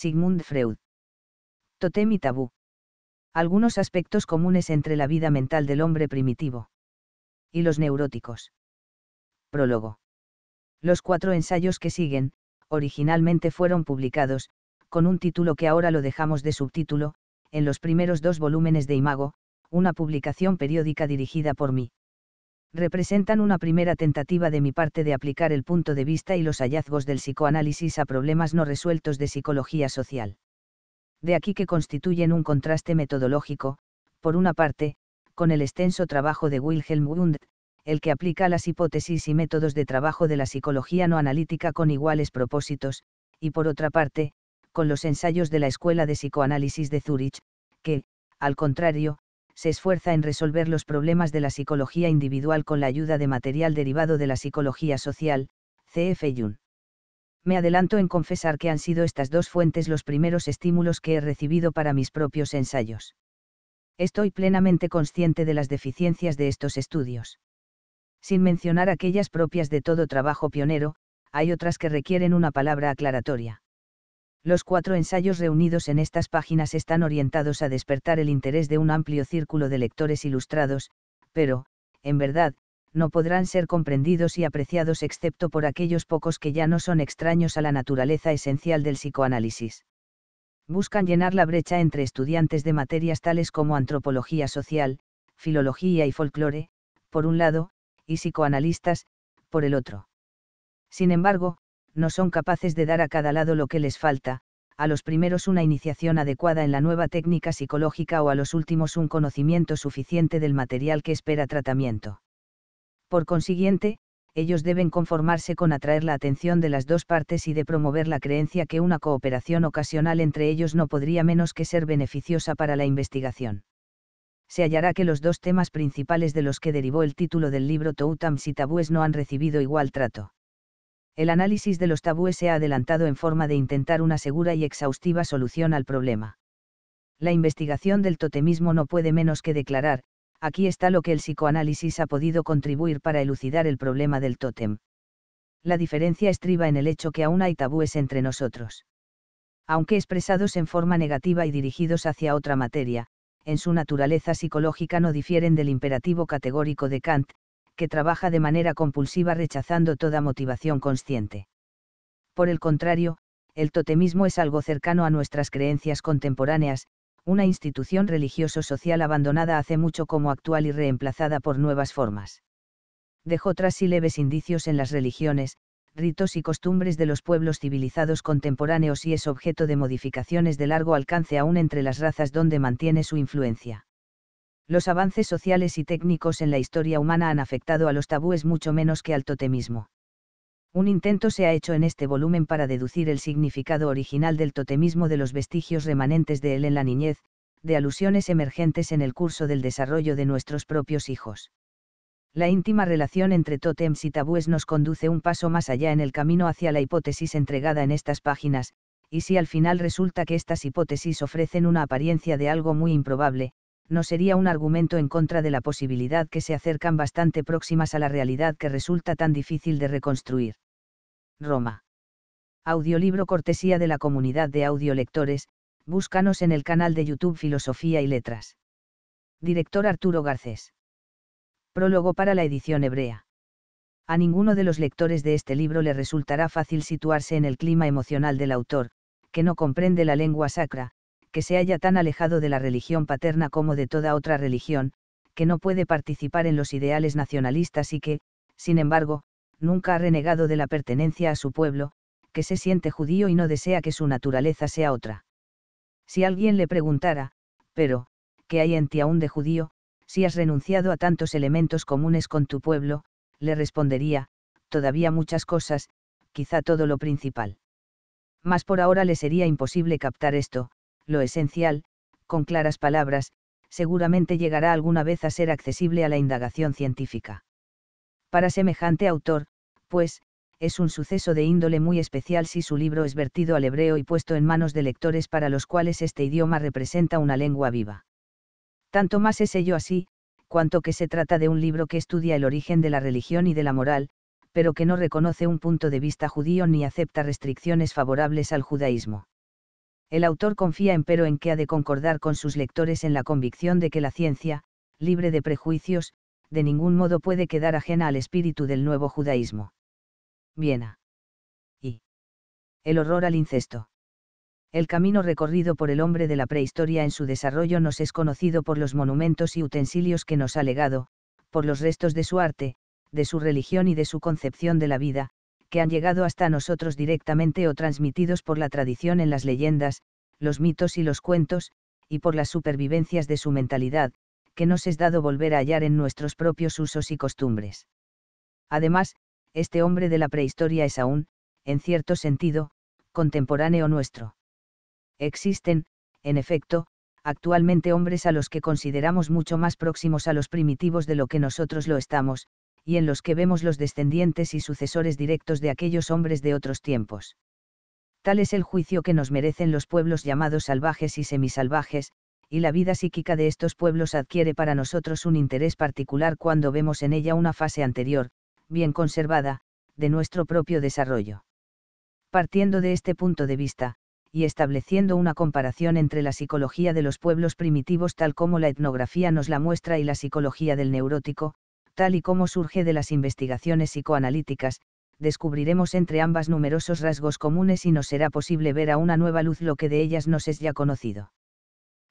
Sigmund Freud. Totem y tabú. Algunos aspectos comunes entre la vida mental del hombre primitivo. Y los neuróticos. Prólogo. Los cuatro ensayos que siguen, originalmente fueron publicados, con un título que ahora lo dejamos de subtítulo, en los primeros dos volúmenes de Imago, una publicación periódica dirigida por mí representan una primera tentativa de mi parte de aplicar el punto de vista y los hallazgos del psicoanálisis a problemas no resueltos de psicología social. De aquí que constituyen un contraste metodológico, por una parte, con el extenso trabajo de Wilhelm Wundt, el que aplica las hipótesis y métodos de trabajo de la psicología no analítica con iguales propósitos, y por otra parte, con los ensayos de la Escuela de Psicoanálisis de Zurich, que, al contrario, se esfuerza en resolver los problemas de la psicología individual con la ayuda de material derivado de la psicología social, C.F. Jung. Me adelanto en confesar que han sido estas dos fuentes los primeros estímulos que he recibido para mis propios ensayos. Estoy plenamente consciente de las deficiencias de estos estudios. Sin mencionar aquellas propias de todo trabajo pionero, hay otras que requieren una palabra aclaratoria. Los cuatro ensayos reunidos en estas páginas están orientados a despertar el interés de un amplio círculo de lectores ilustrados, pero, en verdad, no podrán ser comprendidos y apreciados excepto por aquellos pocos que ya no son extraños a la naturaleza esencial del psicoanálisis. Buscan llenar la brecha entre estudiantes de materias tales como antropología social, filología y folclore, por un lado, y psicoanalistas, por el otro. Sin embargo, no son capaces de dar a cada lado lo que les falta, a los primeros una iniciación adecuada en la nueva técnica psicológica o a los últimos un conocimiento suficiente del material que espera tratamiento. Por consiguiente, ellos deben conformarse con atraer la atención de las dos partes y de promover la creencia que una cooperación ocasional entre ellos no podría menos que ser beneficiosa para la investigación. Se hallará que los dos temas principales de los que derivó el título del libro Toutams y Tabúes no han recibido igual trato el análisis de los tabúes se ha adelantado en forma de intentar una segura y exhaustiva solución al problema. La investigación del totemismo no puede menos que declarar, aquí está lo que el psicoanálisis ha podido contribuir para elucidar el problema del tótem. La diferencia estriba en el hecho que aún hay tabúes entre nosotros. Aunque expresados en forma negativa y dirigidos hacia otra materia, en su naturaleza psicológica no difieren del imperativo categórico de Kant, que trabaja de manera compulsiva rechazando toda motivación consciente. Por el contrario, el totemismo es algo cercano a nuestras creencias contemporáneas, una institución religioso-social abandonada hace mucho como actual y reemplazada por nuevas formas. Dejó tras sí leves indicios en las religiones, ritos y costumbres de los pueblos civilizados contemporáneos y es objeto de modificaciones de largo alcance aún entre las razas donde mantiene su influencia los avances sociales y técnicos en la historia humana han afectado a los tabúes mucho menos que al totemismo. Un intento se ha hecho en este volumen para deducir el significado original del totemismo de los vestigios remanentes de él en la niñez, de alusiones emergentes en el curso del desarrollo de nuestros propios hijos. La íntima relación entre totems y tabúes nos conduce un paso más allá en el camino hacia la hipótesis entregada en estas páginas, y si al final resulta que estas hipótesis ofrecen una apariencia de algo muy improbable, no sería un argumento en contra de la posibilidad que se acercan bastante próximas a la realidad que resulta tan difícil de reconstruir. Roma. Audiolibro cortesía de la comunidad de audiolectores, búscanos en el canal de YouTube Filosofía y Letras. Director Arturo Garcés. Prólogo para la edición hebrea. A ninguno de los lectores de este libro le resultará fácil situarse en el clima emocional del autor, que no comprende la lengua sacra, que se haya tan alejado de la religión paterna como de toda otra religión, que no puede participar en los ideales nacionalistas y que, sin embargo, nunca ha renegado de la pertenencia a su pueblo, que se siente judío y no desea que su naturaleza sea otra. Si alguien le preguntara, pero, ¿qué hay en ti aún de judío, si has renunciado a tantos elementos comunes con tu pueblo? le respondería, todavía muchas cosas, quizá todo lo principal. Mas por ahora le sería imposible captar esto, lo esencial, con claras palabras, seguramente llegará alguna vez a ser accesible a la indagación científica. Para semejante autor, pues, es un suceso de índole muy especial si su libro es vertido al hebreo y puesto en manos de lectores para los cuales este idioma representa una lengua viva. Tanto más es ello así, cuanto que se trata de un libro que estudia el origen de la religión y de la moral, pero que no reconoce un punto de vista judío ni acepta restricciones favorables al judaísmo el autor confía empero en que ha de concordar con sus lectores en la convicción de que la ciencia, libre de prejuicios, de ningún modo puede quedar ajena al espíritu del nuevo judaísmo. Viena. Y. El horror al incesto. El camino recorrido por el hombre de la prehistoria en su desarrollo nos es conocido por los monumentos y utensilios que nos ha legado, por los restos de su arte, de su religión y de su concepción de la vida, que han llegado hasta nosotros directamente o transmitidos por la tradición en las leyendas, los mitos y los cuentos, y por las supervivencias de su mentalidad, que nos es dado volver a hallar en nuestros propios usos y costumbres. Además, este hombre de la prehistoria es aún, en cierto sentido, contemporáneo nuestro. Existen, en efecto, actualmente hombres a los que consideramos mucho más próximos a los primitivos de lo que nosotros lo estamos, y en los que vemos los descendientes y sucesores directos de aquellos hombres de otros tiempos. Tal es el juicio que nos merecen los pueblos llamados salvajes y semisalvajes, y la vida psíquica de estos pueblos adquiere para nosotros un interés particular cuando vemos en ella una fase anterior, bien conservada, de nuestro propio desarrollo. Partiendo de este punto de vista, y estableciendo una comparación entre la psicología de los pueblos primitivos tal como la etnografía nos la muestra y la psicología del neurótico, tal y como surge de las investigaciones psicoanalíticas, descubriremos entre ambas numerosos rasgos comunes y nos será posible ver a una nueva luz lo que de ellas nos es ya conocido.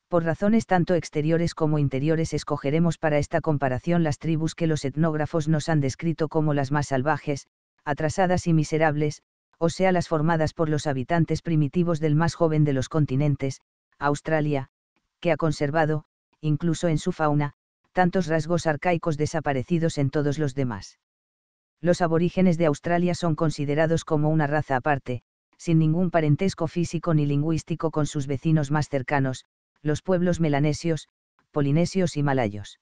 Por razones tanto exteriores como interiores escogeremos para esta comparación las tribus que los etnógrafos nos han descrito como las más salvajes, atrasadas y miserables, o sea las formadas por los habitantes primitivos del más joven de los continentes, Australia, que ha conservado, incluso en su fauna, tantos rasgos arcaicos desaparecidos en todos los demás. Los aborígenes de Australia son considerados como una raza aparte, sin ningún parentesco físico ni lingüístico con sus vecinos más cercanos, los pueblos melanesios, polinesios y malayos.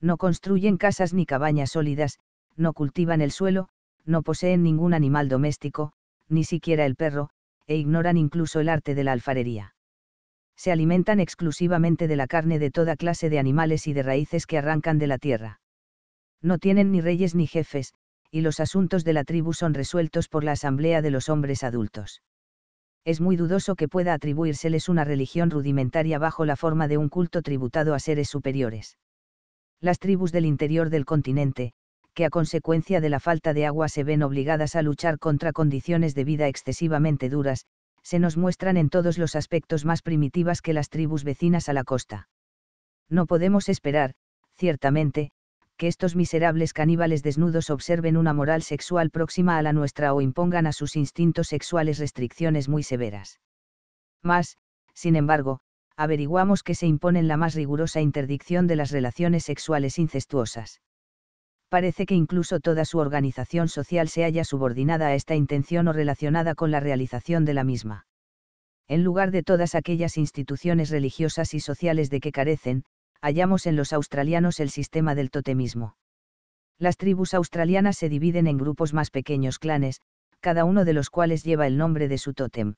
No construyen casas ni cabañas sólidas, no cultivan el suelo, no poseen ningún animal doméstico, ni siquiera el perro, e ignoran incluso el arte de la alfarería se alimentan exclusivamente de la carne de toda clase de animales y de raíces que arrancan de la tierra. No tienen ni reyes ni jefes, y los asuntos de la tribu son resueltos por la asamblea de los hombres adultos. Es muy dudoso que pueda atribuírseles una religión rudimentaria bajo la forma de un culto tributado a seres superiores. Las tribus del interior del continente, que a consecuencia de la falta de agua se ven obligadas a luchar contra condiciones de vida excesivamente duras, se nos muestran en todos los aspectos más primitivas que las tribus vecinas a la costa. No podemos esperar, ciertamente, que estos miserables caníbales desnudos observen una moral sexual próxima a la nuestra o impongan a sus instintos sexuales restricciones muy severas. Más, sin embargo, averiguamos que se imponen la más rigurosa interdicción de las relaciones sexuales incestuosas parece que incluso toda su organización social se haya subordinada a esta intención o relacionada con la realización de la misma. En lugar de todas aquellas instituciones religiosas y sociales de que carecen, hallamos en los australianos el sistema del totemismo. Las tribus australianas se dividen en grupos más pequeños clanes, cada uno de los cuales lleva el nombre de su totem.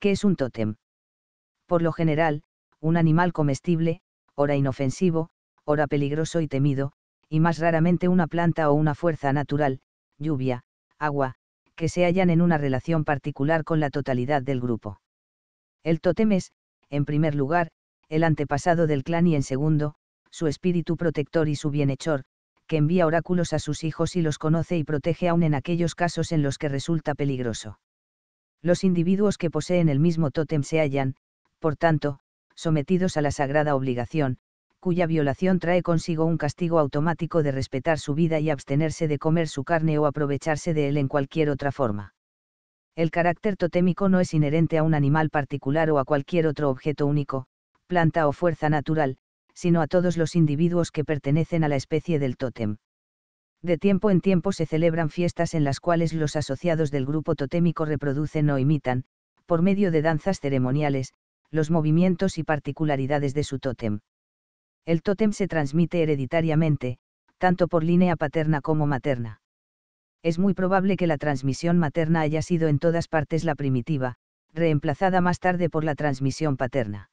¿Qué es un totem? Por lo general, un animal comestible, ora inofensivo, ora peligroso y temido, y más raramente una planta o una fuerza natural, lluvia, agua, que se hallan en una relación particular con la totalidad del grupo. El tótem es, en primer lugar, el antepasado del clan y en segundo, su espíritu protector y su bienhechor, que envía oráculos a sus hijos y los conoce y protege aún en aquellos casos en los que resulta peligroso. Los individuos que poseen el mismo tótem se hallan, por tanto, sometidos a la sagrada obligación, cuya violación trae consigo un castigo automático de respetar su vida y abstenerse de comer su carne o aprovecharse de él en cualquier otra forma. El carácter totémico no es inherente a un animal particular o a cualquier otro objeto único, planta o fuerza natural, sino a todos los individuos que pertenecen a la especie del tótem. De tiempo en tiempo se celebran fiestas en las cuales los asociados del grupo totémico reproducen o imitan, por medio de danzas ceremoniales, los movimientos y particularidades de su tótem. El tótem se transmite hereditariamente, tanto por línea paterna como materna. Es muy probable que la transmisión materna haya sido en todas partes la primitiva, reemplazada más tarde por la transmisión paterna.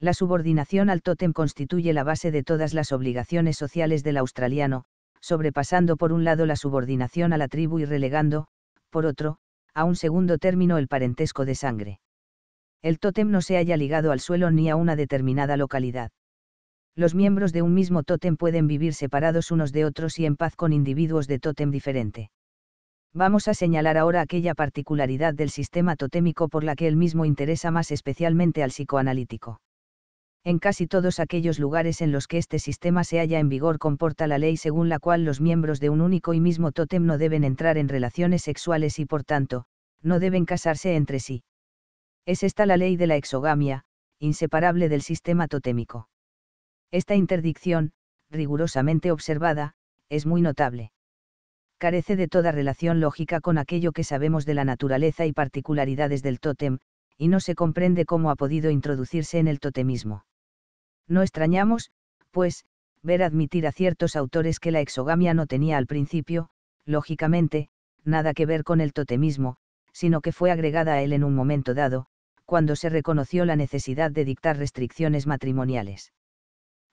La subordinación al tótem constituye la base de todas las obligaciones sociales del australiano, sobrepasando por un lado la subordinación a la tribu y relegando, por otro, a un segundo término el parentesco de sangre. El tótem no se haya ligado al suelo ni a una determinada localidad los miembros de un mismo tótem pueden vivir separados unos de otros y en paz con individuos de tótem diferente. Vamos a señalar ahora aquella particularidad del sistema totémico por la que el mismo interesa más especialmente al psicoanalítico. En casi todos aquellos lugares en los que este sistema se halla en vigor comporta la ley según la cual los miembros de un único y mismo tótem no deben entrar en relaciones sexuales y por tanto, no deben casarse entre sí. Es esta la ley de la exogamia, inseparable del sistema totémico. Esta interdicción, rigurosamente observada, es muy notable. Carece de toda relación lógica con aquello que sabemos de la naturaleza y particularidades del tótem, y no se comprende cómo ha podido introducirse en el totemismo. No extrañamos, pues, ver admitir a ciertos autores que la exogamia no tenía al principio, lógicamente, nada que ver con el totemismo, sino que fue agregada a él en un momento dado, cuando se reconoció la necesidad de dictar restricciones matrimoniales.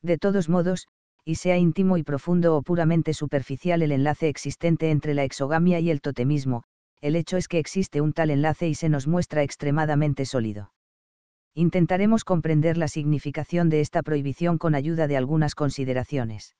De todos modos, y sea íntimo y profundo o puramente superficial el enlace existente entre la exogamia y el totemismo, el hecho es que existe un tal enlace y se nos muestra extremadamente sólido. Intentaremos comprender la significación de esta prohibición con ayuda de algunas consideraciones.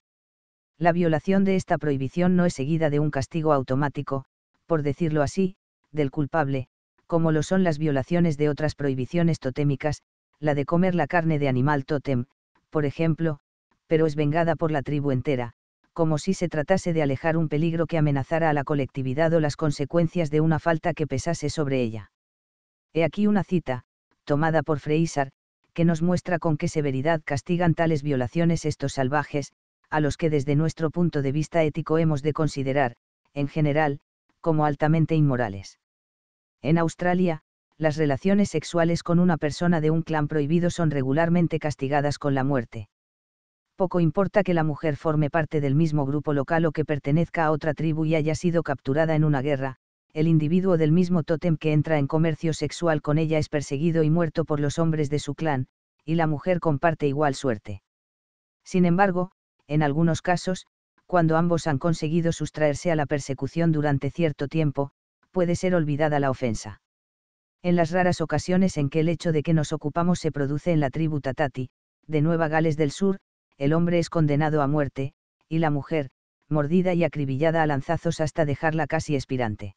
La violación de esta prohibición no es seguida de un castigo automático, por decirlo así, del culpable, como lo son las violaciones de otras prohibiciones totémicas, la de comer la carne de animal totem por ejemplo, pero es vengada por la tribu entera, como si se tratase de alejar un peligro que amenazara a la colectividad o las consecuencias de una falta que pesase sobre ella. He aquí una cita, tomada por Freisar, que nos muestra con qué severidad castigan tales violaciones estos salvajes, a los que desde nuestro punto de vista ético hemos de considerar, en general, como altamente inmorales. En Australia, las relaciones sexuales con una persona de un clan prohibido son regularmente castigadas con la muerte. Poco importa que la mujer forme parte del mismo grupo local o que pertenezca a otra tribu y haya sido capturada en una guerra, el individuo del mismo tótem que entra en comercio sexual con ella es perseguido y muerto por los hombres de su clan, y la mujer comparte igual suerte. Sin embargo, en algunos casos, cuando ambos han conseguido sustraerse a la persecución durante cierto tiempo, puede ser olvidada la ofensa en las raras ocasiones en que el hecho de que nos ocupamos se produce en la tribu Tatati, de Nueva Gales del Sur, el hombre es condenado a muerte, y la mujer, mordida y acribillada a lanzazos hasta dejarla casi expirante.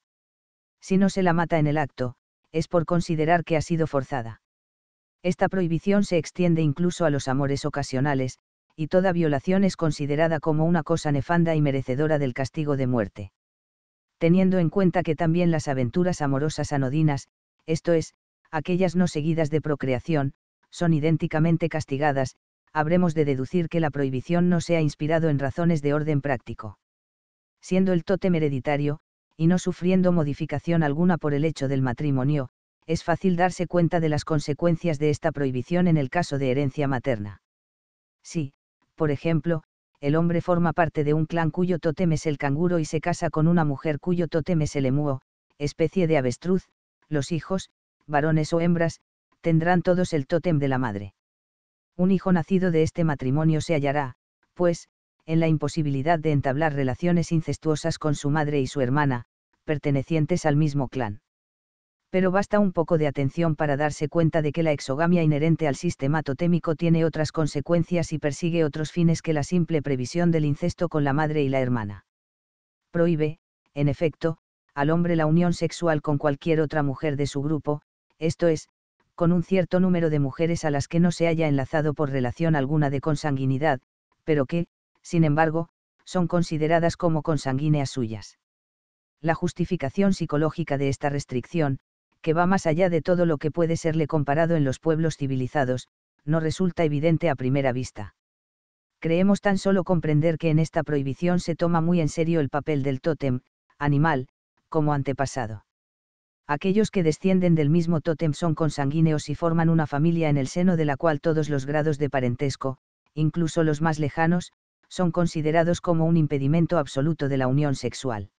Si no se la mata en el acto, es por considerar que ha sido forzada. Esta prohibición se extiende incluso a los amores ocasionales, y toda violación es considerada como una cosa nefanda y merecedora del castigo de muerte. Teniendo en cuenta que también las aventuras amorosas anodinas, esto es, aquellas no seguidas de procreación, son idénticamente castigadas, habremos de deducir que la prohibición no se ha inspirado en razones de orden práctico. Siendo el tótem hereditario, y no sufriendo modificación alguna por el hecho del matrimonio, es fácil darse cuenta de las consecuencias de esta prohibición en el caso de herencia materna. Si, por ejemplo, el hombre forma parte de un clan cuyo tótem es el canguro y se casa con una mujer cuyo tótem es el emúo, especie de avestruz, los hijos, varones o hembras, tendrán todos el tótem de la madre. Un hijo nacido de este matrimonio se hallará, pues, en la imposibilidad de entablar relaciones incestuosas con su madre y su hermana, pertenecientes al mismo clan. Pero basta un poco de atención para darse cuenta de que la exogamia inherente al sistema totémico tiene otras consecuencias y persigue otros fines que la simple previsión del incesto con la madre y la hermana. Prohíbe, en efecto, al hombre la unión sexual con cualquier otra mujer de su grupo, esto es, con un cierto número de mujeres a las que no se haya enlazado por relación alguna de consanguinidad, pero que, sin embargo, son consideradas como consanguíneas suyas. La justificación psicológica de esta restricción, que va más allá de todo lo que puede serle comparado en los pueblos civilizados, no resulta evidente a primera vista. Creemos tan solo comprender que en esta prohibición se toma muy en serio el papel del tótem, animal, como antepasado. Aquellos que descienden del mismo tótem son consanguíneos y forman una familia en el seno de la cual todos los grados de parentesco, incluso los más lejanos, son considerados como un impedimento absoluto de la unión sexual.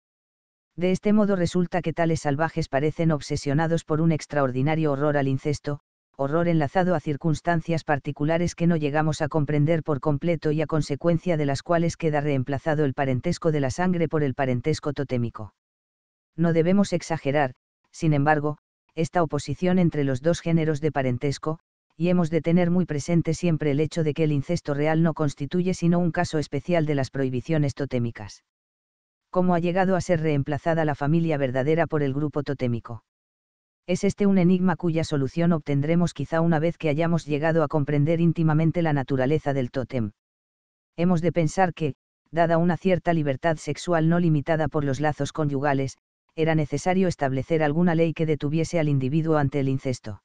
De este modo resulta que tales salvajes parecen obsesionados por un extraordinario horror al incesto, horror enlazado a circunstancias particulares que no llegamos a comprender por completo y a consecuencia de las cuales queda reemplazado el parentesco de la sangre por el parentesco totémico. No debemos exagerar, sin embargo, esta oposición entre los dos géneros de parentesco, y hemos de tener muy presente siempre el hecho de que el incesto real no constituye sino un caso especial de las prohibiciones totémicas. ¿Cómo ha llegado a ser reemplazada la familia verdadera por el grupo totémico? Es este un enigma cuya solución obtendremos quizá una vez que hayamos llegado a comprender íntimamente la naturaleza del tótem. Hemos de pensar que, dada una cierta libertad sexual no limitada por los lazos conyugales, era necesario establecer alguna ley que detuviese al individuo ante el incesto.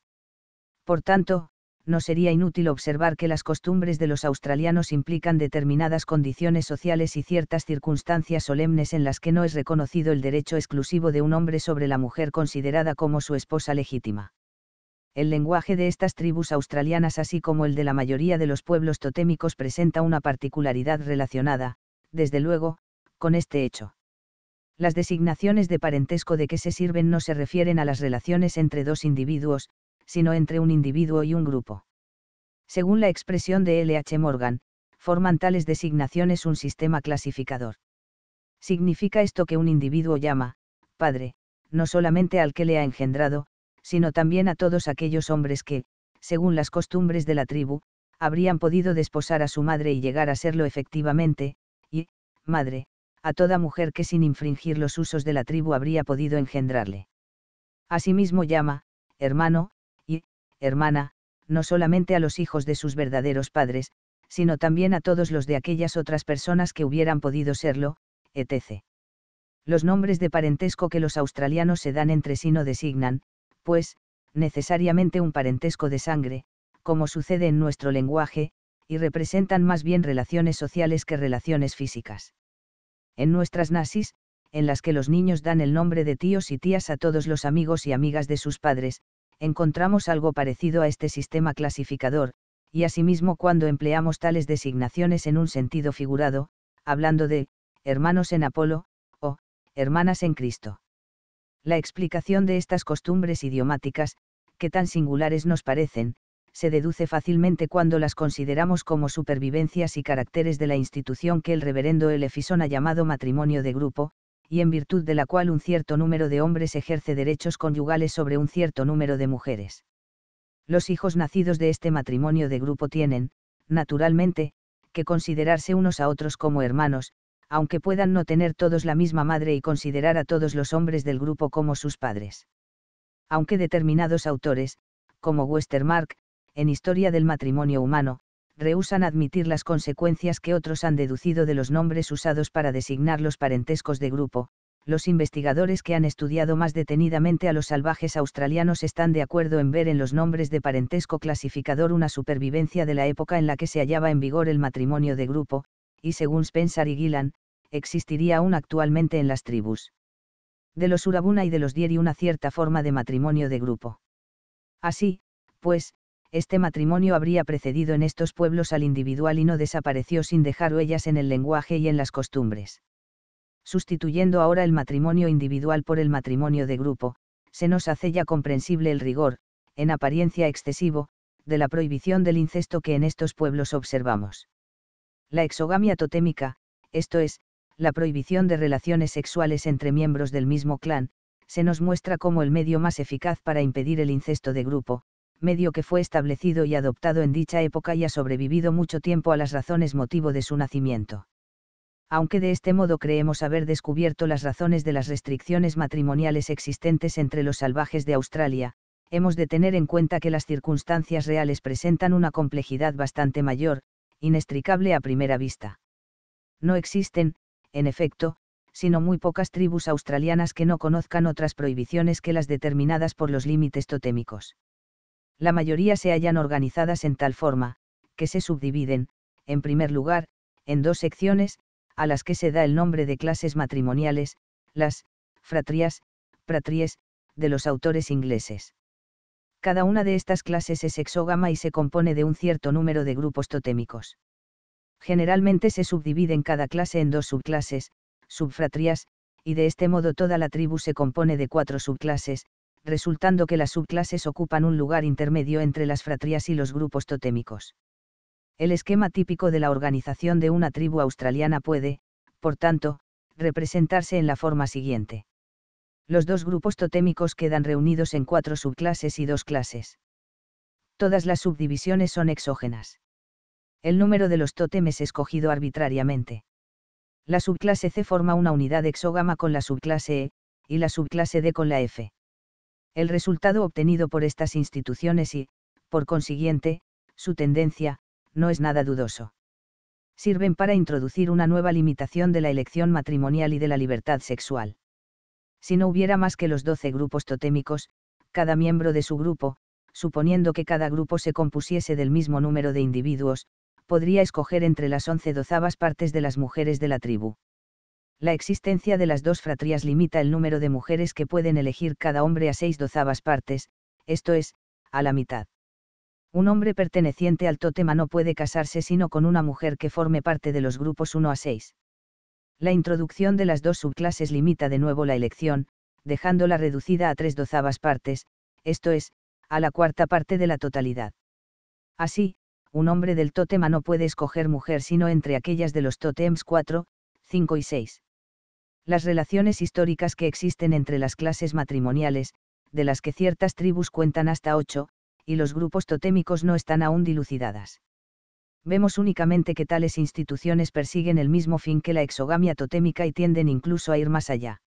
Por tanto, no sería inútil observar que las costumbres de los australianos implican determinadas condiciones sociales y ciertas circunstancias solemnes en las que no es reconocido el derecho exclusivo de un hombre sobre la mujer considerada como su esposa legítima. El lenguaje de estas tribus australianas así como el de la mayoría de los pueblos totémicos presenta una particularidad relacionada, desde luego, con este hecho las designaciones de parentesco de que se sirven no se refieren a las relaciones entre dos individuos, sino entre un individuo y un grupo. Según la expresión de L. H. Morgan, forman tales designaciones un sistema clasificador. Significa esto que un individuo llama, padre, no solamente al que le ha engendrado, sino también a todos aquellos hombres que, según las costumbres de la tribu, habrían podido desposar a su madre y llegar a serlo efectivamente, y, madre, a toda mujer que sin infringir los usos de la tribu habría podido engendrarle. Asimismo llama, hermano, y, hermana, no solamente a los hijos de sus verdaderos padres, sino también a todos los de aquellas otras personas que hubieran podido serlo, etc. Los nombres de parentesco que los australianos se dan entre sí no designan, pues, necesariamente un parentesco de sangre, como sucede en nuestro lenguaje, y representan más bien relaciones sociales que relaciones físicas en nuestras nasis, en las que los niños dan el nombre de tíos y tías a todos los amigos y amigas de sus padres, encontramos algo parecido a este sistema clasificador, y asimismo cuando empleamos tales designaciones en un sentido figurado, hablando de hermanos en Apolo, o hermanas en Cristo. La explicación de estas costumbres idiomáticas, que tan singulares nos parecen, se deduce fácilmente cuando las consideramos como supervivencias y caracteres de la institución que el reverendo Elefison ha llamado matrimonio de grupo, y en virtud de la cual un cierto número de hombres ejerce derechos conyugales sobre un cierto número de mujeres. Los hijos nacidos de este matrimonio de grupo tienen, naturalmente, que considerarse unos a otros como hermanos, aunque puedan no tener todos la misma madre y considerar a todos los hombres del grupo como sus padres. Aunque determinados autores, como Westermark, en Historia del matrimonio humano, rehusan admitir las consecuencias que otros han deducido de los nombres usados para designar los parentescos de grupo, los investigadores que han estudiado más detenidamente a los salvajes australianos están de acuerdo en ver en los nombres de parentesco clasificador una supervivencia de la época en la que se hallaba en vigor el matrimonio de grupo, y según Spencer y Gillan, existiría aún actualmente en las tribus. De los Urabuna y de los Dieri una cierta forma de matrimonio de grupo. Así, pues, este matrimonio habría precedido en estos pueblos al individual y no desapareció sin dejar huellas en el lenguaje y en las costumbres. Sustituyendo ahora el matrimonio individual por el matrimonio de grupo, se nos hace ya comprensible el rigor, en apariencia excesivo, de la prohibición del incesto que en estos pueblos observamos. La exogamia totémica, esto es, la prohibición de relaciones sexuales entre miembros del mismo clan, se nos muestra como el medio más eficaz para impedir el incesto de grupo, medio que fue establecido y adoptado en dicha época y ha sobrevivido mucho tiempo a las razones motivo de su nacimiento. Aunque de este modo creemos haber descubierto las razones de las restricciones matrimoniales existentes entre los salvajes de Australia, hemos de tener en cuenta que las circunstancias reales presentan una complejidad bastante mayor, inextricable a primera vista. No existen, en efecto, sino muy pocas tribus australianas que no conozcan otras prohibiciones que las determinadas por los límites totémicos la mayoría se hallan organizadas en tal forma, que se subdividen, en primer lugar, en dos secciones, a las que se da el nombre de clases matrimoniales, las fratrias, pratries, de los autores ingleses. Cada una de estas clases es exógama y se compone de un cierto número de grupos totémicos. Generalmente se subdividen cada clase en dos subclases, subfratrias, y de este modo toda la tribu se compone de cuatro subclases, resultando que las subclases ocupan un lugar intermedio entre las fratrias y los grupos totémicos. El esquema típico de la organización de una tribu australiana puede, por tanto, representarse en la forma siguiente. Los dos grupos totémicos quedan reunidos en cuatro subclases y dos clases. Todas las subdivisiones son exógenas. El número de los tótemes escogido arbitrariamente. La subclase C forma una unidad exógama con la subclase E, y la subclase D con la F el resultado obtenido por estas instituciones y, por consiguiente, su tendencia, no es nada dudoso. Sirven para introducir una nueva limitación de la elección matrimonial y de la libertad sexual. Si no hubiera más que los doce grupos totémicos, cada miembro de su grupo, suponiendo que cada grupo se compusiese del mismo número de individuos, podría escoger entre las once dozavas partes de las mujeres de la tribu la existencia de las dos fratrías limita el número de mujeres que pueden elegir cada hombre a seis dozavas partes, esto es, a la mitad. Un hombre perteneciente al tótema no puede casarse sino con una mujer que forme parte de los grupos 1 a 6. La introducción de las dos subclases limita de nuevo la elección, dejándola reducida a tres dozavas partes, esto es, a la cuarta parte de la totalidad. Así, un hombre del tótema no puede escoger mujer sino entre aquellas de los tótems 4, 5 y 6 las relaciones históricas que existen entre las clases matrimoniales, de las que ciertas tribus cuentan hasta ocho, y los grupos totémicos no están aún dilucidadas. Vemos únicamente que tales instituciones persiguen el mismo fin que la exogamia totémica y tienden incluso a ir más allá.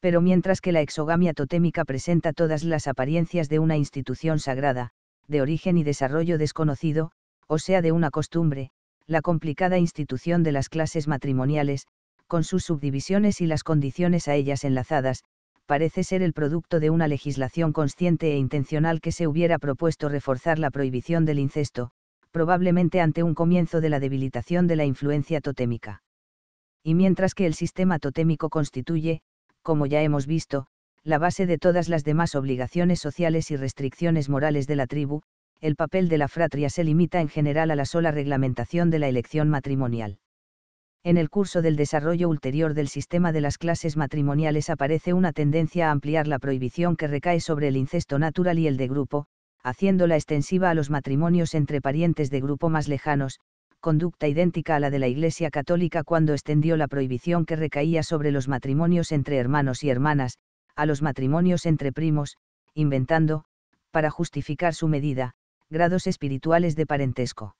Pero mientras que la exogamia totémica presenta todas las apariencias de una institución sagrada, de origen y desarrollo desconocido, o sea de una costumbre, la complicada institución de las clases matrimoniales, con sus subdivisiones y las condiciones a ellas enlazadas, parece ser el producto de una legislación consciente e intencional que se hubiera propuesto reforzar la prohibición del incesto, probablemente ante un comienzo de la debilitación de la influencia totémica. Y mientras que el sistema totémico constituye, como ya hemos visto, la base de todas las demás obligaciones sociales y restricciones morales de la tribu, el papel de la fratria se limita en general a la sola reglamentación de la elección matrimonial en el curso del desarrollo ulterior del sistema de las clases matrimoniales aparece una tendencia a ampliar la prohibición que recae sobre el incesto natural y el de grupo, haciéndola extensiva a los matrimonios entre parientes de grupo más lejanos, conducta idéntica a la de la Iglesia Católica cuando extendió la prohibición que recaía sobre los matrimonios entre hermanos y hermanas, a los matrimonios entre primos, inventando, para justificar su medida, grados espirituales de parentesco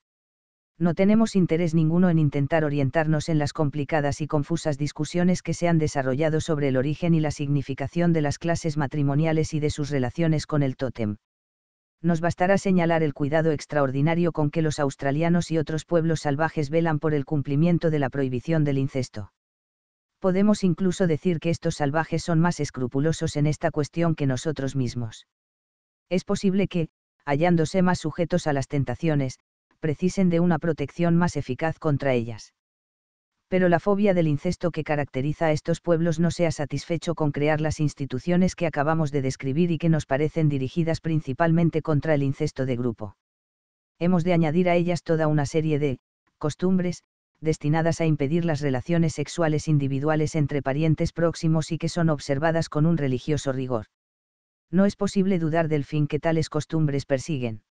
no tenemos interés ninguno en intentar orientarnos en las complicadas y confusas discusiones que se han desarrollado sobre el origen y la significación de las clases matrimoniales y de sus relaciones con el tótem. Nos bastará señalar el cuidado extraordinario con que los australianos y otros pueblos salvajes velan por el cumplimiento de la prohibición del incesto. Podemos incluso decir que estos salvajes son más escrupulosos en esta cuestión que nosotros mismos. Es posible que, hallándose más sujetos a las tentaciones, precisen de una protección más eficaz contra ellas. Pero la fobia del incesto que caracteriza a estos pueblos no se ha satisfecho con crear las instituciones que acabamos de describir y que nos parecen dirigidas principalmente contra el incesto de grupo. Hemos de añadir a ellas toda una serie de costumbres, destinadas a impedir las relaciones sexuales individuales entre parientes próximos y que son observadas con un religioso rigor. No es posible dudar del fin que tales costumbres persiguen.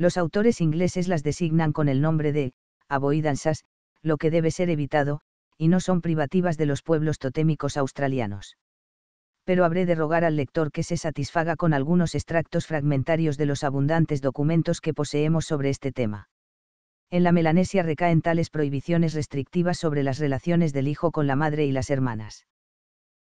Los autores ingleses las designan con el nombre de avoidanzas, lo que debe ser evitado, y no son privativas de los pueblos totémicos australianos. Pero habré de rogar al lector que se satisfaga con algunos extractos fragmentarios de los abundantes documentos que poseemos sobre este tema. En la Melanesia recaen tales prohibiciones restrictivas sobre las relaciones del hijo con la madre y las hermanas.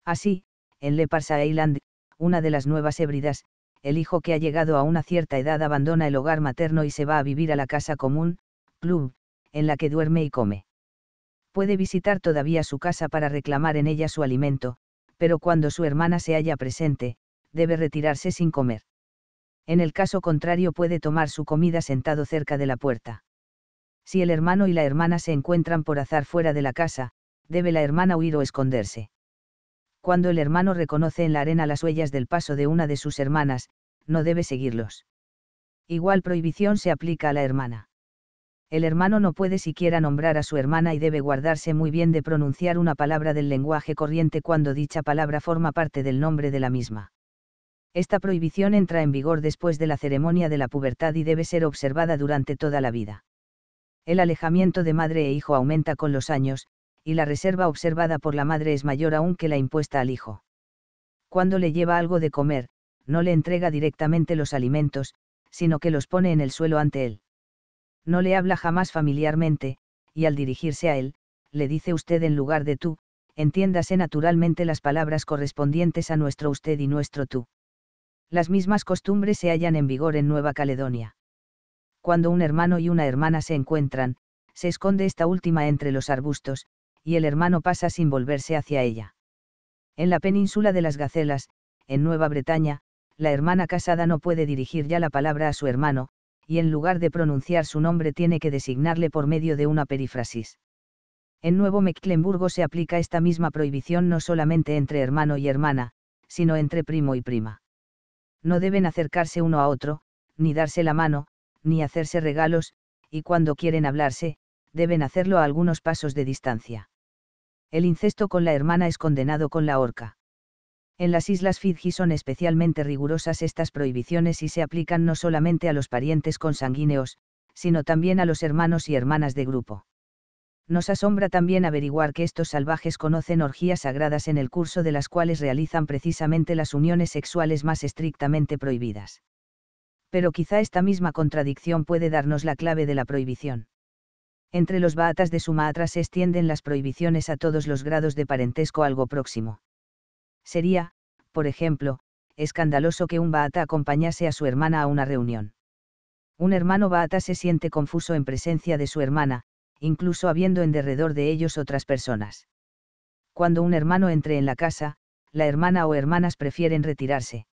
Así, en Leparsa Island, una de las Nuevas Hébridas, el hijo que ha llegado a una cierta edad abandona el hogar materno y se va a vivir a la casa común, club, en la que duerme y come. Puede visitar todavía su casa para reclamar en ella su alimento, pero cuando su hermana se halla presente, debe retirarse sin comer. En el caso contrario puede tomar su comida sentado cerca de la puerta. Si el hermano y la hermana se encuentran por azar fuera de la casa, debe la hermana huir o esconderse cuando el hermano reconoce en la arena las huellas del paso de una de sus hermanas, no debe seguirlos. Igual prohibición se aplica a la hermana. El hermano no puede siquiera nombrar a su hermana y debe guardarse muy bien de pronunciar una palabra del lenguaje corriente cuando dicha palabra forma parte del nombre de la misma. Esta prohibición entra en vigor después de la ceremonia de la pubertad y debe ser observada durante toda la vida. El alejamiento de madre e hijo aumenta con los años, y la reserva observada por la madre es mayor aún que la impuesta al hijo. Cuando le lleva algo de comer, no le entrega directamente los alimentos, sino que los pone en el suelo ante él. No le habla jamás familiarmente, y al dirigirse a él, le dice usted en lugar de tú, entiéndase naturalmente las palabras correspondientes a nuestro usted y nuestro tú. Las mismas costumbres se hallan en vigor en Nueva Caledonia. Cuando un hermano y una hermana se encuentran, se esconde esta última entre los arbustos, y el hermano pasa sin volverse hacia ella. En la península de las Gacelas, en Nueva Bretaña, la hermana casada no puede dirigir ya la palabra a su hermano, y en lugar de pronunciar su nombre tiene que designarle por medio de una perífrasis. En Nuevo Mecklenburgo se aplica esta misma prohibición no solamente entre hermano y hermana, sino entre primo y prima. No deben acercarse uno a otro, ni darse la mano, ni hacerse regalos, y cuando quieren hablarse, deben hacerlo a algunos pasos de distancia. El incesto con la hermana es condenado con la horca. En las islas Fidji son especialmente rigurosas estas prohibiciones y se aplican no solamente a los parientes consanguíneos, sino también a los hermanos y hermanas de grupo. Nos asombra también averiguar que estos salvajes conocen orgías sagradas en el curso de las cuales realizan precisamente las uniones sexuales más estrictamente prohibidas. Pero quizá esta misma contradicción puede darnos la clave de la prohibición. Entre los baatas de Sumatra se extienden las prohibiciones a todos los grados de parentesco algo próximo. Sería, por ejemplo, escandaloso que un baata acompañase a su hermana a una reunión. Un hermano baata se siente confuso en presencia de su hermana, incluso habiendo en derredor de ellos otras personas. Cuando un hermano entre en la casa, la hermana o hermanas prefieren retirarse.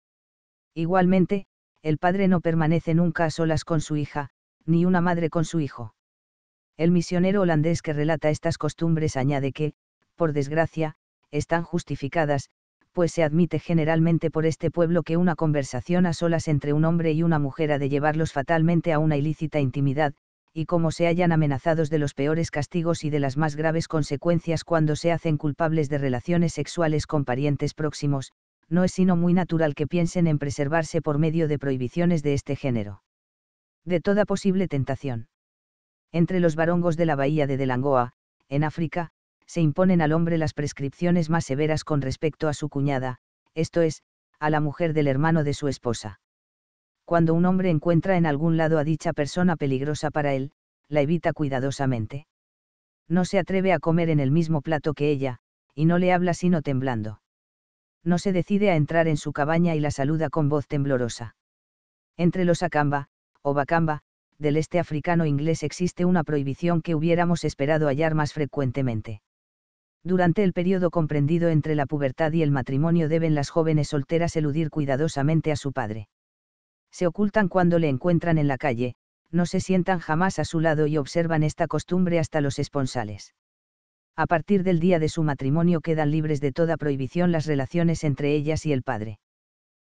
Igualmente, el padre no permanece nunca a solas con su hija, ni una madre con su hijo. El misionero holandés que relata estas costumbres añade que, por desgracia, están justificadas, pues se admite generalmente por este pueblo que una conversación a solas entre un hombre y una mujer ha de llevarlos fatalmente a una ilícita intimidad, y como se hallan amenazados de los peores castigos y de las más graves consecuencias cuando se hacen culpables de relaciones sexuales con parientes próximos, no es sino muy natural que piensen en preservarse por medio de prohibiciones de este género. De toda posible tentación entre los barongos de la bahía de Delangoa, en África, se imponen al hombre las prescripciones más severas con respecto a su cuñada, esto es, a la mujer del hermano de su esposa. Cuando un hombre encuentra en algún lado a dicha persona peligrosa para él, la evita cuidadosamente. No se atreve a comer en el mismo plato que ella, y no le habla sino temblando. No se decide a entrar en su cabaña y la saluda con voz temblorosa. Entre los acamba, o bacamba, del este africano inglés existe una prohibición que hubiéramos esperado hallar más frecuentemente. Durante el periodo comprendido entre la pubertad y el matrimonio deben las jóvenes solteras eludir cuidadosamente a su padre. Se ocultan cuando le encuentran en la calle, no se sientan jamás a su lado y observan esta costumbre hasta los esponsales. A partir del día de su matrimonio quedan libres de toda prohibición las relaciones entre ellas y el padre.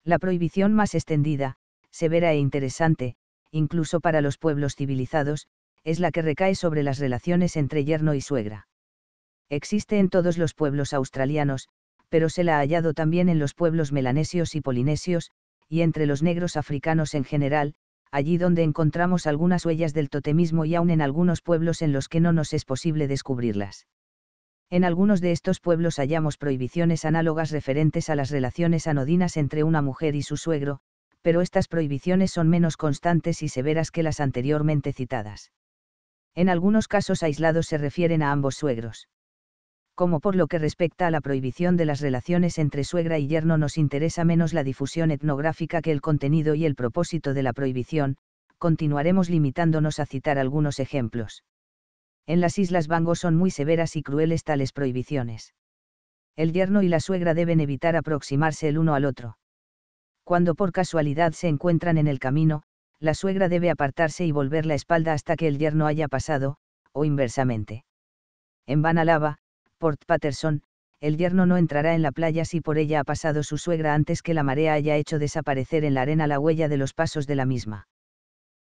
La prohibición más extendida, severa e interesante, incluso para los pueblos civilizados, es la que recae sobre las relaciones entre yerno y suegra. Existe en todos los pueblos australianos, pero se la ha hallado también en los pueblos melanesios y polinesios, y entre los negros africanos en general, allí donde encontramos algunas huellas del totemismo y aún en algunos pueblos en los que no nos es posible descubrirlas. En algunos de estos pueblos hallamos prohibiciones análogas referentes a las relaciones anodinas entre una mujer y su suegro, pero estas prohibiciones son menos constantes y severas que las anteriormente citadas. En algunos casos aislados se refieren a ambos suegros. Como por lo que respecta a la prohibición de las relaciones entre suegra y yerno nos interesa menos la difusión etnográfica que el contenido y el propósito de la prohibición, continuaremos limitándonos a citar algunos ejemplos. En las Islas Bango son muy severas y crueles tales prohibiciones. El yerno y la suegra deben evitar aproximarse el uno al otro cuando por casualidad se encuentran en el camino, la suegra debe apartarse y volver la espalda hasta que el yerno haya pasado, o inversamente. En Banalaba, Port Patterson, el yerno no entrará en la playa si por ella ha pasado su suegra antes que la marea haya hecho desaparecer en la arena la huella de los pasos de la misma.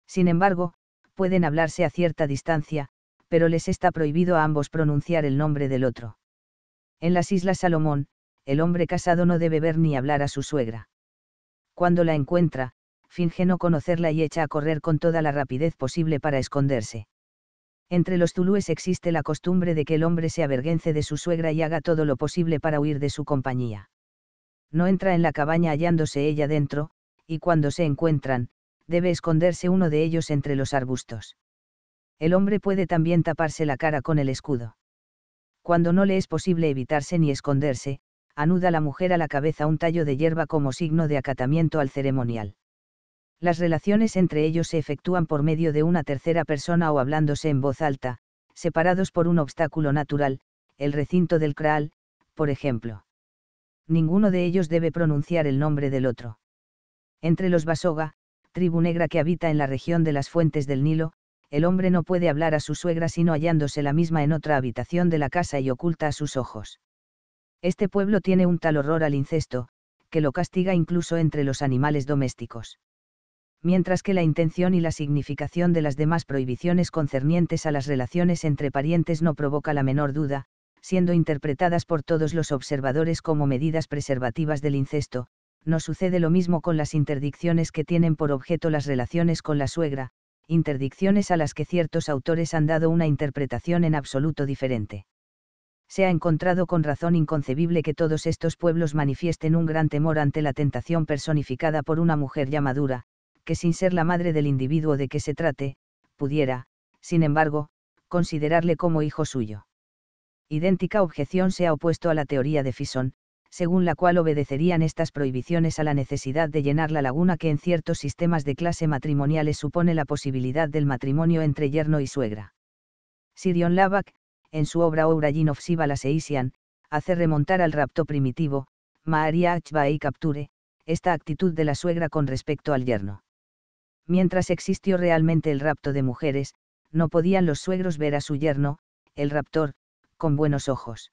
Sin embargo, pueden hablarse a cierta distancia, pero les está prohibido a ambos pronunciar el nombre del otro. En las Islas Salomón, el hombre casado no debe ver ni hablar a su suegra cuando la encuentra, finge no conocerla y echa a correr con toda la rapidez posible para esconderse. Entre los tulúes existe la costumbre de que el hombre se avergüence de su suegra y haga todo lo posible para huir de su compañía. No entra en la cabaña hallándose ella dentro, y cuando se encuentran, debe esconderse uno de ellos entre los arbustos. El hombre puede también taparse la cara con el escudo. Cuando no le es posible evitarse ni esconderse, anuda la mujer a la cabeza un tallo de hierba como signo de acatamiento al ceremonial. Las relaciones entre ellos se efectúan por medio de una tercera persona o hablándose en voz alta, separados por un obstáculo natural, el recinto del kraal, por ejemplo. Ninguno de ellos debe pronunciar el nombre del otro. Entre los Basoga, tribu negra que habita en la región de las fuentes del Nilo, el hombre no puede hablar a su suegra sino hallándose la misma en otra habitación de la casa y oculta a sus ojos. Este pueblo tiene un tal horror al incesto, que lo castiga incluso entre los animales domésticos. Mientras que la intención y la significación de las demás prohibiciones concernientes a las relaciones entre parientes no provoca la menor duda, siendo interpretadas por todos los observadores como medidas preservativas del incesto, no sucede lo mismo con las interdicciones que tienen por objeto las relaciones con la suegra, interdicciones a las que ciertos autores han dado una interpretación en absoluto diferente se ha encontrado con razón inconcebible que todos estos pueblos manifiesten un gran temor ante la tentación personificada por una mujer ya madura, que sin ser la madre del individuo de que se trate, pudiera, sin embargo, considerarle como hijo suyo. Idéntica objeción se ha opuesto a la teoría de Fison, según la cual obedecerían estas prohibiciones a la necesidad de llenar la laguna que en ciertos sistemas de clase matrimoniales supone la posibilidad del matrimonio entre yerno y suegra. Sirion Labak, en su obra Origin of Sivalaseian, hace remontar al rapto primitivo, Maharia y capture, esta actitud de la suegra con respecto al yerno. Mientras existió realmente el rapto de mujeres, no podían los suegros ver a su yerno, el raptor, con buenos ojos.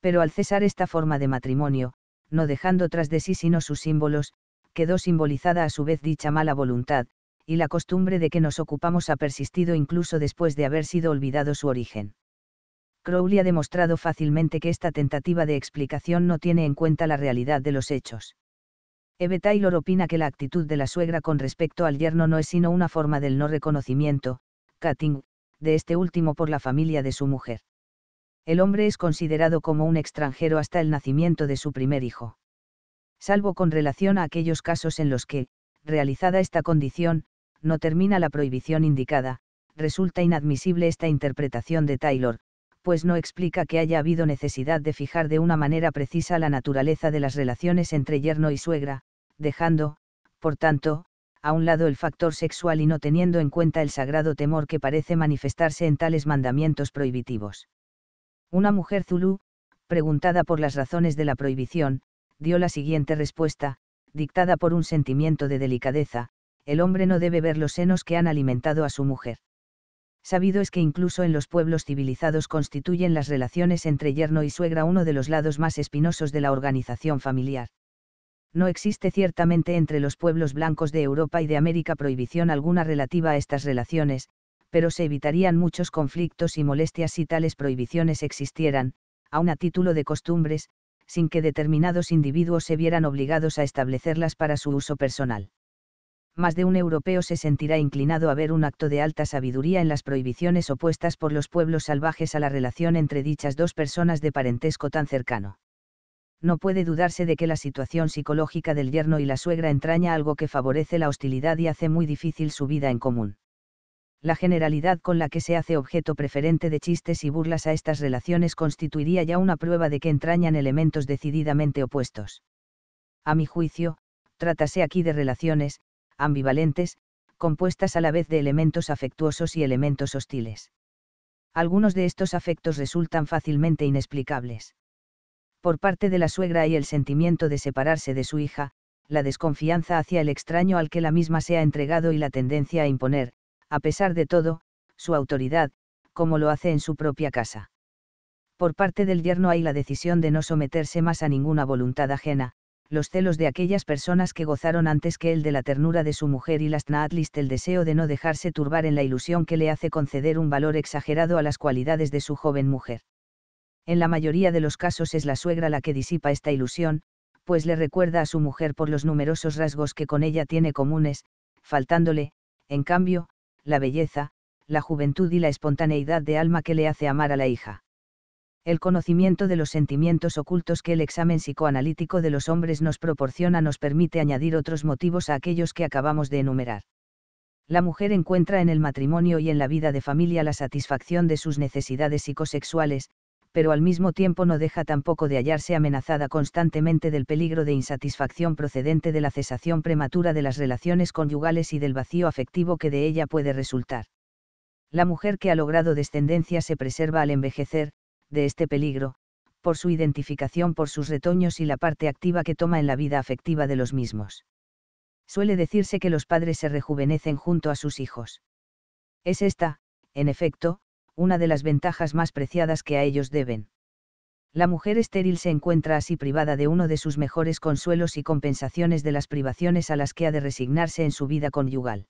Pero al cesar esta forma de matrimonio, no dejando tras de sí sino sus símbolos, quedó simbolizada a su vez dicha mala voluntad, y la costumbre de que nos ocupamos ha persistido incluso después de haber sido olvidado su origen. Crowley ha demostrado fácilmente que esta tentativa de explicación no tiene en cuenta la realidad de los hechos. Eve Taylor opina que la actitud de la suegra con respecto al yerno no es sino una forma del no reconocimiento, cutting, de este último por la familia de su mujer. El hombre es considerado como un extranjero hasta el nacimiento de su primer hijo. Salvo con relación a aquellos casos en los que, realizada esta condición, no termina la prohibición indicada, resulta inadmisible esta interpretación de Taylor, pues no explica que haya habido necesidad de fijar de una manera precisa la naturaleza de las relaciones entre yerno y suegra, dejando, por tanto, a un lado el factor sexual y no teniendo en cuenta el sagrado temor que parece manifestarse en tales mandamientos prohibitivos. Una mujer zulú, preguntada por las razones de la prohibición, dio la siguiente respuesta, dictada por un sentimiento de delicadeza, el hombre no debe ver los senos que han alimentado a su mujer sabido es que incluso en los pueblos civilizados constituyen las relaciones entre yerno y suegra uno de los lados más espinosos de la organización familiar. No existe ciertamente entre los pueblos blancos de Europa y de América prohibición alguna relativa a estas relaciones, pero se evitarían muchos conflictos y molestias si tales prohibiciones existieran, aun a título de costumbres, sin que determinados individuos se vieran obligados a establecerlas para su uso personal más de un europeo se sentirá inclinado a ver un acto de alta sabiduría en las prohibiciones opuestas por los pueblos salvajes a la relación entre dichas dos personas de parentesco tan cercano. No puede dudarse de que la situación psicológica del yerno y la suegra entraña algo que favorece la hostilidad y hace muy difícil su vida en común. La generalidad con la que se hace objeto preferente de chistes y burlas a estas relaciones constituiría ya una prueba de que entrañan elementos decididamente opuestos. A mi juicio, trátase aquí de relaciones, ambivalentes, compuestas a la vez de elementos afectuosos y elementos hostiles. Algunos de estos afectos resultan fácilmente inexplicables. Por parte de la suegra hay el sentimiento de separarse de su hija, la desconfianza hacia el extraño al que la misma se ha entregado y la tendencia a imponer, a pesar de todo, su autoridad, como lo hace en su propia casa. Por parte del yerno hay la decisión de no someterse más a ninguna voluntad ajena, los celos de aquellas personas que gozaron antes que él de la ternura de su mujer y las Naatlist el deseo de no dejarse turbar en la ilusión que le hace conceder un valor exagerado a las cualidades de su joven mujer. En la mayoría de los casos es la suegra la que disipa esta ilusión, pues le recuerda a su mujer por los numerosos rasgos que con ella tiene comunes, faltándole, en cambio, la belleza, la juventud y la espontaneidad de alma que le hace amar a la hija el conocimiento de los sentimientos ocultos que el examen psicoanalítico de los hombres nos proporciona nos permite añadir otros motivos a aquellos que acabamos de enumerar. La mujer encuentra en el matrimonio y en la vida de familia la satisfacción de sus necesidades psicosexuales, pero al mismo tiempo no deja tampoco de hallarse amenazada constantemente del peligro de insatisfacción procedente de la cesación prematura de las relaciones conyugales y del vacío afectivo que de ella puede resultar. La mujer que ha logrado descendencia se preserva al envejecer, de este peligro, por su identificación por sus retoños y la parte activa que toma en la vida afectiva de los mismos. Suele decirse que los padres se rejuvenecen junto a sus hijos. Es esta, en efecto, una de las ventajas más preciadas que a ellos deben. La mujer estéril se encuentra así privada de uno de sus mejores consuelos y compensaciones de las privaciones a las que ha de resignarse en su vida conyugal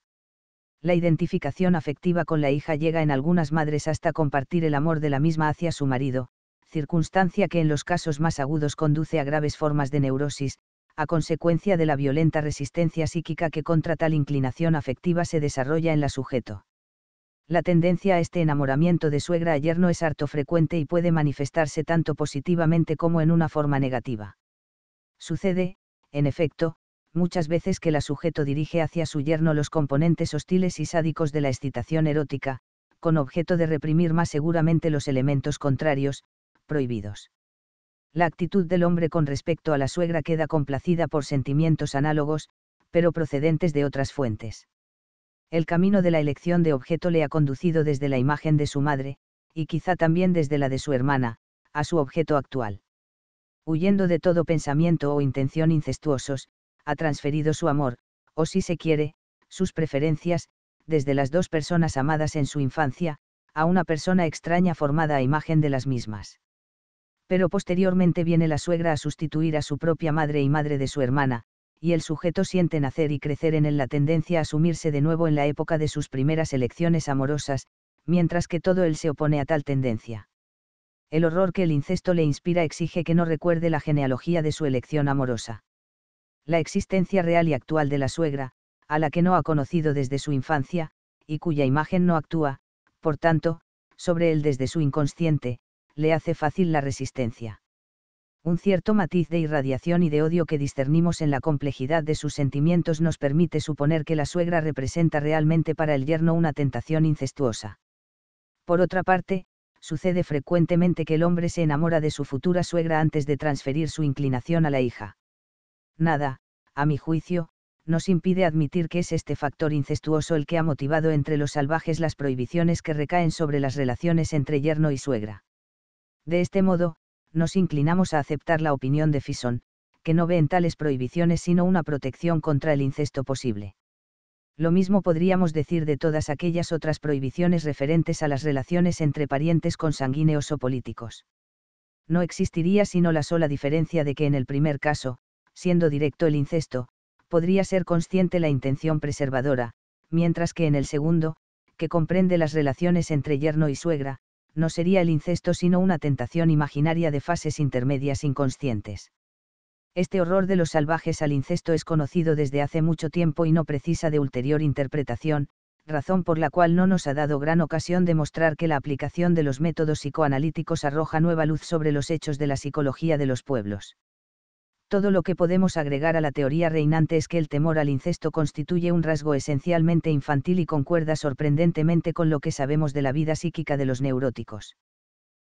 la identificación afectiva con la hija llega en algunas madres hasta compartir el amor de la misma hacia su marido, circunstancia que en los casos más agudos conduce a graves formas de neurosis, a consecuencia de la violenta resistencia psíquica que contra tal inclinación afectiva se desarrolla en la sujeto. La tendencia a este enamoramiento de suegra a yerno es harto frecuente y puede manifestarse tanto positivamente como en una forma negativa. Sucede, en efecto, muchas veces que la sujeto dirige hacia su yerno los componentes hostiles y sádicos de la excitación erótica, con objeto de reprimir más seguramente los elementos contrarios, prohibidos. La actitud del hombre con respecto a la suegra queda complacida por sentimientos análogos, pero procedentes de otras fuentes. El camino de la elección de objeto le ha conducido desde la imagen de su madre, y quizá también desde la de su hermana, a su objeto actual. Huyendo de todo pensamiento o intención incestuosos, ha transferido su amor, o si se quiere, sus preferencias, desde las dos personas amadas en su infancia, a una persona extraña formada a imagen de las mismas. Pero posteriormente viene la suegra a sustituir a su propia madre y madre de su hermana, y el sujeto siente nacer y crecer en él la tendencia a asumirse de nuevo en la época de sus primeras elecciones amorosas, mientras que todo él se opone a tal tendencia. El horror que el incesto le inspira exige que no recuerde la genealogía de su elección amorosa la existencia real y actual de la suegra, a la que no ha conocido desde su infancia, y cuya imagen no actúa, por tanto, sobre él desde su inconsciente, le hace fácil la resistencia. Un cierto matiz de irradiación y de odio que discernimos en la complejidad de sus sentimientos nos permite suponer que la suegra representa realmente para el yerno una tentación incestuosa. Por otra parte, sucede frecuentemente que el hombre se enamora de su futura suegra antes de transferir su inclinación a la hija nada, a mi juicio, nos impide admitir que es este factor incestuoso el que ha motivado entre los salvajes las prohibiciones que recaen sobre las relaciones entre yerno y suegra. De este modo, nos inclinamos a aceptar la opinión de Fison, que no ve en tales prohibiciones sino una protección contra el incesto posible. Lo mismo podríamos decir de todas aquellas otras prohibiciones referentes a las relaciones entre parientes consanguíneos o políticos. No existiría sino la sola diferencia de que en el primer caso, siendo directo el incesto, podría ser consciente la intención preservadora, mientras que en el segundo, que comprende las relaciones entre yerno y suegra, no sería el incesto sino una tentación imaginaria de fases intermedias inconscientes. Este horror de los salvajes al incesto es conocido desde hace mucho tiempo y no precisa de ulterior interpretación, razón por la cual no nos ha dado gran ocasión de mostrar que la aplicación de los métodos psicoanalíticos arroja nueva luz sobre los hechos de la psicología de los pueblos todo lo que podemos agregar a la teoría reinante es que el temor al incesto constituye un rasgo esencialmente infantil y concuerda sorprendentemente con lo que sabemos de la vida psíquica de los neuróticos.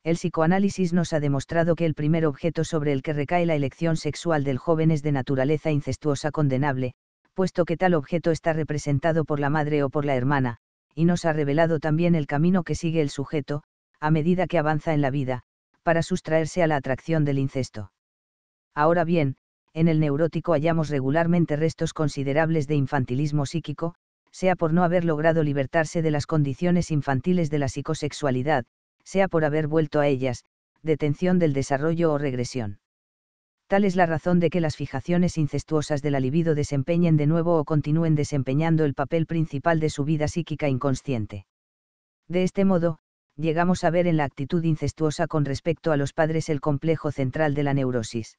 El psicoanálisis nos ha demostrado que el primer objeto sobre el que recae la elección sexual del joven es de naturaleza incestuosa condenable, puesto que tal objeto está representado por la madre o por la hermana, y nos ha revelado también el camino que sigue el sujeto, a medida que avanza en la vida, para sustraerse a la atracción del incesto. Ahora bien, en el neurótico hallamos regularmente restos considerables de infantilismo psíquico, sea por no haber logrado libertarse de las condiciones infantiles de la psicosexualidad, sea por haber vuelto a ellas, detención del desarrollo o regresión. Tal es la razón de que las fijaciones incestuosas de la libido desempeñen de nuevo o continúen desempeñando el papel principal de su vida psíquica inconsciente. De este modo, llegamos a ver en la actitud incestuosa con respecto a los padres el complejo central de la neurosis.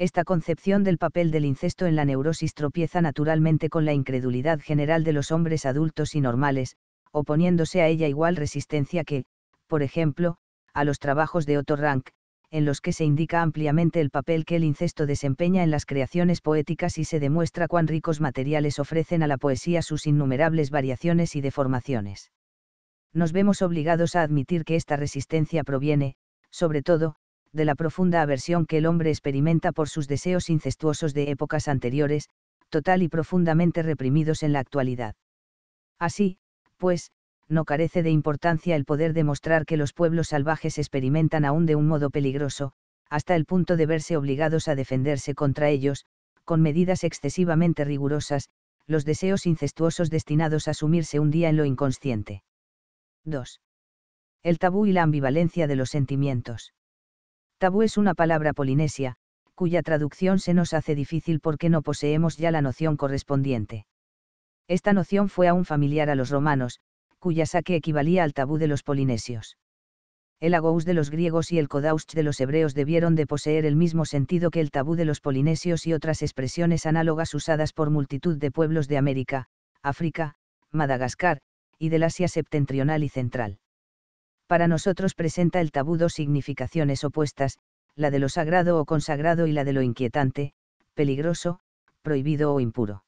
Esta concepción del papel del incesto en la neurosis tropieza naturalmente con la incredulidad general de los hombres adultos y normales, oponiéndose a ella igual resistencia que, por ejemplo, a los trabajos de Otto Rank, en los que se indica ampliamente el papel que el incesto desempeña en las creaciones poéticas y se demuestra cuán ricos materiales ofrecen a la poesía sus innumerables variaciones y deformaciones. Nos vemos obligados a admitir que esta resistencia proviene, sobre todo, de la profunda aversión que el hombre experimenta por sus deseos incestuosos de épocas anteriores, total y profundamente reprimidos en la actualidad. Así, pues, no carece de importancia el poder demostrar que los pueblos salvajes experimentan aún de un modo peligroso, hasta el punto de verse obligados a defenderse contra ellos, con medidas excesivamente rigurosas, los deseos incestuosos destinados a sumirse un día en lo inconsciente. 2. El tabú y la ambivalencia de los sentimientos. Tabú es una palabra polinesia, cuya traducción se nos hace difícil porque no poseemos ya la noción correspondiente. Esta noción fue aún familiar a los romanos, cuya saque equivalía al tabú de los polinesios. El agous de los griegos y el kodausch de los hebreos debieron de poseer el mismo sentido que el tabú de los polinesios y otras expresiones análogas usadas por multitud de pueblos de América, África, Madagascar, y del Asia septentrional y central para nosotros presenta el tabú dos significaciones opuestas, la de lo sagrado o consagrado y la de lo inquietante, peligroso, prohibido o impuro.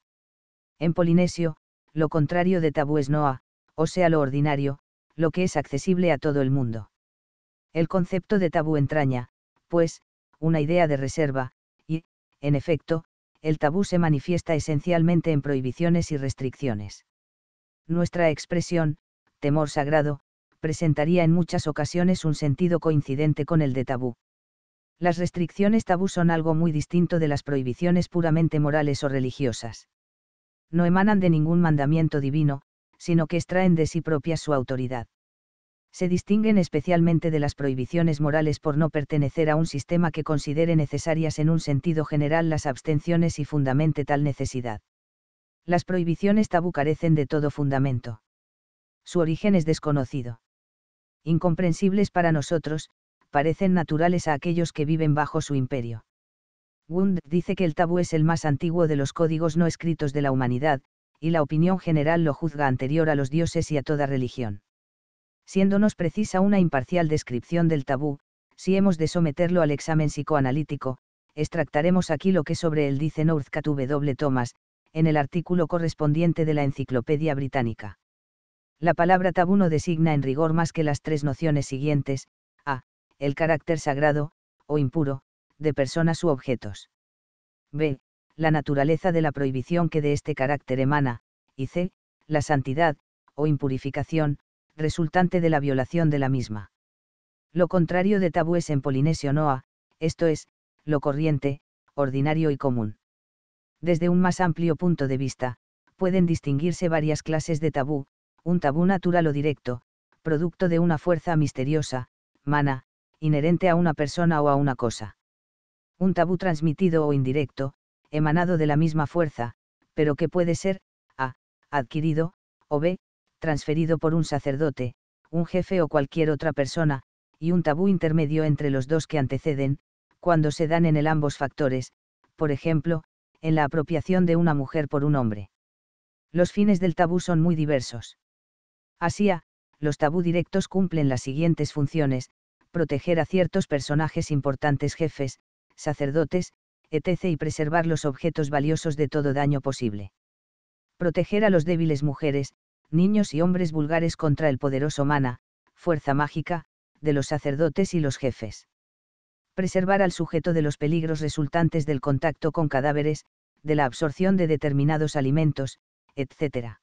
En polinesio, lo contrario de tabú es noa, o sea lo ordinario, lo que es accesible a todo el mundo. El concepto de tabú entraña, pues, una idea de reserva, y, en efecto, el tabú se manifiesta esencialmente en prohibiciones y restricciones. Nuestra expresión, temor sagrado, presentaría en muchas ocasiones un sentido coincidente con el de tabú. Las restricciones tabú son algo muy distinto de las prohibiciones puramente morales o religiosas. No emanan de ningún mandamiento divino, sino que extraen de sí propias su autoridad. Se distinguen especialmente de las prohibiciones morales por no pertenecer a un sistema que considere necesarias en un sentido general las abstenciones y fundamente tal necesidad. Las prohibiciones tabú carecen de todo fundamento. Su origen es desconocido incomprensibles para nosotros, parecen naturales a aquellos que viven bajo su imperio. Wundt dice que el tabú es el más antiguo de los códigos no escritos de la humanidad, y la opinión general lo juzga anterior a los dioses y a toda religión. Siéndonos precisa una imparcial descripción del tabú, si hemos de someterlo al examen psicoanalítico, extractaremos aquí lo que sobre él dice Northcat W. Thomas, en el artículo correspondiente de la Enciclopedia Británica. La palabra tabú no designa en rigor más que las tres nociones siguientes, a. el carácter sagrado, o impuro, de personas u objetos. b. la naturaleza de la prohibición que de este carácter emana, y c. la santidad, o impurificación, resultante de la violación de la misma. Lo contrario de tabú es en polinesio noa, esto es, lo corriente, ordinario y común. Desde un más amplio punto de vista, pueden distinguirse varias clases de tabú, un tabú natural o directo, producto de una fuerza misteriosa, mana, inherente a una persona o a una cosa. Un tabú transmitido o indirecto, emanado de la misma fuerza, pero que puede ser, a, adquirido, o b, transferido por un sacerdote, un jefe o cualquier otra persona, y un tabú intermedio entre los dos que anteceden, cuando se dan en el ambos factores, por ejemplo, en la apropiación de una mujer por un hombre. Los fines del tabú son muy diversos. Así, los tabú directos cumplen las siguientes funciones, proteger a ciertos personajes importantes jefes, sacerdotes, etc. y preservar los objetos valiosos de todo daño posible. Proteger a los débiles mujeres, niños y hombres vulgares contra el poderoso mana, fuerza mágica, de los sacerdotes y los jefes. Preservar al sujeto de los peligros resultantes del contacto con cadáveres, de la absorción de determinados alimentos, etc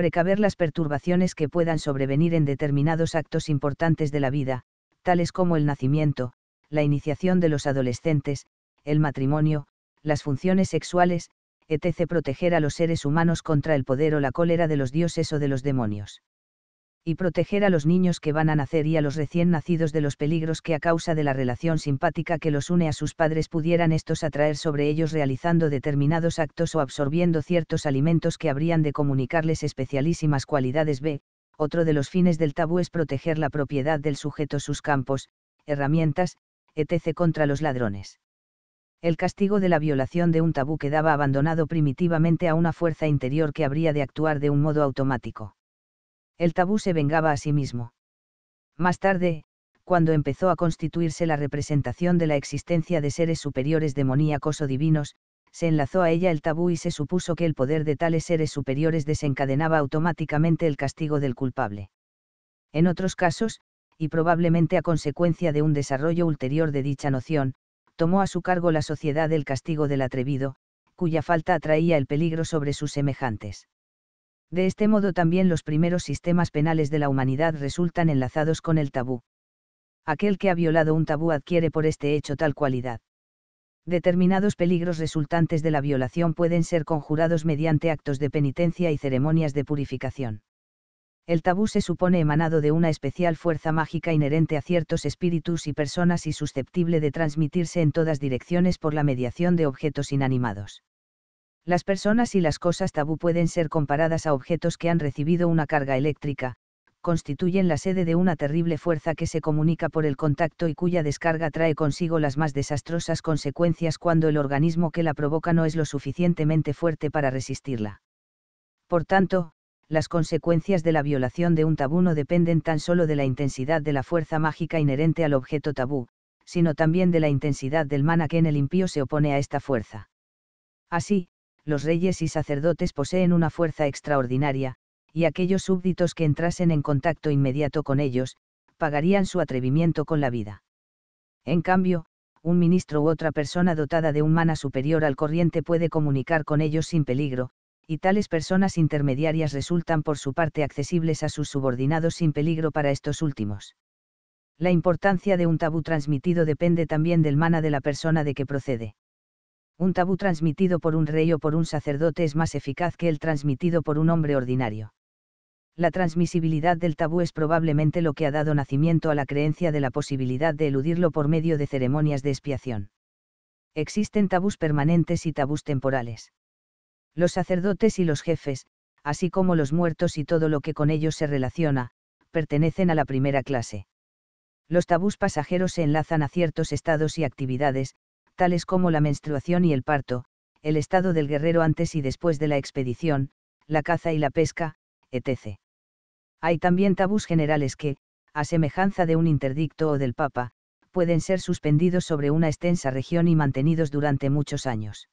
precaver las perturbaciones que puedan sobrevenir en determinados actos importantes de la vida, tales como el nacimiento, la iniciación de los adolescentes, el matrimonio, las funciones sexuales, etc. proteger a los seres humanos contra el poder o la cólera de los dioses o de los demonios y proteger a los niños que van a nacer y a los recién nacidos de los peligros que a causa de la relación simpática que los une a sus padres pudieran estos atraer sobre ellos realizando determinados actos o absorbiendo ciertos alimentos que habrían de comunicarles especialísimas cualidades B. Otro de los fines del tabú es proteger la propiedad del sujeto, sus campos, herramientas, etc. contra los ladrones. El castigo de la violación de un tabú quedaba abandonado primitivamente a una fuerza interior que habría de actuar de un modo automático el tabú se vengaba a sí mismo. Más tarde, cuando empezó a constituirse la representación de la existencia de seres superiores demoníacos o divinos, se enlazó a ella el tabú y se supuso que el poder de tales seres superiores desencadenaba automáticamente el castigo del culpable. En otros casos, y probablemente a consecuencia de un desarrollo ulterior de dicha noción, tomó a su cargo la sociedad el castigo del atrevido, cuya falta atraía el peligro sobre sus semejantes. De este modo también los primeros sistemas penales de la humanidad resultan enlazados con el tabú. Aquel que ha violado un tabú adquiere por este hecho tal cualidad. Determinados peligros resultantes de la violación pueden ser conjurados mediante actos de penitencia y ceremonias de purificación. El tabú se supone emanado de una especial fuerza mágica inherente a ciertos espíritus y personas y susceptible de transmitirse en todas direcciones por la mediación de objetos inanimados las personas y las cosas tabú pueden ser comparadas a objetos que han recibido una carga eléctrica, constituyen la sede de una terrible fuerza que se comunica por el contacto y cuya descarga trae consigo las más desastrosas consecuencias cuando el organismo que la provoca no es lo suficientemente fuerte para resistirla. Por tanto, las consecuencias de la violación de un tabú no dependen tan solo de la intensidad de la fuerza mágica inherente al objeto tabú, sino también de la intensidad del mana que en el impío se opone a esta fuerza. Así, los reyes y sacerdotes poseen una fuerza extraordinaria, y aquellos súbditos que entrasen en contacto inmediato con ellos, pagarían su atrevimiento con la vida. En cambio, un ministro u otra persona dotada de un mana superior al corriente puede comunicar con ellos sin peligro, y tales personas intermediarias resultan por su parte accesibles a sus subordinados sin peligro para estos últimos. La importancia de un tabú transmitido depende también del mana de la persona de que procede un tabú transmitido por un rey o por un sacerdote es más eficaz que el transmitido por un hombre ordinario. La transmisibilidad del tabú es probablemente lo que ha dado nacimiento a la creencia de la posibilidad de eludirlo por medio de ceremonias de expiación. Existen tabús permanentes y tabús temporales. Los sacerdotes y los jefes, así como los muertos y todo lo que con ellos se relaciona, pertenecen a la primera clase. Los tabús pasajeros se enlazan a ciertos estados y actividades, tales como la menstruación y el parto, el estado del guerrero antes y después de la expedición, la caza y la pesca, etc. Hay también tabús generales que, a semejanza de un interdicto o del Papa, pueden ser suspendidos sobre una extensa región y mantenidos durante muchos años.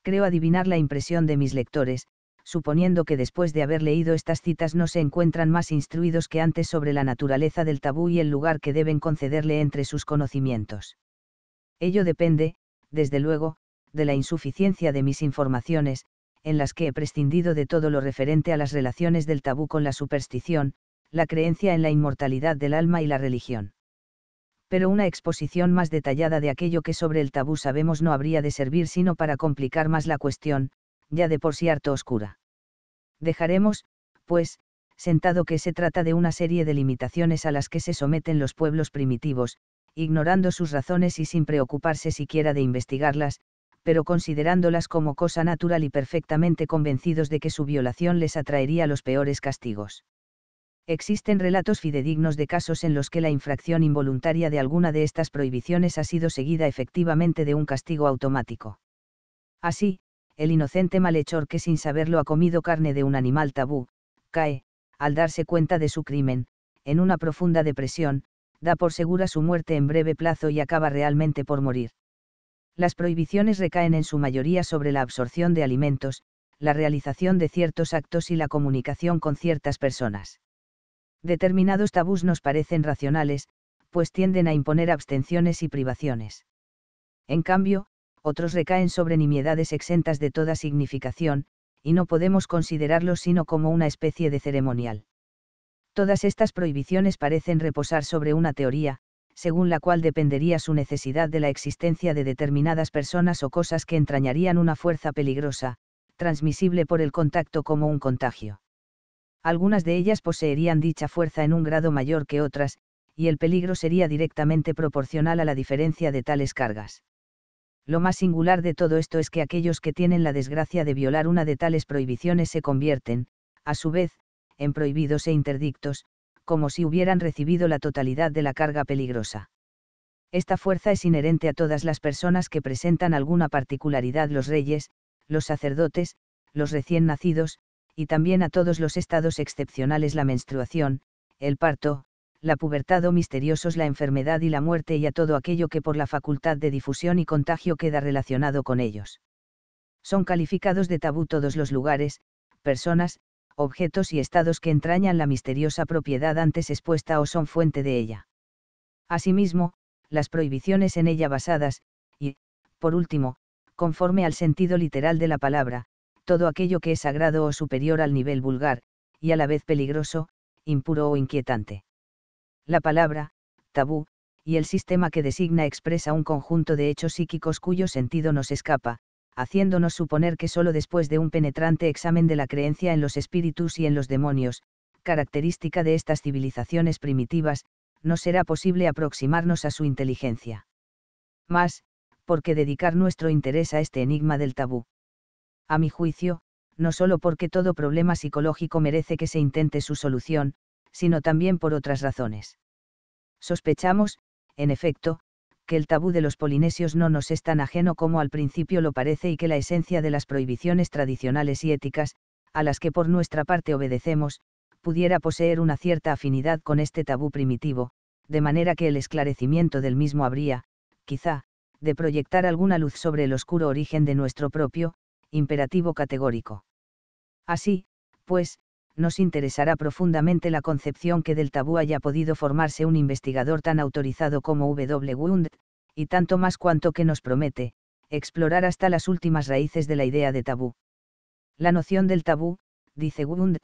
Creo adivinar la impresión de mis lectores, suponiendo que después de haber leído estas citas no se encuentran más instruidos que antes sobre la naturaleza del tabú y el lugar que deben concederle entre sus conocimientos. Ello depende, desde luego, de la insuficiencia de mis informaciones, en las que he prescindido de todo lo referente a las relaciones del tabú con la superstición, la creencia en la inmortalidad del alma y la religión. Pero una exposición más detallada de aquello que sobre el tabú sabemos no habría de servir sino para complicar más la cuestión, ya de por sí harto oscura. Dejaremos, pues, sentado que se trata de una serie de limitaciones a las que se someten los pueblos primitivos, ignorando sus razones y sin preocuparse siquiera de investigarlas, pero considerándolas como cosa natural y perfectamente convencidos de que su violación les atraería los peores castigos. Existen relatos fidedignos de casos en los que la infracción involuntaria de alguna de estas prohibiciones ha sido seguida efectivamente de un castigo automático. Así, el inocente malhechor que sin saberlo ha comido carne de un animal tabú, cae, al darse cuenta de su crimen, en una profunda depresión, da por segura su muerte en breve plazo y acaba realmente por morir. Las prohibiciones recaen en su mayoría sobre la absorción de alimentos, la realización de ciertos actos y la comunicación con ciertas personas. Determinados tabús nos parecen racionales, pues tienden a imponer abstenciones y privaciones. En cambio, otros recaen sobre nimiedades exentas de toda significación, y no podemos considerarlos sino como una especie de ceremonial. Todas estas prohibiciones parecen reposar sobre una teoría, según la cual dependería su necesidad de la existencia de determinadas personas o cosas que entrañarían una fuerza peligrosa, transmisible por el contacto como un contagio. Algunas de ellas poseerían dicha fuerza en un grado mayor que otras, y el peligro sería directamente proporcional a la diferencia de tales cargas. Lo más singular de todo esto es que aquellos que tienen la desgracia de violar una de tales prohibiciones se convierten, a su vez, en prohibidos e interdictos, como si hubieran recibido la totalidad de la carga peligrosa. Esta fuerza es inherente a todas las personas que presentan alguna particularidad los reyes, los sacerdotes, los recién nacidos, y también a todos los estados excepcionales la menstruación, el parto, la pubertad o misteriosos la enfermedad y la muerte y a todo aquello que por la facultad de difusión y contagio queda relacionado con ellos. Son calificados de tabú todos los lugares, personas, objetos y estados que entrañan la misteriosa propiedad antes expuesta o son fuente de ella. Asimismo, las prohibiciones en ella basadas, y, por último, conforme al sentido literal de la palabra, todo aquello que es sagrado o superior al nivel vulgar, y a la vez peligroso, impuro o inquietante. La palabra, tabú, y el sistema que designa expresa un conjunto de hechos psíquicos cuyo sentido nos escapa, haciéndonos suponer que solo después de un penetrante examen de la creencia en los espíritus y en los demonios, característica de estas civilizaciones primitivas, no será posible aproximarnos a su inteligencia. Más, porque dedicar nuestro interés a este enigma del tabú? A mi juicio, no solo porque todo problema psicológico merece que se intente su solución, sino también por otras razones. Sospechamos, en efecto, que el tabú de los polinesios no nos es tan ajeno como al principio lo parece y que la esencia de las prohibiciones tradicionales y éticas, a las que por nuestra parte obedecemos, pudiera poseer una cierta afinidad con este tabú primitivo, de manera que el esclarecimiento del mismo habría, quizá, de proyectar alguna luz sobre el oscuro origen de nuestro propio, imperativo categórico. Así, pues, nos interesará profundamente la concepción que del tabú haya podido formarse un investigador tan autorizado como W. Wundt, y tanto más cuanto que nos promete, explorar hasta las últimas raíces de la idea de tabú. La noción del tabú, dice Wundt,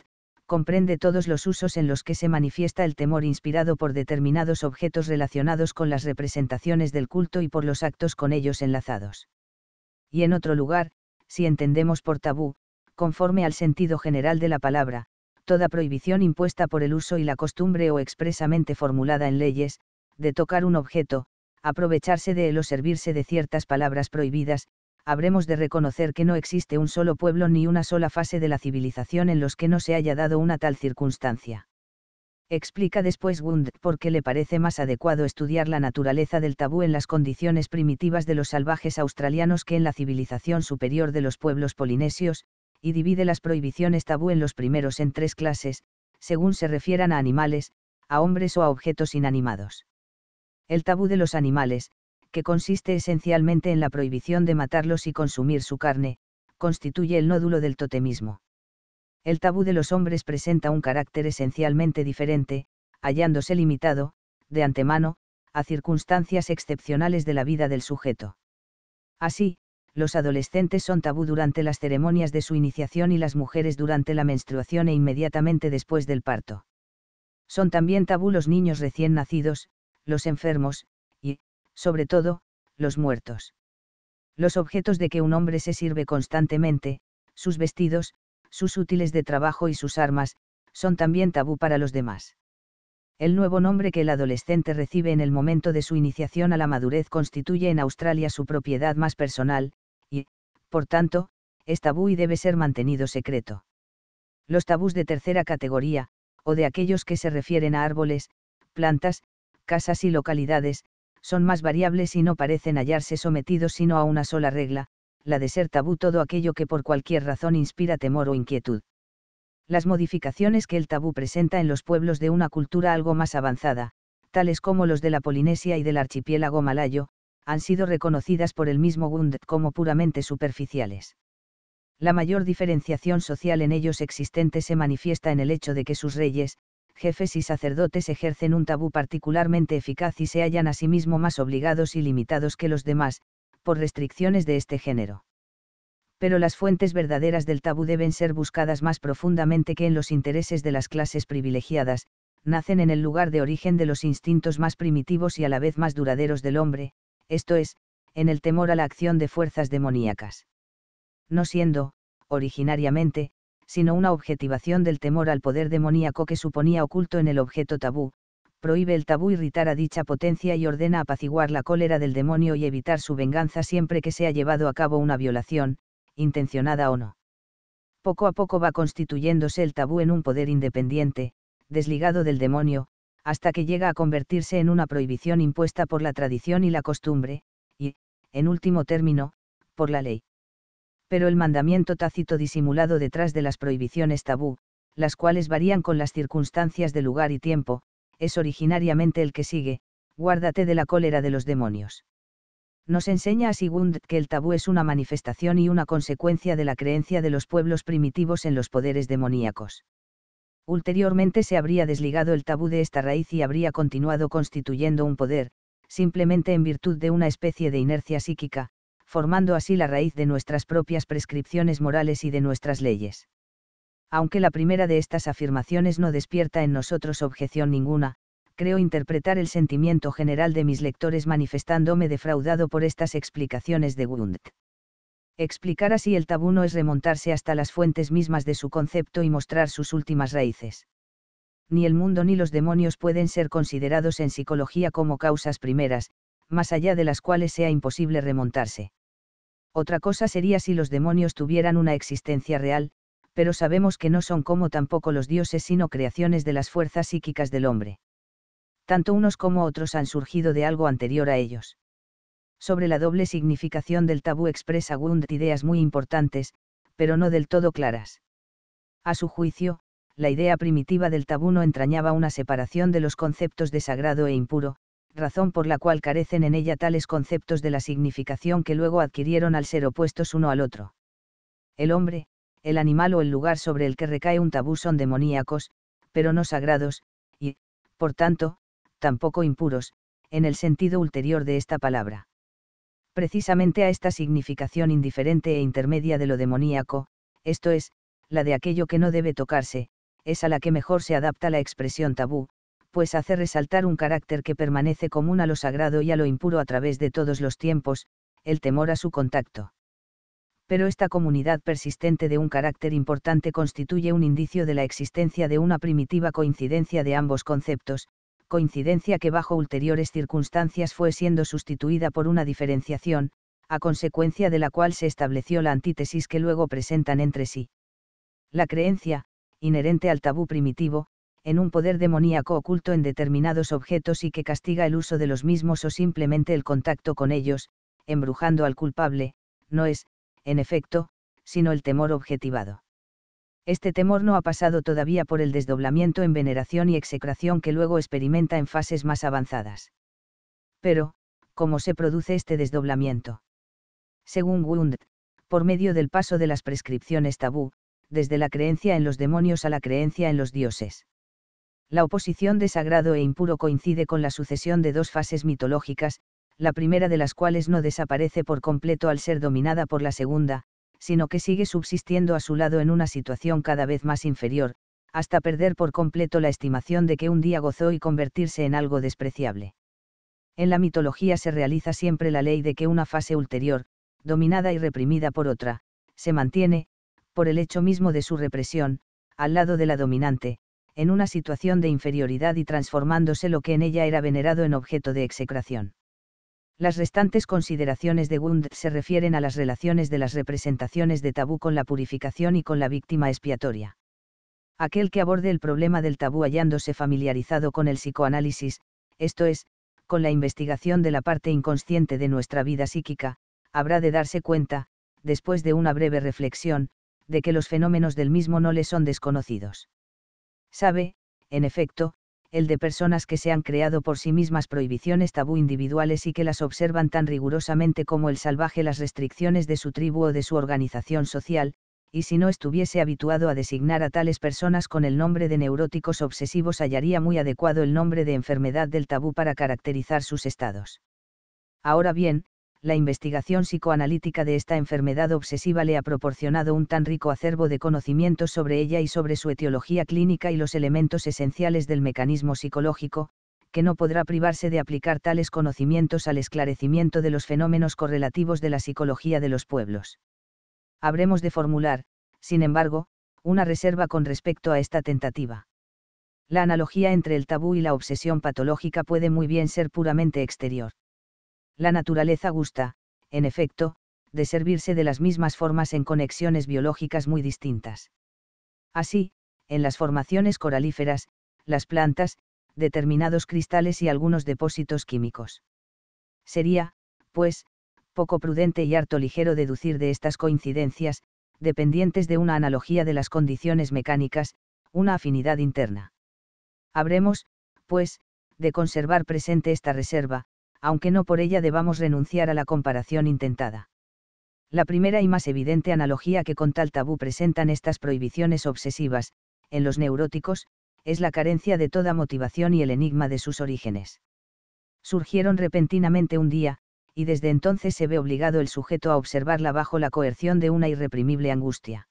comprende todos los usos en los que se manifiesta el temor inspirado por determinados objetos relacionados con las representaciones del culto y por los actos con ellos enlazados. Y en otro lugar, si entendemos por tabú, conforme al sentido general de la palabra, toda prohibición impuesta por el uso y la costumbre o expresamente formulada en leyes, de tocar un objeto, aprovecharse de él o servirse de ciertas palabras prohibidas, habremos de reconocer que no existe un solo pueblo ni una sola fase de la civilización en los que no se haya dado una tal circunstancia. Explica después Wundt por qué le parece más adecuado estudiar la naturaleza del tabú en las condiciones primitivas de los salvajes australianos que en la civilización superior de los pueblos polinesios, y divide las prohibiciones tabú en los primeros en tres clases, según se refieran a animales, a hombres o a objetos inanimados. El tabú de los animales, que consiste esencialmente en la prohibición de matarlos y consumir su carne, constituye el nódulo del totemismo. El tabú de los hombres presenta un carácter esencialmente diferente, hallándose limitado, de antemano, a circunstancias excepcionales de la vida del sujeto. Así, los adolescentes son tabú durante las ceremonias de su iniciación y las mujeres durante la menstruación e inmediatamente después del parto. Son también tabú los niños recién nacidos, los enfermos, y, sobre todo, los muertos. Los objetos de que un hombre se sirve constantemente, sus vestidos, sus útiles de trabajo y sus armas, son también tabú para los demás. El nuevo nombre que el adolescente recibe en el momento de su iniciación a la madurez constituye en Australia su propiedad más personal, por tanto, es tabú y debe ser mantenido secreto. Los tabús de tercera categoría, o de aquellos que se refieren a árboles, plantas, casas y localidades, son más variables y no parecen hallarse sometidos sino a una sola regla, la de ser tabú todo aquello que por cualquier razón inspira temor o inquietud. Las modificaciones que el tabú presenta en los pueblos de una cultura algo más avanzada, tales como los de la Polinesia y del archipiélago malayo, han sido reconocidas por el mismo Wundt como puramente superficiales. La mayor diferenciación social en ellos existente se manifiesta en el hecho de que sus reyes, jefes y sacerdotes ejercen un tabú particularmente eficaz y se hallan a sí mismo más obligados y limitados que los demás, por restricciones de este género. Pero las fuentes verdaderas del tabú deben ser buscadas más profundamente que en los intereses de las clases privilegiadas, nacen en el lugar de origen de los instintos más primitivos y a la vez más duraderos del hombre, esto es, en el temor a la acción de fuerzas demoníacas. No siendo, originariamente, sino una objetivación del temor al poder demoníaco que suponía oculto en el objeto tabú, prohíbe el tabú irritar a dicha potencia y ordena apaciguar la cólera del demonio y evitar su venganza siempre que se ha llevado a cabo una violación, intencionada o no. Poco a poco va constituyéndose el tabú en un poder independiente, desligado del demonio, hasta que llega a convertirse en una prohibición impuesta por la tradición y la costumbre, y, en último término, por la ley. Pero el mandamiento tácito disimulado detrás de las prohibiciones tabú, las cuales varían con las circunstancias de lugar y tiempo, es originariamente el que sigue, guárdate de la cólera de los demonios. Nos enseña a Sigund que el tabú es una manifestación y una consecuencia de la creencia de los pueblos primitivos en los poderes demoníacos ulteriormente se habría desligado el tabú de esta raíz y habría continuado constituyendo un poder, simplemente en virtud de una especie de inercia psíquica, formando así la raíz de nuestras propias prescripciones morales y de nuestras leyes. Aunque la primera de estas afirmaciones no despierta en nosotros objeción ninguna, creo interpretar el sentimiento general de mis lectores manifestándome defraudado por estas explicaciones de Wundt. Explicar así el tabú no es remontarse hasta las fuentes mismas de su concepto y mostrar sus últimas raíces. Ni el mundo ni los demonios pueden ser considerados en psicología como causas primeras, más allá de las cuales sea imposible remontarse. Otra cosa sería si los demonios tuvieran una existencia real, pero sabemos que no son como tampoco los dioses sino creaciones de las fuerzas psíquicas del hombre. Tanto unos como otros han surgido de algo anterior a ellos sobre la doble significación del tabú expresa Wundt ideas muy importantes, pero no del todo claras. A su juicio, la idea primitiva del tabú no entrañaba una separación de los conceptos de sagrado e impuro, razón por la cual carecen en ella tales conceptos de la significación que luego adquirieron al ser opuestos uno al otro. El hombre, el animal o el lugar sobre el que recae un tabú son demoníacos, pero no sagrados, y, por tanto, tampoco impuros, en el sentido ulterior de esta palabra precisamente a esta significación indiferente e intermedia de lo demoníaco, esto es, la de aquello que no debe tocarse, es a la que mejor se adapta la expresión tabú, pues hace resaltar un carácter que permanece común a lo sagrado y a lo impuro a través de todos los tiempos, el temor a su contacto. Pero esta comunidad persistente de un carácter importante constituye un indicio de la existencia de una primitiva coincidencia de ambos conceptos, coincidencia que bajo ulteriores circunstancias fue siendo sustituida por una diferenciación, a consecuencia de la cual se estableció la antítesis que luego presentan entre sí. La creencia, inherente al tabú primitivo, en un poder demoníaco oculto en determinados objetos y que castiga el uso de los mismos o simplemente el contacto con ellos, embrujando al culpable, no es, en efecto, sino el temor objetivado este temor no ha pasado todavía por el desdoblamiento en veneración y execración que luego experimenta en fases más avanzadas. Pero, ¿cómo se produce este desdoblamiento? Según Wundt, por medio del paso de las prescripciones tabú, desde la creencia en los demonios a la creencia en los dioses. La oposición de sagrado e impuro coincide con la sucesión de dos fases mitológicas, la primera de las cuales no desaparece por completo al ser dominada por la segunda, sino que sigue subsistiendo a su lado en una situación cada vez más inferior, hasta perder por completo la estimación de que un día gozó y convertirse en algo despreciable. En la mitología se realiza siempre la ley de que una fase ulterior, dominada y reprimida por otra, se mantiene, por el hecho mismo de su represión, al lado de la dominante, en una situación de inferioridad y transformándose lo que en ella era venerado en objeto de execración. Las restantes consideraciones de Wundt se refieren a las relaciones de las representaciones de tabú con la purificación y con la víctima expiatoria. Aquel que aborde el problema del tabú hallándose familiarizado con el psicoanálisis, esto es, con la investigación de la parte inconsciente de nuestra vida psíquica, habrá de darse cuenta, después de una breve reflexión, de que los fenómenos del mismo no le son desconocidos. Sabe, en efecto, el de personas que se han creado por sí mismas prohibiciones tabú individuales y que las observan tan rigurosamente como el salvaje las restricciones de su tribu o de su organización social, y si no estuviese habituado a designar a tales personas con el nombre de neuróticos obsesivos hallaría muy adecuado el nombre de enfermedad del tabú para caracterizar sus estados. Ahora bien, la investigación psicoanalítica de esta enfermedad obsesiva le ha proporcionado un tan rico acervo de conocimientos sobre ella y sobre su etiología clínica y los elementos esenciales del mecanismo psicológico, que no podrá privarse de aplicar tales conocimientos al esclarecimiento de los fenómenos correlativos de la psicología de los pueblos. Habremos de formular, sin embargo, una reserva con respecto a esta tentativa. La analogía entre el tabú y la obsesión patológica puede muy bien ser puramente exterior la naturaleza gusta, en efecto, de servirse de las mismas formas en conexiones biológicas muy distintas. Así, en las formaciones coralíferas, las plantas, determinados cristales y algunos depósitos químicos. Sería, pues, poco prudente y harto ligero deducir de estas coincidencias, dependientes de una analogía de las condiciones mecánicas, una afinidad interna. Habremos, pues, de conservar presente esta reserva, aunque no por ella debamos renunciar a la comparación intentada. La primera y más evidente analogía que con tal tabú presentan estas prohibiciones obsesivas, en los neuróticos, es la carencia de toda motivación y el enigma de sus orígenes. Surgieron repentinamente un día, y desde entonces se ve obligado el sujeto a observarla bajo la coerción de una irreprimible angustia.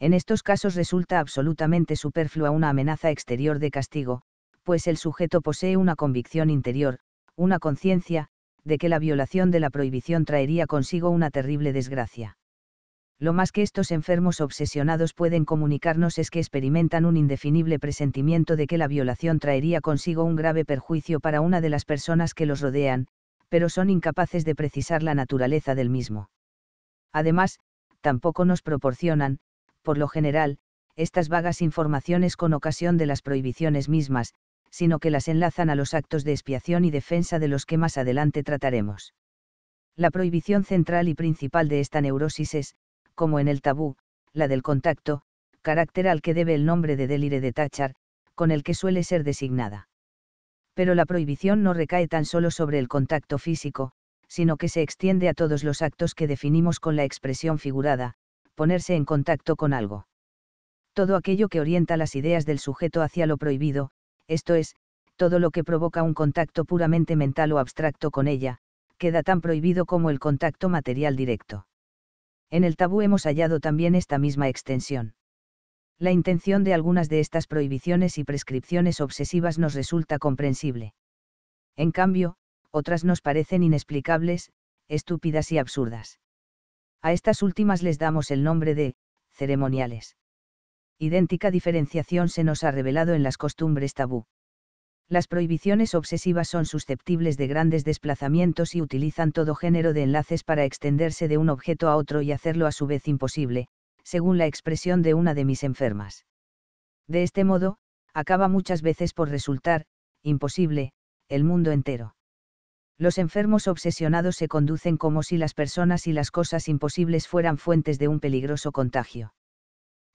En estos casos resulta absolutamente superflua una amenaza exterior de castigo, pues el sujeto posee una convicción interior, una conciencia, de que la violación de la prohibición traería consigo una terrible desgracia. Lo más que estos enfermos obsesionados pueden comunicarnos es que experimentan un indefinible presentimiento de que la violación traería consigo un grave perjuicio para una de las personas que los rodean, pero son incapaces de precisar la naturaleza del mismo. Además, tampoco nos proporcionan, por lo general, estas vagas informaciones con ocasión de las prohibiciones mismas, sino que las enlazan a los actos de expiación y defensa de los que más adelante trataremos. La prohibición central y principal de esta neurosis es, como en el tabú, la del contacto, carácter al que debe el nombre de delire de Táchar, con el que suele ser designada. Pero la prohibición no recae tan solo sobre el contacto físico, sino que se extiende a todos los actos que definimos con la expresión figurada, ponerse en contacto con algo. Todo aquello que orienta las ideas del sujeto hacia lo prohibido, esto es, todo lo que provoca un contacto puramente mental o abstracto con ella, queda tan prohibido como el contacto material directo. En el tabú hemos hallado también esta misma extensión. La intención de algunas de estas prohibiciones y prescripciones obsesivas nos resulta comprensible. En cambio, otras nos parecen inexplicables, estúpidas y absurdas. A estas últimas les damos el nombre de ceremoniales idéntica diferenciación se nos ha revelado en las costumbres tabú. Las prohibiciones obsesivas son susceptibles de grandes desplazamientos y utilizan todo género de enlaces para extenderse de un objeto a otro y hacerlo a su vez imposible, según la expresión de una de mis enfermas. De este modo, acaba muchas veces por resultar, imposible, el mundo entero. Los enfermos obsesionados se conducen como si las personas y las cosas imposibles fueran fuentes de un peligroso contagio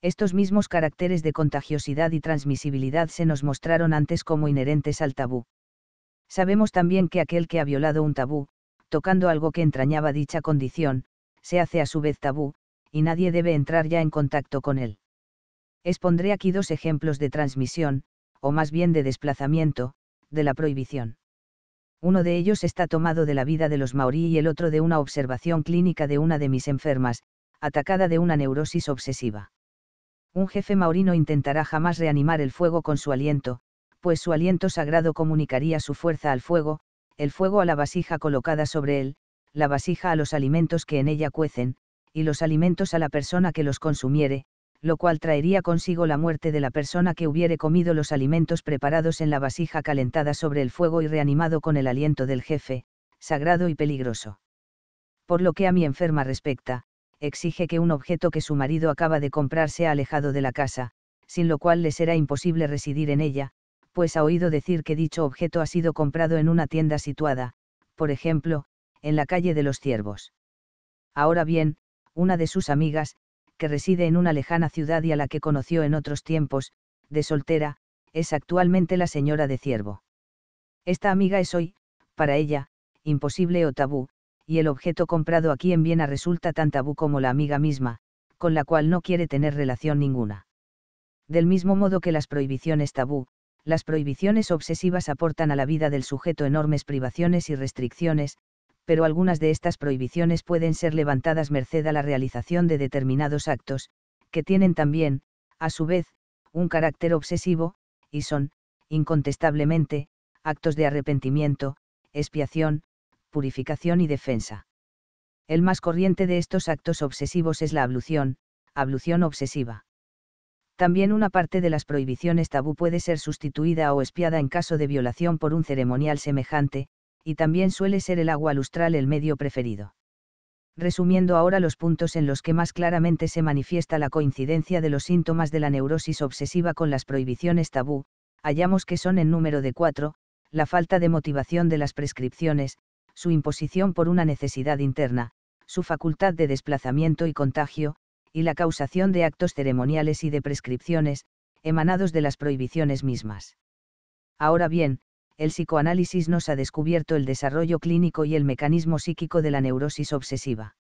estos mismos caracteres de contagiosidad y transmisibilidad se nos mostraron antes como inherentes al tabú. Sabemos también que aquel que ha violado un tabú, tocando algo que entrañaba dicha condición, se hace a su vez tabú, y nadie debe entrar ya en contacto con él. Expondré aquí dos ejemplos de transmisión, o más bien de desplazamiento, de la prohibición. Uno de ellos está tomado de la vida de los maorí y el otro de una observación clínica de una de mis enfermas, atacada de una neurosis obsesiva un jefe maurino intentará jamás reanimar el fuego con su aliento, pues su aliento sagrado comunicaría su fuerza al fuego, el fuego a la vasija colocada sobre él, la vasija a los alimentos que en ella cuecen, y los alimentos a la persona que los consumiere, lo cual traería consigo la muerte de la persona que hubiere comido los alimentos preparados en la vasija calentada sobre el fuego y reanimado con el aliento del jefe, sagrado y peligroso. Por lo que a mi enferma respecta, exige que un objeto que su marido acaba de comprar sea alejado de la casa, sin lo cual le será imposible residir en ella, pues ha oído decir que dicho objeto ha sido comprado en una tienda situada, por ejemplo, en la calle de los ciervos. Ahora bien, una de sus amigas, que reside en una lejana ciudad y a la que conoció en otros tiempos, de soltera, es actualmente la señora de ciervo. Esta amiga es hoy, para ella, imposible o tabú, y el objeto comprado aquí en Viena resulta tan tabú como la amiga misma, con la cual no quiere tener relación ninguna. Del mismo modo que las prohibiciones tabú, las prohibiciones obsesivas aportan a la vida del sujeto enormes privaciones y restricciones, pero algunas de estas prohibiciones pueden ser levantadas merced a la realización de determinados actos, que tienen también, a su vez, un carácter obsesivo, y son, incontestablemente, actos de arrepentimiento, expiación, purificación y defensa. El más corriente de estos actos obsesivos es la ablución, ablución obsesiva. También una parte de las prohibiciones tabú puede ser sustituida o espiada en caso de violación por un ceremonial semejante, y también suele ser el agua lustral el medio preferido. Resumiendo ahora los puntos en los que más claramente se manifiesta la coincidencia de los síntomas de la neurosis obsesiva con las prohibiciones tabú, hallamos que son en número de cuatro, la falta de motivación de las prescripciones, su imposición por una necesidad interna, su facultad de desplazamiento y contagio, y la causación de actos ceremoniales y de prescripciones, emanados de las prohibiciones mismas. Ahora bien, el psicoanálisis nos ha descubierto el desarrollo clínico y el mecanismo psíquico de la neurosis obsesiva.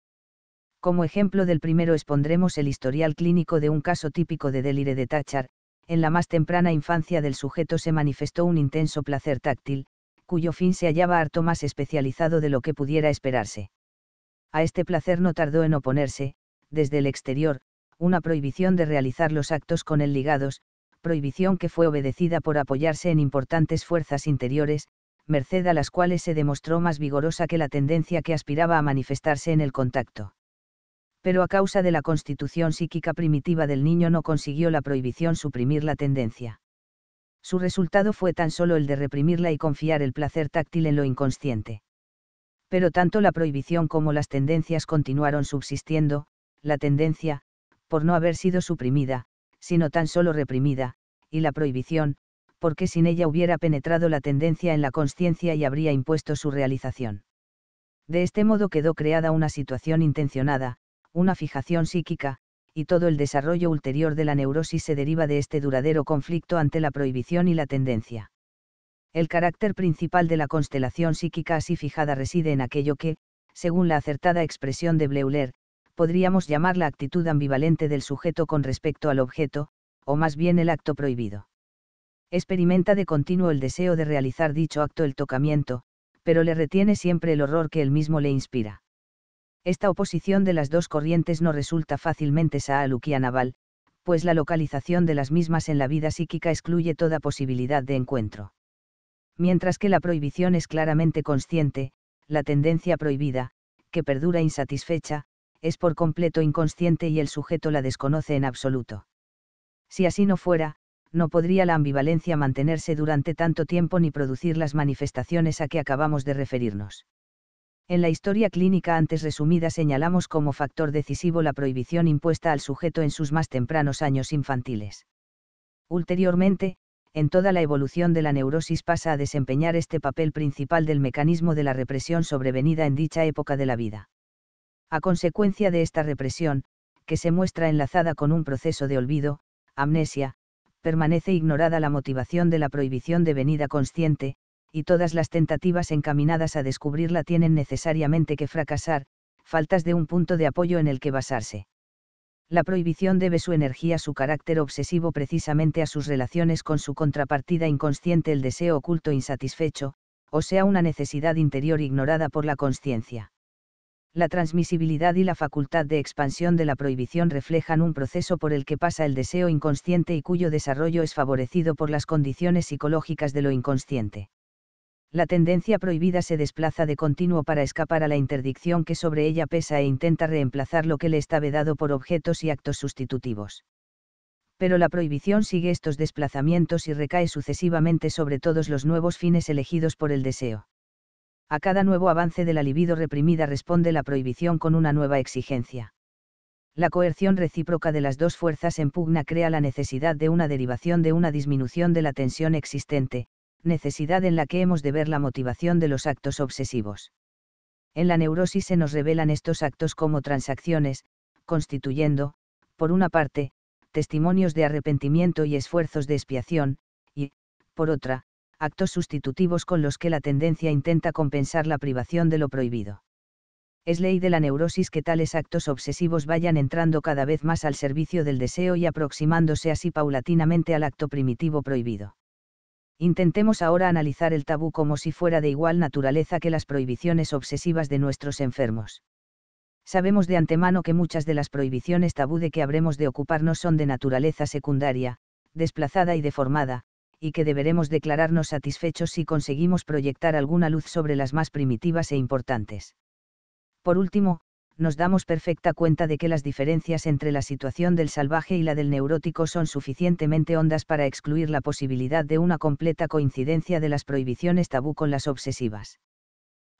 Como ejemplo del primero expondremos el historial clínico de un caso típico de delire de Tachar, en la más temprana infancia del sujeto se manifestó un intenso placer táctil, cuyo fin se hallaba harto más especializado de lo que pudiera esperarse. A este placer no tardó en oponerse, desde el exterior, una prohibición de realizar los actos con él ligados, prohibición que fue obedecida por apoyarse en importantes fuerzas interiores, merced a las cuales se demostró más vigorosa que la tendencia que aspiraba a manifestarse en el contacto. Pero a causa de la constitución psíquica primitiva del niño no consiguió la prohibición suprimir la tendencia. Su resultado fue tan solo el de reprimirla y confiar el placer táctil en lo inconsciente. Pero tanto la prohibición como las tendencias continuaron subsistiendo, la tendencia, por no haber sido suprimida, sino tan solo reprimida, y la prohibición, porque sin ella hubiera penetrado la tendencia en la conciencia y habría impuesto su realización. De este modo quedó creada una situación intencionada, una fijación psíquica, y todo el desarrollo ulterior de la neurosis se deriva de este duradero conflicto ante la prohibición y la tendencia. El carácter principal de la constelación psíquica así fijada reside en aquello que, según la acertada expresión de Bleuler, podríamos llamar la actitud ambivalente del sujeto con respecto al objeto, o más bien el acto prohibido. Experimenta de continuo el deseo de realizar dicho acto el tocamiento, pero le retiene siempre el horror que él mismo le inspira. Esta oposición de las dos corrientes no resulta fácilmente naval, pues la localización de las mismas en la vida psíquica excluye toda posibilidad de encuentro. Mientras que la prohibición es claramente consciente, la tendencia prohibida, que perdura insatisfecha, es por completo inconsciente y el sujeto la desconoce en absoluto. Si así no fuera, no podría la ambivalencia mantenerse durante tanto tiempo ni producir las manifestaciones a que acabamos de referirnos. En la historia clínica antes resumida señalamos como factor decisivo la prohibición impuesta al sujeto en sus más tempranos años infantiles. Ulteriormente, en toda la evolución de la neurosis pasa a desempeñar este papel principal del mecanismo de la represión sobrevenida en dicha época de la vida. A consecuencia de esta represión, que se muestra enlazada con un proceso de olvido, amnesia, permanece ignorada la motivación de la prohibición de venida consciente, y todas las tentativas encaminadas a descubrirla tienen necesariamente que fracasar, faltas de un punto de apoyo en el que basarse. La prohibición debe su energía, su carácter obsesivo precisamente a sus relaciones con su contrapartida inconsciente, el deseo oculto insatisfecho, o sea, una necesidad interior ignorada por la conciencia. La transmisibilidad y la facultad de expansión de la prohibición reflejan un proceso por el que pasa el deseo inconsciente y cuyo desarrollo es favorecido por las condiciones psicológicas de lo inconsciente la tendencia prohibida se desplaza de continuo para escapar a la interdicción que sobre ella pesa e intenta reemplazar lo que le está vedado por objetos y actos sustitutivos. Pero la prohibición sigue estos desplazamientos y recae sucesivamente sobre todos los nuevos fines elegidos por el deseo. A cada nuevo avance de la libido reprimida responde la prohibición con una nueva exigencia. La coerción recíproca de las dos fuerzas en pugna crea la necesidad de una derivación de una disminución de la tensión existente, necesidad en la que hemos de ver la motivación de los actos obsesivos. En la neurosis se nos revelan estos actos como transacciones, constituyendo, por una parte, testimonios de arrepentimiento y esfuerzos de expiación, y, por otra, actos sustitutivos con los que la tendencia intenta compensar la privación de lo prohibido. Es ley de la neurosis que tales actos obsesivos vayan entrando cada vez más al servicio del deseo y aproximándose así paulatinamente al acto primitivo prohibido intentemos ahora analizar el tabú como si fuera de igual naturaleza que las prohibiciones obsesivas de nuestros enfermos. Sabemos de antemano que muchas de las prohibiciones tabú de que habremos de ocuparnos son de naturaleza secundaria, desplazada y deformada, y que deberemos declararnos satisfechos si conseguimos proyectar alguna luz sobre las más primitivas e importantes. Por último, nos damos perfecta cuenta de que las diferencias entre la situación del salvaje y la del neurótico son suficientemente hondas para excluir la posibilidad de una completa coincidencia de las prohibiciones tabú con las obsesivas.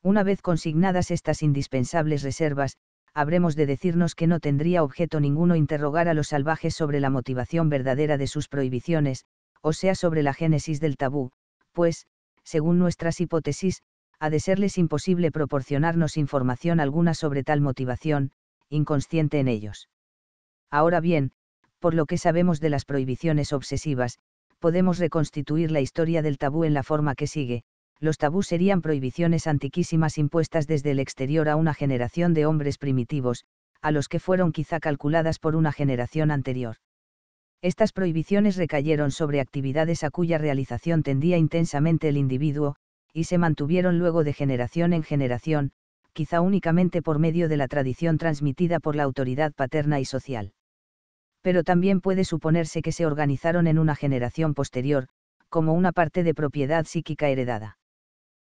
Una vez consignadas estas indispensables reservas, habremos de decirnos que no tendría objeto ninguno interrogar a los salvajes sobre la motivación verdadera de sus prohibiciones, o sea sobre la génesis del tabú, pues, según nuestras hipótesis, ha de serles imposible proporcionarnos información alguna sobre tal motivación, inconsciente en ellos. Ahora bien, por lo que sabemos de las prohibiciones obsesivas, podemos reconstituir la historia del tabú en la forma que sigue. Los tabús serían prohibiciones antiquísimas impuestas desde el exterior a una generación de hombres primitivos, a los que fueron quizá calculadas por una generación anterior. Estas prohibiciones recayeron sobre actividades a cuya realización tendía intensamente el individuo, y se mantuvieron luego de generación en generación, quizá únicamente por medio de la tradición transmitida por la autoridad paterna y social. Pero también puede suponerse que se organizaron en una generación posterior, como una parte de propiedad psíquica heredada.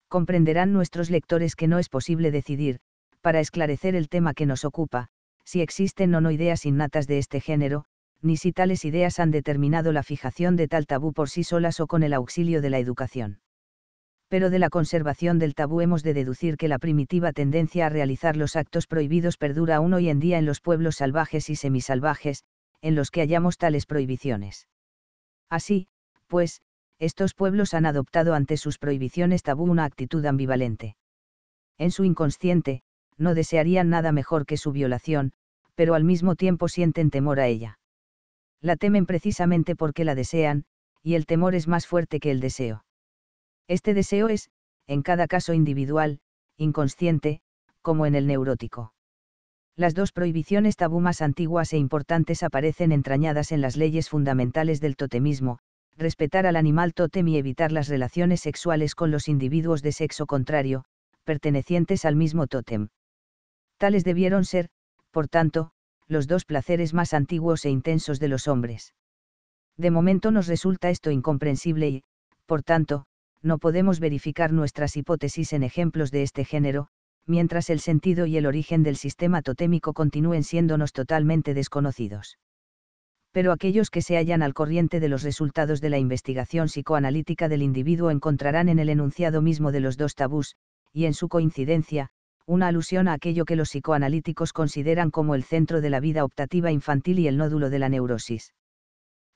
Comprenderán nuestros lectores que no es posible decidir, para esclarecer el tema que nos ocupa, si existen o no ideas innatas de este género, ni si tales ideas han determinado la fijación de tal tabú por sí solas o con el auxilio de la educación pero de la conservación del tabú hemos de deducir que la primitiva tendencia a realizar los actos prohibidos perdura aún hoy en día en los pueblos salvajes y semisalvajes, en los que hallamos tales prohibiciones. Así, pues, estos pueblos han adoptado ante sus prohibiciones tabú una actitud ambivalente. En su inconsciente, no desearían nada mejor que su violación, pero al mismo tiempo sienten temor a ella. La temen precisamente porque la desean, y el temor es más fuerte que el deseo. Este deseo es, en cada caso individual, inconsciente, como en el neurótico. Las dos prohibiciones tabú más antiguas e importantes aparecen entrañadas en las leyes fundamentales del totemismo, respetar al animal totem y evitar las relaciones sexuales con los individuos de sexo contrario, pertenecientes al mismo totem. Tales debieron ser, por tanto, los dos placeres más antiguos e intensos de los hombres. De momento nos resulta esto incomprensible y, por tanto, no podemos verificar nuestras hipótesis en ejemplos de este género, mientras el sentido y el origen del sistema totémico continúen siéndonos totalmente desconocidos. Pero aquellos que se hallan al corriente de los resultados de la investigación psicoanalítica del individuo encontrarán en el enunciado mismo de los dos tabús, y en su coincidencia, una alusión a aquello que los psicoanalíticos consideran como el centro de la vida optativa infantil y el nódulo de la neurosis.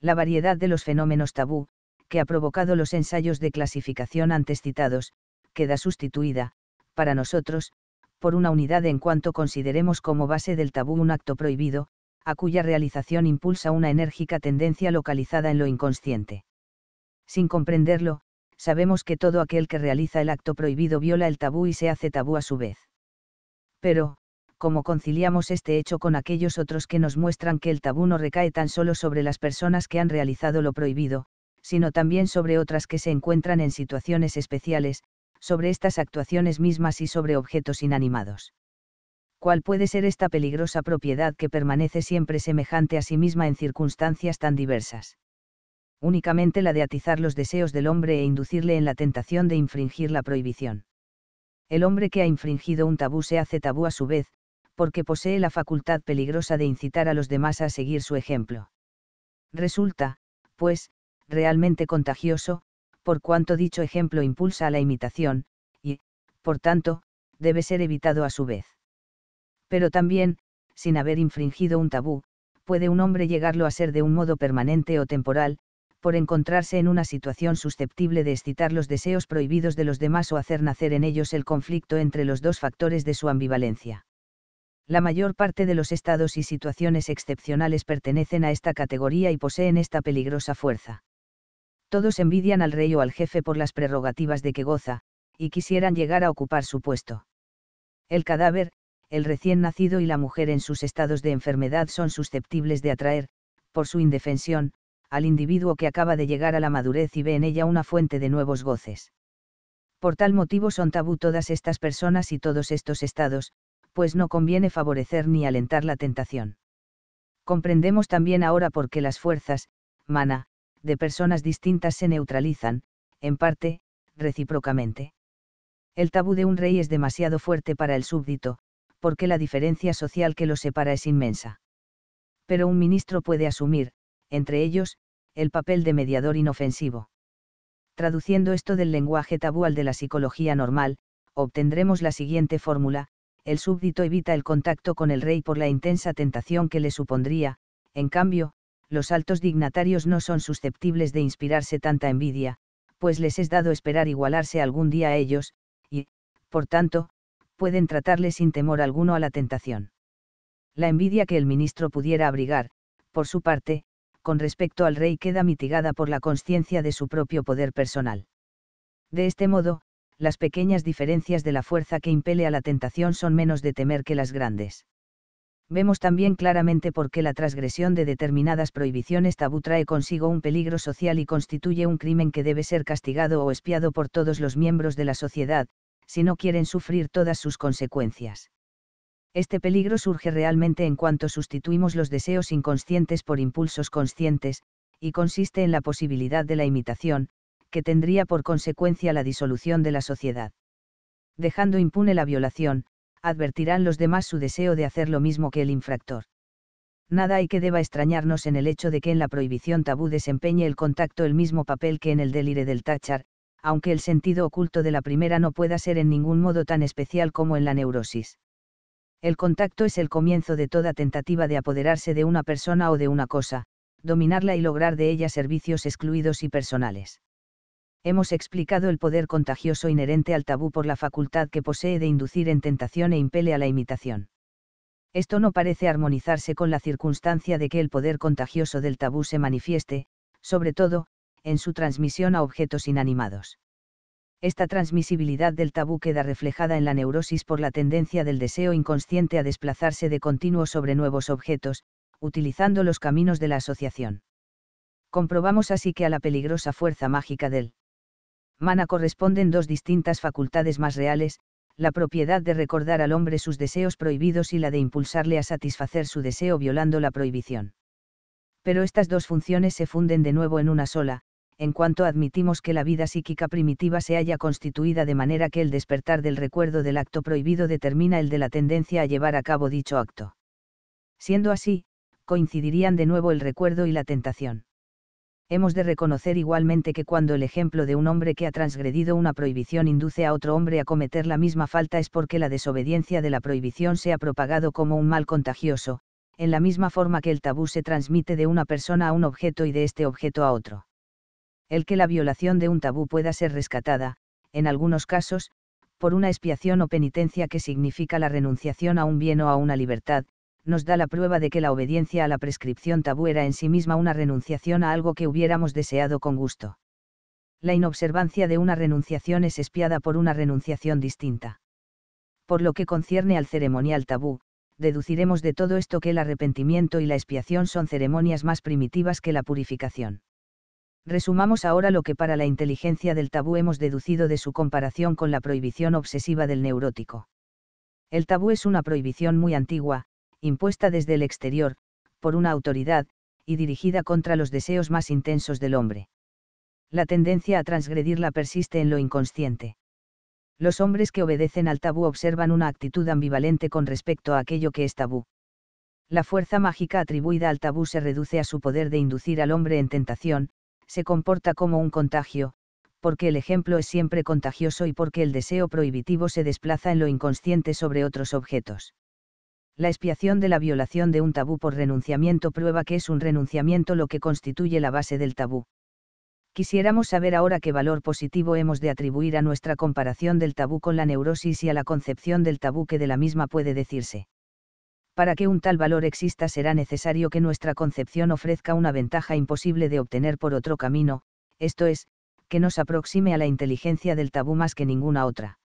La variedad de los fenómenos tabú, que ha provocado los ensayos de clasificación antes citados, queda sustituida, para nosotros, por una unidad en cuanto consideremos como base del tabú un acto prohibido, a cuya realización impulsa una enérgica tendencia localizada en lo inconsciente. Sin comprenderlo, sabemos que todo aquel que realiza el acto prohibido viola el tabú y se hace tabú a su vez. Pero, ¿cómo conciliamos este hecho con aquellos otros que nos muestran que el tabú no recae tan solo sobre las personas que han realizado lo prohibido, sino también sobre otras que se encuentran en situaciones especiales, sobre estas actuaciones mismas y sobre objetos inanimados. ¿Cuál puede ser esta peligrosa propiedad que permanece siempre semejante a sí misma en circunstancias tan diversas? Únicamente la de atizar los deseos del hombre e inducirle en la tentación de infringir la prohibición. El hombre que ha infringido un tabú se hace tabú a su vez, porque posee la facultad peligrosa de incitar a los demás a seguir su ejemplo. Resulta, pues, realmente contagioso, por cuanto dicho ejemplo impulsa a la imitación, y, por tanto, debe ser evitado a su vez. Pero también, sin haber infringido un tabú, puede un hombre llegarlo a ser de un modo permanente o temporal, por encontrarse en una situación susceptible de excitar los deseos prohibidos de los demás o hacer nacer en ellos el conflicto entre los dos factores de su ambivalencia. La mayor parte de los estados y situaciones excepcionales pertenecen a esta categoría y poseen esta peligrosa fuerza todos envidian al rey o al jefe por las prerrogativas de que goza, y quisieran llegar a ocupar su puesto. El cadáver, el recién nacido y la mujer en sus estados de enfermedad son susceptibles de atraer, por su indefensión, al individuo que acaba de llegar a la madurez y ve en ella una fuente de nuevos goces. Por tal motivo son tabú todas estas personas y todos estos estados, pues no conviene favorecer ni alentar la tentación. Comprendemos también ahora por qué las fuerzas, mana, de personas distintas se neutralizan, en parte, recíprocamente. El tabú de un rey es demasiado fuerte para el súbdito, porque la diferencia social que lo separa es inmensa. Pero un ministro puede asumir, entre ellos, el papel de mediador inofensivo. Traduciendo esto del lenguaje tabú al de la psicología normal, obtendremos la siguiente fórmula, el súbdito evita el contacto con el rey por la intensa tentación que le supondría, en cambio, los altos dignatarios no son susceptibles de inspirarse tanta envidia, pues les es dado esperar igualarse algún día a ellos, y, por tanto, pueden tratarle sin temor alguno a la tentación. La envidia que el ministro pudiera abrigar, por su parte, con respecto al rey queda mitigada por la conciencia de su propio poder personal. De este modo, las pequeñas diferencias de la fuerza que impele a la tentación son menos de temer que las grandes vemos también claramente por qué la transgresión de determinadas prohibiciones tabú trae consigo un peligro social y constituye un crimen que debe ser castigado o espiado por todos los miembros de la sociedad, si no quieren sufrir todas sus consecuencias. Este peligro surge realmente en cuanto sustituimos los deseos inconscientes por impulsos conscientes, y consiste en la posibilidad de la imitación, que tendría por consecuencia la disolución de la sociedad. Dejando impune la violación, advertirán los demás su deseo de hacer lo mismo que el infractor. Nada hay que deba extrañarnos en el hecho de que en la prohibición tabú desempeñe el contacto el mismo papel que en el delire del táchar, aunque el sentido oculto de la primera no pueda ser en ningún modo tan especial como en la neurosis. El contacto es el comienzo de toda tentativa de apoderarse de una persona o de una cosa, dominarla y lograr de ella servicios excluidos y personales hemos explicado el poder contagioso inherente al tabú por la facultad que posee de inducir en tentación e impele a la imitación. Esto no parece armonizarse con la circunstancia de que el poder contagioso del tabú se manifieste, sobre todo, en su transmisión a objetos inanimados. Esta transmisibilidad del tabú queda reflejada en la neurosis por la tendencia del deseo inconsciente a desplazarse de continuo sobre nuevos objetos, utilizando los caminos de la asociación comprobamos así que a la peligrosa fuerza mágica del mana corresponden dos distintas facultades más reales, la propiedad de recordar al hombre sus deseos prohibidos y la de impulsarle a satisfacer su deseo violando la prohibición. Pero estas dos funciones se funden de nuevo en una sola, en cuanto admitimos que la vida psíquica primitiva se haya constituida de manera que el despertar del recuerdo del acto prohibido determina el de la tendencia a llevar a cabo dicho acto. Siendo así, coincidirían de nuevo el recuerdo y la tentación hemos de reconocer igualmente que cuando el ejemplo de un hombre que ha transgredido una prohibición induce a otro hombre a cometer la misma falta es porque la desobediencia de la prohibición se ha propagado como un mal contagioso, en la misma forma que el tabú se transmite de una persona a un objeto y de este objeto a otro. El que la violación de un tabú pueda ser rescatada, en algunos casos, por una expiación o penitencia que significa la renunciación a un bien o a una libertad, nos da la prueba de que la obediencia a la prescripción tabú era en sí misma una renunciación a algo que hubiéramos deseado con gusto. La inobservancia de una renunciación es espiada por una renunciación distinta. Por lo que concierne al ceremonial tabú, deduciremos de todo esto que el arrepentimiento y la expiación son ceremonias más primitivas que la purificación. Resumamos ahora lo que para la inteligencia del tabú hemos deducido de su comparación con la prohibición obsesiva del neurótico. El tabú es una prohibición muy antigua, impuesta desde el exterior, por una autoridad, y dirigida contra los deseos más intensos del hombre. La tendencia a transgredirla persiste en lo inconsciente. Los hombres que obedecen al tabú observan una actitud ambivalente con respecto a aquello que es tabú. La fuerza mágica atribuida al tabú se reduce a su poder de inducir al hombre en tentación, se comporta como un contagio, porque el ejemplo es siempre contagioso y porque el deseo prohibitivo se desplaza en lo inconsciente sobre otros objetos la expiación de la violación de un tabú por renunciamiento prueba que es un renunciamiento lo que constituye la base del tabú. Quisiéramos saber ahora qué valor positivo hemos de atribuir a nuestra comparación del tabú con la neurosis y a la concepción del tabú que de la misma puede decirse. Para que un tal valor exista será necesario que nuestra concepción ofrezca una ventaja imposible de obtener por otro camino, esto es, que nos aproxime a la inteligencia del tabú más que ninguna otra.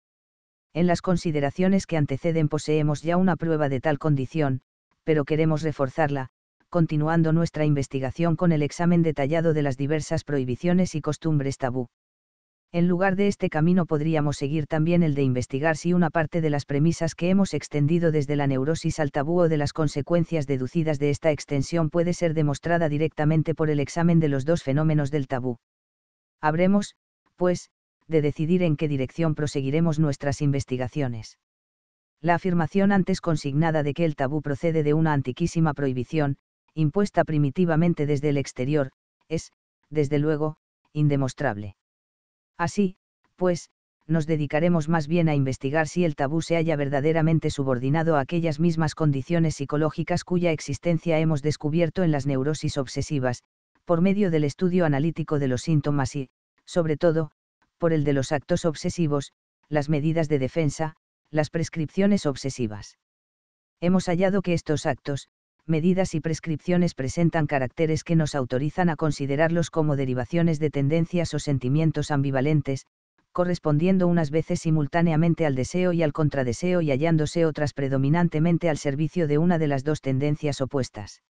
En las consideraciones que anteceden poseemos ya una prueba de tal condición, pero queremos reforzarla, continuando nuestra investigación con el examen detallado de las diversas prohibiciones y costumbres tabú. En lugar de este camino podríamos seguir también el de investigar si una parte de las premisas que hemos extendido desde la neurosis al tabú o de las consecuencias deducidas de esta extensión puede ser demostrada directamente por el examen de los dos fenómenos del tabú. Habremos, pues, de decidir en qué dirección proseguiremos nuestras investigaciones. La afirmación antes consignada de que el tabú procede de una antiquísima prohibición, impuesta primitivamente desde el exterior, es, desde luego, indemostrable. Así, pues, nos dedicaremos más bien a investigar si el tabú se haya verdaderamente subordinado a aquellas mismas condiciones psicológicas cuya existencia hemos descubierto en las neurosis obsesivas, por medio del estudio analítico de los síntomas y, sobre todo, por el de los actos obsesivos, las medidas de defensa, las prescripciones obsesivas. Hemos hallado que estos actos, medidas y prescripciones presentan caracteres que nos autorizan a considerarlos como derivaciones de tendencias o sentimientos ambivalentes, correspondiendo unas veces simultáneamente al deseo y al contradeseo y hallándose otras predominantemente al servicio de una de las dos tendencias opuestas.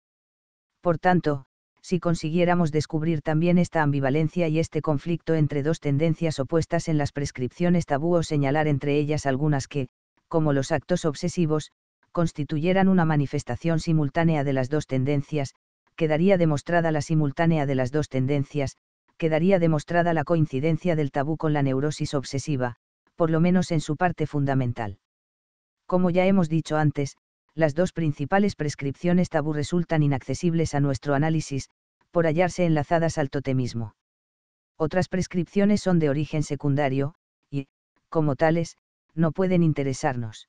Por tanto, si consiguiéramos descubrir también esta ambivalencia y este conflicto entre dos tendencias opuestas en las prescripciones tabú o señalar entre ellas algunas que, como los actos obsesivos, constituyeran una manifestación simultánea de las dos tendencias, quedaría demostrada la simultánea de las dos tendencias, quedaría demostrada la coincidencia del tabú con la neurosis obsesiva, por lo menos en su parte fundamental. Como ya hemos dicho antes, las dos principales prescripciones tabú resultan inaccesibles a nuestro análisis, por hallarse enlazadas al totemismo. Otras prescripciones son de origen secundario, y, como tales, no pueden interesarnos.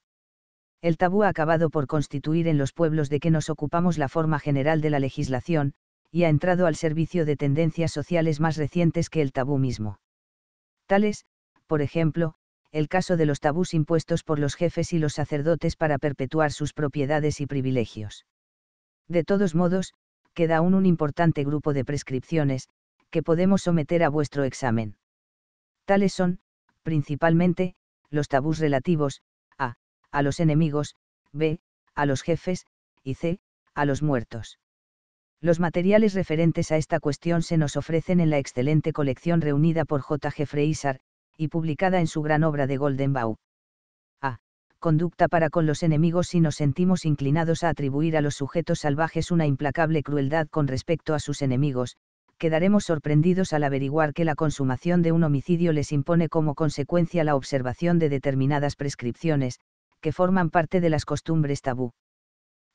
El tabú ha acabado por constituir en los pueblos de que nos ocupamos la forma general de la legislación, y ha entrado al servicio de tendencias sociales más recientes que el tabú mismo. Tales, por ejemplo, el caso de los tabús impuestos por los jefes y los sacerdotes para perpetuar sus propiedades y privilegios. De todos modos, queda aún un importante grupo de prescripciones, que podemos someter a vuestro examen. Tales son, principalmente, los tabús relativos, a, a los enemigos, b, a los jefes, y c, a los muertos. Los materiales referentes a esta cuestión se nos ofrecen en la excelente colección reunida por J. G y publicada en su gran obra de Golden Bau. A. Ah, conducta para con los enemigos si nos sentimos inclinados a atribuir a los sujetos salvajes una implacable crueldad con respecto a sus enemigos, quedaremos sorprendidos al averiguar que la consumación de un homicidio les impone como consecuencia la observación de determinadas prescripciones, que forman parte de las costumbres tabú.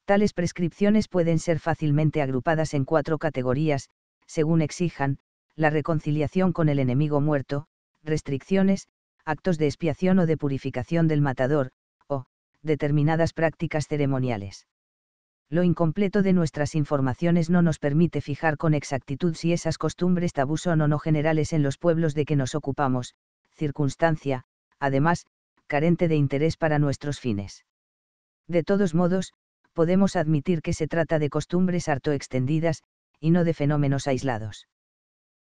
Tales prescripciones pueden ser fácilmente agrupadas en cuatro categorías, según exijan, la reconciliación con el enemigo muerto, restricciones, actos de expiación o de purificación del matador, o, determinadas prácticas ceremoniales. Lo incompleto de nuestras informaciones no nos permite fijar con exactitud si esas costumbres tabú son o no generales en los pueblos de que nos ocupamos, circunstancia, además, carente de interés para nuestros fines. De todos modos, podemos admitir que se trata de costumbres harto extendidas, y no de fenómenos aislados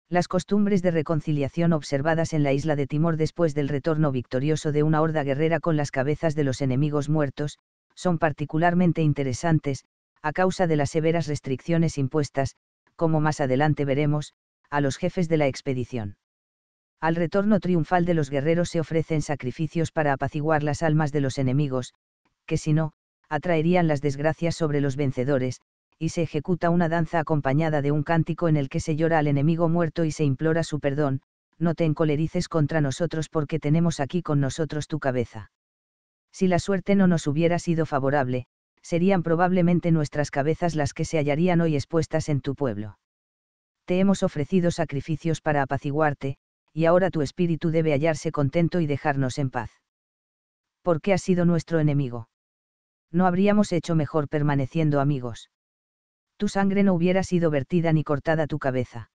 las costumbres de reconciliación observadas en la isla de Timor después del retorno victorioso de una horda guerrera con las cabezas de los enemigos muertos, son particularmente interesantes, a causa de las severas restricciones impuestas, como más adelante veremos, a los jefes de la expedición. Al retorno triunfal de los guerreros se ofrecen sacrificios para apaciguar las almas de los enemigos, que si no, atraerían las desgracias sobre los vencedores, y se ejecuta una danza acompañada de un cántico en el que se llora al enemigo muerto y se implora su perdón, no te encolerices contra nosotros porque tenemos aquí con nosotros tu cabeza. Si la suerte no nos hubiera sido favorable, serían probablemente nuestras cabezas las que se hallarían hoy expuestas en tu pueblo. Te hemos ofrecido sacrificios para apaciguarte, y ahora tu espíritu debe hallarse contento y dejarnos en paz. Porque has sido nuestro enemigo? No habríamos hecho mejor permaneciendo amigos tu sangre no hubiera sido vertida ni cortada tu cabeza.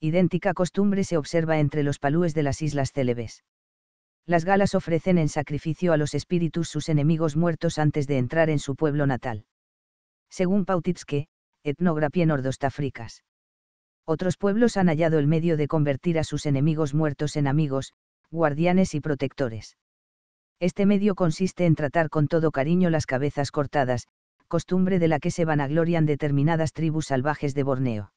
Idéntica costumbre se observa entre los palúes de las islas Célebes. Las galas ofrecen en sacrificio a los espíritus sus enemigos muertos antes de entrar en su pueblo natal. Según Pautitske, etnografía nordostafricas. Otros pueblos han hallado el medio de convertir a sus enemigos muertos en amigos, guardianes y protectores. Este medio consiste en tratar con todo cariño las cabezas cortadas, costumbre de la que se vanaglorian determinadas tribus salvajes de Borneo.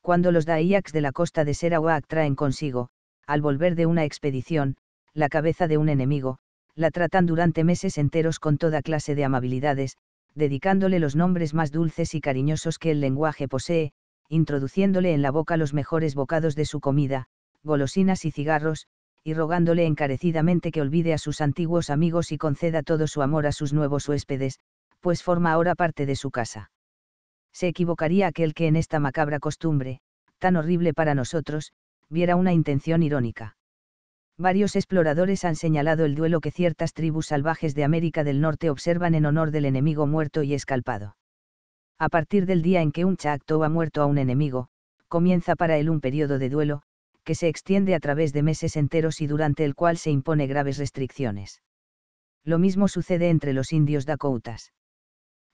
Cuando los Dayaks de la costa de Serawak traen consigo, al volver de una expedición, la cabeza de un enemigo, la tratan durante meses enteros con toda clase de amabilidades, dedicándole los nombres más dulces y cariñosos que el lenguaje posee, introduciéndole en la boca los mejores bocados de su comida, golosinas y cigarros, y rogándole encarecidamente que olvide a sus antiguos amigos y conceda todo su amor a sus nuevos huéspedes, pues forma ahora parte de su casa. Se equivocaría aquel que en esta macabra costumbre, tan horrible para nosotros, viera una intención irónica. Varios exploradores han señalado el duelo que ciertas tribus salvajes de América del Norte observan en honor del enemigo muerto y escalpado. A partir del día en que un Chacto va muerto a un enemigo, comienza para él un periodo de duelo, que se extiende a través de meses enteros y durante el cual se impone graves restricciones. Lo mismo sucede entre los indios dakotas.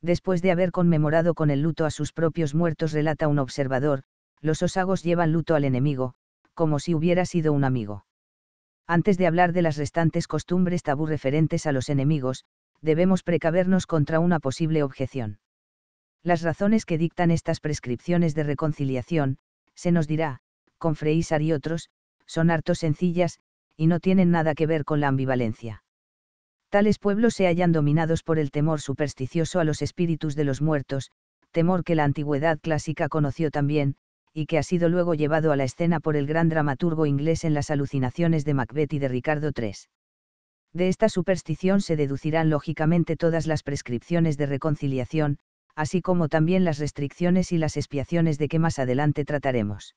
Después de haber conmemorado con el luto a sus propios muertos, relata un observador, los osagos llevan luto al enemigo, como si hubiera sido un amigo. Antes de hablar de las restantes costumbres tabú referentes a los enemigos, debemos precavernos contra una posible objeción. Las razones que dictan estas prescripciones de reconciliación, se nos dirá, con Freisar y otros, son harto sencillas, y no tienen nada que ver con la ambivalencia. Tales pueblos se hallan dominados por el temor supersticioso a los espíritus de los muertos, temor que la antigüedad clásica conoció también, y que ha sido luego llevado a la escena por el gran dramaturgo inglés en las alucinaciones de Macbeth y de Ricardo III. De esta superstición se deducirán lógicamente todas las prescripciones de reconciliación, así como también las restricciones y las expiaciones de que más adelante trataremos.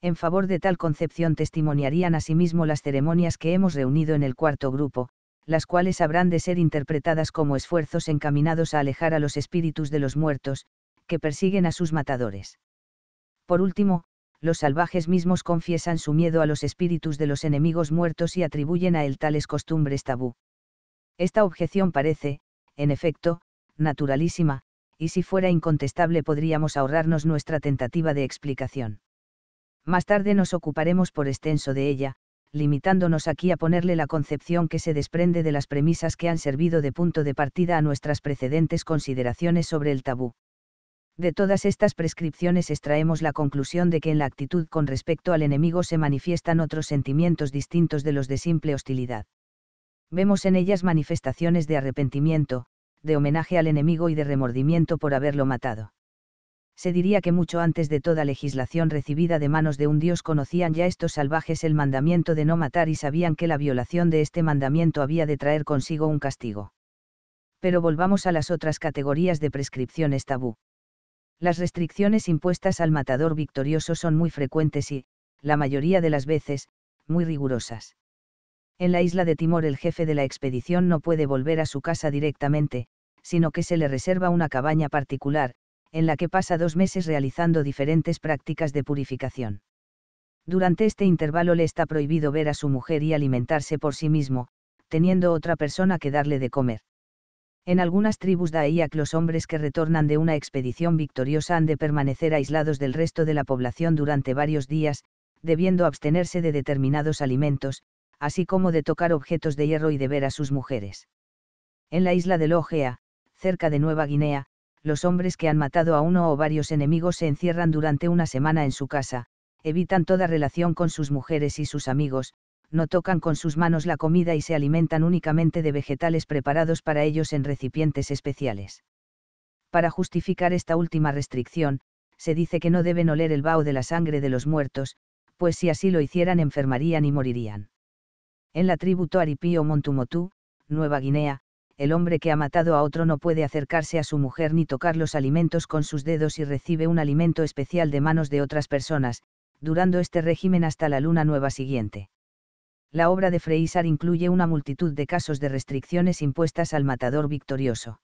En favor de tal concepción testimoniarían asimismo las ceremonias que hemos reunido en el cuarto grupo, las cuales habrán de ser interpretadas como esfuerzos encaminados a alejar a los espíritus de los muertos, que persiguen a sus matadores. Por último, los salvajes mismos confiesan su miedo a los espíritus de los enemigos muertos y atribuyen a él tales costumbres tabú. Esta objeción parece, en efecto, naturalísima, y si fuera incontestable podríamos ahorrarnos nuestra tentativa de explicación. Más tarde nos ocuparemos por extenso de ella, limitándonos aquí a ponerle la concepción que se desprende de las premisas que han servido de punto de partida a nuestras precedentes consideraciones sobre el tabú. De todas estas prescripciones extraemos la conclusión de que en la actitud con respecto al enemigo se manifiestan otros sentimientos distintos de los de simple hostilidad. Vemos en ellas manifestaciones de arrepentimiento, de homenaje al enemigo y de remordimiento por haberlo matado se diría que mucho antes de toda legislación recibida de manos de un dios conocían ya estos salvajes el mandamiento de no matar y sabían que la violación de este mandamiento había de traer consigo un castigo. Pero volvamos a las otras categorías de prescripciones tabú. Las restricciones impuestas al matador victorioso son muy frecuentes y, la mayoría de las veces, muy rigurosas. En la isla de Timor el jefe de la expedición no puede volver a su casa directamente, sino que se le reserva una cabaña particular, en la que pasa dos meses realizando diferentes prácticas de purificación. Durante este intervalo le está prohibido ver a su mujer y alimentarse por sí mismo, teniendo otra persona que darle de comer. En algunas tribus Dayak los hombres que retornan de una expedición victoriosa han de permanecer aislados del resto de la población durante varios días, debiendo abstenerse de determinados alimentos, así como de tocar objetos de hierro y de ver a sus mujeres. En la isla de Logea, cerca de Nueva Guinea, los hombres que han matado a uno o varios enemigos se encierran durante una semana en su casa, evitan toda relación con sus mujeres y sus amigos, no tocan con sus manos la comida y se alimentan únicamente de vegetales preparados para ellos en recipientes especiales. Para justificar esta última restricción, se dice que no deben oler el vaho de la sangre de los muertos, pues si así lo hicieran enfermarían y morirían. En la tribu Toaripi Montumotu, Nueva Guinea, el hombre que ha matado a otro no puede acercarse a su mujer ni tocar los alimentos con sus dedos y recibe un alimento especial de manos de otras personas, durando este régimen hasta la luna nueva siguiente. La obra de Freisar incluye una multitud de casos de restricciones impuestas al matador victorioso.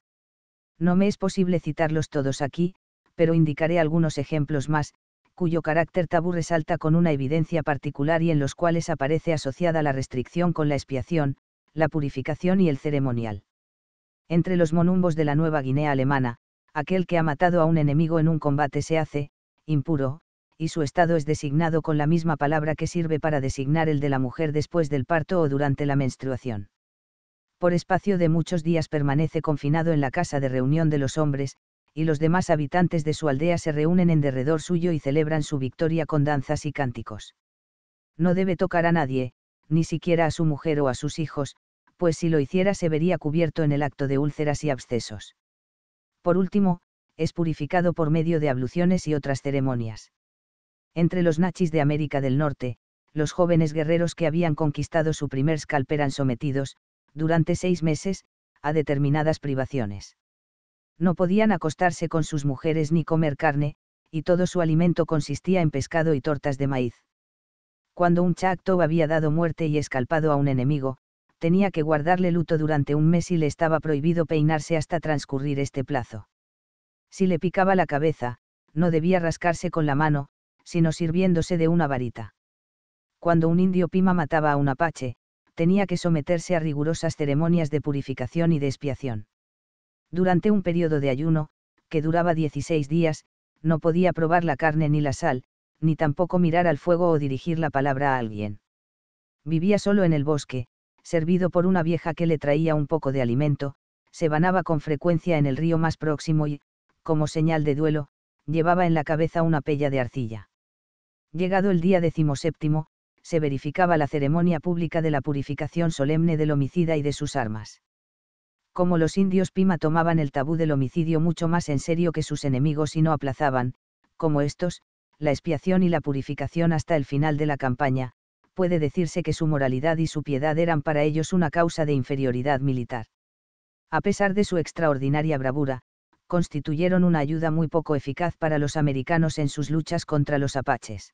No me es posible citarlos todos aquí, pero indicaré algunos ejemplos más, cuyo carácter tabú resalta con una evidencia particular y en los cuales aparece asociada la restricción con la expiación, la purificación y el ceremonial entre los monumbos de la Nueva Guinea alemana, aquel que ha matado a un enemigo en un combate se hace, impuro, y su estado es designado con la misma palabra que sirve para designar el de la mujer después del parto o durante la menstruación. Por espacio de muchos días permanece confinado en la casa de reunión de los hombres, y los demás habitantes de su aldea se reúnen en derredor suyo y celebran su victoria con danzas y cánticos. No debe tocar a nadie, ni siquiera a su mujer o a sus hijos, pues si lo hiciera se vería cubierto en el acto de úlceras y abscesos. Por último, es purificado por medio de abluciones y otras ceremonias. Entre los nachis de América del Norte, los jóvenes guerreros que habían conquistado su primer scalp eran sometidos, durante seis meses, a determinadas privaciones. No podían acostarse con sus mujeres ni comer carne, y todo su alimento consistía en pescado y tortas de maíz. Cuando un chacto había dado muerte y escalpado a un enemigo, tenía que guardarle luto durante un mes y le estaba prohibido peinarse hasta transcurrir este plazo. Si le picaba la cabeza, no debía rascarse con la mano, sino sirviéndose de una varita. Cuando un indio pima mataba a un apache, tenía que someterse a rigurosas ceremonias de purificación y de expiación. Durante un periodo de ayuno, que duraba 16 días, no podía probar la carne ni la sal, ni tampoco mirar al fuego o dirigir la palabra a alguien. Vivía solo en el bosque, servido por una vieja que le traía un poco de alimento, se banaba con frecuencia en el río más próximo y, como señal de duelo, llevaba en la cabeza una pella de arcilla. Llegado el día decimoséptimo, se verificaba la ceremonia pública de la purificación solemne del homicida y de sus armas. Como los indios Pima tomaban el tabú del homicidio mucho más en serio que sus enemigos y no aplazaban, como estos, la expiación y la purificación hasta el final de la campaña, puede decirse que su moralidad y su piedad eran para ellos una causa de inferioridad militar. A pesar de su extraordinaria bravura, constituyeron una ayuda muy poco eficaz para los americanos en sus luchas contra los apaches.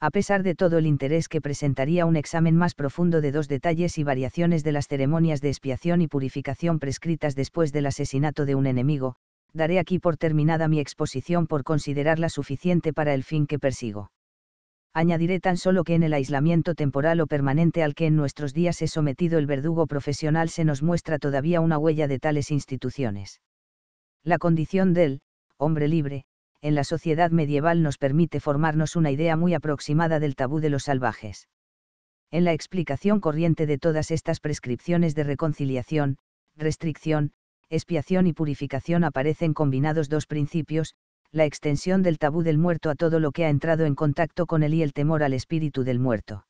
A pesar de todo el interés que presentaría un examen más profundo de dos detalles y variaciones de las ceremonias de expiación y purificación prescritas después del asesinato de un enemigo, daré aquí por terminada mi exposición por considerarla suficiente para el fin que persigo añadiré tan solo que en el aislamiento temporal o permanente al que en nuestros días he sometido el verdugo profesional se nos muestra todavía una huella de tales instituciones. La condición del hombre libre, en la sociedad medieval nos permite formarnos una idea muy aproximada del tabú de los salvajes. En la explicación corriente de todas estas prescripciones de reconciliación, restricción, expiación y purificación aparecen combinados dos principios, la extensión del tabú del muerto a todo lo que ha entrado en contacto con él y el temor al espíritu del muerto.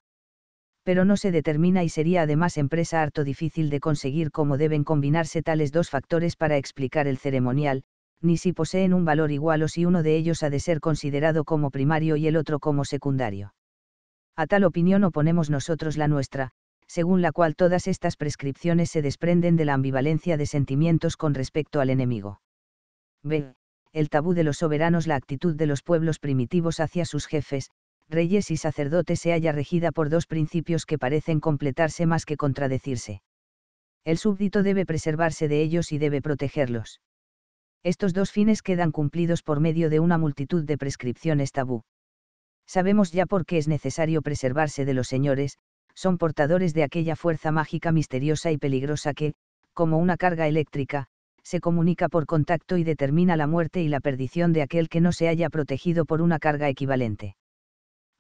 Pero no se determina y sería además empresa harto difícil de conseguir cómo deben combinarse tales dos factores para explicar el ceremonial, ni si poseen un valor igual o si uno de ellos ha de ser considerado como primario y el otro como secundario. A tal opinión oponemos nosotros la nuestra, según la cual todas estas prescripciones se desprenden de la ambivalencia de sentimientos con respecto al enemigo. B el tabú de los soberanos, la actitud de los pueblos primitivos hacia sus jefes, reyes y sacerdotes se halla regida por dos principios que parecen completarse más que contradecirse. El súbdito debe preservarse de ellos y debe protegerlos. Estos dos fines quedan cumplidos por medio de una multitud de prescripciones tabú. Sabemos ya por qué es necesario preservarse de los señores, son portadores de aquella fuerza mágica misteriosa y peligrosa que, como una carga eléctrica, se comunica por contacto y determina la muerte y la perdición de aquel que no se haya protegido por una carga equivalente.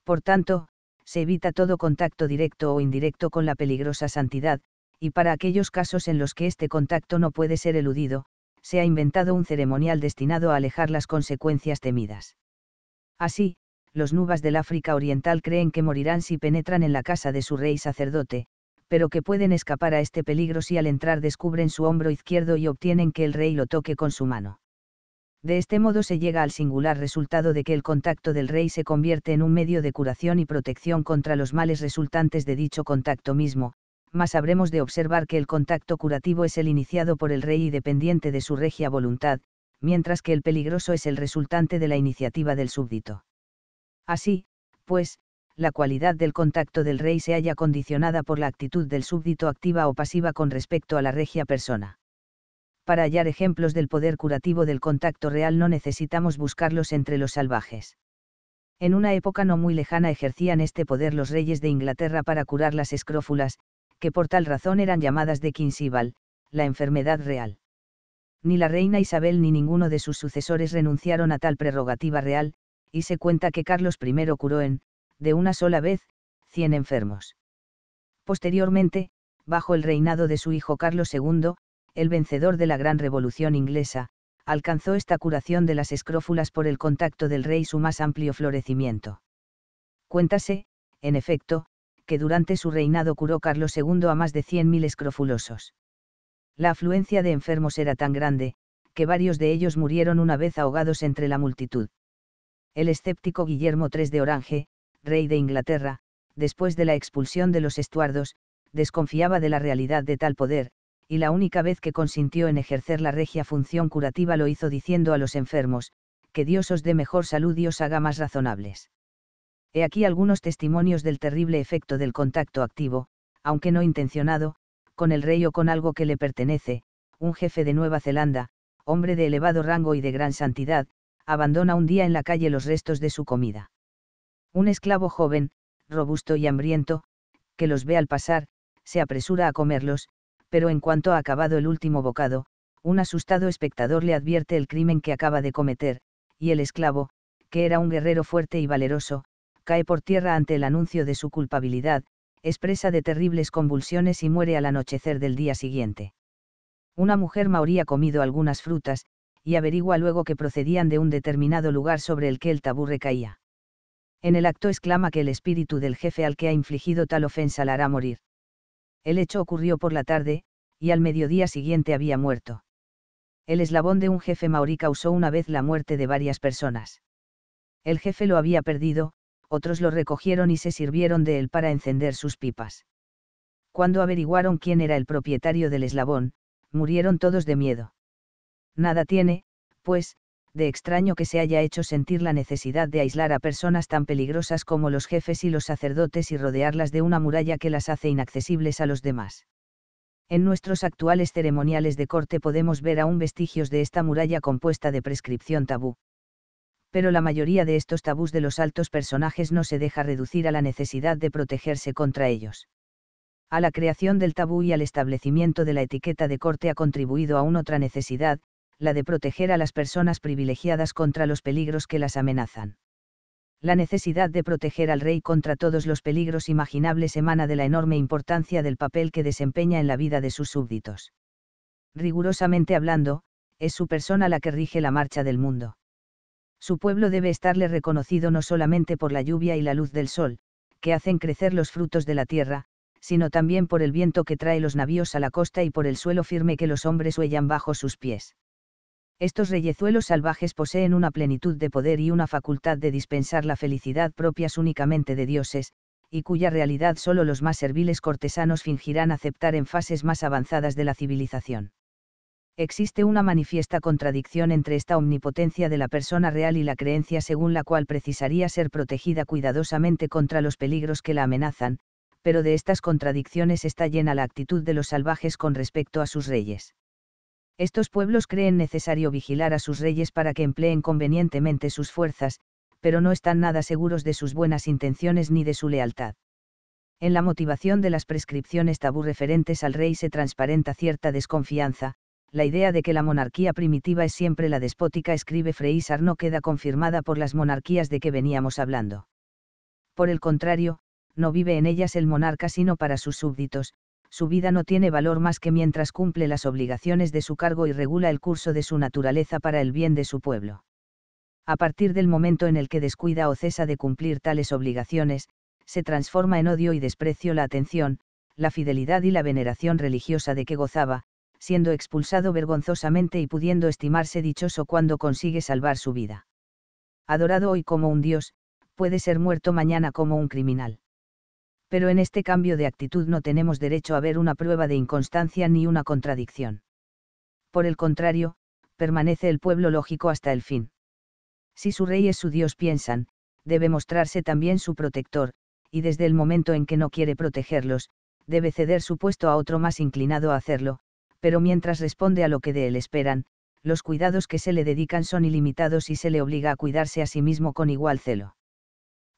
Por tanto, se evita todo contacto directo o indirecto con la peligrosa santidad, y para aquellos casos en los que este contacto no puede ser eludido, se ha inventado un ceremonial destinado a alejar las consecuencias temidas. Así, los nubas del África Oriental creen que morirán si penetran en la casa de su rey sacerdote, pero que pueden escapar a este peligro si al entrar descubren su hombro izquierdo y obtienen que el rey lo toque con su mano. De este modo se llega al singular resultado de que el contacto del rey se convierte en un medio de curación y protección contra los males resultantes de dicho contacto mismo, mas habremos de observar que el contacto curativo es el iniciado por el rey y dependiente de su regia voluntad, mientras que el peligroso es el resultante de la iniciativa del súbdito. Así, pues, la cualidad del contacto del rey se halla condicionada por la actitud del súbdito activa o pasiva con respecto a la regia persona. Para hallar ejemplos del poder curativo del contacto real no necesitamos buscarlos entre los salvajes. En una época no muy lejana ejercían este poder los reyes de Inglaterra para curar las escrófulas, que por tal razón eran llamadas de Quinsíbal, la enfermedad real. Ni la reina Isabel ni ninguno de sus sucesores renunciaron a tal prerrogativa real, y se cuenta que Carlos I curó en de una sola vez, 100 enfermos. Posteriormente, bajo el reinado de su hijo Carlos II, el vencedor de la Gran Revolución inglesa, alcanzó esta curación de las escrófulas por el contacto del rey su más amplio florecimiento. Cuéntase, en efecto, que durante su reinado curó Carlos II a más de 100.000 escrofulosos. La afluencia de enfermos era tan grande, que varios de ellos murieron una vez ahogados entre la multitud. El escéptico Guillermo III de Orange, rey de Inglaterra, después de la expulsión de los estuardos, desconfiaba de la realidad de tal poder, y la única vez que consintió en ejercer la regia función curativa lo hizo diciendo a los enfermos, que Dios os dé mejor salud y os haga más razonables. He aquí algunos testimonios del terrible efecto del contacto activo, aunque no intencionado, con el rey o con algo que le pertenece, un jefe de Nueva Zelanda, hombre de elevado rango y de gran santidad, abandona un día en la calle los restos de su comida. Un esclavo joven, robusto y hambriento, que los ve al pasar, se apresura a comerlos, pero en cuanto ha acabado el último bocado, un asustado espectador le advierte el crimen que acaba de cometer, y el esclavo, que era un guerrero fuerte y valeroso, cae por tierra ante el anuncio de su culpabilidad, expresa de terribles convulsiones y muere al anochecer del día siguiente. Una mujer maorí ha comido algunas frutas, y averigua luego que procedían de un determinado lugar sobre el que el tabú recaía. En el acto exclama que el espíritu del jefe al que ha infligido tal ofensa la hará morir. El hecho ocurrió por la tarde, y al mediodía siguiente había muerto. El eslabón de un jefe maorí causó una vez la muerte de varias personas. El jefe lo había perdido, otros lo recogieron y se sirvieron de él para encender sus pipas. Cuando averiguaron quién era el propietario del eslabón, murieron todos de miedo. Nada tiene, pues, de extraño que se haya hecho sentir la necesidad de aislar a personas tan peligrosas como los jefes y los sacerdotes y rodearlas de una muralla que las hace inaccesibles a los demás. En nuestros actuales ceremoniales de corte podemos ver aún vestigios de esta muralla compuesta de prescripción tabú. Pero la mayoría de estos tabús de los altos personajes no se deja reducir a la necesidad de protegerse contra ellos. A la creación del tabú y al establecimiento de la etiqueta de corte ha contribuido a una otra necesidad, la de proteger a las personas privilegiadas contra los peligros que las amenazan. La necesidad de proteger al rey contra todos los peligros imaginables emana de la enorme importancia del papel que desempeña en la vida de sus súbditos. Rigurosamente hablando, es su persona la que rige la marcha del mundo. Su pueblo debe estarle reconocido no solamente por la lluvia y la luz del sol, que hacen crecer los frutos de la tierra, sino también por el viento que trae los navíos a la costa y por el suelo firme que los hombres huellan bajo sus pies. Estos reyezuelos salvajes poseen una plenitud de poder y una facultad de dispensar la felicidad propias únicamente de dioses, y cuya realidad solo los más serviles cortesanos fingirán aceptar en fases más avanzadas de la civilización. Existe una manifiesta contradicción entre esta omnipotencia de la persona real y la creencia según la cual precisaría ser protegida cuidadosamente contra los peligros que la amenazan, pero de estas contradicciones está llena la actitud de los salvajes con respecto a sus reyes. Estos pueblos creen necesario vigilar a sus reyes para que empleen convenientemente sus fuerzas, pero no están nada seguros de sus buenas intenciones ni de su lealtad. En la motivación de las prescripciones tabú referentes al rey se transparenta cierta desconfianza, la idea de que la monarquía primitiva es siempre la despótica, escribe Freisar, no queda confirmada por las monarquías de que veníamos hablando. Por el contrario, no vive en ellas el monarca sino para sus súbditos, su vida no tiene valor más que mientras cumple las obligaciones de su cargo y regula el curso de su naturaleza para el bien de su pueblo. A partir del momento en el que descuida o cesa de cumplir tales obligaciones, se transforma en odio y desprecio la atención, la fidelidad y la veneración religiosa de que gozaba, siendo expulsado vergonzosamente y pudiendo estimarse dichoso cuando consigue salvar su vida. Adorado hoy como un dios, puede ser muerto mañana como un criminal pero en este cambio de actitud no tenemos derecho a ver una prueba de inconstancia ni una contradicción. Por el contrario, permanece el pueblo lógico hasta el fin. Si su rey es su Dios piensan, debe mostrarse también su protector, y desde el momento en que no quiere protegerlos, debe ceder su puesto a otro más inclinado a hacerlo, pero mientras responde a lo que de él esperan, los cuidados que se le dedican son ilimitados y se le obliga a cuidarse a sí mismo con igual celo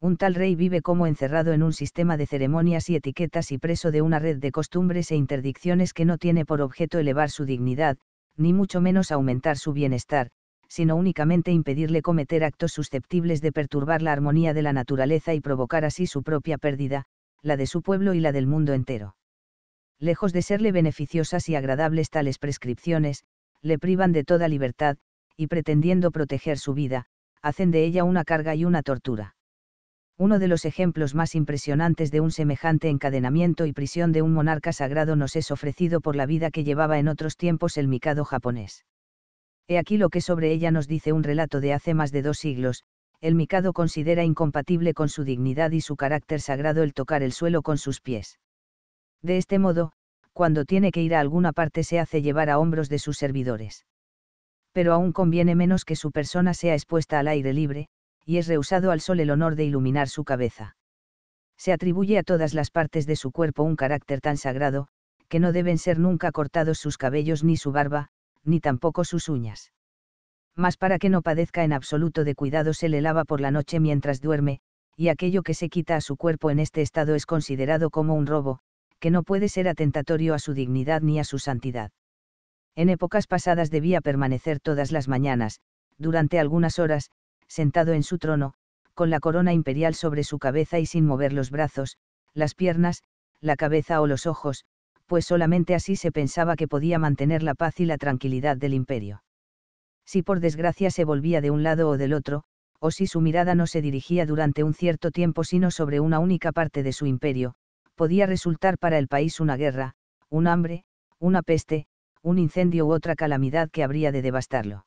un tal rey vive como encerrado en un sistema de ceremonias y etiquetas y preso de una red de costumbres e interdicciones que no tiene por objeto elevar su dignidad, ni mucho menos aumentar su bienestar, sino únicamente impedirle cometer actos susceptibles de perturbar la armonía de la naturaleza y provocar así su propia pérdida, la de su pueblo y la del mundo entero. Lejos de serle beneficiosas y agradables tales prescripciones, le privan de toda libertad, y pretendiendo proteger su vida, hacen de ella una carga y una tortura uno de los ejemplos más impresionantes de un semejante encadenamiento y prisión de un monarca sagrado nos es ofrecido por la vida que llevaba en otros tiempos el Mikado japonés. He aquí lo que sobre ella nos dice un relato de hace más de dos siglos, el Mikado considera incompatible con su dignidad y su carácter sagrado el tocar el suelo con sus pies. De este modo, cuando tiene que ir a alguna parte se hace llevar a hombros de sus servidores. Pero aún conviene menos que su persona sea expuesta al aire libre, y es rehusado al sol el honor de iluminar su cabeza. Se atribuye a todas las partes de su cuerpo un carácter tan sagrado, que no deben ser nunca cortados sus cabellos ni su barba, ni tampoco sus uñas. Mas para que no padezca en absoluto de cuidado se le lava por la noche mientras duerme, y aquello que se quita a su cuerpo en este estado es considerado como un robo, que no puede ser atentatorio a su dignidad ni a su santidad. En épocas pasadas debía permanecer todas las mañanas, durante algunas horas, sentado en su trono, con la corona imperial sobre su cabeza y sin mover los brazos, las piernas, la cabeza o los ojos, pues solamente así se pensaba que podía mantener la paz y la tranquilidad del imperio. Si por desgracia se volvía de un lado o del otro, o si su mirada no se dirigía durante un cierto tiempo sino sobre una única parte de su imperio, podía resultar para el país una guerra, un hambre, una peste, un incendio u otra calamidad que habría de devastarlo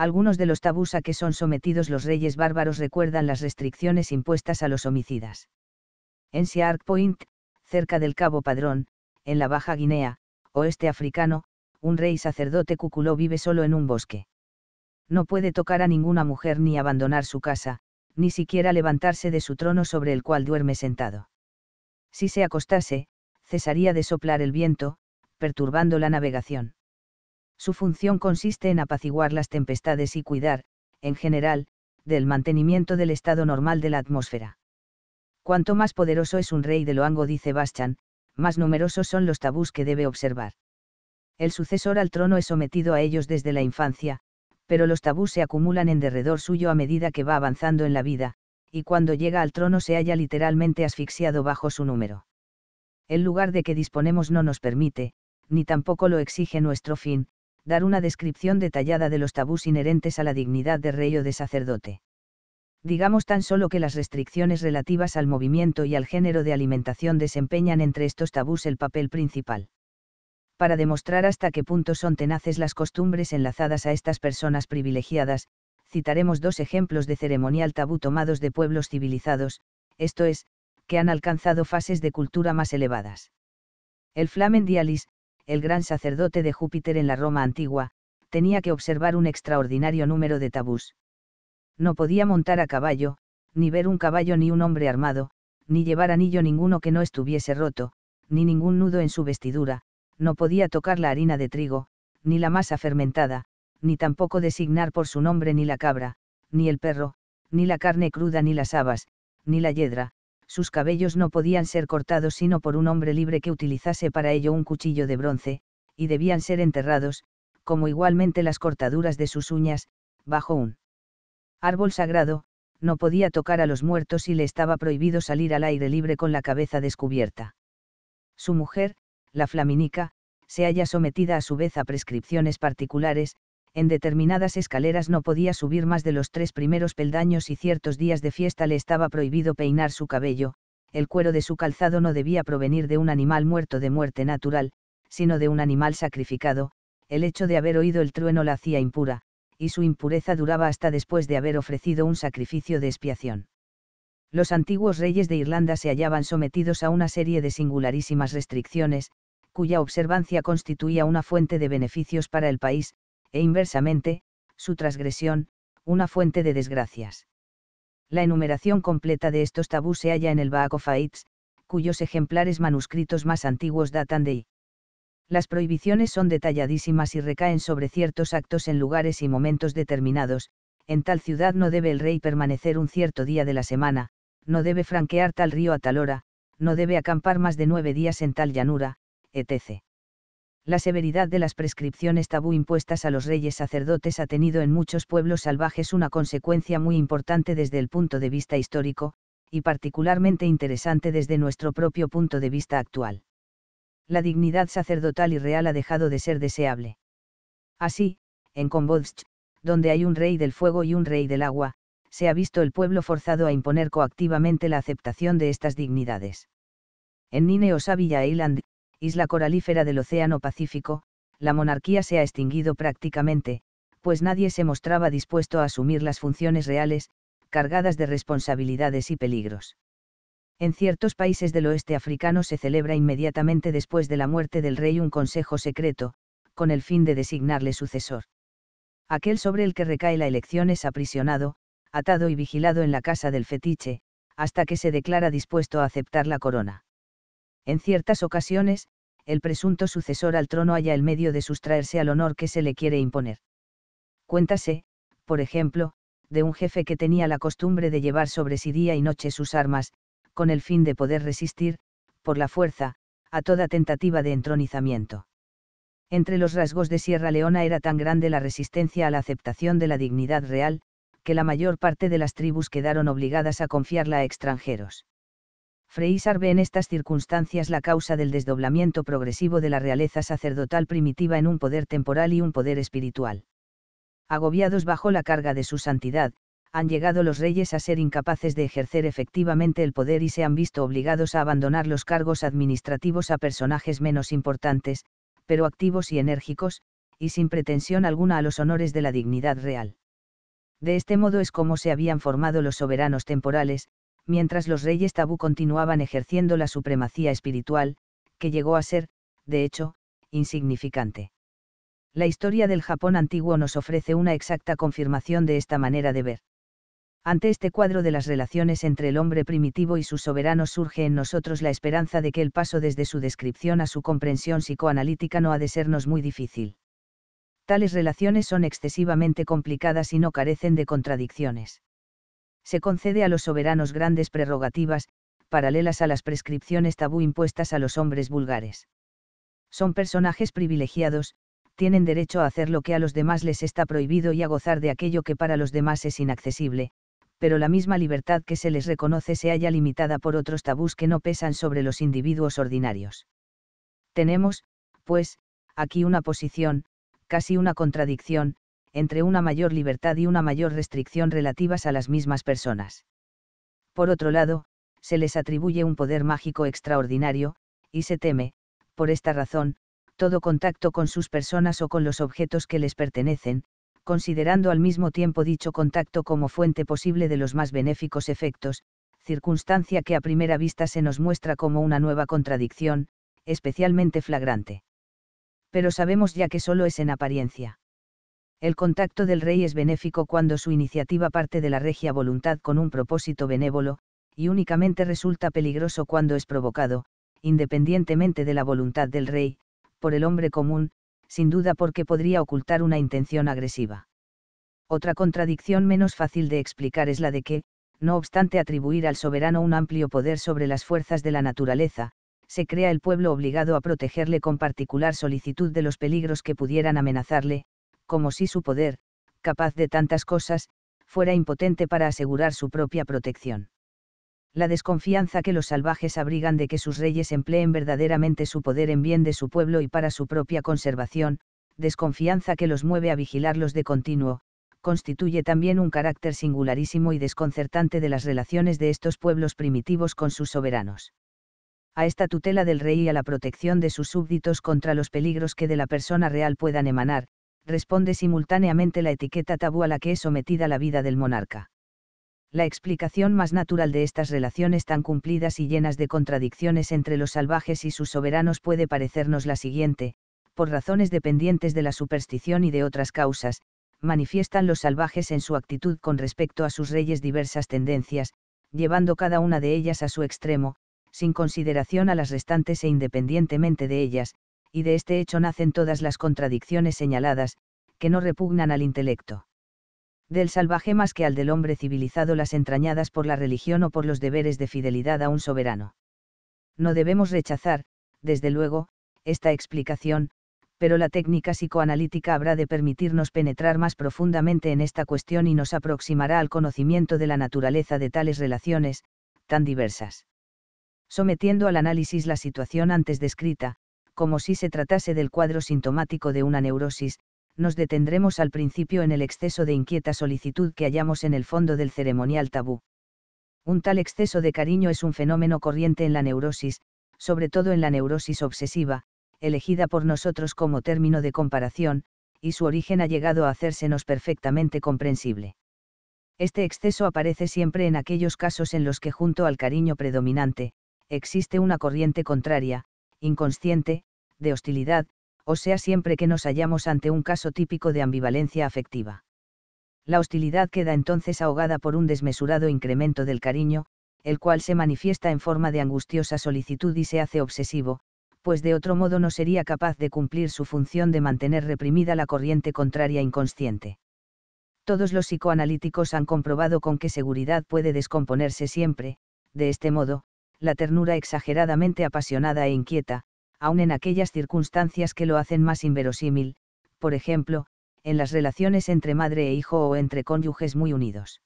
algunos de los tabús a que son sometidos los reyes bárbaros recuerdan las restricciones impuestas a los homicidas. En Siark Point, cerca del Cabo Padrón, en la Baja Guinea, oeste africano, un rey sacerdote cuculó vive solo en un bosque. No puede tocar a ninguna mujer ni abandonar su casa, ni siquiera levantarse de su trono sobre el cual duerme sentado. Si se acostase, cesaría de soplar el viento, perturbando la navegación. Su función consiste en apaciguar las tempestades y cuidar, en general, del mantenimiento del estado normal de la atmósfera. Cuanto más poderoso es un rey de Loango, dice Bastian, más numerosos son los tabús que debe observar. El sucesor al trono es sometido a ellos desde la infancia, pero los tabús se acumulan en derredor suyo a medida que va avanzando en la vida, y cuando llega al trono se halla literalmente asfixiado bajo su número. El lugar de que disponemos no nos permite, ni tampoco lo exige nuestro fin, dar una descripción detallada de los tabús inherentes a la dignidad de rey o de sacerdote. Digamos tan solo que las restricciones relativas al movimiento y al género de alimentación desempeñan entre estos tabús el papel principal. Para demostrar hasta qué punto son tenaces las costumbres enlazadas a estas personas privilegiadas, citaremos dos ejemplos de ceremonial tabú tomados de pueblos civilizados, esto es, que han alcanzado fases de cultura más elevadas. El Flamen Dialis, el gran sacerdote de Júpiter en la Roma antigua, tenía que observar un extraordinario número de tabús. No podía montar a caballo, ni ver un caballo ni un hombre armado, ni llevar anillo ninguno que no estuviese roto, ni ningún nudo en su vestidura, no podía tocar la harina de trigo, ni la masa fermentada, ni tampoco designar por su nombre ni la cabra, ni el perro, ni la carne cruda ni las habas, ni la yedra, sus cabellos no podían ser cortados sino por un hombre libre que utilizase para ello un cuchillo de bronce, y debían ser enterrados, como igualmente las cortaduras de sus uñas, bajo un árbol sagrado, no podía tocar a los muertos y le estaba prohibido salir al aire libre con la cabeza descubierta. Su mujer, la flaminica, se halla sometida a su vez a prescripciones particulares, en determinadas escaleras no podía subir más de los tres primeros peldaños y ciertos días de fiesta le estaba prohibido peinar su cabello, el cuero de su calzado no debía provenir de un animal muerto de muerte natural, sino de un animal sacrificado, el hecho de haber oído el trueno la hacía impura, y su impureza duraba hasta después de haber ofrecido un sacrificio de expiación. Los antiguos reyes de Irlanda se hallaban sometidos a una serie de singularísimas restricciones, cuya observancia constituía una fuente de beneficios para el país, e inversamente, su transgresión, una fuente de desgracias. La enumeración completa de estos tabús se halla en el Baak cuyos ejemplares manuscritos más antiguos datan de I. Las prohibiciones son detalladísimas y recaen sobre ciertos actos en lugares y momentos determinados, en tal ciudad no debe el rey permanecer un cierto día de la semana, no debe franquear tal río a tal hora, no debe acampar más de nueve días en tal llanura, etc la severidad de las prescripciones tabú impuestas a los reyes sacerdotes ha tenido en muchos pueblos salvajes una consecuencia muy importante desde el punto de vista histórico, y particularmente interesante desde nuestro propio punto de vista actual. La dignidad sacerdotal y real ha dejado de ser deseable. Así, en Kombolsk, donde hay un rey del fuego y un rey del agua, se ha visto el pueblo forzado a imponer coactivamente la aceptación de estas dignidades. En Nineosavilla Villa Island, isla coralífera del Océano Pacífico, la monarquía se ha extinguido prácticamente, pues nadie se mostraba dispuesto a asumir las funciones reales, cargadas de responsabilidades y peligros. En ciertos países del oeste africano se celebra inmediatamente después de la muerte del rey un consejo secreto, con el fin de designarle sucesor. Aquel sobre el que recae la elección es aprisionado, atado y vigilado en la casa del fetiche, hasta que se declara dispuesto a aceptar la corona en ciertas ocasiones, el presunto sucesor al trono halla el medio de sustraerse al honor que se le quiere imponer. Cuéntase, por ejemplo, de un jefe que tenía la costumbre de llevar sobre sí día y noche sus armas, con el fin de poder resistir, por la fuerza, a toda tentativa de entronizamiento. Entre los rasgos de Sierra Leona era tan grande la resistencia a la aceptación de la dignidad real, que la mayor parte de las tribus quedaron obligadas a confiarla a extranjeros. Freisar ve en estas circunstancias la causa del desdoblamiento progresivo de la realeza sacerdotal primitiva en un poder temporal y un poder espiritual. Agobiados bajo la carga de su santidad, han llegado los reyes a ser incapaces de ejercer efectivamente el poder y se han visto obligados a abandonar los cargos administrativos a personajes menos importantes, pero activos y enérgicos, y sin pretensión alguna a los honores de la dignidad real. De este modo es como se habían formado los soberanos temporales, mientras los reyes tabú continuaban ejerciendo la supremacía espiritual, que llegó a ser, de hecho, insignificante. La historia del Japón antiguo nos ofrece una exacta confirmación de esta manera de ver. Ante este cuadro de las relaciones entre el hombre primitivo y su soberano surge en nosotros la esperanza de que el paso desde su descripción a su comprensión psicoanalítica no ha de sernos muy difícil. Tales relaciones son excesivamente complicadas y no carecen de contradicciones se concede a los soberanos grandes prerrogativas, paralelas a las prescripciones tabú impuestas a los hombres vulgares. Son personajes privilegiados, tienen derecho a hacer lo que a los demás les está prohibido y a gozar de aquello que para los demás es inaccesible, pero la misma libertad que se les reconoce se halla limitada por otros tabús que no pesan sobre los individuos ordinarios. Tenemos, pues, aquí una posición, casi una contradicción, entre una mayor libertad y una mayor restricción relativas a las mismas personas. Por otro lado, se les atribuye un poder mágico extraordinario, y se teme, por esta razón, todo contacto con sus personas o con los objetos que les pertenecen, considerando al mismo tiempo dicho contacto como fuente posible de los más benéficos efectos, circunstancia que a primera vista se nos muestra como una nueva contradicción, especialmente flagrante. Pero sabemos ya que solo es en apariencia. El contacto del rey es benéfico cuando su iniciativa parte de la regia voluntad con un propósito benévolo, y únicamente resulta peligroso cuando es provocado, independientemente de la voluntad del rey, por el hombre común, sin duda porque podría ocultar una intención agresiva. Otra contradicción menos fácil de explicar es la de que, no obstante atribuir al soberano un amplio poder sobre las fuerzas de la naturaleza, se crea el pueblo obligado a protegerle con particular solicitud de los peligros que pudieran amenazarle, como si su poder, capaz de tantas cosas, fuera impotente para asegurar su propia protección. La desconfianza que los salvajes abrigan de que sus reyes empleen verdaderamente su poder en bien de su pueblo y para su propia conservación, desconfianza que los mueve a vigilarlos de continuo, constituye también un carácter singularísimo y desconcertante de las relaciones de estos pueblos primitivos con sus soberanos. A esta tutela del rey y a la protección de sus súbditos contra los peligros que de la persona real puedan emanar, responde simultáneamente la etiqueta tabú a la que es sometida la vida del monarca. La explicación más natural de estas relaciones tan cumplidas y llenas de contradicciones entre los salvajes y sus soberanos puede parecernos la siguiente, por razones dependientes de la superstición y de otras causas, manifiestan los salvajes en su actitud con respecto a sus reyes diversas tendencias, llevando cada una de ellas a su extremo, sin consideración a las restantes e independientemente de ellas, y de este hecho nacen todas las contradicciones señaladas, que no repugnan al intelecto. Del salvaje más que al del hombre civilizado las entrañadas por la religión o por los deberes de fidelidad a un soberano. No debemos rechazar, desde luego, esta explicación, pero la técnica psicoanalítica habrá de permitirnos penetrar más profundamente en esta cuestión y nos aproximará al conocimiento de la naturaleza de tales relaciones, tan diversas. Sometiendo al análisis la situación antes descrita, como si se tratase del cuadro sintomático de una neurosis, nos detendremos al principio en el exceso de inquieta solicitud que hallamos en el fondo del ceremonial tabú. Un tal exceso de cariño es un fenómeno corriente en la neurosis, sobre todo en la neurosis obsesiva, elegida por nosotros como término de comparación, y su origen ha llegado a hacérsenos perfectamente comprensible. Este exceso aparece siempre en aquellos casos en los que junto al cariño predominante, existe una corriente contraria, inconsciente, de hostilidad, o sea siempre que nos hallamos ante un caso típico de ambivalencia afectiva. La hostilidad queda entonces ahogada por un desmesurado incremento del cariño, el cual se manifiesta en forma de angustiosa solicitud y se hace obsesivo, pues de otro modo no sería capaz de cumplir su función de mantener reprimida la corriente contraria inconsciente. Todos los psicoanalíticos han comprobado con qué seguridad puede descomponerse siempre, de este modo, la ternura exageradamente apasionada e inquieta, aun en aquellas circunstancias que lo hacen más inverosímil, por ejemplo, en las relaciones entre madre e hijo o entre cónyuges muy unidos.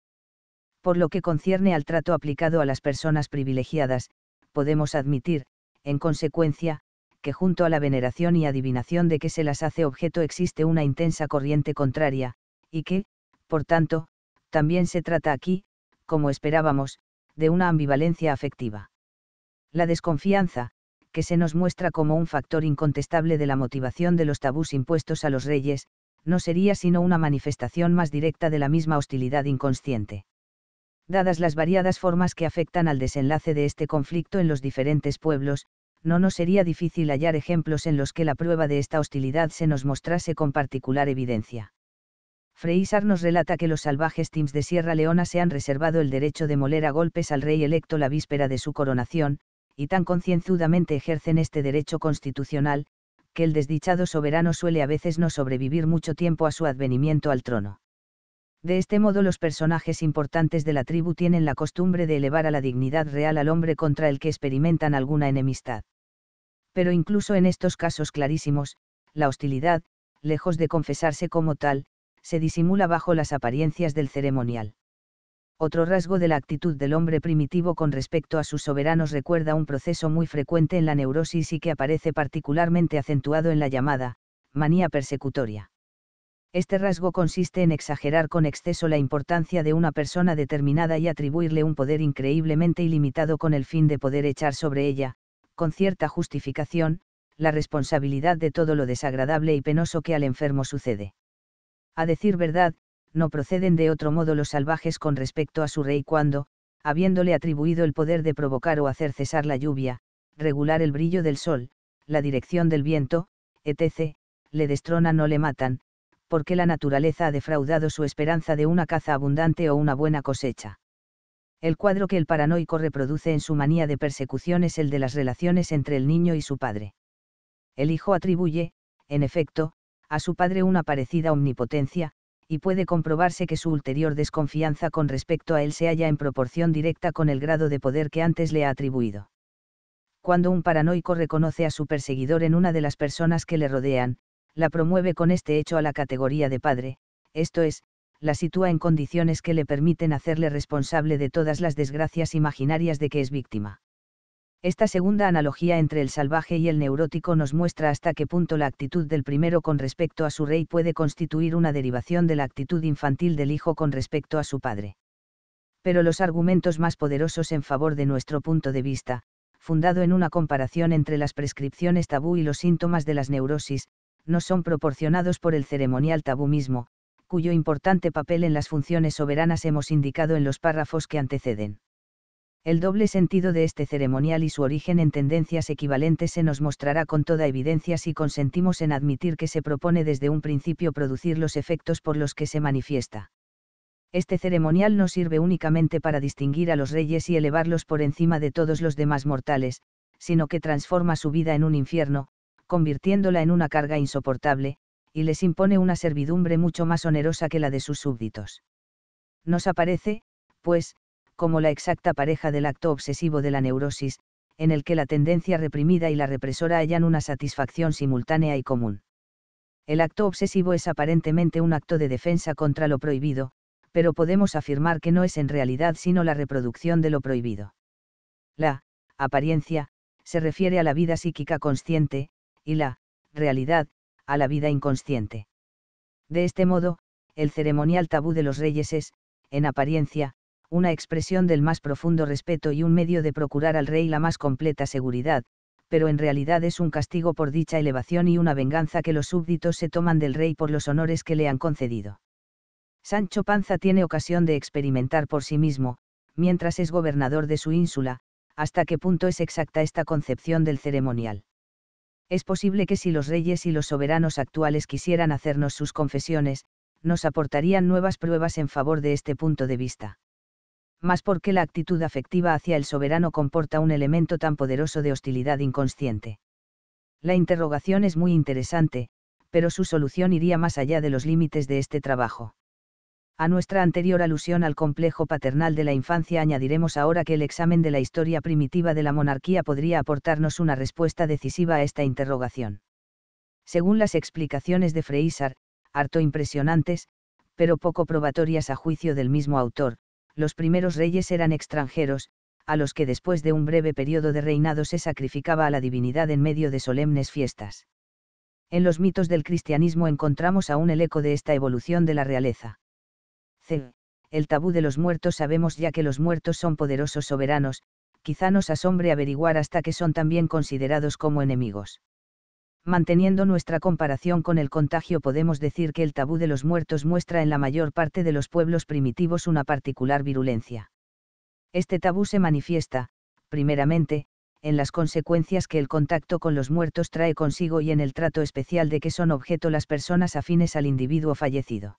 Por lo que concierne al trato aplicado a las personas privilegiadas, podemos admitir, en consecuencia, que junto a la veneración y adivinación de que se las hace objeto existe una intensa corriente contraria, y que, por tanto, también se trata aquí, como esperábamos, de una ambivalencia afectiva. La desconfianza, que se nos muestra como un factor incontestable de la motivación de los tabús impuestos a los reyes, no sería sino una manifestación más directa de la misma hostilidad inconsciente. Dadas las variadas formas que afectan al desenlace de este conflicto en los diferentes pueblos, no nos sería difícil hallar ejemplos en los que la prueba de esta hostilidad se nos mostrase con particular evidencia. Freisar nos relata que los salvajes teams de Sierra Leona se han reservado el derecho de moler a golpes al rey electo la víspera de su coronación, y tan concienzudamente ejercen este derecho constitucional, que el desdichado soberano suele a veces no sobrevivir mucho tiempo a su advenimiento al trono. De este modo los personajes importantes de la tribu tienen la costumbre de elevar a la dignidad real al hombre contra el que experimentan alguna enemistad. Pero incluso en estos casos clarísimos, la hostilidad, lejos de confesarse como tal, se disimula bajo las apariencias del ceremonial. Otro rasgo de la actitud del hombre primitivo con respecto a sus soberanos recuerda un proceso muy frecuente en la neurosis y que aparece particularmente acentuado en la llamada, manía persecutoria. Este rasgo consiste en exagerar con exceso la importancia de una persona determinada y atribuirle un poder increíblemente ilimitado con el fin de poder echar sobre ella, con cierta justificación, la responsabilidad de todo lo desagradable y penoso que al enfermo sucede. A decir verdad, no proceden de otro modo los salvajes con respecto a su rey cuando, habiéndole atribuido el poder de provocar o hacer cesar la lluvia, regular el brillo del sol, la dirección del viento, etc., le destronan o le matan, porque la naturaleza ha defraudado su esperanza de una caza abundante o una buena cosecha. El cuadro que el paranoico reproduce en su manía de persecución es el de las relaciones entre el niño y su padre. El hijo atribuye, en efecto, a su padre una parecida omnipotencia, y puede comprobarse que su ulterior desconfianza con respecto a él se halla en proporción directa con el grado de poder que antes le ha atribuido. Cuando un paranoico reconoce a su perseguidor en una de las personas que le rodean, la promueve con este hecho a la categoría de padre, esto es, la sitúa en condiciones que le permiten hacerle responsable de todas las desgracias imaginarias de que es víctima. Esta segunda analogía entre el salvaje y el neurótico nos muestra hasta qué punto la actitud del primero con respecto a su rey puede constituir una derivación de la actitud infantil del hijo con respecto a su padre. Pero los argumentos más poderosos en favor de nuestro punto de vista, fundado en una comparación entre las prescripciones tabú y los síntomas de las neurosis, no son proporcionados por el ceremonial tabú mismo, cuyo importante papel en las funciones soberanas hemos indicado en los párrafos que anteceden el doble sentido de este ceremonial y su origen en tendencias equivalentes se nos mostrará con toda evidencia si consentimos en admitir que se propone desde un principio producir los efectos por los que se manifiesta. Este ceremonial no sirve únicamente para distinguir a los reyes y elevarlos por encima de todos los demás mortales, sino que transforma su vida en un infierno, convirtiéndola en una carga insoportable, y les impone una servidumbre mucho más onerosa que la de sus súbditos. Nos aparece, pues, como la exacta pareja del acto obsesivo de la neurosis, en el que la tendencia reprimida y la represora hallan una satisfacción simultánea y común. El acto obsesivo es aparentemente un acto de defensa contra lo prohibido, pero podemos afirmar que no es en realidad sino la reproducción de lo prohibido. La apariencia se refiere a la vida psíquica consciente, y la realidad, a la vida inconsciente. De este modo, el ceremonial tabú de los reyes es, en apariencia, una expresión del más profundo respeto y un medio de procurar al rey la más completa seguridad, pero en realidad es un castigo por dicha elevación y una venganza que los súbditos se toman del rey por los honores que le han concedido. Sancho Panza tiene ocasión de experimentar por sí mismo, mientras es gobernador de su ínsula, hasta qué punto es exacta esta concepción del ceremonial. Es posible que si los reyes y los soberanos actuales quisieran hacernos sus confesiones, nos aportarían nuevas pruebas en favor de este punto de vista más porque la actitud afectiva hacia el soberano comporta un elemento tan poderoso de hostilidad inconsciente. La interrogación es muy interesante, pero su solución iría más allá de los límites de este trabajo. A nuestra anterior alusión al complejo paternal de la infancia añadiremos ahora que el examen de la historia primitiva de la monarquía podría aportarnos una respuesta decisiva a esta interrogación. Según las explicaciones de Freisar, harto impresionantes, pero poco probatorias a juicio del mismo autor, los primeros reyes eran extranjeros, a los que después de un breve periodo de reinado se sacrificaba a la divinidad en medio de solemnes fiestas. En los mitos del cristianismo encontramos aún el eco de esta evolución de la realeza. C. El tabú de los muertos sabemos ya que los muertos son poderosos soberanos, quizá nos asombre averiguar hasta que son también considerados como enemigos. Manteniendo nuestra comparación con el contagio podemos decir que el tabú de los muertos muestra en la mayor parte de los pueblos primitivos una particular virulencia. Este tabú se manifiesta, primeramente, en las consecuencias que el contacto con los muertos trae consigo y en el trato especial de que son objeto las personas afines al individuo fallecido.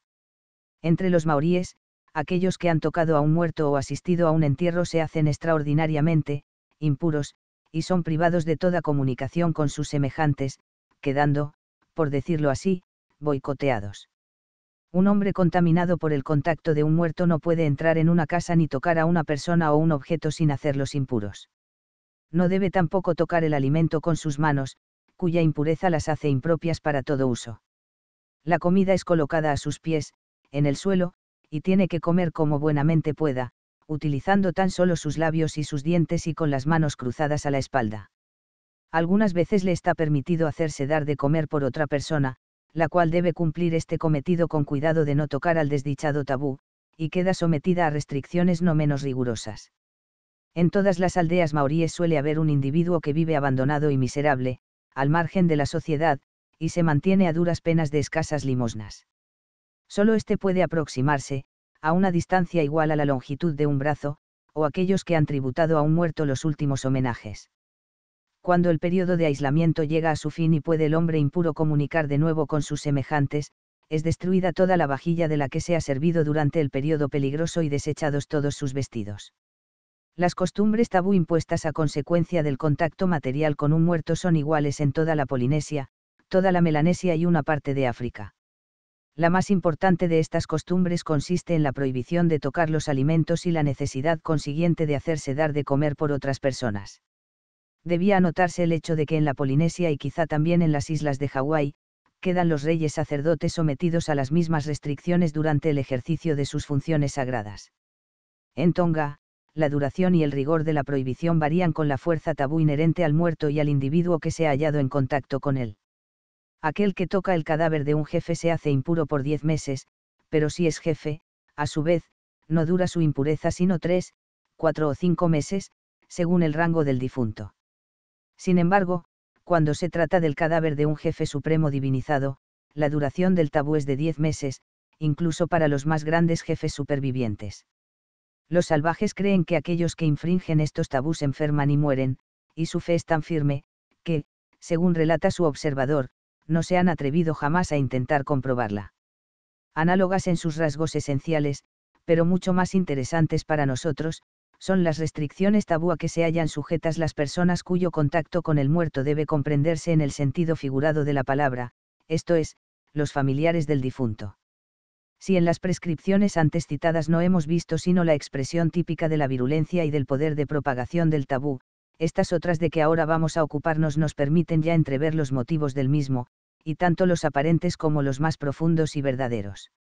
Entre los maoríes, aquellos que han tocado a un muerto o asistido a un entierro se hacen extraordinariamente, impuros, y son privados de toda comunicación con sus semejantes, quedando, por decirlo así, boicoteados. Un hombre contaminado por el contacto de un muerto no puede entrar en una casa ni tocar a una persona o un objeto sin hacerlos impuros. No debe tampoco tocar el alimento con sus manos, cuya impureza las hace impropias para todo uso. La comida es colocada a sus pies, en el suelo, y tiene que comer como buenamente pueda, utilizando tan solo sus labios y sus dientes y con las manos cruzadas a la espalda algunas veces le está permitido hacerse dar de comer por otra persona, la cual debe cumplir este cometido con cuidado de no tocar al desdichado tabú, y queda sometida a restricciones no menos rigurosas. En todas las aldeas maoríes suele haber un individuo que vive abandonado y miserable, al margen de la sociedad, y se mantiene a duras penas de escasas limosnas. Solo éste puede aproximarse, a una distancia igual a la longitud de un brazo, o aquellos que han tributado a un muerto los últimos homenajes cuando el periodo de aislamiento llega a su fin y puede el hombre impuro comunicar de nuevo con sus semejantes, es destruida toda la vajilla de la que se ha servido durante el periodo peligroso y desechados todos sus vestidos. Las costumbres tabú impuestas a consecuencia del contacto material con un muerto son iguales en toda la Polinesia, toda la Melanesia y una parte de África. La más importante de estas costumbres consiste en la prohibición de tocar los alimentos y la necesidad consiguiente de hacerse dar de comer por otras personas debía anotarse el hecho de que en la Polinesia y quizá también en las islas de Hawái, quedan los reyes sacerdotes sometidos a las mismas restricciones durante el ejercicio de sus funciones sagradas. En Tonga, la duración y el rigor de la prohibición varían con la fuerza tabú inherente al muerto y al individuo que se ha hallado en contacto con él. Aquel que toca el cadáver de un jefe se hace impuro por diez meses, pero si es jefe, a su vez, no dura su impureza sino tres, cuatro o cinco meses, según el rango del difunto. Sin embargo, cuando se trata del cadáver de un jefe supremo divinizado, la duración del tabú es de 10 meses, incluso para los más grandes jefes supervivientes. Los salvajes creen que aquellos que infringen estos tabús enferman y mueren, y su fe es tan firme, que, según relata su observador, no se han atrevido jamás a intentar comprobarla. Análogas en sus rasgos esenciales, pero mucho más interesantes para nosotros, son las restricciones tabú a que se hallan sujetas las personas cuyo contacto con el muerto debe comprenderse en el sentido figurado de la palabra, esto es, los familiares del difunto. Si en las prescripciones antes citadas no hemos visto sino la expresión típica de la virulencia y del poder de propagación del tabú, estas otras de que ahora vamos a ocuparnos nos permiten ya entrever los motivos del mismo, y tanto los aparentes como los más profundos y verdaderos.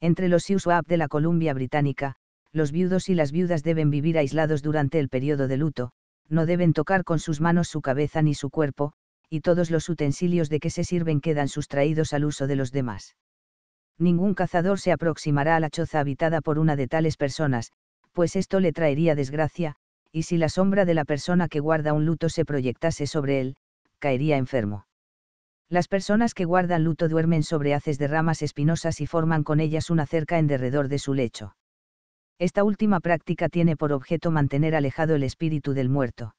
Entre los USWAP de la Columbia Británica, los viudos y las viudas deben vivir aislados durante el periodo de luto, no deben tocar con sus manos su cabeza ni su cuerpo, y todos los utensilios de que se sirven quedan sustraídos al uso de los demás. Ningún cazador se aproximará a la choza habitada por una de tales personas, pues esto le traería desgracia, y si la sombra de la persona que guarda un luto se proyectase sobre él, caería enfermo. Las personas que guardan luto duermen sobre haces de ramas espinosas y forman con ellas una cerca en derredor de su lecho. Esta última práctica tiene por objeto mantener alejado el espíritu del muerto.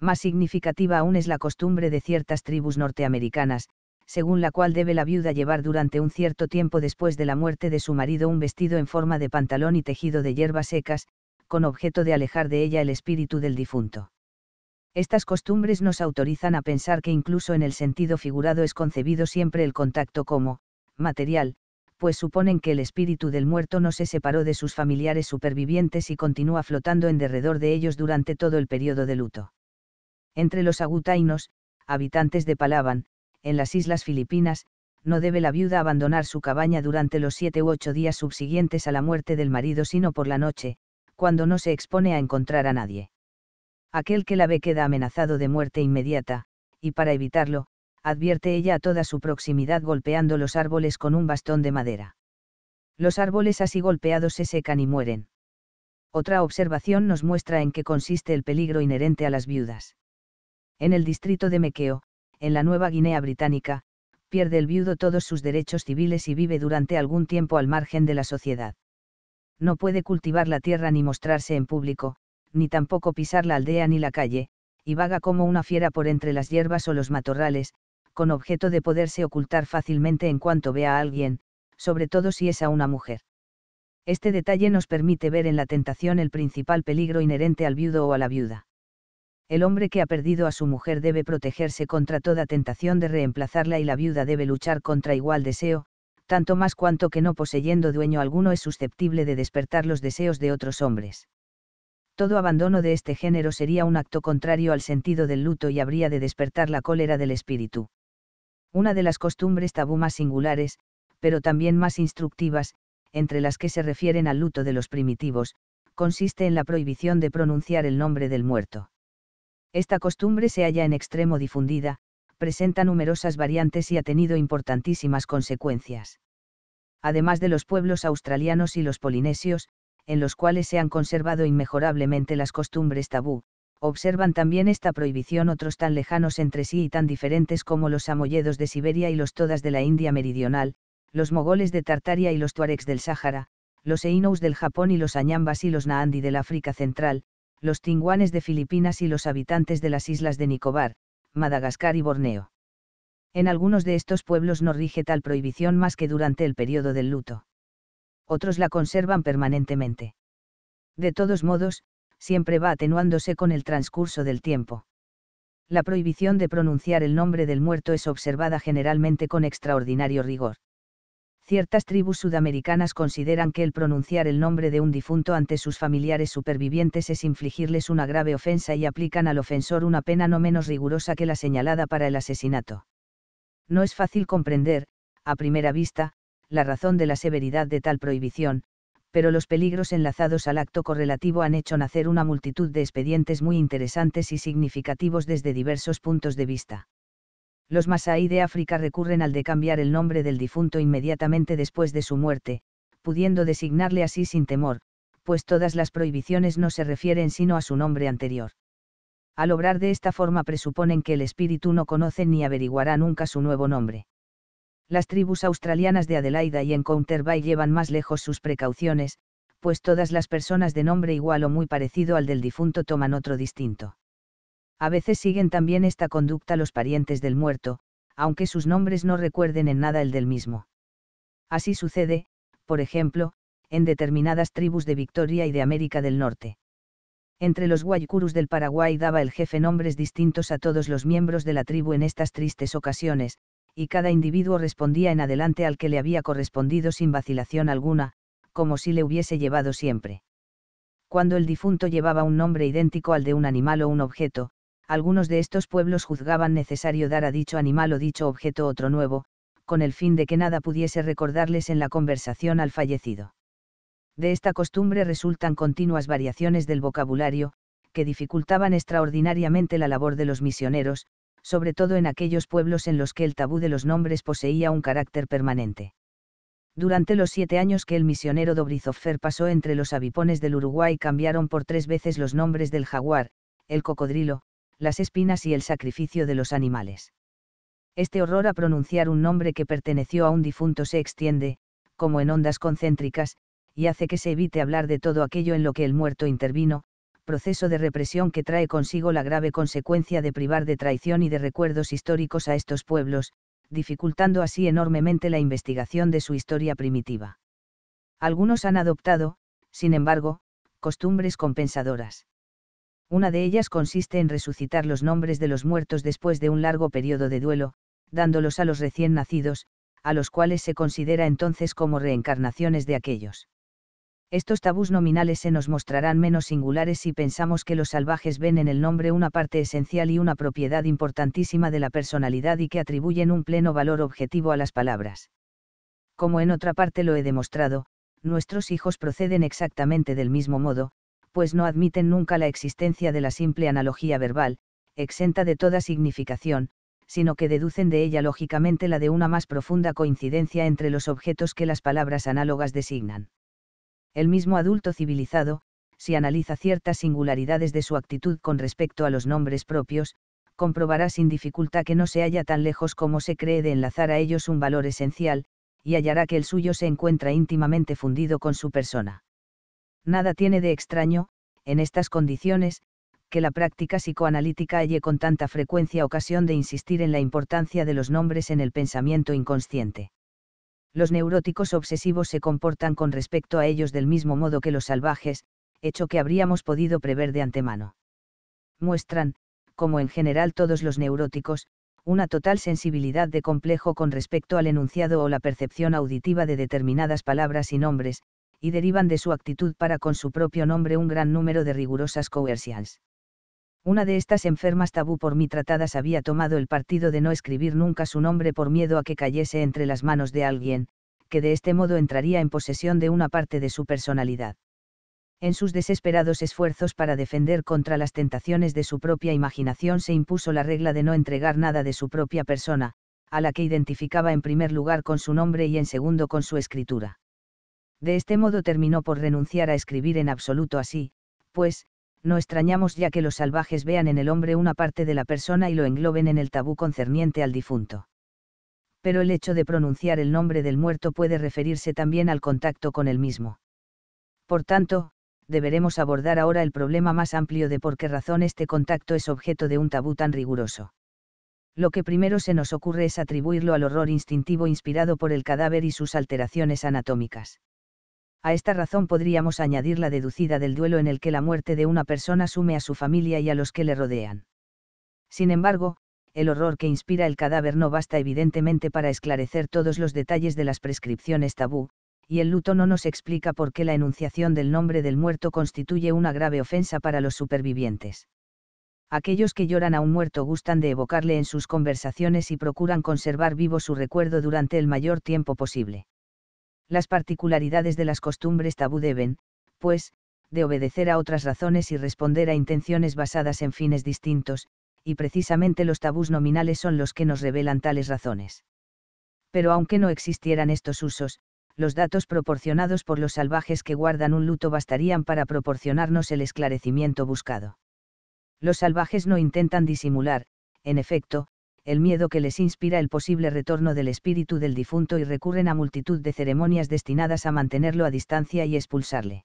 Más significativa aún es la costumbre de ciertas tribus norteamericanas, según la cual debe la viuda llevar durante un cierto tiempo después de la muerte de su marido un vestido en forma de pantalón y tejido de hierbas secas, con objeto de alejar de ella el espíritu del difunto. Estas costumbres nos autorizan a pensar que incluso en el sentido figurado es concebido siempre el contacto como, material, pues suponen que el espíritu del muerto no se separó de sus familiares supervivientes y continúa flotando en derredor de ellos durante todo el periodo de luto. Entre los agutainos, habitantes de Palaban, en las islas Filipinas, no debe la viuda abandonar su cabaña durante los siete u ocho días subsiguientes a la muerte del marido sino por la noche, cuando no se expone a encontrar a nadie. Aquel que la ve queda amenazado de muerte inmediata, y para evitarlo, advierte ella a toda su proximidad golpeando los árboles con un bastón de madera. Los árboles así golpeados se secan y mueren. Otra observación nos muestra en qué consiste el peligro inherente a las viudas. En el distrito de Mequeo, en la Nueva Guinea Británica, pierde el viudo todos sus derechos civiles y vive durante algún tiempo al margen de la sociedad. No puede cultivar la tierra ni mostrarse en público, ni tampoco pisar la aldea ni la calle, y vaga como una fiera por entre las hierbas o los matorrales, con objeto de poderse ocultar fácilmente en cuanto vea a alguien, sobre todo si es a una mujer. Este detalle nos permite ver en la tentación el principal peligro inherente al viudo o a la viuda. El hombre que ha perdido a su mujer debe protegerse contra toda tentación de reemplazarla y la viuda debe luchar contra igual deseo, tanto más cuanto que no poseyendo dueño alguno es susceptible de despertar los deseos de otros hombres. Todo abandono de este género sería un acto contrario al sentido del luto y habría de despertar la cólera del espíritu. Una de las costumbres tabú más singulares, pero también más instructivas, entre las que se refieren al luto de los primitivos, consiste en la prohibición de pronunciar el nombre del muerto. Esta costumbre se halla en extremo difundida, presenta numerosas variantes y ha tenido importantísimas consecuencias. Además de los pueblos australianos y los polinesios, en los cuales se han conservado inmejorablemente las costumbres tabú, observan también esta prohibición otros tan lejanos entre sí y tan diferentes como los samoyedos de Siberia y los todas de la India meridional, los mogoles de Tartaria y los tuaregs del Sáhara, los einous del Japón y los añambas y los naandi del África Central, los tinguanes de Filipinas y los habitantes de las islas de Nicobar, Madagascar y Borneo. En algunos de estos pueblos no rige tal prohibición más que durante el periodo del luto. Otros la conservan permanentemente. De todos modos, siempre va atenuándose con el transcurso del tiempo. La prohibición de pronunciar el nombre del muerto es observada generalmente con extraordinario rigor. Ciertas tribus sudamericanas consideran que el pronunciar el nombre de un difunto ante sus familiares supervivientes es infligirles una grave ofensa y aplican al ofensor una pena no menos rigurosa que la señalada para el asesinato. No es fácil comprender, a primera vista, la razón de la severidad de tal prohibición, pero los peligros enlazados al acto correlativo han hecho nacer una multitud de expedientes muy interesantes y significativos desde diversos puntos de vista. Los Masai de África recurren al de cambiar el nombre del difunto inmediatamente después de su muerte, pudiendo designarle así sin temor, pues todas las prohibiciones no se refieren sino a su nombre anterior. Al obrar de esta forma presuponen que el espíritu no conoce ni averiguará nunca su nuevo nombre. Las tribus australianas de Adelaida y Encounter Bay llevan más lejos sus precauciones, pues todas las personas de nombre igual o muy parecido al del difunto toman otro distinto. A veces siguen también esta conducta los parientes del muerto, aunque sus nombres no recuerden en nada el del mismo. Así sucede, por ejemplo, en determinadas tribus de Victoria y de América del Norte. Entre los Guaycurus del Paraguay daba el jefe nombres distintos a todos los miembros de la tribu en estas tristes ocasiones, y cada individuo respondía en adelante al que le había correspondido sin vacilación alguna, como si le hubiese llevado siempre. Cuando el difunto llevaba un nombre idéntico al de un animal o un objeto, algunos de estos pueblos juzgaban necesario dar a dicho animal o dicho objeto otro nuevo, con el fin de que nada pudiese recordarles en la conversación al fallecido. De esta costumbre resultan continuas variaciones del vocabulario, que dificultaban extraordinariamente la labor de los misioneros, sobre todo en aquellos pueblos en los que el tabú de los nombres poseía un carácter permanente. Durante los siete años que el misionero dobrizofer pasó entre los avipones del Uruguay cambiaron por tres veces los nombres del jaguar, el cocodrilo, las espinas y el sacrificio de los animales. Este horror a pronunciar un nombre que perteneció a un difunto se extiende, como en ondas concéntricas, y hace que se evite hablar de todo aquello en lo que el muerto intervino, proceso de represión que trae consigo la grave consecuencia de privar de traición y de recuerdos históricos a estos pueblos, dificultando así enormemente la investigación de su historia primitiva. Algunos han adoptado, sin embargo, costumbres compensadoras. Una de ellas consiste en resucitar los nombres de los muertos después de un largo periodo de duelo, dándolos a los recién nacidos, a los cuales se considera entonces como reencarnaciones de aquellos estos tabús nominales se nos mostrarán menos singulares si pensamos que los salvajes ven en el nombre una parte esencial y una propiedad importantísima de la personalidad y que atribuyen un pleno valor objetivo a las palabras. Como en otra parte lo he demostrado, nuestros hijos proceden exactamente del mismo modo, pues no admiten nunca la existencia de la simple analogía verbal, exenta de toda significación, sino que deducen de ella lógicamente la de una más profunda coincidencia entre los objetos que las palabras análogas designan el mismo adulto civilizado, si analiza ciertas singularidades de su actitud con respecto a los nombres propios, comprobará sin dificultad que no se halla tan lejos como se cree de enlazar a ellos un valor esencial, y hallará que el suyo se encuentra íntimamente fundido con su persona. Nada tiene de extraño, en estas condiciones, que la práctica psicoanalítica halle con tanta frecuencia ocasión de insistir en la importancia de los nombres en el pensamiento inconsciente. Los neuróticos obsesivos se comportan con respecto a ellos del mismo modo que los salvajes, hecho que habríamos podido prever de antemano. Muestran, como en general todos los neuróticos, una total sensibilidad de complejo con respecto al enunciado o la percepción auditiva de determinadas palabras y nombres, y derivan de su actitud para con su propio nombre un gran número de rigurosas coercions. Una de estas enfermas tabú por mí tratadas había tomado el partido de no escribir nunca su nombre por miedo a que cayese entre las manos de alguien, que de este modo entraría en posesión de una parte de su personalidad. En sus desesperados esfuerzos para defender contra las tentaciones de su propia imaginación se impuso la regla de no entregar nada de su propia persona, a la que identificaba en primer lugar con su nombre y en segundo con su escritura. De este modo terminó por renunciar a escribir en absoluto así, pues, no extrañamos ya que los salvajes vean en el hombre una parte de la persona y lo engloben en el tabú concerniente al difunto. Pero el hecho de pronunciar el nombre del muerto puede referirse también al contacto con el mismo. Por tanto, deberemos abordar ahora el problema más amplio de por qué razón este contacto es objeto de un tabú tan riguroso. Lo que primero se nos ocurre es atribuirlo al horror instintivo inspirado por el cadáver y sus alteraciones anatómicas a esta razón podríamos añadir la deducida del duelo en el que la muerte de una persona sume a su familia y a los que le rodean. Sin embargo, el horror que inspira el cadáver no basta evidentemente para esclarecer todos los detalles de las prescripciones tabú, y el luto no nos explica por qué la enunciación del nombre del muerto constituye una grave ofensa para los supervivientes. Aquellos que lloran a un muerto gustan de evocarle en sus conversaciones y procuran conservar vivo su recuerdo durante el mayor tiempo posible. Las particularidades de las costumbres tabú deben, pues, de obedecer a otras razones y responder a intenciones basadas en fines distintos, y precisamente los tabús nominales son los que nos revelan tales razones. Pero aunque no existieran estos usos, los datos proporcionados por los salvajes que guardan un luto bastarían para proporcionarnos el esclarecimiento buscado. Los salvajes no intentan disimular, en efecto, el miedo que les inspira el posible retorno del espíritu del difunto y recurren a multitud de ceremonias destinadas a mantenerlo a distancia y expulsarle.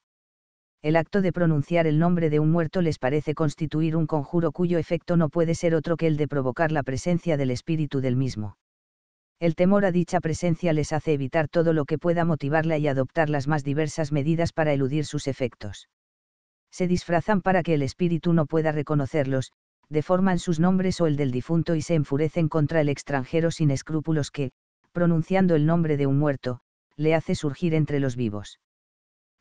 El acto de pronunciar el nombre de un muerto les parece constituir un conjuro cuyo efecto no puede ser otro que el de provocar la presencia del espíritu del mismo. El temor a dicha presencia les hace evitar todo lo que pueda motivarla y adoptar las más diversas medidas para eludir sus efectos. Se disfrazan para que el espíritu no pueda reconocerlos, deforman sus nombres o el del difunto y se enfurecen contra el extranjero sin escrúpulos que, pronunciando el nombre de un muerto, le hace surgir entre los vivos.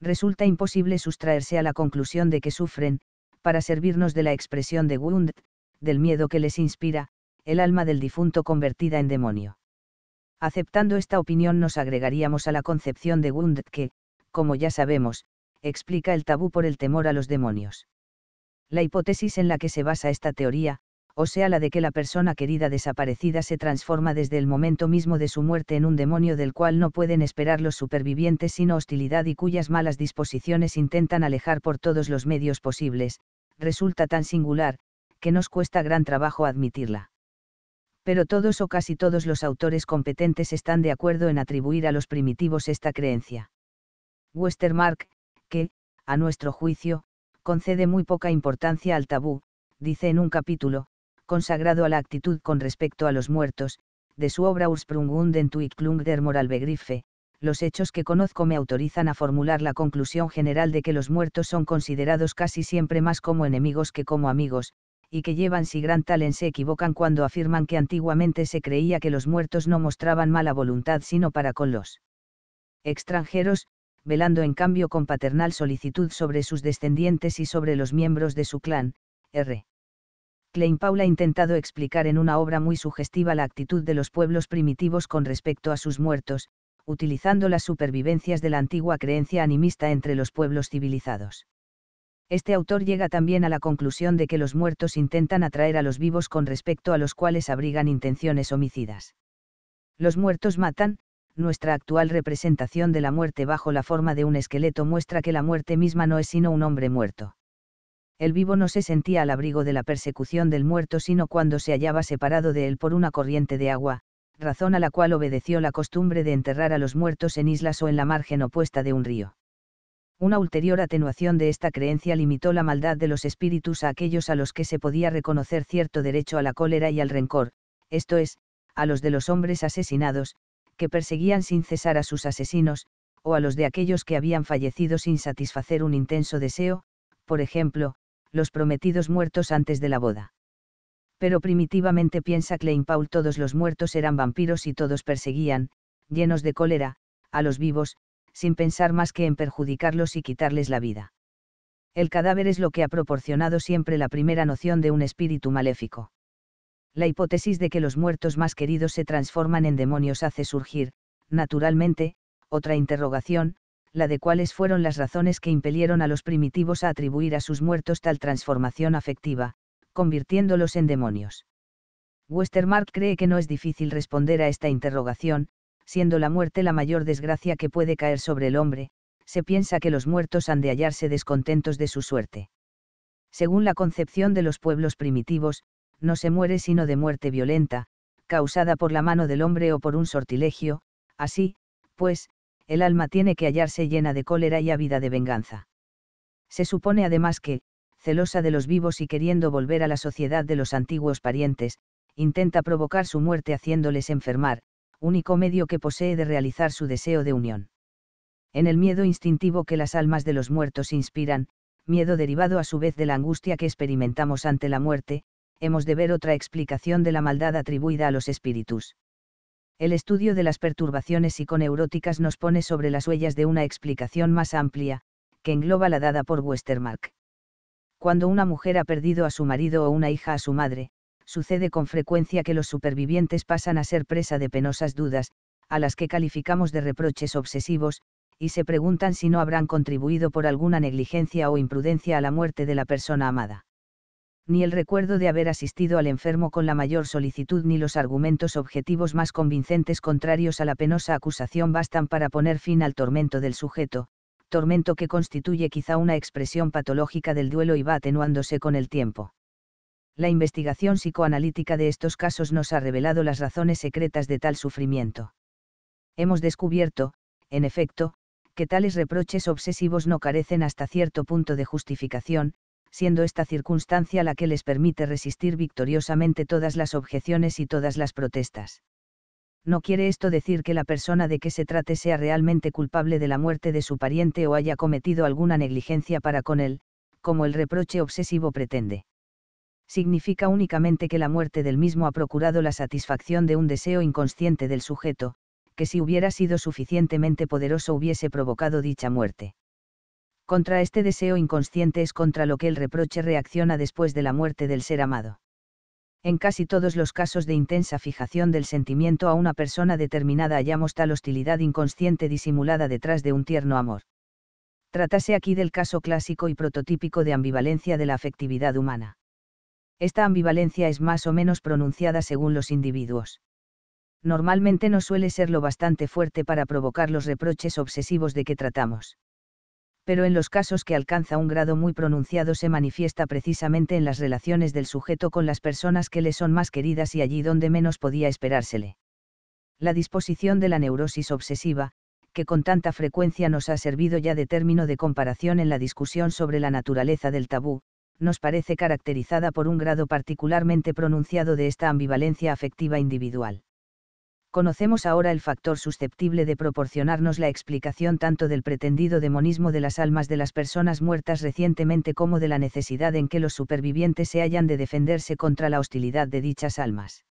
Resulta imposible sustraerse a la conclusión de que sufren, para servirnos de la expresión de Wundt, del miedo que les inspira, el alma del difunto convertida en demonio. Aceptando esta opinión nos agregaríamos a la concepción de Wundt que, como ya sabemos, explica el tabú por el temor a los demonios la hipótesis en la que se basa esta teoría, o sea la de que la persona querida desaparecida se transforma desde el momento mismo de su muerte en un demonio del cual no pueden esperar los supervivientes sino hostilidad y cuyas malas disposiciones intentan alejar por todos los medios posibles, resulta tan singular, que nos cuesta gran trabajo admitirla. Pero todos o casi todos los autores competentes están de acuerdo en atribuir a los primitivos esta creencia. Westermark, que, a nuestro juicio, concede muy poca importancia al tabú, dice en un capítulo, consagrado a la actitud con respecto a los muertos, de su obra Ursprung und Entwicklung der Moralbegriffe, los hechos que conozco me autorizan a formular la conclusión general de que los muertos son considerados casi siempre más como enemigos que como amigos, y que llevan si gran talen se equivocan cuando afirman que antiguamente se creía que los muertos no mostraban mala voluntad sino para con los extranjeros, velando en cambio con paternal solicitud sobre sus descendientes y sobre los miembros de su clan, R. Klein Paul ha intentado explicar en una obra muy sugestiva la actitud de los pueblos primitivos con respecto a sus muertos, utilizando las supervivencias de la antigua creencia animista entre los pueblos civilizados. Este autor llega también a la conclusión de que los muertos intentan atraer a los vivos con respecto a los cuales abrigan intenciones homicidas. Los muertos matan, nuestra actual representación de la muerte bajo la forma de un esqueleto muestra que la muerte misma no es sino un hombre muerto. El vivo no se sentía al abrigo de la persecución del muerto sino cuando se hallaba separado de él por una corriente de agua, razón a la cual obedeció la costumbre de enterrar a los muertos en islas o en la margen opuesta de un río. Una ulterior atenuación de esta creencia limitó la maldad de los espíritus a aquellos a los que se podía reconocer cierto derecho a la cólera y al rencor, esto es, a los de los hombres asesinados, que perseguían sin cesar a sus asesinos, o a los de aquellos que habían fallecido sin satisfacer un intenso deseo, por ejemplo, los prometidos muertos antes de la boda. Pero primitivamente piensa Klein Paul todos los muertos eran vampiros y todos perseguían, llenos de cólera, a los vivos, sin pensar más que en perjudicarlos y quitarles la vida. El cadáver es lo que ha proporcionado siempre la primera noción de un espíritu maléfico. La hipótesis de que los muertos más queridos se transforman en demonios hace surgir, naturalmente, otra interrogación, la de cuáles fueron las razones que impelieron a los primitivos a atribuir a sus muertos tal transformación afectiva, convirtiéndolos en demonios. Westermark cree que no es difícil responder a esta interrogación, siendo la muerte la mayor desgracia que puede caer sobre el hombre, se piensa que los muertos han de hallarse descontentos de su suerte. Según la concepción de los pueblos primitivos, no se muere sino de muerte violenta, causada por la mano del hombre o por un sortilegio, así, pues, el alma tiene que hallarse llena de cólera y ávida de venganza. Se supone además que, celosa de los vivos y queriendo volver a la sociedad de los antiguos parientes, intenta provocar su muerte haciéndoles enfermar, único medio que posee de realizar su deseo de unión. En el miedo instintivo que las almas de los muertos inspiran, miedo derivado a su vez de la angustia que experimentamos ante la muerte, hemos de ver otra explicación de la maldad atribuida a los espíritus. El estudio de las perturbaciones psiconeuróticas nos pone sobre las huellas de una explicación más amplia, que engloba la dada por Westermark. Cuando una mujer ha perdido a su marido o una hija a su madre, sucede con frecuencia que los supervivientes pasan a ser presa de penosas dudas, a las que calificamos de reproches obsesivos, y se preguntan si no habrán contribuido por alguna negligencia o imprudencia a la muerte de la persona amada ni el recuerdo de haber asistido al enfermo con la mayor solicitud ni los argumentos objetivos más convincentes contrarios a la penosa acusación bastan para poner fin al tormento del sujeto, tormento que constituye quizá una expresión patológica del duelo y va atenuándose con el tiempo. La investigación psicoanalítica de estos casos nos ha revelado las razones secretas de tal sufrimiento. Hemos descubierto, en efecto, que tales reproches obsesivos no carecen hasta cierto punto de justificación, siendo esta circunstancia la que les permite resistir victoriosamente todas las objeciones y todas las protestas. No quiere esto decir que la persona de que se trate sea realmente culpable de la muerte de su pariente o haya cometido alguna negligencia para con él, como el reproche obsesivo pretende. Significa únicamente que la muerte del mismo ha procurado la satisfacción de un deseo inconsciente del sujeto, que si hubiera sido suficientemente poderoso hubiese provocado dicha muerte contra este deseo inconsciente es contra lo que el reproche reacciona después de la muerte del ser amado. En casi todos los casos de intensa fijación del sentimiento a una persona determinada hallamos tal hostilidad inconsciente disimulada detrás de un tierno amor. Tratase aquí del caso clásico y prototípico de ambivalencia de la afectividad humana. Esta ambivalencia es más o menos pronunciada según los individuos normalmente no suele ser lo bastante fuerte para provocar los reproches obsesivos de que tratamos pero en los casos que alcanza un grado muy pronunciado se manifiesta precisamente en las relaciones del sujeto con las personas que le son más queridas y allí donde menos podía esperársele. La disposición de la neurosis obsesiva, que con tanta frecuencia nos ha servido ya de término de comparación en la discusión sobre la naturaleza del tabú, nos parece caracterizada por un grado particularmente pronunciado de esta ambivalencia afectiva individual conocemos ahora el factor susceptible de proporcionarnos la explicación tanto del pretendido demonismo de las almas de las personas muertas recientemente como de la necesidad en que los supervivientes se hallan de defenderse contra la hostilidad de dichas almas.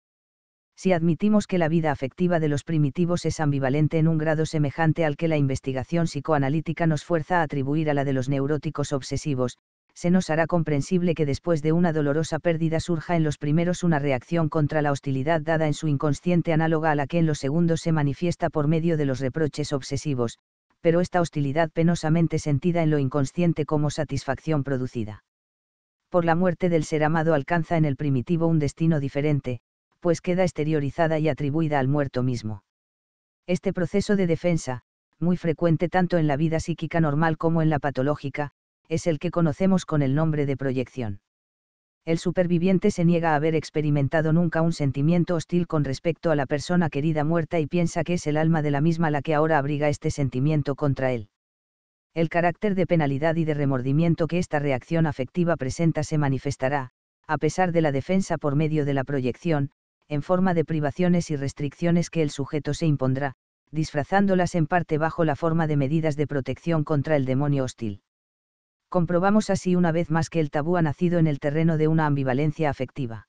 Si admitimos que la vida afectiva de los primitivos es ambivalente en un grado semejante al que la investigación psicoanalítica nos fuerza a atribuir a la de los neuróticos obsesivos, se nos hará comprensible que después de una dolorosa pérdida surja en los primeros una reacción contra la hostilidad dada en su inconsciente análoga a la que en los segundos se manifiesta por medio de los reproches obsesivos, pero esta hostilidad penosamente sentida en lo inconsciente como satisfacción producida. Por la muerte del ser amado alcanza en el primitivo un destino diferente, pues queda exteriorizada y atribuida al muerto mismo. Este proceso de defensa, muy frecuente tanto en la vida psíquica normal como en la patológica, es el que conocemos con el nombre de proyección. El superviviente se niega a haber experimentado nunca un sentimiento hostil con respecto a la persona querida muerta y piensa que es el alma de la misma la que ahora abriga este sentimiento contra él. El carácter de penalidad y de remordimiento que esta reacción afectiva presenta se manifestará, a pesar de la defensa por medio de la proyección, en forma de privaciones y restricciones que el sujeto se impondrá, disfrazándolas en parte bajo la forma de medidas de protección contra el demonio hostil comprobamos así una vez más que el tabú ha nacido en el terreno de una ambivalencia afectiva.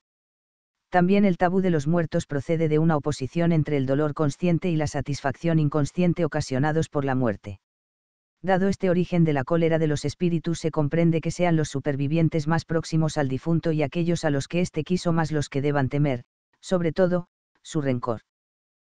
También el tabú de los muertos procede de una oposición entre el dolor consciente y la satisfacción inconsciente ocasionados por la muerte. Dado este origen de la cólera de los espíritus se comprende que sean los supervivientes más próximos al difunto y aquellos a los que éste quiso más los que deban temer, sobre todo, su rencor.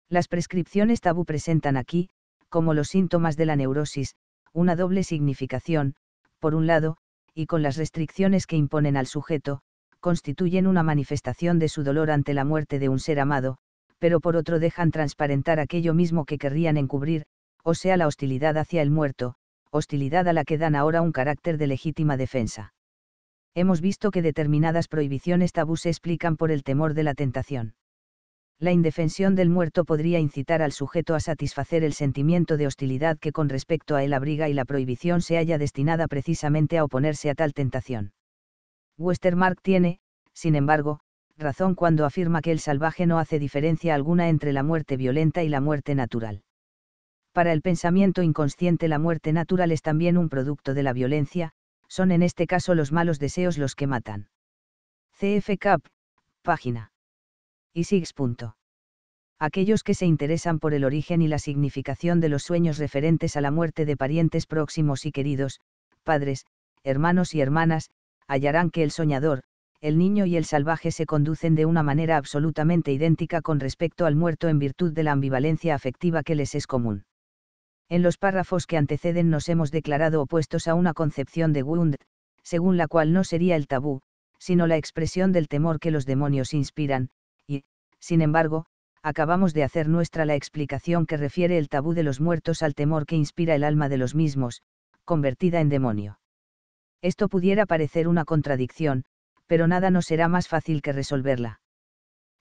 Las prescripciones tabú presentan aquí, como los síntomas de la neurosis, una doble significación, por un lado, y con las restricciones que imponen al sujeto, constituyen una manifestación de su dolor ante la muerte de un ser amado, pero por otro dejan transparentar aquello mismo que querrían encubrir, o sea la hostilidad hacia el muerto, hostilidad a la que dan ahora un carácter de legítima defensa. Hemos visto que determinadas prohibiciones tabú se explican por el temor de la tentación la indefensión del muerto podría incitar al sujeto a satisfacer el sentimiento de hostilidad que con respecto a él abriga y la prohibición se halla destinada precisamente a oponerse a tal tentación. Westermark tiene, sin embargo, razón cuando afirma que el salvaje no hace diferencia alguna entre la muerte violenta y la muerte natural. Para el pensamiento inconsciente la muerte natural es también un producto de la violencia, son en este caso los malos deseos los que matan. CF Cap, página y 6. Aquellos que se interesan por el origen y la significación de los sueños referentes a la muerte de parientes próximos y queridos, padres, hermanos y hermanas, hallarán que el soñador, el niño y el salvaje se conducen de una manera absolutamente idéntica con respecto al muerto en virtud de la ambivalencia afectiva que les es común. En los párrafos que anteceden nos hemos declarado opuestos a una concepción de Wundt, según la cual no sería el tabú, sino la expresión del temor que los demonios inspiran, sin embargo, acabamos de hacer nuestra la explicación que refiere el tabú de los muertos al temor que inspira el alma de los mismos, convertida en demonio. Esto pudiera parecer una contradicción, pero nada nos será más fácil que resolverla.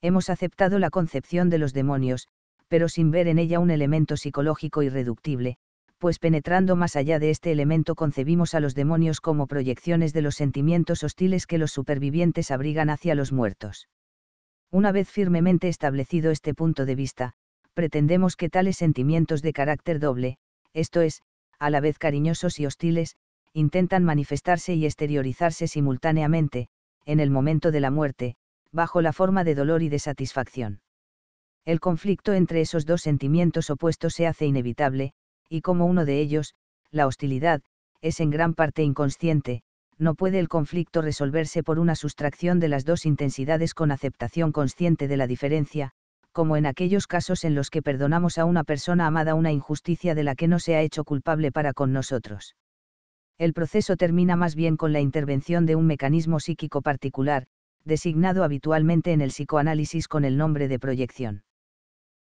Hemos aceptado la concepción de los demonios, pero sin ver en ella un elemento psicológico irreductible, pues penetrando más allá de este elemento concebimos a los demonios como proyecciones de los sentimientos hostiles que los supervivientes abrigan hacia los muertos. Una vez firmemente establecido este punto de vista, pretendemos que tales sentimientos de carácter doble, esto es, a la vez cariñosos y hostiles, intentan manifestarse y exteriorizarse simultáneamente, en el momento de la muerte, bajo la forma de dolor y de satisfacción. El conflicto entre esos dos sentimientos opuestos se hace inevitable, y como uno de ellos, la hostilidad, es en gran parte inconsciente, no puede el conflicto resolverse por una sustracción de las dos intensidades con aceptación consciente de la diferencia, como en aquellos casos en los que perdonamos a una persona amada una injusticia de la que no se ha hecho culpable para con nosotros. El proceso termina más bien con la intervención de un mecanismo psíquico particular, designado habitualmente en el psicoanálisis con el nombre de proyección.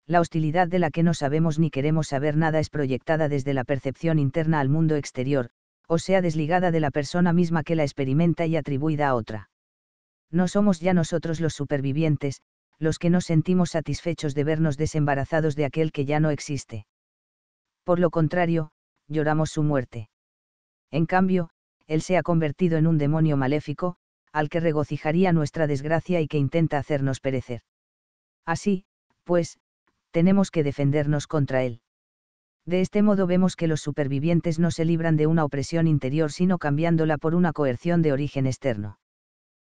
La hostilidad de la que no sabemos ni queremos saber nada es proyectada desde la percepción interna al mundo exterior, o sea desligada de la persona misma que la experimenta y atribuida a otra. No somos ya nosotros los supervivientes, los que nos sentimos satisfechos de vernos desembarazados de aquel que ya no existe. Por lo contrario, lloramos su muerte. En cambio, él se ha convertido en un demonio maléfico, al que regocijaría nuestra desgracia y que intenta hacernos perecer. Así, pues, tenemos que defendernos contra él. De este modo vemos que los supervivientes no se libran de una opresión interior sino cambiándola por una coerción de origen externo.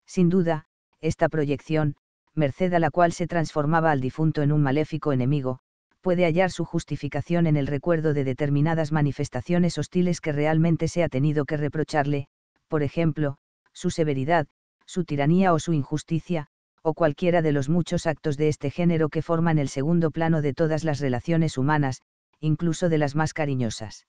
Sin duda, esta proyección, merced a la cual se transformaba al difunto en un maléfico enemigo, puede hallar su justificación en el recuerdo de determinadas manifestaciones hostiles que realmente se ha tenido que reprocharle, por ejemplo, su severidad, su tiranía o su injusticia, o cualquiera de los muchos actos de este género que forman el segundo plano de todas las relaciones humanas, incluso de las más cariñosas.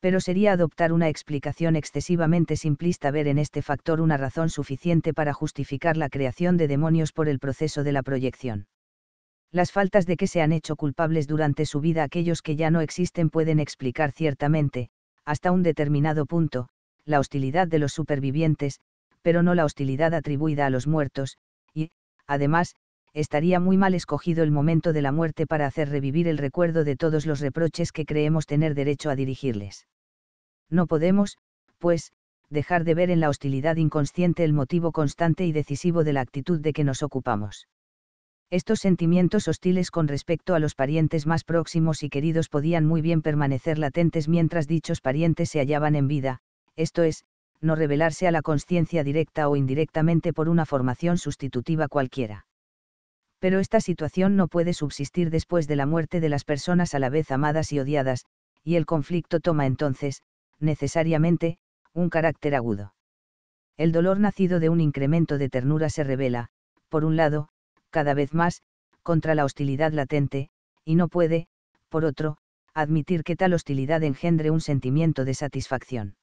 Pero sería adoptar una explicación excesivamente simplista ver en este factor una razón suficiente para justificar la creación de demonios por el proceso de la proyección. Las faltas de que se han hecho culpables durante su vida aquellos que ya no existen pueden explicar ciertamente, hasta un determinado punto, la hostilidad de los supervivientes, pero no la hostilidad atribuida a los muertos, y, además, estaría muy mal escogido el momento de la muerte para hacer revivir el recuerdo de todos los reproches que creemos tener derecho a dirigirles. No podemos, pues, dejar de ver en la hostilidad inconsciente el motivo constante y decisivo de la actitud de que nos ocupamos. Estos sentimientos hostiles con respecto a los parientes más próximos y queridos podían muy bien permanecer latentes mientras dichos parientes se hallaban en vida, esto es, no revelarse a la conciencia directa o indirectamente por una formación sustitutiva cualquiera pero esta situación no puede subsistir después de la muerte de las personas a la vez amadas y odiadas, y el conflicto toma entonces, necesariamente, un carácter agudo. El dolor nacido de un incremento de ternura se revela, por un lado, cada vez más, contra la hostilidad latente, y no puede, por otro, admitir que tal hostilidad engendre un sentimiento de satisfacción.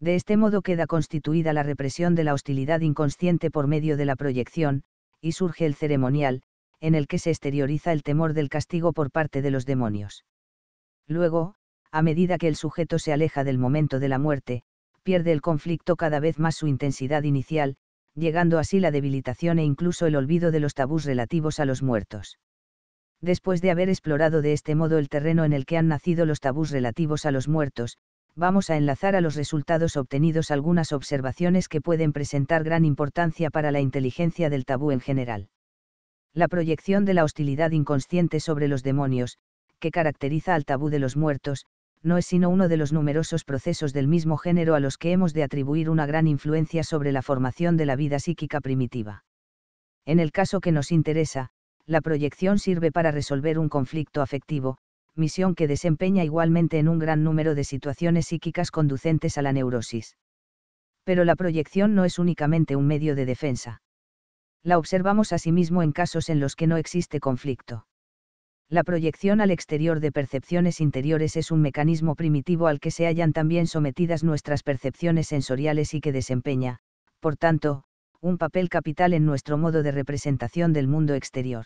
De este modo queda constituida la represión de la hostilidad inconsciente por medio de la proyección, y surge el ceremonial, en el que se exterioriza el temor del castigo por parte de los demonios. Luego, a medida que el sujeto se aleja del momento de la muerte, pierde el conflicto cada vez más su intensidad inicial, llegando así la debilitación e incluso el olvido de los tabús relativos a los muertos. Después de haber explorado de este modo el terreno en el que han nacido los tabús relativos a los muertos, vamos a enlazar a los resultados obtenidos algunas observaciones que pueden presentar gran importancia para la inteligencia del tabú en general. La proyección de la hostilidad inconsciente sobre los demonios, que caracteriza al tabú de los muertos, no es sino uno de los numerosos procesos del mismo género a los que hemos de atribuir una gran influencia sobre la formación de la vida psíquica primitiva. En el caso que nos interesa, la proyección sirve para resolver un conflicto afectivo, misión que desempeña igualmente en un gran número de situaciones psíquicas conducentes a la neurosis. Pero la proyección no es únicamente un medio de defensa. La observamos asimismo en casos en los que no existe conflicto. La proyección al exterior de percepciones interiores es un mecanismo primitivo al que se hallan también sometidas nuestras percepciones sensoriales y que desempeña, por tanto, un papel capital en nuestro modo de representación del mundo exterior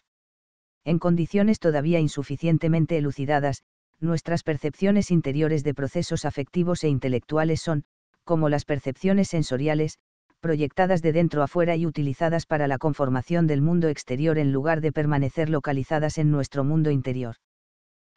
en condiciones todavía insuficientemente elucidadas, nuestras percepciones interiores de procesos afectivos e intelectuales son, como las percepciones sensoriales, proyectadas de dentro a y utilizadas para la conformación del mundo exterior en lugar de permanecer localizadas en nuestro mundo interior.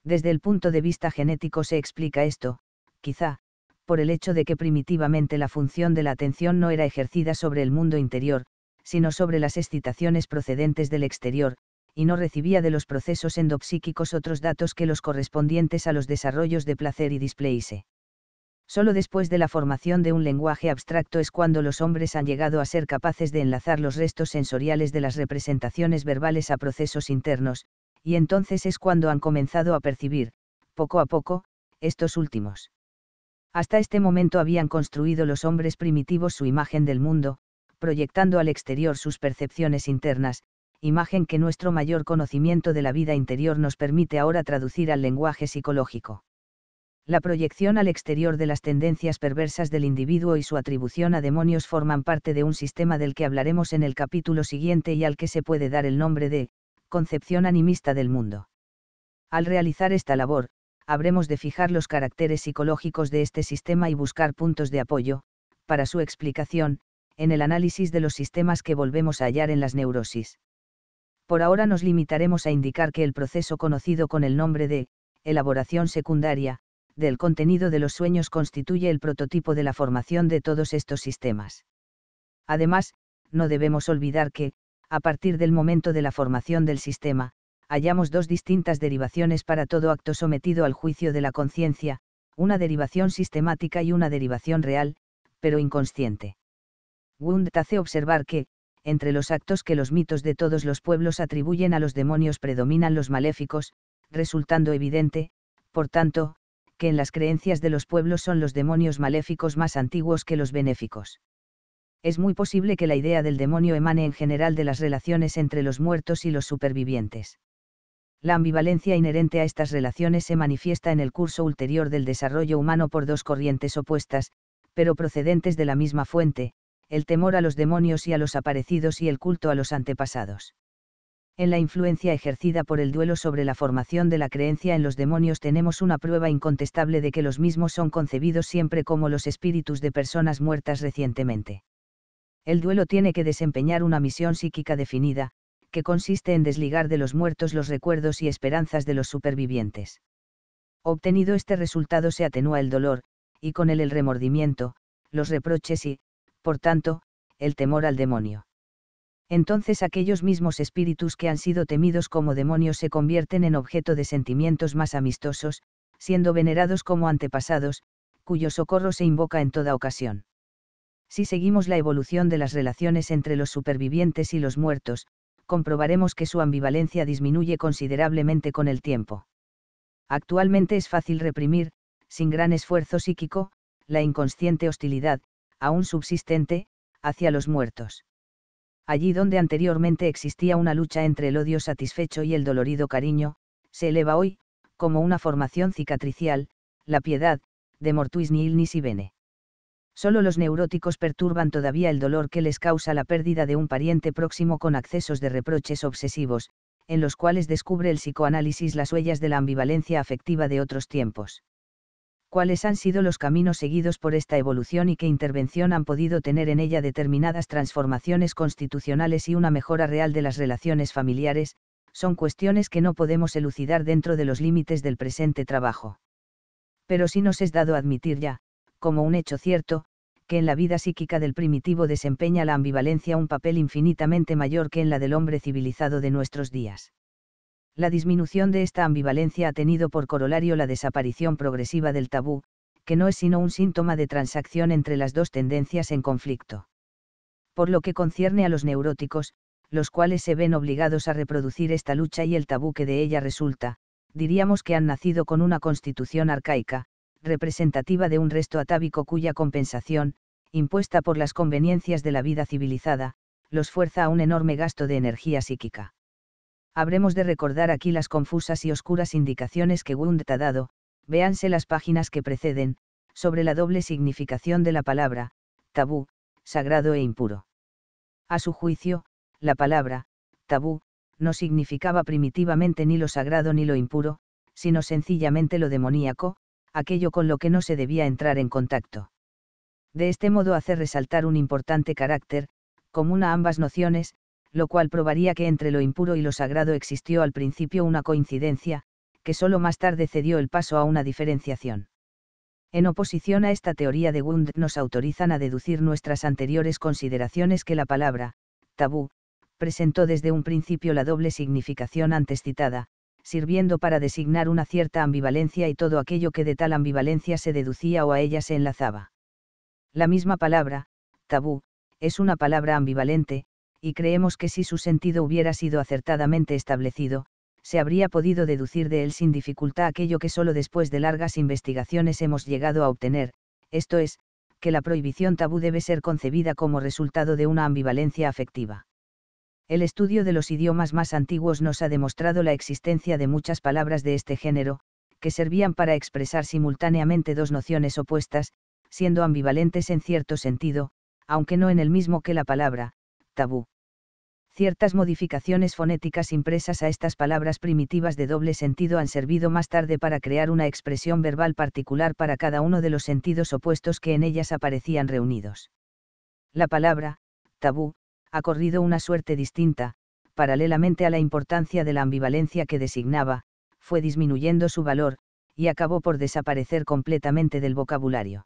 Desde el punto de vista genético se explica esto, quizá, por el hecho de que primitivamente la función de la atención no era ejercida sobre el mundo interior, sino sobre las excitaciones procedentes del exterior, y no recibía de los procesos endopsíquicos otros datos que los correspondientes a los desarrollos de placer y displeise. Solo después de la formación de un lenguaje abstracto es cuando los hombres han llegado a ser capaces de enlazar los restos sensoriales de las representaciones verbales a procesos internos, y entonces es cuando han comenzado a percibir, poco a poco, estos últimos. Hasta este momento habían construido los hombres primitivos su imagen del mundo, proyectando al exterior sus percepciones internas, imagen que nuestro mayor conocimiento de la vida interior nos permite ahora traducir al lenguaje psicológico. La proyección al exterior de las tendencias perversas del individuo y su atribución a demonios forman parte de un sistema del que hablaremos en el capítulo siguiente y al que se puede dar el nombre de, concepción animista del mundo. Al realizar esta labor, habremos de fijar los caracteres psicológicos de este sistema y buscar puntos de apoyo, para su explicación, en el análisis de los sistemas que volvemos a hallar en las neurosis por ahora nos limitaremos a indicar que el proceso conocido con el nombre de elaboración secundaria, del contenido de los sueños constituye el prototipo de la formación de todos estos sistemas. Además, no debemos olvidar que, a partir del momento de la formación del sistema, hallamos dos distintas derivaciones para todo acto sometido al juicio de la conciencia, una derivación sistemática y una derivación real, pero inconsciente. Wundt hace observar que, entre los actos que los mitos de todos los pueblos atribuyen a los demonios predominan los maléficos, resultando evidente, por tanto, que en las creencias de los pueblos son los demonios maléficos más antiguos que los benéficos. Es muy posible que la idea del demonio emane en general de las relaciones entre los muertos y los supervivientes. La ambivalencia inherente a estas relaciones se manifiesta en el curso ulterior del desarrollo humano por dos corrientes opuestas, pero procedentes de la misma fuente, el temor a los demonios y a los aparecidos y el culto a los antepasados. En la influencia ejercida por el duelo sobre la formación de la creencia en los demonios tenemos una prueba incontestable de que los mismos son concebidos siempre como los espíritus de personas muertas recientemente. El duelo tiene que desempeñar una misión psíquica definida, que consiste en desligar de los muertos los recuerdos y esperanzas de los supervivientes. Obtenido este resultado se atenúa el dolor, y con él el remordimiento, los reproches y, por tanto, el temor al demonio. Entonces aquellos mismos espíritus que han sido temidos como demonios se convierten en objeto de sentimientos más amistosos, siendo venerados como antepasados, cuyo socorro se invoca en toda ocasión. Si seguimos la evolución de las relaciones entre los supervivientes y los muertos, comprobaremos que su ambivalencia disminuye considerablemente con el tiempo. Actualmente es fácil reprimir, sin gran esfuerzo psíquico, la inconsciente hostilidad, aún subsistente, hacia los muertos. Allí donde anteriormente existía una lucha entre el odio satisfecho y el dolorido cariño, se eleva hoy, como una formación cicatricial, la piedad, de mortuis nihil nisi bene. Solo los neuróticos perturban todavía el dolor que les causa la pérdida de un pariente próximo con accesos de reproches obsesivos, en los cuales descubre el psicoanálisis las huellas de la ambivalencia afectiva de otros tiempos cuáles han sido los caminos seguidos por esta evolución y qué intervención han podido tener en ella determinadas transformaciones constitucionales y una mejora real de las relaciones familiares, son cuestiones que no podemos elucidar dentro de los límites del presente trabajo. Pero sí nos es dado admitir ya, como un hecho cierto, que en la vida psíquica del primitivo desempeña la ambivalencia un papel infinitamente mayor que en la del hombre civilizado de nuestros días. La disminución de esta ambivalencia ha tenido por corolario la desaparición progresiva del tabú, que no es sino un síntoma de transacción entre las dos tendencias en conflicto. Por lo que concierne a los neuróticos, los cuales se ven obligados a reproducir esta lucha y el tabú que de ella resulta, diríamos que han nacido con una constitución arcaica, representativa de un resto atávico cuya compensación, impuesta por las conveniencias de la vida civilizada, los fuerza a un enorme gasto de energía psíquica habremos de recordar aquí las confusas y oscuras indicaciones que Wundt ha dado, véanse las páginas que preceden, sobre la doble significación de la palabra, tabú, sagrado e impuro. A su juicio, la palabra, tabú, no significaba primitivamente ni lo sagrado ni lo impuro, sino sencillamente lo demoníaco, aquello con lo que no se debía entrar en contacto. De este modo hace resaltar un importante carácter, común a ambas nociones, lo cual probaría que entre lo impuro y lo sagrado existió al principio una coincidencia, que solo más tarde cedió el paso a una diferenciación. En oposición a esta teoría de Wundt nos autorizan a deducir nuestras anteriores consideraciones que la palabra, tabú, presentó desde un principio la doble significación antes citada, sirviendo para designar una cierta ambivalencia y todo aquello que de tal ambivalencia se deducía o a ella se enlazaba. La misma palabra, tabú, es una palabra ambivalente, y creemos que si su sentido hubiera sido acertadamente establecido, se habría podido deducir de él sin dificultad aquello que solo después de largas investigaciones hemos llegado a obtener, esto es, que la prohibición tabú debe ser concebida como resultado de una ambivalencia afectiva. El estudio de los idiomas más antiguos nos ha demostrado la existencia de muchas palabras de este género, que servían para expresar simultáneamente dos nociones opuestas, siendo ambivalentes en cierto sentido, aunque no en el mismo que la palabra, tabú. Ciertas modificaciones fonéticas impresas a estas palabras primitivas de doble sentido han servido más tarde para crear una expresión verbal particular para cada uno de los sentidos opuestos que en ellas aparecían reunidos. La palabra, tabú, ha corrido una suerte distinta, paralelamente a la importancia de la ambivalencia que designaba, fue disminuyendo su valor, y acabó por desaparecer completamente del vocabulario.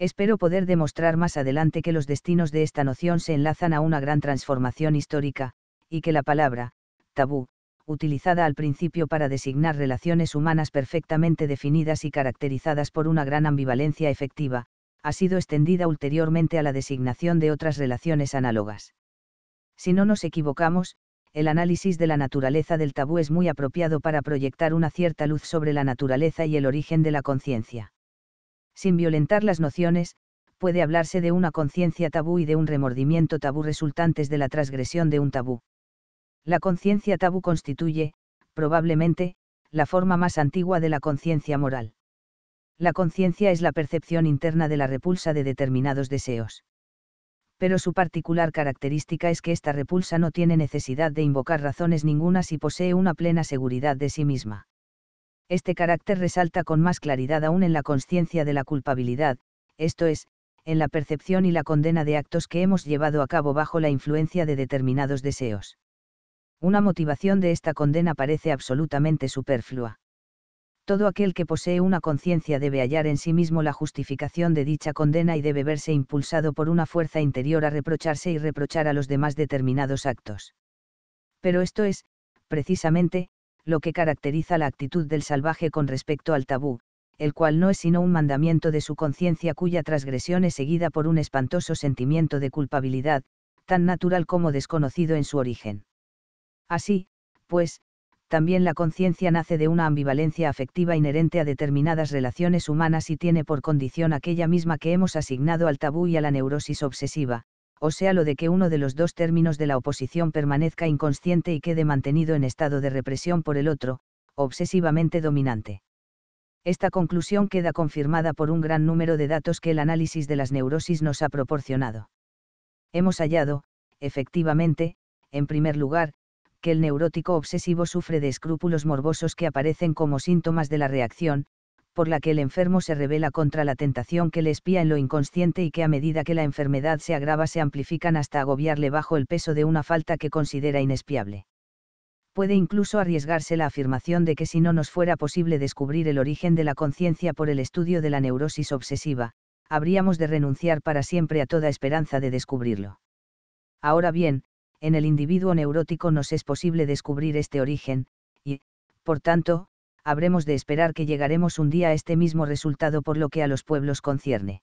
Espero poder demostrar más adelante que los destinos de esta noción se enlazan a una gran transformación histórica, y que la palabra, tabú, utilizada al principio para designar relaciones humanas perfectamente definidas y caracterizadas por una gran ambivalencia efectiva, ha sido extendida ulteriormente a la designación de otras relaciones análogas. Si no nos equivocamos, el análisis de la naturaleza del tabú es muy apropiado para proyectar una cierta luz sobre la naturaleza y el origen de la conciencia sin violentar las nociones, puede hablarse de una conciencia tabú y de un remordimiento tabú resultantes de la transgresión de un tabú. La conciencia tabú constituye, probablemente, la forma más antigua de la conciencia moral. La conciencia es la percepción interna de la repulsa de determinados deseos. Pero su particular característica es que esta repulsa no tiene necesidad de invocar razones ningunas y posee una plena seguridad de sí misma. Este carácter resalta con más claridad aún en la conciencia de la culpabilidad, esto es, en la percepción y la condena de actos que hemos llevado a cabo bajo la influencia de determinados deseos. Una motivación de esta condena parece absolutamente superflua. Todo aquel que posee una conciencia debe hallar en sí mismo la justificación de dicha condena y debe verse impulsado por una fuerza interior a reprocharse y reprochar a los demás determinados actos. Pero esto es, precisamente, lo que caracteriza la actitud del salvaje con respecto al tabú, el cual no es sino un mandamiento de su conciencia cuya transgresión es seguida por un espantoso sentimiento de culpabilidad, tan natural como desconocido en su origen. Así, pues, también la conciencia nace de una ambivalencia afectiva inherente a determinadas relaciones humanas y tiene por condición aquella misma que hemos asignado al tabú y a la neurosis obsesiva, o sea lo de que uno de los dos términos de la oposición permanezca inconsciente y quede mantenido en estado de represión por el otro, obsesivamente dominante. Esta conclusión queda confirmada por un gran número de datos que el análisis de las neurosis nos ha proporcionado. Hemos hallado, efectivamente, en primer lugar, que el neurótico obsesivo sufre de escrúpulos morbosos que aparecen como síntomas de la reacción, por la que el enfermo se revela contra la tentación que le espía en lo inconsciente y que a medida que la enfermedad se agrava se amplifican hasta agobiarle bajo el peso de una falta que considera inespiable. Puede incluso arriesgarse la afirmación de que si no nos fuera posible descubrir el origen de la conciencia por el estudio de la neurosis obsesiva, habríamos de renunciar para siempre a toda esperanza de descubrirlo. Ahora bien, en el individuo neurótico nos es posible descubrir este origen, y, por tanto, habremos de esperar que llegaremos un día a este mismo resultado por lo que a los pueblos concierne.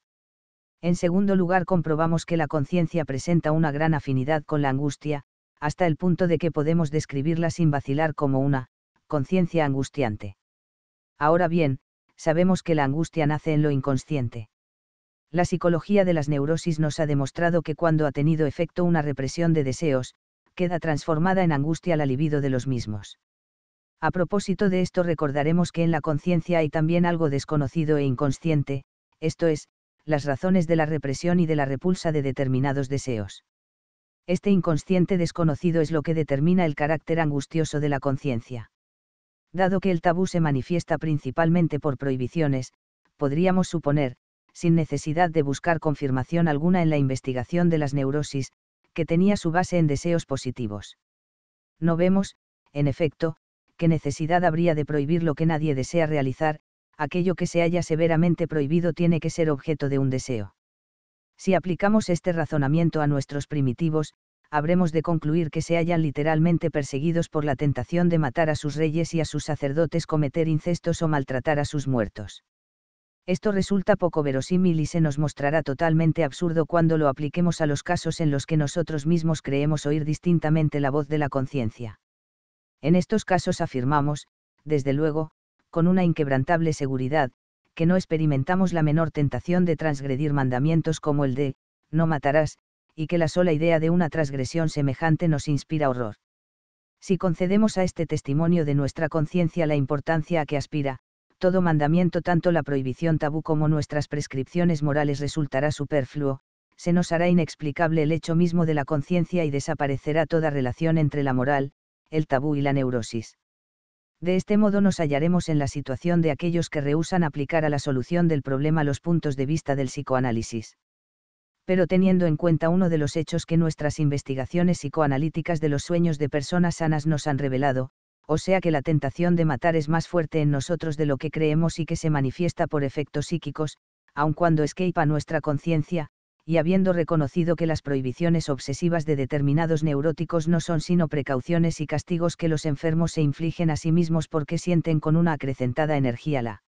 En segundo lugar, comprobamos que la conciencia presenta una gran afinidad con la angustia, hasta el punto de que podemos describirla sin vacilar como una conciencia angustiante. Ahora bien, sabemos que la angustia nace en lo inconsciente. La psicología de las neurosis nos ha demostrado que cuando ha tenido efecto una represión de deseos, queda transformada en angustia la libido de los mismos. A propósito de esto recordaremos que en la conciencia hay también algo desconocido e inconsciente, esto es, las razones de la represión y de la repulsa de determinados deseos. Este inconsciente desconocido es lo que determina el carácter angustioso de la conciencia. Dado que el tabú se manifiesta principalmente por prohibiciones, podríamos suponer, sin necesidad de buscar confirmación alguna en la investigación de las neurosis, que tenía su base en deseos positivos. No vemos, en efecto, qué necesidad habría de prohibir lo que nadie desea realizar, aquello que se haya severamente prohibido tiene que ser objeto de un deseo. Si aplicamos este razonamiento a nuestros primitivos, habremos de concluir que se hayan literalmente perseguidos por la tentación de matar a sus reyes y a sus sacerdotes, cometer incestos o maltratar a sus muertos. Esto resulta poco verosímil y se nos mostrará totalmente absurdo cuando lo apliquemos a los casos en los que nosotros mismos creemos oír distintamente la voz de la conciencia. En estos casos afirmamos, desde luego, con una inquebrantable seguridad, que no experimentamos la menor tentación de transgredir mandamientos como el de, no matarás, y que la sola idea de una transgresión semejante nos inspira horror. Si concedemos a este testimonio de nuestra conciencia la importancia a que aspira, todo mandamiento, tanto la prohibición tabú como nuestras prescripciones morales resultará superfluo, se nos hará inexplicable el hecho mismo de la conciencia y desaparecerá toda relación entre la moral, el tabú y la neurosis. De este modo nos hallaremos en la situación de aquellos que rehusan aplicar a la solución del problema los puntos de vista del psicoanálisis. Pero teniendo en cuenta uno de los hechos que nuestras investigaciones psicoanalíticas de los sueños de personas sanas nos han revelado, o sea que la tentación de matar es más fuerte en nosotros de lo que creemos y que se manifiesta por efectos psíquicos, aun cuando escape nuestra conciencia, y habiendo reconocido que las prohibiciones obsesivas de determinados neuróticos no son sino precauciones y castigos que los enfermos se infligen a sí mismos porque sienten con una acrecentada energía la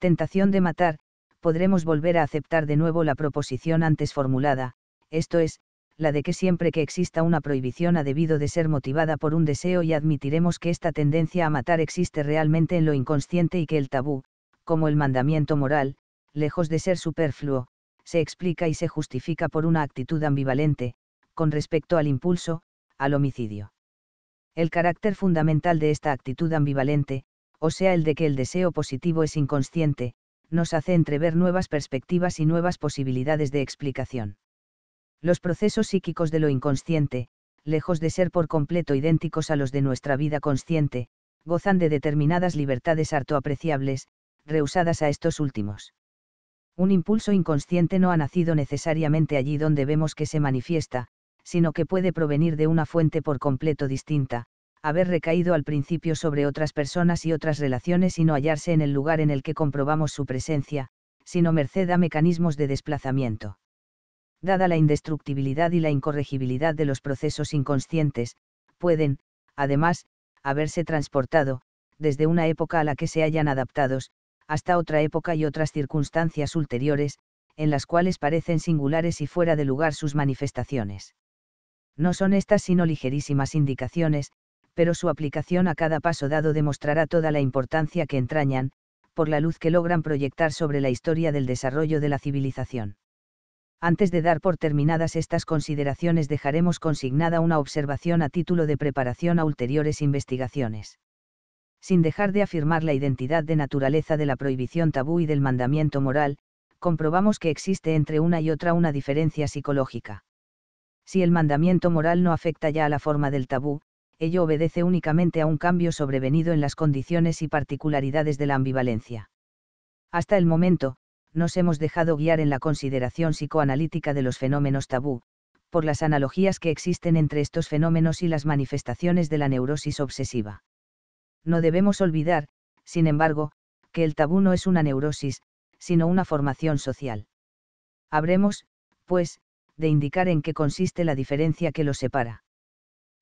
tentación de matar, podremos volver a aceptar de nuevo la proposición antes formulada, esto es, la de que siempre que exista una prohibición ha debido de ser motivada por un deseo y admitiremos que esta tendencia a matar existe realmente en lo inconsciente y que el tabú, como el mandamiento moral, lejos de ser superfluo, se explica y se justifica por una actitud ambivalente, con respecto al impulso, al homicidio. El carácter fundamental de esta actitud ambivalente, o sea el de que el deseo positivo es inconsciente, nos hace entrever nuevas perspectivas y nuevas posibilidades de explicación. Los procesos psíquicos de lo inconsciente, lejos de ser por completo idénticos a los de nuestra vida consciente, gozan de determinadas libertades harto apreciables, rehusadas a estos últimos. Un impulso inconsciente no ha nacido necesariamente allí donde vemos que se manifiesta, sino que puede provenir de una fuente por completo distinta, haber recaído al principio sobre otras personas y otras relaciones y no hallarse en el lugar en el que comprobamos su presencia, sino merced a mecanismos de desplazamiento. Dada la indestructibilidad y la incorregibilidad de los procesos inconscientes, pueden, además, haberse transportado, desde una época a la que se hayan adaptados, hasta otra época y otras circunstancias ulteriores, en las cuales parecen singulares y fuera de lugar sus manifestaciones. No son estas sino ligerísimas indicaciones, pero su aplicación a cada paso dado demostrará toda la importancia que entrañan, por la luz que logran proyectar sobre la historia del desarrollo de la civilización. Antes de dar por terminadas estas consideraciones dejaremos consignada una observación a título de preparación a ulteriores investigaciones sin dejar de afirmar la identidad de naturaleza de la prohibición tabú y del mandamiento moral, comprobamos que existe entre una y otra una diferencia psicológica. Si el mandamiento moral no afecta ya a la forma del tabú, ello obedece únicamente a un cambio sobrevenido en las condiciones y particularidades de la ambivalencia. Hasta el momento, nos hemos dejado guiar en la consideración psicoanalítica de los fenómenos tabú, por las analogías que existen entre estos fenómenos y las manifestaciones de la neurosis obsesiva. No debemos olvidar, sin embargo, que el tabú no es una neurosis, sino una formación social. Habremos, pues, de indicar en qué consiste la diferencia que los separa.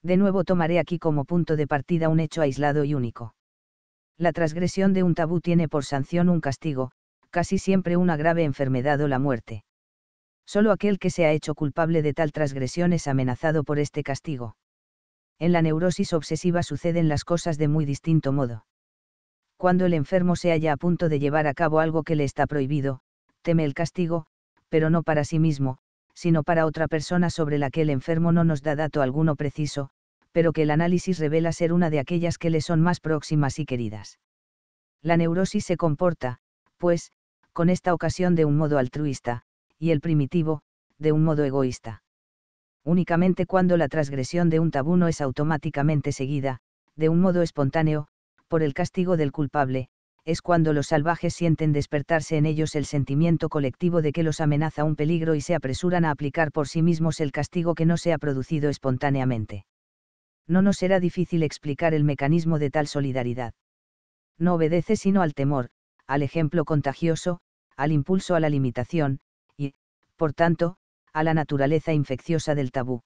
De nuevo tomaré aquí como punto de partida un hecho aislado y único. La transgresión de un tabú tiene por sanción un castigo, casi siempre una grave enfermedad o la muerte. Solo aquel que se ha hecho culpable de tal transgresión es amenazado por este castigo en la neurosis obsesiva suceden las cosas de muy distinto modo. Cuando el enfermo se halla a punto de llevar a cabo algo que le está prohibido, teme el castigo, pero no para sí mismo, sino para otra persona sobre la que el enfermo no nos da dato alguno preciso, pero que el análisis revela ser una de aquellas que le son más próximas y queridas. La neurosis se comporta, pues, con esta ocasión de un modo altruista, y el primitivo, de un modo egoísta únicamente cuando la transgresión de un tabú no es automáticamente seguida, de un modo espontáneo, por el castigo del culpable, es cuando los salvajes sienten despertarse en ellos el sentimiento colectivo de que los amenaza un peligro y se apresuran a aplicar por sí mismos el castigo que no se ha producido espontáneamente. No nos será difícil explicar el mecanismo de tal solidaridad. No obedece sino al temor, al ejemplo contagioso, al impulso a la limitación, y, por tanto, a la naturaleza infecciosa del tabú.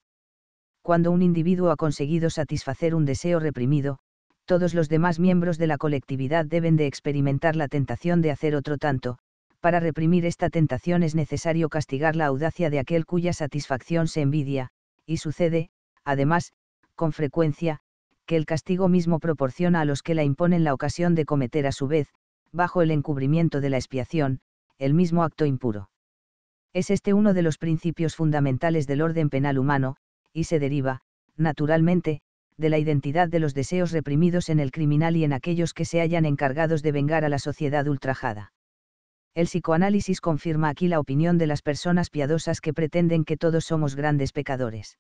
Cuando un individuo ha conseguido satisfacer un deseo reprimido, todos los demás miembros de la colectividad deben de experimentar la tentación de hacer otro tanto, para reprimir esta tentación es necesario castigar la audacia de aquel cuya satisfacción se envidia, y sucede, además, con frecuencia, que el castigo mismo proporciona a los que la imponen la ocasión de cometer a su vez, bajo el encubrimiento de la expiación, el mismo acto impuro. Es este uno de los principios fundamentales del orden penal humano, y se deriva, naturalmente, de la identidad de los deseos reprimidos en el criminal y en aquellos que se hayan encargados de vengar a la sociedad ultrajada. El psicoanálisis confirma aquí la opinión de las personas piadosas que pretenden que todos somos grandes pecadores.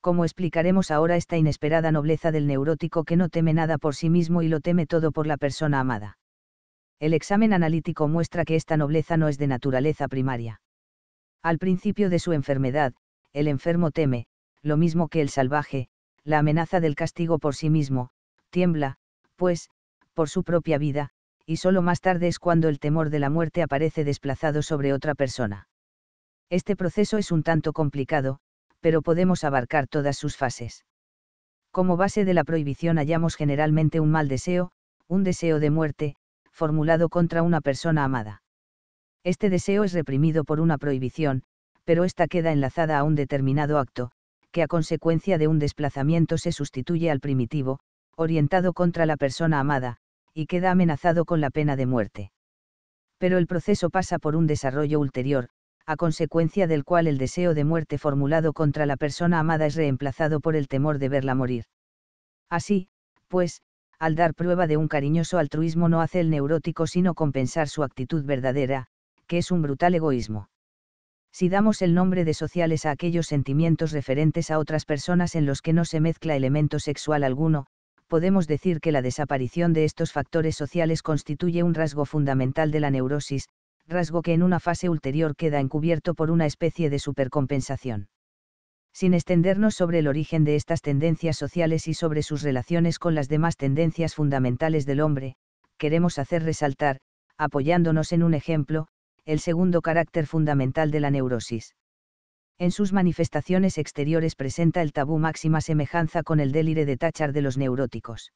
Como explicaremos ahora esta inesperada nobleza del neurótico que no teme nada por sí mismo y lo teme todo por la persona amada? El examen analítico muestra que esta nobleza no es de naturaleza primaria. Al principio de su enfermedad, el enfermo teme, lo mismo que el salvaje, la amenaza del castigo por sí mismo, tiembla, pues, por su propia vida, y solo más tarde es cuando el temor de la muerte aparece desplazado sobre otra persona. Este proceso es un tanto complicado, pero podemos abarcar todas sus fases. Como base de la prohibición hallamos generalmente un mal deseo, un deseo de muerte, formulado contra una persona amada. Este deseo es reprimido por una prohibición, pero ésta queda enlazada a un determinado acto, que a consecuencia de un desplazamiento se sustituye al primitivo, orientado contra la persona amada, y queda amenazado con la pena de muerte. Pero el proceso pasa por un desarrollo ulterior, a consecuencia del cual el deseo de muerte formulado contra la persona amada es reemplazado por el temor de verla morir. Así, pues, al dar prueba de un cariñoso altruismo no hace el neurótico sino compensar su actitud verdadera, que es un brutal egoísmo. Si damos el nombre de sociales a aquellos sentimientos referentes a otras personas en los que no se mezcla elemento sexual alguno, podemos decir que la desaparición de estos factores sociales constituye un rasgo fundamental de la neurosis, rasgo que en una fase ulterior queda encubierto por una especie de supercompensación. Sin extendernos sobre el origen de estas tendencias sociales y sobre sus relaciones con las demás tendencias fundamentales del hombre, queremos hacer resaltar, apoyándonos en un ejemplo, el segundo carácter fundamental de la neurosis. En sus manifestaciones exteriores presenta el tabú máxima semejanza con el délire de Táchar de los neuróticos.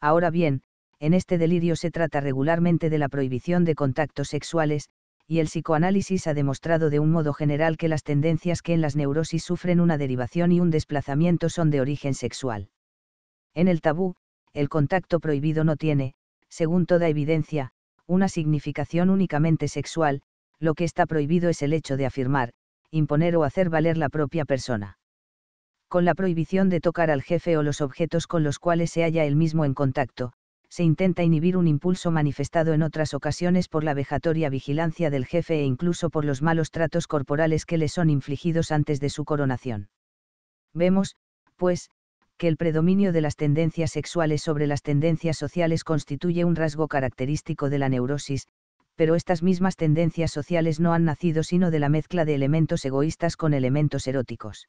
Ahora bien, en este delirio se trata regularmente de la prohibición de contactos sexuales, y el psicoanálisis ha demostrado de un modo general que las tendencias que en las neurosis sufren una derivación y un desplazamiento son de origen sexual. En el tabú, el contacto prohibido no tiene, según toda evidencia, una significación únicamente sexual, lo que está prohibido es el hecho de afirmar, imponer o hacer valer la propia persona. Con la prohibición de tocar al jefe o los objetos con los cuales se halla él mismo en contacto, se intenta inhibir un impulso manifestado en otras ocasiones por la vejatoria vigilancia del jefe e incluso por los malos tratos corporales que le son infligidos antes de su coronación. Vemos, pues, el predominio de las tendencias sexuales sobre las tendencias sociales constituye un rasgo característico de la neurosis, pero estas mismas tendencias sociales no han nacido sino de la mezcla de elementos egoístas con elementos eróticos.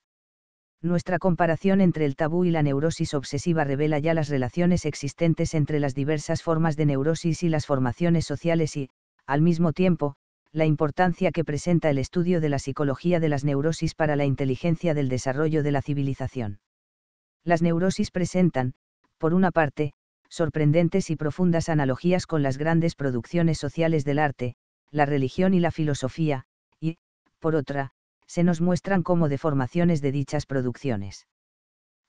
Nuestra comparación entre el tabú y la neurosis obsesiva revela ya las relaciones existentes entre las diversas formas de neurosis y las formaciones sociales y, al mismo tiempo, la importancia que presenta el estudio de la psicología de las neurosis para la inteligencia del desarrollo de la civilización las neurosis presentan, por una parte, sorprendentes y profundas analogías con las grandes producciones sociales del arte, la religión y la filosofía, y, por otra, se nos muestran como deformaciones de dichas producciones.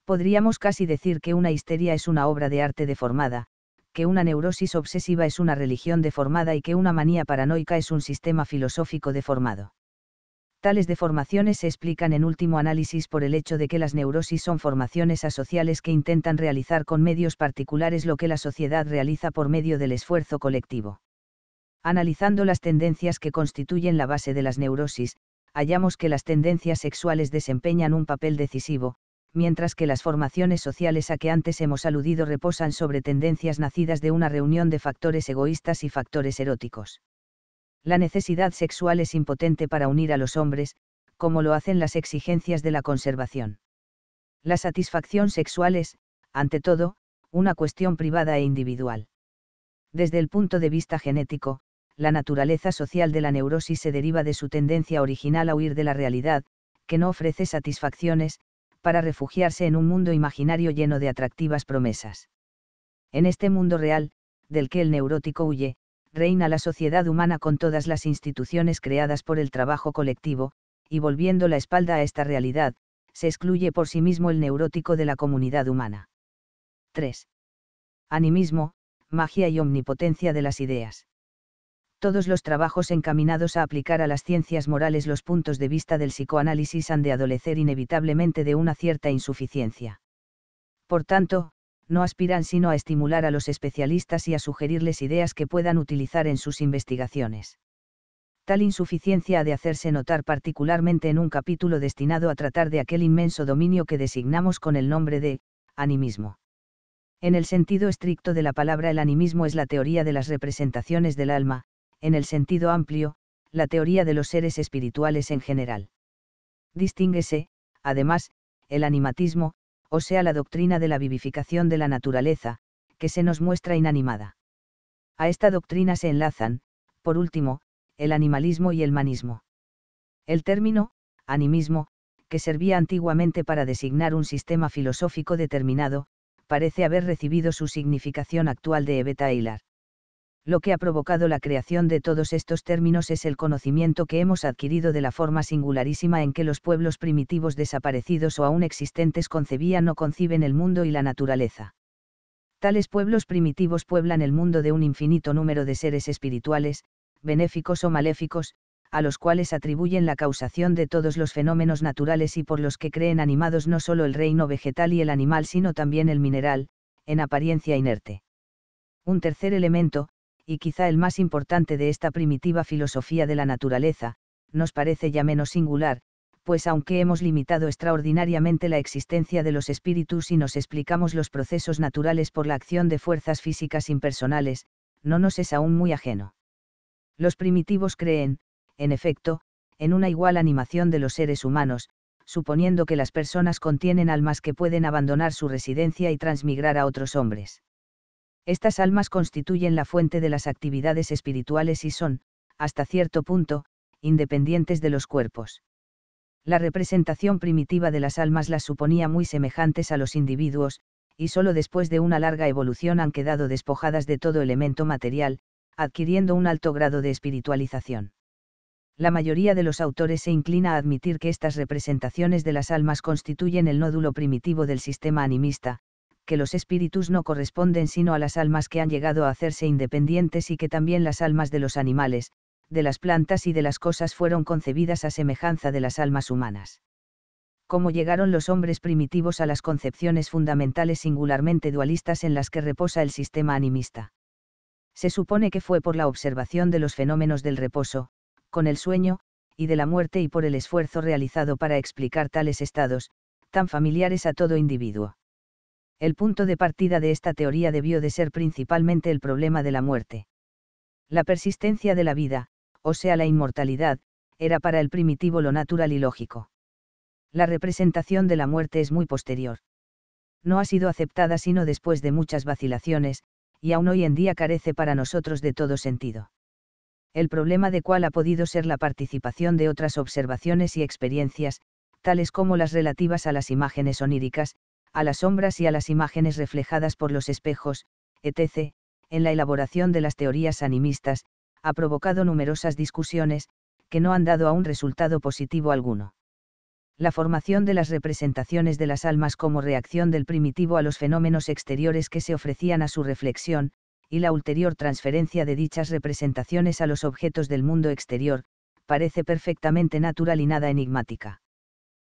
Podríamos casi decir que una histeria es una obra de arte deformada, que una neurosis obsesiva es una religión deformada y que una manía paranoica es un sistema filosófico deformado. Tales deformaciones se explican en último análisis por el hecho de que las neurosis son formaciones asociales que intentan realizar con medios particulares lo que la sociedad realiza por medio del esfuerzo colectivo. Analizando las tendencias que constituyen la base de las neurosis, hallamos que las tendencias sexuales desempeñan un papel decisivo, mientras que las formaciones sociales a que antes hemos aludido reposan sobre tendencias nacidas de una reunión de factores egoístas y factores eróticos. La necesidad sexual es impotente para unir a los hombres, como lo hacen las exigencias de la conservación. La satisfacción sexual es, ante todo, una cuestión privada e individual. Desde el punto de vista genético, la naturaleza social de la neurosis se deriva de su tendencia original a huir de la realidad, que no ofrece satisfacciones, para refugiarse en un mundo imaginario lleno de atractivas promesas. En este mundo real, del que el neurótico huye, reina la sociedad humana con todas las instituciones creadas por el trabajo colectivo, y volviendo la espalda a esta realidad, se excluye por sí mismo el neurótico de la comunidad humana. 3. Animismo, magia y omnipotencia de las ideas. Todos los trabajos encaminados a aplicar a las ciencias morales los puntos de vista del psicoanálisis han de adolecer inevitablemente de una cierta insuficiencia. Por tanto, no aspiran sino a estimular a los especialistas y a sugerirles ideas que puedan utilizar en sus investigaciones. Tal insuficiencia ha de hacerse notar particularmente en un capítulo destinado a tratar de aquel inmenso dominio que designamos con el nombre de animismo. En el sentido estricto de la palabra, el animismo es la teoría de las representaciones del alma, en el sentido amplio, la teoría de los seres espirituales en general. Distínguese, además, el animatismo, o sea la doctrina de la vivificación de la naturaleza, que se nos muestra inanimada. A esta doctrina se enlazan, por último, el animalismo y el manismo. El término, animismo, que servía antiguamente para designar un sistema filosófico determinado, parece haber recibido su significación actual de Ebeta Taylor lo que ha provocado la creación de todos estos términos es el conocimiento que hemos adquirido de la forma singularísima en que los pueblos primitivos desaparecidos o aún existentes concebían o conciben el mundo y la naturaleza. Tales pueblos primitivos pueblan el mundo de un infinito número de seres espirituales, benéficos o maléficos, a los cuales atribuyen la causación de todos los fenómenos naturales y por los que creen animados no solo el reino vegetal y el animal, sino también el mineral, en apariencia inerte. Un tercer elemento, y quizá el más importante de esta primitiva filosofía de la naturaleza, nos parece ya menos singular, pues aunque hemos limitado extraordinariamente la existencia de los espíritus y nos explicamos los procesos naturales por la acción de fuerzas físicas impersonales, no nos es aún muy ajeno. Los primitivos creen, en efecto, en una igual animación de los seres humanos, suponiendo que las personas contienen almas que pueden abandonar su residencia y transmigrar a otros hombres. Estas almas constituyen la fuente de las actividades espirituales y son, hasta cierto punto, independientes de los cuerpos. La representación primitiva de las almas las suponía muy semejantes a los individuos, y solo después de una larga evolución han quedado despojadas de todo elemento material, adquiriendo un alto grado de espiritualización. La mayoría de los autores se inclina a admitir que estas representaciones de las almas constituyen el nódulo primitivo del sistema animista, que los espíritus no corresponden sino a las almas que han llegado a hacerse independientes y que también las almas de los animales, de las plantas y de las cosas fueron concebidas a semejanza de las almas humanas. Cómo llegaron los hombres primitivos a las concepciones fundamentales singularmente dualistas en las que reposa el sistema animista. Se supone que fue por la observación de los fenómenos del reposo, con el sueño, y de la muerte y por el esfuerzo realizado para explicar tales estados, tan familiares a todo individuo. El punto de partida de esta teoría debió de ser principalmente el problema de la muerte. La persistencia de la vida, o sea la inmortalidad, era para el primitivo lo natural y lógico. La representación de la muerte es muy posterior. No ha sido aceptada sino después de muchas vacilaciones, y aún hoy en día carece para nosotros de todo sentido. El problema de cuál ha podido ser la participación de otras observaciones y experiencias, tales como las relativas a las imágenes oníricas, a las sombras y a las imágenes reflejadas por los espejos, etc., en la elaboración de las teorías animistas, ha provocado numerosas discusiones, que no han dado a un resultado positivo alguno. La formación de las representaciones de las almas como reacción del primitivo a los fenómenos exteriores que se ofrecían a su reflexión, y la ulterior transferencia de dichas representaciones a los objetos del mundo exterior, parece perfectamente natural y nada enigmática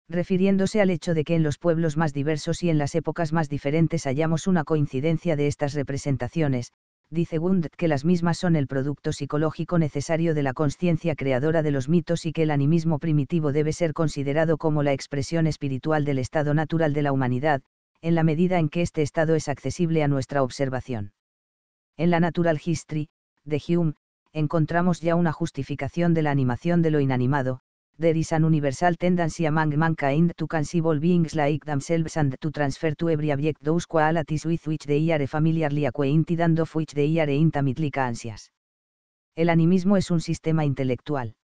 refiriéndose al hecho de que en los pueblos más diversos y en las épocas más diferentes hallamos una coincidencia de estas representaciones, dice Wundt que las mismas son el producto psicológico necesario de la conciencia creadora de los mitos y que el animismo primitivo debe ser considerado como la expresión espiritual del estado natural de la humanidad, en la medida en que este estado es accesible a nuestra observación. En la Natural History, de Hume, encontramos ya una justificación de la animación de lo inanimado, there is an universal tendency among mankind to conceive all beings like themselves and to transfer to every object those qualities with which they are familiarly acquainted and of which they are intimately conscious. El animismo es un sistema intelectual.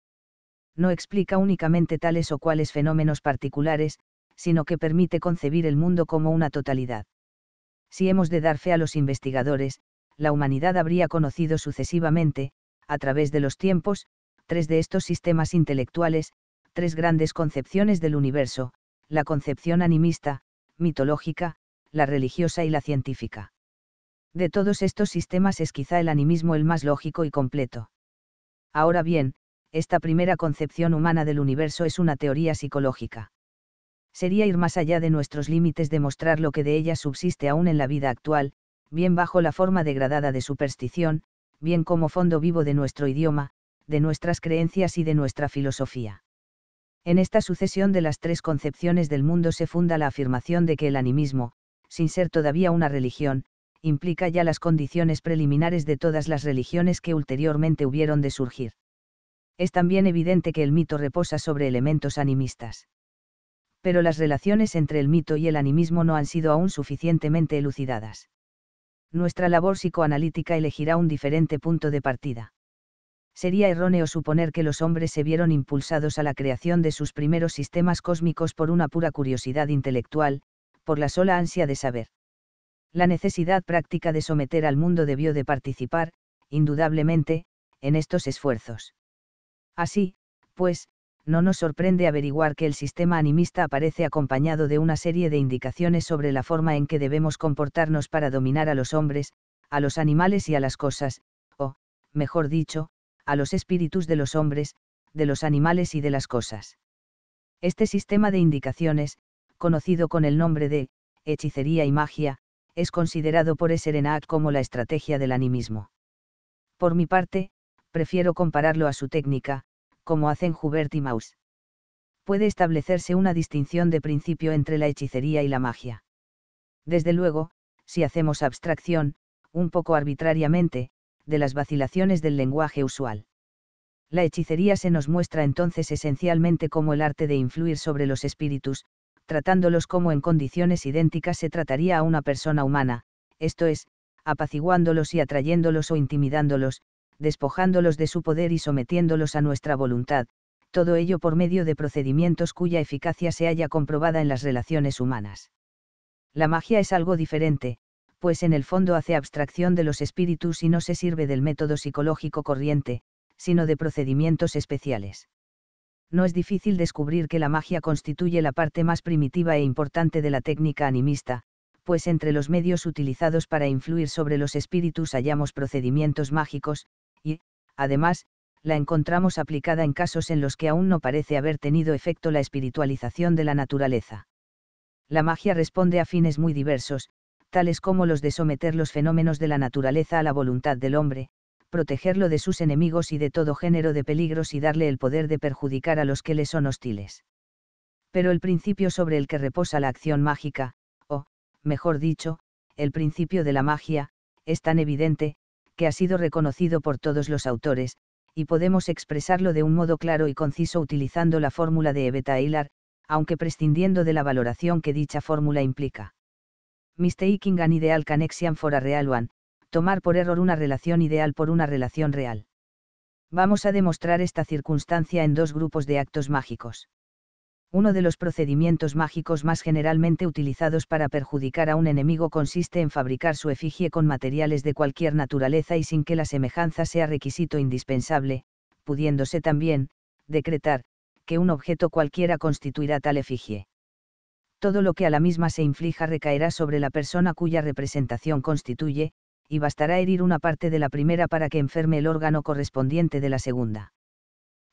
No explica únicamente tales o cuales fenómenos particulares, sino que permite concebir el mundo como una totalidad. Si hemos de dar fe a los investigadores, la humanidad habría conocido sucesivamente, a través de los tiempos, tres de estos sistemas intelectuales, tres grandes concepciones del universo, la concepción animista, mitológica, la religiosa y la científica. De todos estos sistemas es quizá el animismo el más lógico y completo. Ahora bien, esta primera concepción humana del universo es una teoría psicológica. Sería ir más allá de nuestros límites demostrar lo que de ella subsiste aún en la vida actual, bien bajo la forma degradada de superstición, bien como fondo vivo de nuestro idioma, de nuestras creencias y de nuestra filosofía. En esta sucesión de las tres concepciones del mundo se funda la afirmación de que el animismo, sin ser todavía una religión, implica ya las condiciones preliminares de todas las religiones que ulteriormente hubieron de surgir. Es también evidente que el mito reposa sobre elementos animistas. Pero las relaciones entre el mito y el animismo no han sido aún suficientemente elucidadas. Nuestra labor psicoanalítica elegirá un diferente punto de partida sería erróneo suponer que los hombres se vieron impulsados a la creación de sus primeros sistemas cósmicos por una pura curiosidad intelectual, por la sola ansia de saber. La necesidad práctica de someter al mundo debió de participar, indudablemente, en estos esfuerzos. Así, pues, no nos sorprende averiguar que el sistema animista aparece acompañado de una serie de indicaciones sobre la forma en que debemos comportarnos para dominar a los hombres, a los animales y a las cosas, o, mejor dicho, a los espíritus de los hombres, de los animales y de las cosas. Este sistema de indicaciones, conocido con el nombre de hechicería y magia, es considerado por Esserenac como la estrategia del animismo. Por mi parte, prefiero compararlo a su técnica, como hacen Hubert y Maus. Puede establecerse una distinción de principio entre la hechicería y la magia. Desde luego, si hacemos abstracción, un poco arbitrariamente, de las vacilaciones del lenguaje usual. La hechicería se nos muestra entonces esencialmente como el arte de influir sobre los espíritus, tratándolos como en condiciones idénticas se trataría a una persona humana, esto es, apaciguándolos y atrayéndolos o intimidándolos, despojándolos de su poder y sometiéndolos a nuestra voluntad, todo ello por medio de procedimientos cuya eficacia se haya comprobada en las relaciones humanas. La magia es algo diferente, pues en el fondo hace abstracción de los espíritus y no se sirve del método psicológico corriente, sino de procedimientos especiales. No es difícil descubrir que la magia constituye la parte más primitiva e importante de la técnica animista, pues entre los medios utilizados para influir sobre los espíritus hallamos procedimientos mágicos, y, además, la encontramos aplicada en casos en los que aún no parece haber tenido efecto la espiritualización de la naturaleza. La magia responde a fines muy diversos, tales como los de someter los fenómenos de la naturaleza a la voluntad del hombre, protegerlo de sus enemigos y de todo género de peligros y darle el poder de perjudicar a los que le son hostiles. Pero el principio sobre el que reposa la acción mágica, o, mejor dicho, el principio de la magia, es tan evidente, que ha sido reconocido por todos los autores, y podemos expresarlo de un modo claro y conciso utilizando la fórmula de Ebeta Eilar, aunque prescindiendo de la valoración que dicha fórmula implica mistaking an ideal connection for a real one, tomar por error una relación ideal por una relación real. Vamos a demostrar esta circunstancia en dos grupos de actos mágicos. Uno de los procedimientos mágicos más generalmente utilizados para perjudicar a un enemigo consiste en fabricar su efigie con materiales de cualquier naturaleza y sin que la semejanza sea requisito indispensable, pudiéndose también, decretar, que un objeto cualquiera constituirá tal efigie todo lo que a la misma se inflija recaerá sobre la persona cuya representación constituye, y bastará herir una parte de la primera para que enferme el órgano correspondiente de la segunda.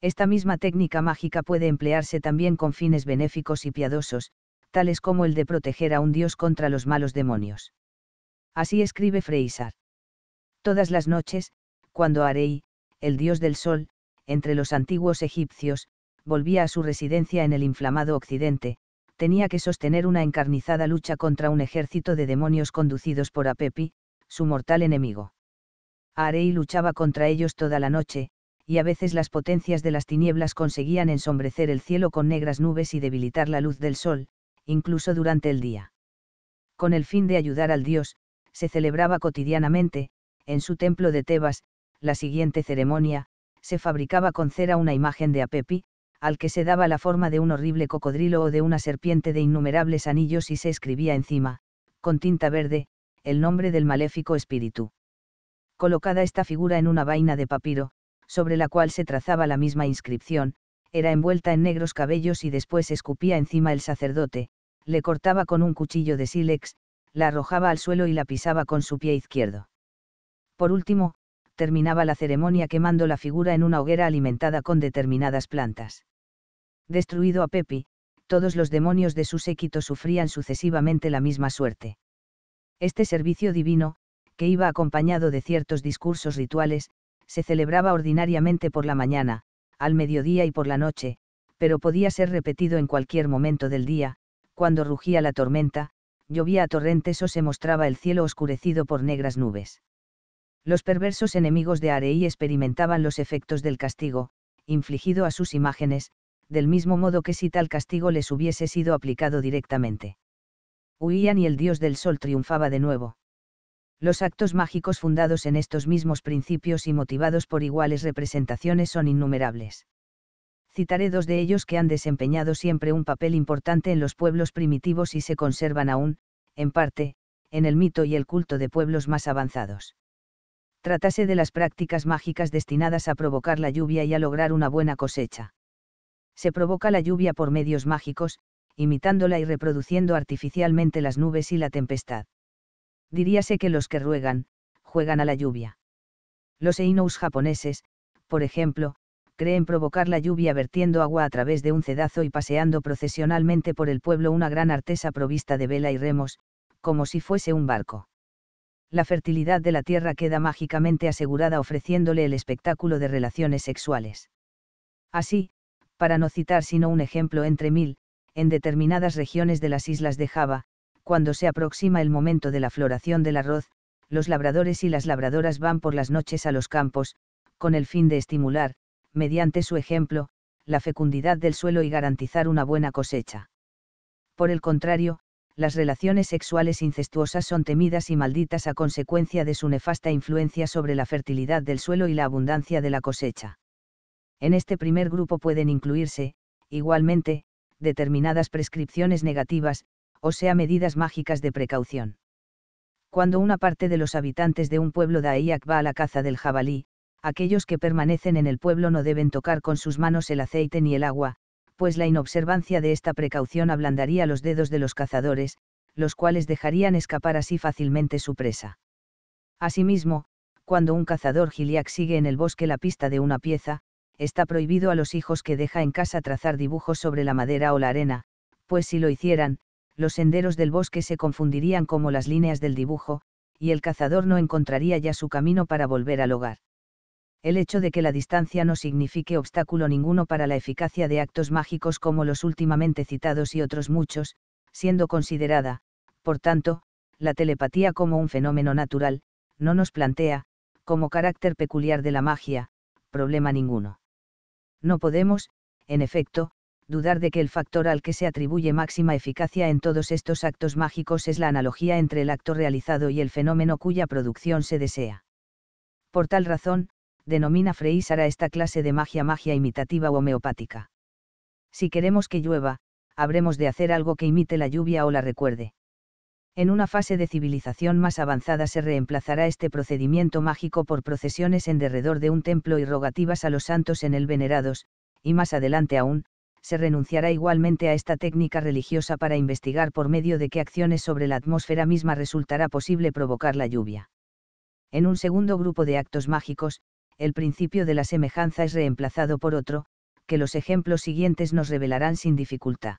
Esta misma técnica mágica puede emplearse también con fines benéficos y piadosos, tales como el de proteger a un dios contra los malos demonios. Así escribe Freisar. Todas las noches, cuando Arei, el dios del sol, entre los antiguos egipcios, volvía a su residencia en el inflamado occidente, tenía que sostener una encarnizada lucha contra un ejército de demonios conducidos por Apepi, su mortal enemigo. Arei luchaba contra ellos toda la noche, y a veces las potencias de las tinieblas conseguían ensombrecer el cielo con negras nubes y debilitar la luz del sol, incluso durante el día. Con el fin de ayudar al dios, se celebraba cotidianamente, en su templo de Tebas, la siguiente ceremonia, se fabricaba con cera una imagen de Apepi, al que se daba la forma de un horrible cocodrilo o de una serpiente de innumerables anillos y se escribía encima, con tinta verde, el nombre del maléfico espíritu. Colocada esta figura en una vaina de papiro, sobre la cual se trazaba la misma inscripción, era envuelta en negros cabellos y después escupía encima el sacerdote, le cortaba con un cuchillo de sílex, la arrojaba al suelo y la pisaba con su pie izquierdo. Por último, terminaba la ceremonia quemando la figura en una hoguera alimentada con determinadas plantas. Destruido a Pepi, todos los demonios de su séquito sufrían sucesivamente la misma suerte. Este servicio divino, que iba acompañado de ciertos discursos rituales, se celebraba ordinariamente por la mañana, al mediodía y por la noche, pero podía ser repetido en cualquier momento del día, cuando rugía la tormenta, llovía a torrentes o se mostraba el cielo oscurecido por negras nubes. Los perversos enemigos de Arei experimentaban los efectos del castigo, infligido a sus imágenes, del mismo modo que si tal castigo les hubiese sido aplicado directamente. Huían y el dios del sol triunfaba de nuevo. Los actos mágicos fundados en estos mismos principios y motivados por iguales representaciones son innumerables. Citaré dos de ellos que han desempeñado siempre un papel importante en los pueblos primitivos y se conservan aún, en parte, en el mito y el culto de pueblos más avanzados tratase de las prácticas mágicas destinadas a provocar la lluvia y a lograr una buena cosecha. Se provoca la lluvia por medios mágicos, imitándola y reproduciendo artificialmente las nubes y la tempestad. Diríase que los que ruegan, juegan a la lluvia. Los einous japoneses, por ejemplo, creen provocar la lluvia vertiendo agua a través de un cedazo y paseando procesionalmente por el pueblo una gran artesa provista de vela y remos, como si fuese un barco la fertilidad de la tierra queda mágicamente asegurada ofreciéndole el espectáculo de relaciones sexuales. Así, para no citar sino un ejemplo entre mil, en determinadas regiones de las islas de Java, cuando se aproxima el momento de la floración del arroz, los labradores y las labradoras van por las noches a los campos, con el fin de estimular, mediante su ejemplo, la fecundidad del suelo y garantizar una buena cosecha. Por el contrario, las relaciones sexuales incestuosas son temidas y malditas a consecuencia de su nefasta influencia sobre la fertilidad del suelo y la abundancia de la cosecha. En este primer grupo pueden incluirse, igualmente, determinadas prescripciones negativas, o sea, medidas mágicas de precaución. Cuando una parte de los habitantes de un pueblo Ayak va a la caza del jabalí, aquellos que permanecen en el pueblo no deben tocar con sus manos el aceite ni el agua, pues la inobservancia de esta precaución ablandaría los dedos de los cazadores, los cuales dejarían escapar así fácilmente su presa. Asimismo, cuando un cazador giliac sigue en el bosque la pista de una pieza, está prohibido a los hijos que deja en casa trazar dibujos sobre la madera o la arena, pues si lo hicieran, los senderos del bosque se confundirían como las líneas del dibujo, y el cazador no encontraría ya su camino para volver al hogar el hecho de que la distancia no signifique obstáculo ninguno para la eficacia de actos mágicos como los últimamente citados y otros muchos, siendo considerada, por tanto, la telepatía como un fenómeno natural, no nos plantea, como carácter peculiar de la magia, problema ninguno. No podemos, en efecto, dudar de que el factor al que se atribuye máxima eficacia en todos estos actos mágicos es la analogía entre el acto realizado y el fenómeno cuya producción se desea. Por tal razón, denomina Freísara esta clase de magia magia imitativa o homeopática. Si queremos que llueva, habremos de hacer algo que imite la lluvia o la recuerde. En una fase de civilización más avanzada se reemplazará este procedimiento mágico por procesiones en derredor de un templo y rogativas a los santos en el venerados, y más adelante aún, se renunciará igualmente a esta técnica religiosa para investigar por medio de qué acciones sobre la atmósfera misma resultará posible provocar la lluvia. En un segundo grupo de actos mágicos, el principio de la semejanza es reemplazado por otro, que los ejemplos siguientes nos revelarán sin dificultad.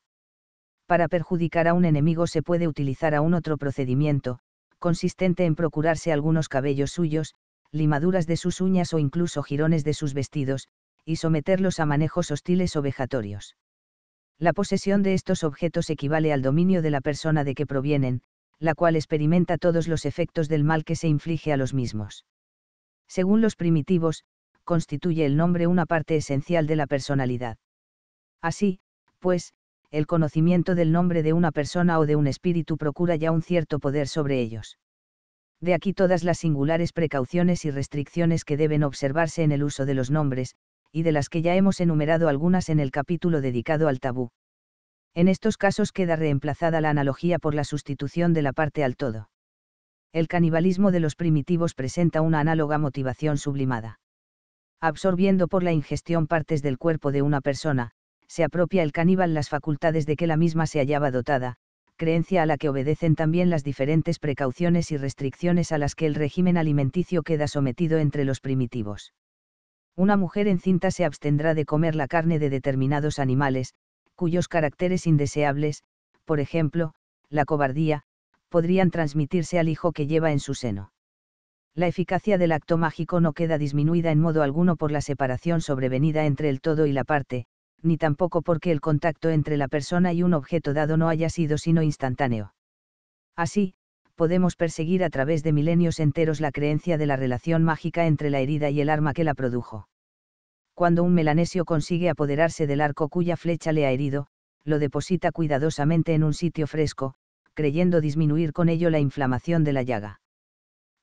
Para perjudicar a un enemigo se puede utilizar aún otro procedimiento, consistente en procurarse algunos cabellos suyos, limaduras de sus uñas o incluso jirones de sus vestidos, y someterlos a manejos hostiles o vejatorios. La posesión de estos objetos equivale al dominio de la persona de que provienen, la cual experimenta todos los efectos del mal que se inflige a los mismos según los primitivos, constituye el nombre una parte esencial de la personalidad. Así, pues, el conocimiento del nombre de una persona o de un espíritu procura ya un cierto poder sobre ellos. De aquí todas las singulares precauciones y restricciones que deben observarse en el uso de los nombres, y de las que ya hemos enumerado algunas en el capítulo dedicado al tabú. En estos casos queda reemplazada la analogía por la sustitución de la parte al todo el canibalismo de los primitivos presenta una análoga motivación sublimada. Absorbiendo por la ingestión partes del cuerpo de una persona, se apropia el caníbal las facultades de que la misma se hallaba dotada, creencia a la que obedecen también las diferentes precauciones y restricciones a las que el régimen alimenticio queda sometido entre los primitivos. Una mujer encinta se abstendrá de comer la carne de determinados animales, cuyos caracteres indeseables, por ejemplo, la cobardía, podrían transmitirse al hijo que lleva en su seno. La eficacia del acto mágico no queda disminuida en modo alguno por la separación sobrevenida entre el todo y la parte, ni tampoco porque el contacto entre la persona y un objeto dado no haya sido sino instantáneo. Así, podemos perseguir a través de milenios enteros la creencia de la relación mágica entre la herida y el arma que la produjo. Cuando un melanesio consigue apoderarse del arco cuya flecha le ha herido, lo deposita cuidadosamente en un sitio fresco, creyendo disminuir con ello la inflamación de la llaga.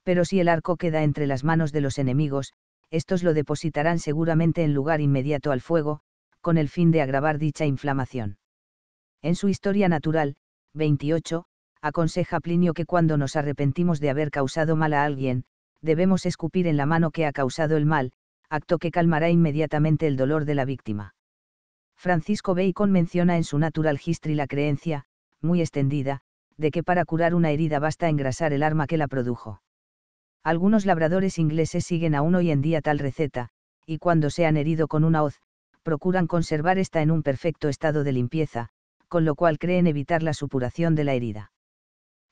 Pero si el arco queda entre las manos de los enemigos, estos lo depositarán seguramente en lugar inmediato al fuego, con el fin de agravar dicha inflamación. En su Historia Natural, 28, aconseja Plinio que cuando nos arrepentimos de haber causado mal a alguien, debemos escupir en la mano que ha causado el mal, acto que calmará inmediatamente el dolor de la víctima. Francisco Bacon menciona en su Natural History la creencia, muy extendida, de que para curar una herida basta engrasar el arma que la produjo. Algunos labradores ingleses siguen aún hoy en día tal receta, y cuando se han herido con una hoz, procuran conservar esta en un perfecto estado de limpieza, con lo cual creen evitar la supuración de la herida.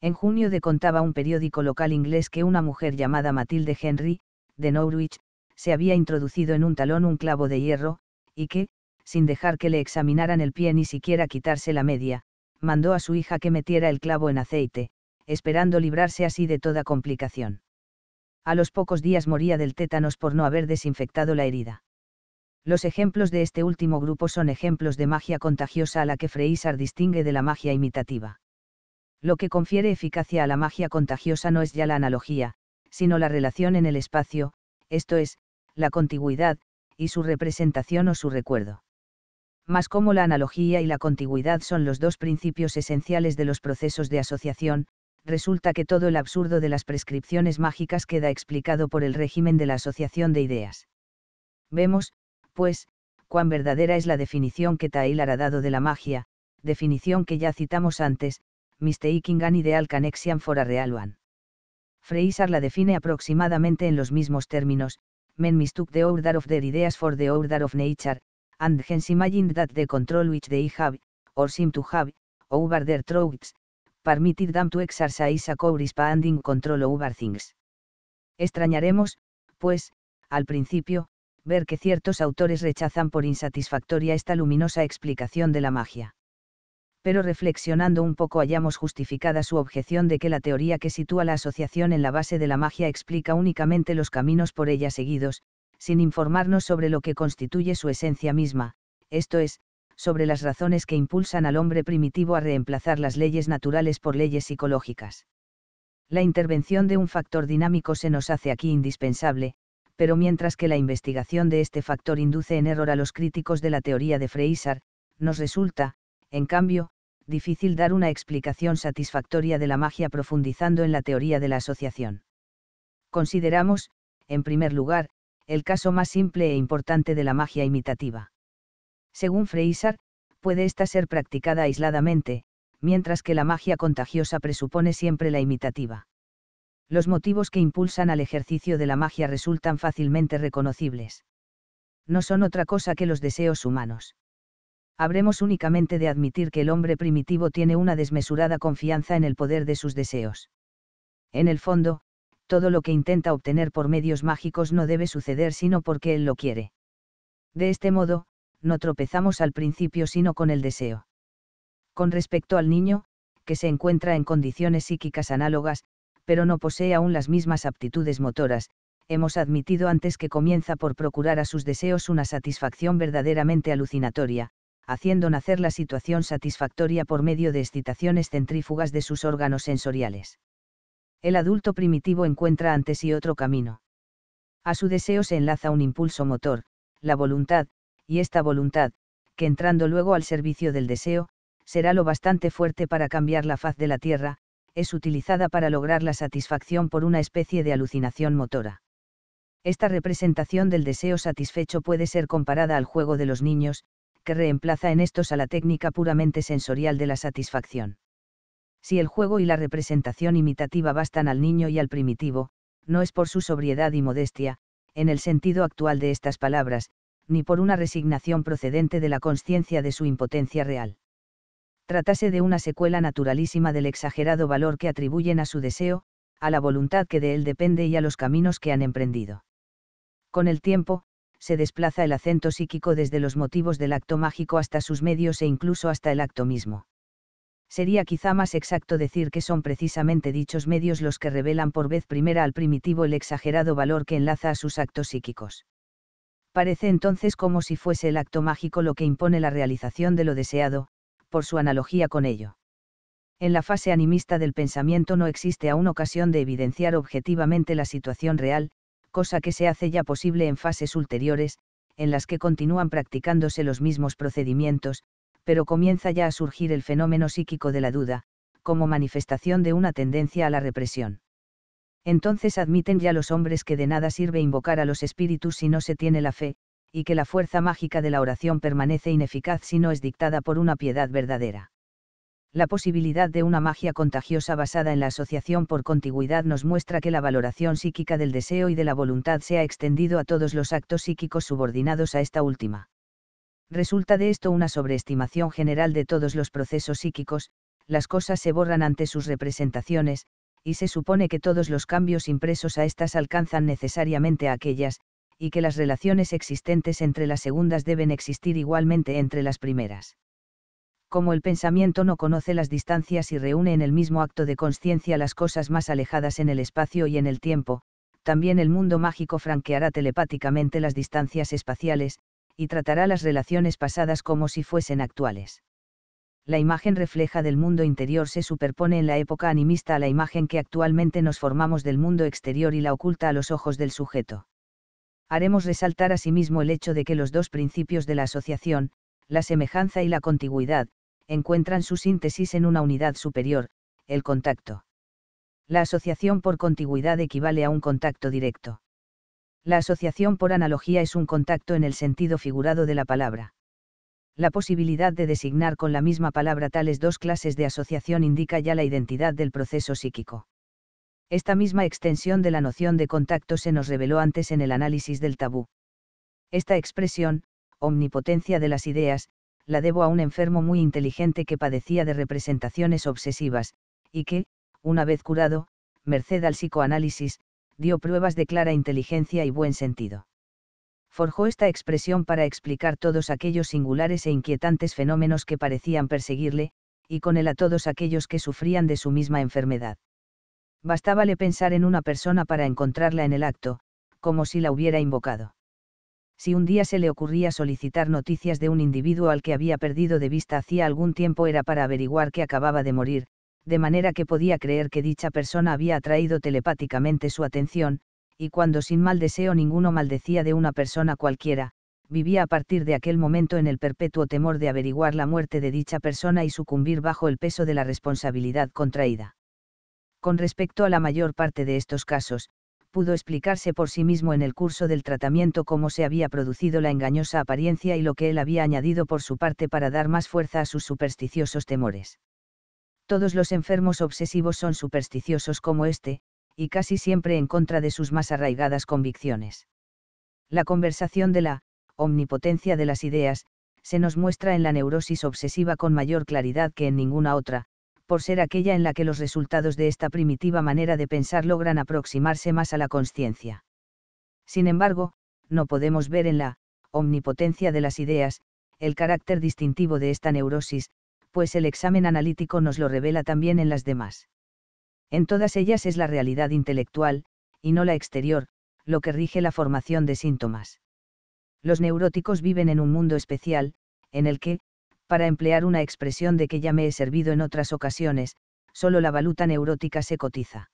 En junio de contaba un periódico local inglés que una mujer llamada Matilde Henry, de Norwich, se había introducido en un talón un clavo de hierro, y que, sin dejar que le examinaran el pie ni siquiera quitarse la media, mandó a su hija que metiera el clavo en aceite, esperando librarse así de toda complicación. A los pocos días moría del tétanos por no haber desinfectado la herida. Los ejemplos de este último grupo son ejemplos de magia contagiosa a la que Freisar distingue de la magia imitativa. Lo que confiere eficacia a la magia contagiosa no es ya la analogía, sino la relación en el espacio, esto es, la contigüidad, y su representación o su recuerdo. Mas como la analogía y la contigüidad son los dos principios esenciales de los procesos de asociación, resulta que todo el absurdo de las prescripciones mágicas queda explicado por el régimen de la asociación de ideas. Vemos, pues, cuán verdadera es la definición que Taylor ha dado de la magia, definición que ya citamos antes, Mistaking an Ideal Connexion for a Real One. Freisar la define aproximadamente en los mismos términos, Men mistook the order of their ideas for the order of nature, and hence imagined that the control which they have, or seem to have, over their throats, permitted them to exercise a corresponding control over things. Extrañaremos, pues, al principio, ver que ciertos autores rechazan por insatisfactoria esta luminosa explicación de la magia. Pero reflexionando un poco hallamos justificada su objeción de que la teoría que sitúa la asociación en la base de la magia explica únicamente los caminos por ella seguidos, sin informarnos sobre lo que constituye su esencia misma, esto es, sobre las razones que impulsan al hombre primitivo a reemplazar las leyes naturales por leyes psicológicas. La intervención de un factor dinámico se nos hace aquí indispensable, pero mientras que la investigación de este factor induce en error a los críticos de la teoría de Freisar, nos resulta, en cambio, difícil dar una explicación satisfactoria de la magia profundizando en la teoría de la asociación. Consideramos, en primer lugar, el caso más simple e importante de la magia imitativa. Según Freisar, puede ésta ser practicada aisladamente, mientras que la magia contagiosa presupone siempre la imitativa. Los motivos que impulsan al ejercicio de la magia resultan fácilmente reconocibles. No son otra cosa que los deseos humanos. Habremos únicamente de admitir que el hombre primitivo tiene una desmesurada confianza en el poder de sus deseos. En el fondo, todo lo que intenta obtener por medios mágicos no debe suceder sino porque él lo quiere. De este modo, no tropezamos al principio sino con el deseo. Con respecto al niño, que se encuentra en condiciones psíquicas análogas, pero no posee aún las mismas aptitudes motoras, hemos admitido antes que comienza por procurar a sus deseos una satisfacción verdaderamente alucinatoria, haciendo nacer la situación satisfactoria por medio de excitaciones centrífugas de sus órganos sensoriales el adulto primitivo encuentra ante sí otro camino. A su deseo se enlaza un impulso motor, la voluntad, y esta voluntad, que entrando luego al servicio del deseo, será lo bastante fuerte para cambiar la faz de la Tierra, es utilizada para lograr la satisfacción por una especie de alucinación motora. Esta representación del deseo satisfecho puede ser comparada al juego de los niños, que reemplaza en estos a la técnica puramente sensorial de la satisfacción si el juego y la representación imitativa bastan al niño y al primitivo, no es por su sobriedad y modestia, en el sentido actual de estas palabras, ni por una resignación procedente de la conciencia de su impotencia real. Tratase de una secuela naturalísima del exagerado valor que atribuyen a su deseo, a la voluntad que de él depende y a los caminos que han emprendido. Con el tiempo, se desplaza el acento psíquico desde los motivos del acto mágico hasta sus medios e incluso hasta el acto mismo sería quizá más exacto decir que son precisamente dichos medios los que revelan por vez primera al primitivo el exagerado valor que enlaza a sus actos psíquicos. Parece entonces como si fuese el acto mágico lo que impone la realización de lo deseado, por su analogía con ello. En la fase animista del pensamiento no existe aún ocasión de evidenciar objetivamente la situación real, cosa que se hace ya posible en fases ulteriores, en las que continúan practicándose los mismos procedimientos, pero comienza ya a surgir el fenómeno psíquico de la duda, como manifestación de una tendencia a la represión. Entonces admiten ya los hombres que de nada sirve invocar a los espíritus si no se tiene la fe, y que la fuerza mágica de la oración permanece ineficaz si no es dictada por una piedad verdadera. La posibilidad de una magia contagiosa basada en la asociación por contigüidad nos muestra que la valoración psíquica del deseo y de la voluntad se ha extendido a todos los actos psíquicos subordinados a esta última. Resulta de esto una sobreestimación general de todos los procesos psíquicos, las cosas se borran ante sus representaciones, y se supone que todos los cambios impresos a estas alcanzan necesariamente a aquellas, y que las relaciones existentes entre las segundas deben existir igualmente entre las primeras. Como el pensamiento no conoce las distancias y reúne en el mismo acto de conciencia las cosas más alejadas en el espacio y en el tiempo, también el mundo mágico franqueará telepáticamente las distancias espaciales, y tratará las relaciones pasadas como si fuesen actuales. La imagen refleja del mundo interior se superpone en la época animista a la imagen que actualmente nos formamos del mundo exterior y la oculta a los ojos del sujeto. Haremos resaltar asimismo el hecho de que los dos principios de la asociación, la semejanza y la contigüidad, encuentran su síntesis en una unidad superior, el contacto. La asociación por contigüidad equivale a un contacto directo. La asociación por analogía es un contacto en el sentido figurado de la palabra. La posibilidad de designar con la misma palabra tales dos clases de asociación indica ya la identidad del proceso psíquico. Esta misma extensión de la noción de contacto se nos reveló antes en el análisis del tabú. Esta expresión, omnipotencia de las ideas, la debo a un enfermo muy inteligente que padecía de representaciones obsesivas, y que, una vez curado, merced al psicoanálisis, dio pruebas de clara inteligencia y buen sentido. Forjó esta expresión para explicar todos aquellos singulares e inquietantes fenómenos que parecían perseguirle, y con él a todos aquellos que sufrían de su misma enfermedad. Bastábale pensar en una persona para encontrarla en el acto, como si la hubiera invocado. Si un día se le ocurría solicitar noticias de un individuo al que había perdido de vista hacía algún tiempo era para averiguar que acababa de morir, de manera que podía creer que dicha persona había atraído telepáticamente su atención, y cuando sin mal deseo ninguno maldecía de una persona cualquiera, vivía a partir de aquel momento en el perpetuo temor de averiguar la muerte de dicha persona y sucumbir bajo el peso de la responsabilidad contraída. Con respecto a la mayor parte de estos casos, pudo explicarse por sí mismo en el curso del tratamiento cómo se había producido la engañosa apariencia y lo que él había añadido por su parte para dar más fuerza a sus supersticiosos temores. Todos los enfermos obsesivos son supersticiosos como este, y casi siempre en contra de sus más arraigadas convicciones. La conversación de la omnipotencia de las ideas, se nos muestra en la neurosis obsesiva con mayor claridad que en ninguna otra, por ser aquella en la que los resultados de esta primitiva manera de pensar logran aproximarse más a la conciencia. Sin embargo, no podemos ver en la omnipotencia de las ideas, el carácter distintivo de esta neurosis, pues el examen analítico nos lo revela también en las demás. En todas ellas es la realidad intelectual, y no la exterior, lo que rige la formación de síntomas. Los neuróticos viven en un mundo especial, en el que, para emplear una expresión de que ya me he servido en otras ocasiones, solo la valuta neurótica se cotiza.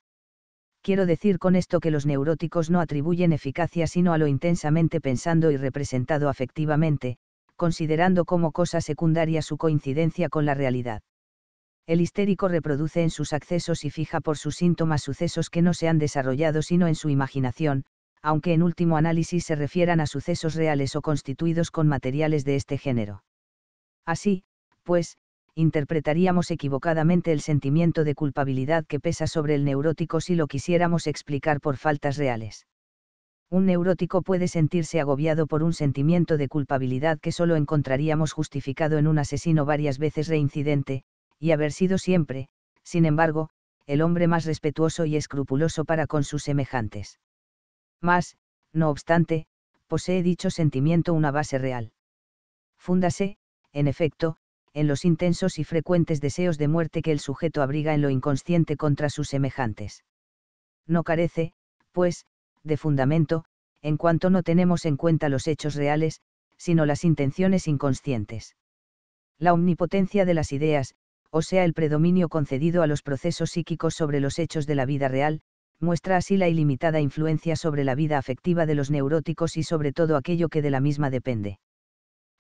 Quiero decir con esto que los neuróticos no atribuyen eficacia sino a lo intensamente pensando y representado afectivamente, considerando como cosa secundaria su coincidencia con la realidad. El histérico reproduce en sus accesos y fija por sus síntomas sucesos que no se han desarrollado sino en su imaginación, aunque en último análisis se refieran a sucesos reales o constituidos con materiales de este género. Así, pues, interpretaríamos equivocadamente el sentimiento de culpabilidad que pesa sobre el neurótico si lo quisiéramos explicar por faltas reales un neurótico puede sentirse agobiado por un sentimiento de culpabilidad que solo encontraríamos justificado en un asesino varias veces reincidente, y haber sido siempre, sin embargo, el hombre más respetuoso y escrupuloso para con sus semejantes. Mas, no obstante, posee dicho sentimiento una base real. Fúndase, en efecto, en los intensos y frecuentes deseos de muerte que el sujeto abriga en lo inconsciente contra sus semejantes. No carece, pues, de fundamento, en cuanto no tenemos en cuenta los hechos reales, sino las intenciones inconscientes. La omnipotencia de las ideas, o sea el predominio concedido a los procesos psíquicos sobre los hechos de la vida real, muestra así la ilimitada influencia sobre la vida afectiva de los neuróticos y sobre todo aquello que de la misma depende.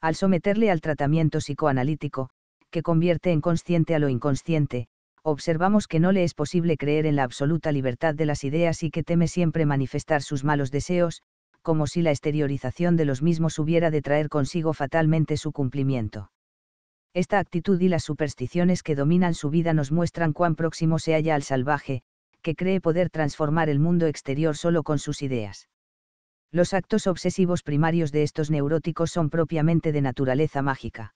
Al someterle al tratamiento psicoanalítico, que convierte en consciente a lo inconsciente, observamos que no le es posible creer en la absoluta libertad de las ideas y que teme siempre manifestar sus malos deseos, como si la exteriorización de los mismos hubiera de traer consigo fatalmente su cumplimiento. Esta actitud y las supersticiones que dominan su vida nos muestran cuán próximo se halla al salvaje, que cree poder transformar el mundo exterior solo con sus ideas. Los actos obsesivos primarios de estos neuróticos son propiamente de naturaleza mágica.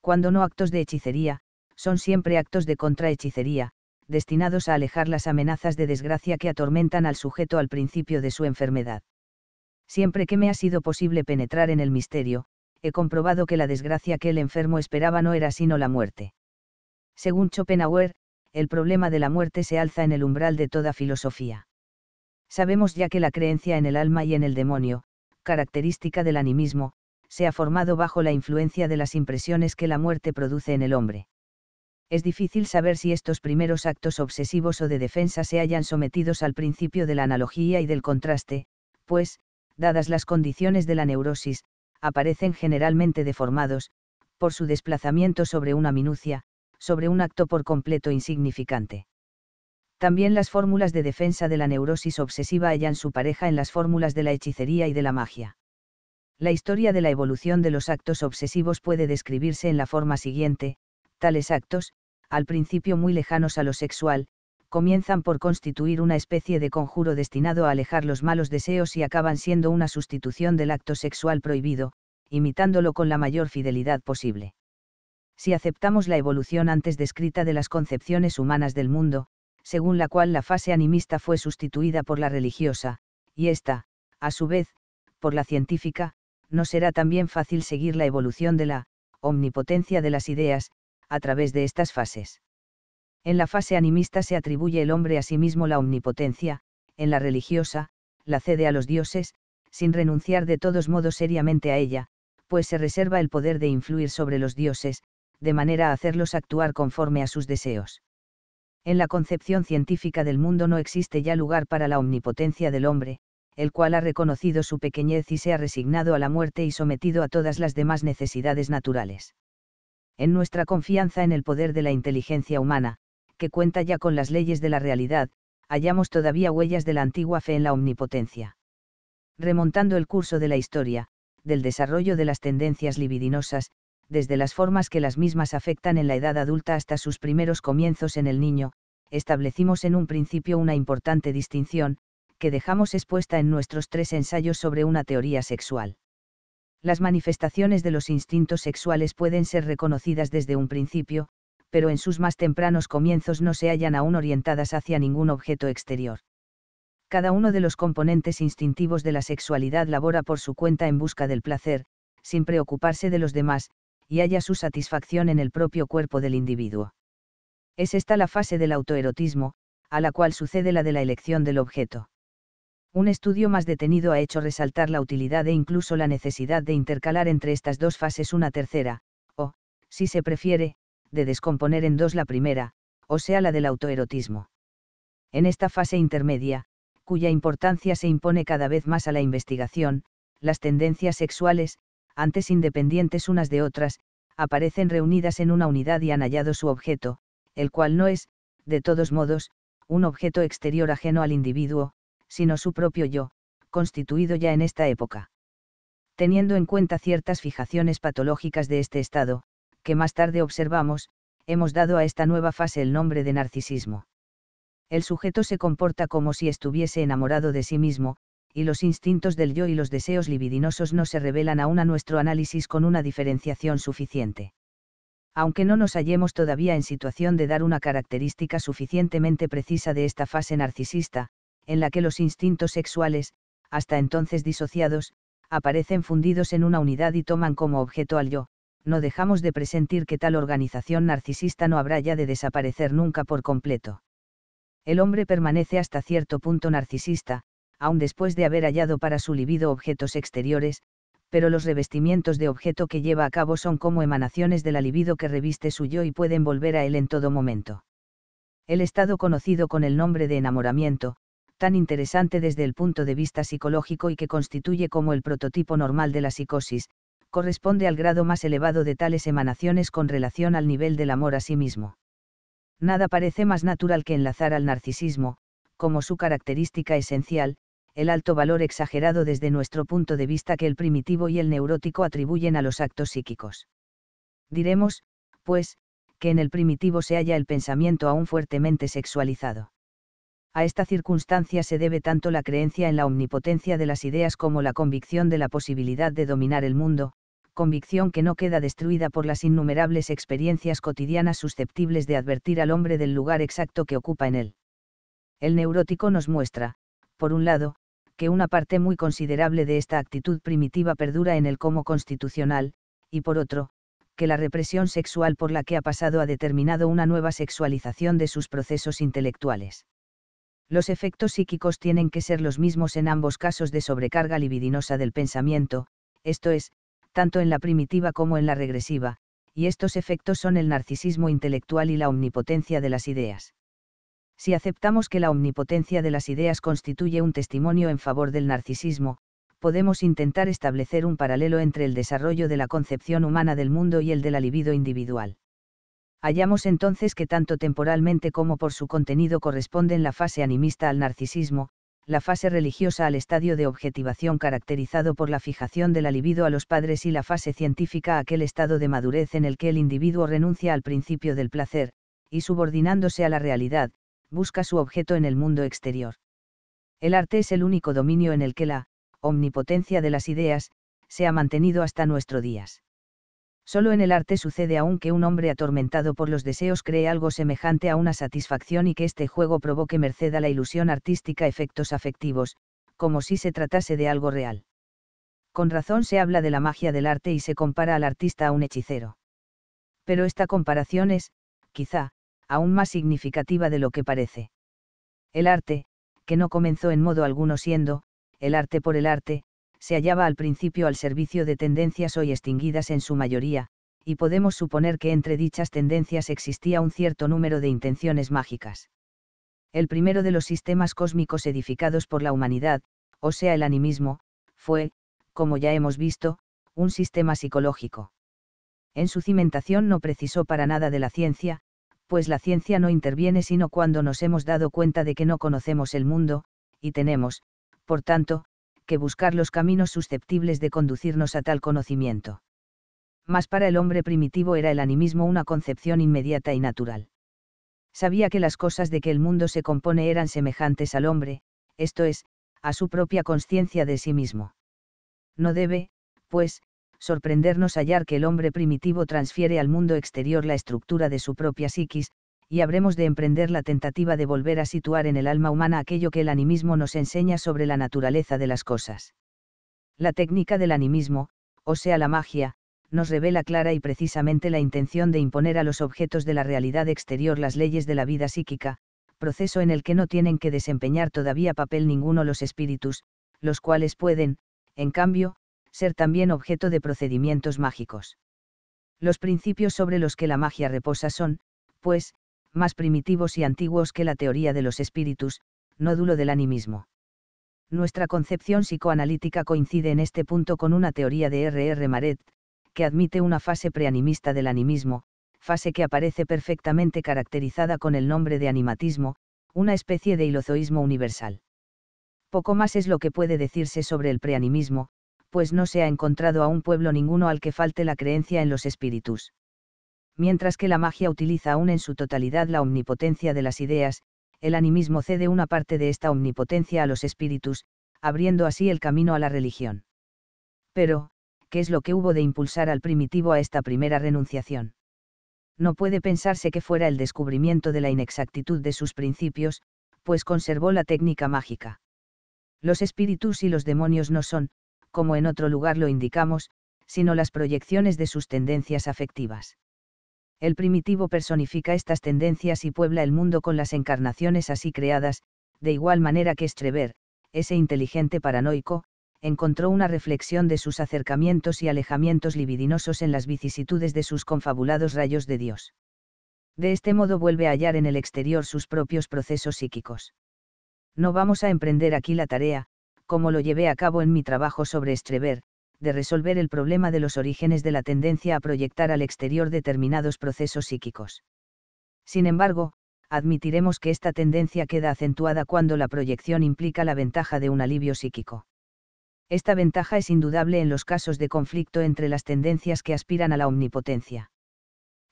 Cuando no actos de hechicería, son siempre actos de contrahechicería, destinados a alejar las amenazas de desgracia que atormentan al sujeto al principio de su enfermedad. Siempre que me ha sido posible penetrar en el misterio, he comprobado que la desgracia que el enfermo esperaba no era sino la muerte. Según Schopenhauer, el problema de la muerte se alza en el umbral de toda filosofía. Sabemos ya que la creencia en el alma y en el demonio, característica del animismo, se ha formado bajo la influencia de las impresiones que la muerte produce en el hombre es difícil saber si estos primeros actos obsesivos o de defensa se hayan sometidos al principio de la analogía y del contraste, pues, dadas las condiciones de la neurosis, aparecen generalmente deformados, por su desplazamiento sobre una minucia, sobre un acto por completo insignificante. También las fórmulas de defensa de la neurosis obsesiva hallan su pareja en las fórmulas de la hechicería y de la magia. La historia de la evolución de los actos obsesivos puede describirse en la forma siguiente, tales actos, al principio muy lejanos a lo sexual, comienzan por constituir una especie de conjuro destinado a alejar los malos deseos y acaban siendo una sustitución del acto sexual prohibido, imitándolo con la mayor fidelidad posible. Si aceptamos la evolución antes descrita de las concepciones humanas del mundo, según la cual la fase animista fue sustituida por la religiosa, y esta, a su vez, por la científica, no será también fácil seguir la evolución de la omnipotencia de las ideas, a través de estas fases. En la fase animista se atribuye el hombre a sí mismo la omnipotencia, en la religiosa, la cede a los dioses, sin renunciar de todos modos seriamente a ella, pues se reserva el poder de influir sobre los dioses, de manera a hacerlos actuar conforme a sus deseos. En la concepción científica del mundo no existe ya lugar para la omnipotencia del hombre, el cual ha reconocido su pequeñez y se ha resignado a la muerte y sometido a todas las demás necesidades naturales en nuestra confianza en el poder de la inteligencia humana, que cuenta ya con las leyes de la realidad, hallamos todavía huellas de la antigua fe en la omnipotencia. Remontando el curso de la historia, del desarrollo de las tendencias libidinosas, desde las formas que las mismas afectan en la edad adulta hasta sus primeros comienzos en el niño, establecimos en un principio una importante distinción, que dejamos expuesta en nuestros tres ensayos sobre una teoría sexual las manifestaciones de los instintos sexuales pueden ser reconocidas desde un principio, pero en sus más tempranos comienzos no se hallan aún orientadas hacia ningún objeto exterior. Cada uno de los componentes instintivos de la sexualidad labora por su cuenta en busca del placer, sin preocuparse de los demás, y halla su satisfacción en el propio cuerpo del individuo. Es esta la fase del autoerotismo, a la cual sucede la de la elección del objeto un estudio más detenido ha hecho resaltar la utilidad e incluso la necesidad de intercalar entre estas dos fases una tercera, o, si se prefiere, de descomponer en dos la primera, o sea la del autoerotismo. En esta fase intermedia, cuya importancia se impone cada vez más a la investigación, las tendencias sexuales, antes independientes unas de otras, aparecen reunidas en una unidad y han hallado su objeto, el cual no es, de todos modos, un objeto exterior ajeno al individuo, sino su propio yo, constituido ya en esta época. Teniendo en cuenta ciertas fijaciones patológicas de este estado, que más tarde observamos, hemos dado a esta nueva fase el nombre de narcisismo. El sujeto se comporta como si estuviese enamorado de sí mismo, y los instintos del yo y los deseos libidinosos no se revelan aún a nuestro análisis con una diferenciación suficiente. Aunque no nos hallemos todavía en situación de dar una característica suficientemente precisa de esta fase narcisista, en la que los instintos sexuales, hasta entonces disociados, aparecen fundidos en una unidad y toman como objeto al yo, no dejamos de presentir que tal organización narcisista no habrá ya de desaparecer nunca por completo. El hombre permanece hasta cierto punto narcisista, aun después de haber hallado para su libido objetos exteriores, pero los revestimientos de objeto que lleva a cabo son como emanaciones de la libido que reviste su yo y pueden volver a él en todo momento. El estado conocido con el nombre de enamoramiento, tan interesante desde el punto de vista psicológico y que constituye como el prototipo normal de la psicosis, corresponde al grado más elevado de tales emanaciones con relación al nivel del amor a sí mismo. Nada parece más natural que enlazar al narcisismo, como su característica esencial, el alto valor exagerado desde nuestro punto de vista que el primitivo y el neurótico atribuyen a los actos psíquicos. Diremos, pues, que en el primitivo se halla el pensamiento aún fuertemente sexualizado. A esta circunstancia se debe tanto la creencia en la omnipotencia de las ideas como la convicción de la posibilidad de dominar el mundo, convicción que no queda destruida por las innumerables experiencias cotidianas susceptibles de advertir al hombre del lugar exacto que ocupa en él. El neurótico nos muestra, por un lado, que una parte muy considerable de esta actitud primitiva perdura en el como constitucional, y por otro, que la represión sexual por la que ha pasado ha determinado una nueva sexualización de sus procesos intelectuales los efectos psíquicos tienen que ser los mismos en ambos casos de sobrecarga libidinosa del pensamiento, esto es, tanto en la primitiva como en la regresiva, y estos efectos son el narcisismo intelectual y la omnipotencia de las ideas. Si aceptamos que la omnipotencia de las ideas constituye un testimonio en favor del narcisismo, podemos intentar establecer un paralelo entre el desarrollo de la concepción humana del mundo y el de la libido individual hallamos entonces que tanto temporalmente como por su contenido corresponden la fase animista al narcisismo, la fase religiosa al estadio de objetivación caracterizado por la fijación del la a los padres y la fase científica a aquel estado de madurez en el que el individuo renuncia al principio del placer, y subordinándose a la realidad, busca su objeto en el mundo exterior. El arte es el único dominio en el que la omnipotencia de las ideas se ha mantenido hasta nuestros días. Solo en el arte sucede aún que un hombre atormentado por los deseos cree algo semejante a una satisfacción y que este juego provoque merced a la ilusión artística efectos afectivos, como si se tratase de algo real. Con razón se habla de la magia del arte y se compara al artista a un hechicero. Pero esta comparación es, quizá, aún más significativa de lo que parece. El arte, que no comenzó en modo alguno siendo, el arte por el arte, se hallaba al principio al servicio de tendencias hoy extinguidas en su mayoría, y podemos suponer que entre dichas tendencias existía un cierto número de intenciones mágicas. El primero de los sistemas cósmicos edificados por la humanidad, o sea el animismo, fue, como ya hemos visto, un sistema psicológico. En su cimentación no precisó para nada de la ciencia, pues la ciencia no interviene sino cuando nos hemos dado cuenta de que no conocemos el mundo, y tenemos, por tanto, que buscar los caminos susceptibles de conducirnos a tal conocimiento. Mas para el hombre primitivo era el animismo una concepción inmediata y natural. Sabía que las cosas de que el mundo se compone eran semejantes al hombre, esto es, a su propia conciencia de sí mismo. No debe, pues, sorprendernos hallar que el hombre primitivo transfiere al mundo exterior la estructura de su propia psiquis, y habremos de emprender la tentativa de volver a situar en el alma humana aquello que el animismo nos enseña sobre la naturaleza de las cosas. La técnica del animismo, o sea la magia, nos revela clara y precisamente la intención de imponer a los objetos de la realidad exterior las leyes de la vida psíquica, proceso en el que no tienen que desempeñar todavía papel ninguno los espíritus, los cuales pueden, en cambio, ser también objeto de procedimientos mágicos. Los principios sobre los que la magia reposa son, pues, más primitivos y antiguos que la teoría de los espíritus, nódulo del animismo. Nuestra concepción psicoanalítica coincide en este punto con una teoría de R.R. R. Maret, que admite una fase preanimista del animismo, fase que aparece perfectamente caracterizada con el nombre de animatismo, una especie de ilozoísmo universal. Poco más es lo que puede decirse sobre el preanimismo, pues no se ha encontrado a un pueblo ninguno al que falte la creencia en los espíritus mientras que la magia utiliza aún en su totalidad la omnipotencia de las ideas, el animismo cede una parte de esta omnipotencia a los espíritus, abriendo así el camino a la religión. Pero, ¿qué es lo que hubo de impulsar al primitivo a esta primera renunciación? No puede pensarse que fuera el descubrimiento de la inexactitud de sus principios, pues conservó la técnica mágica. Los espíritus y los demonios no son, como en otro lugar lo indicamos, sino las proyecciones de sus tendencias afectivas el primitivo personifica estas tendencias y puebla el mundo con las encarnaciones así creadas, de igual manera que Streber, ese inteligente paranoico, encontró una reflexión de sus acercamientos y alejamientos libidinosos en las vicisitudes de sus confabulados rayos de Dios. De este modo vuelve a hallar en el exterior sus propios procesos psíquicos. No vamos a emprender aquí la tarea, como lo llevé a cabo en mi trabajo sobre Streber, de resolver el problema de los orígenes de la tendencia a proyectar al exterior determinados procesos psíquicos. Sin embargo, admitiremos que esta tendencia queda acentuada cuando la proyección implica la ventaja de un alivio psíquico. Esta ventaja es indudable en los casos de conflicto entre las tendencias que aspiran a la omnipotencia.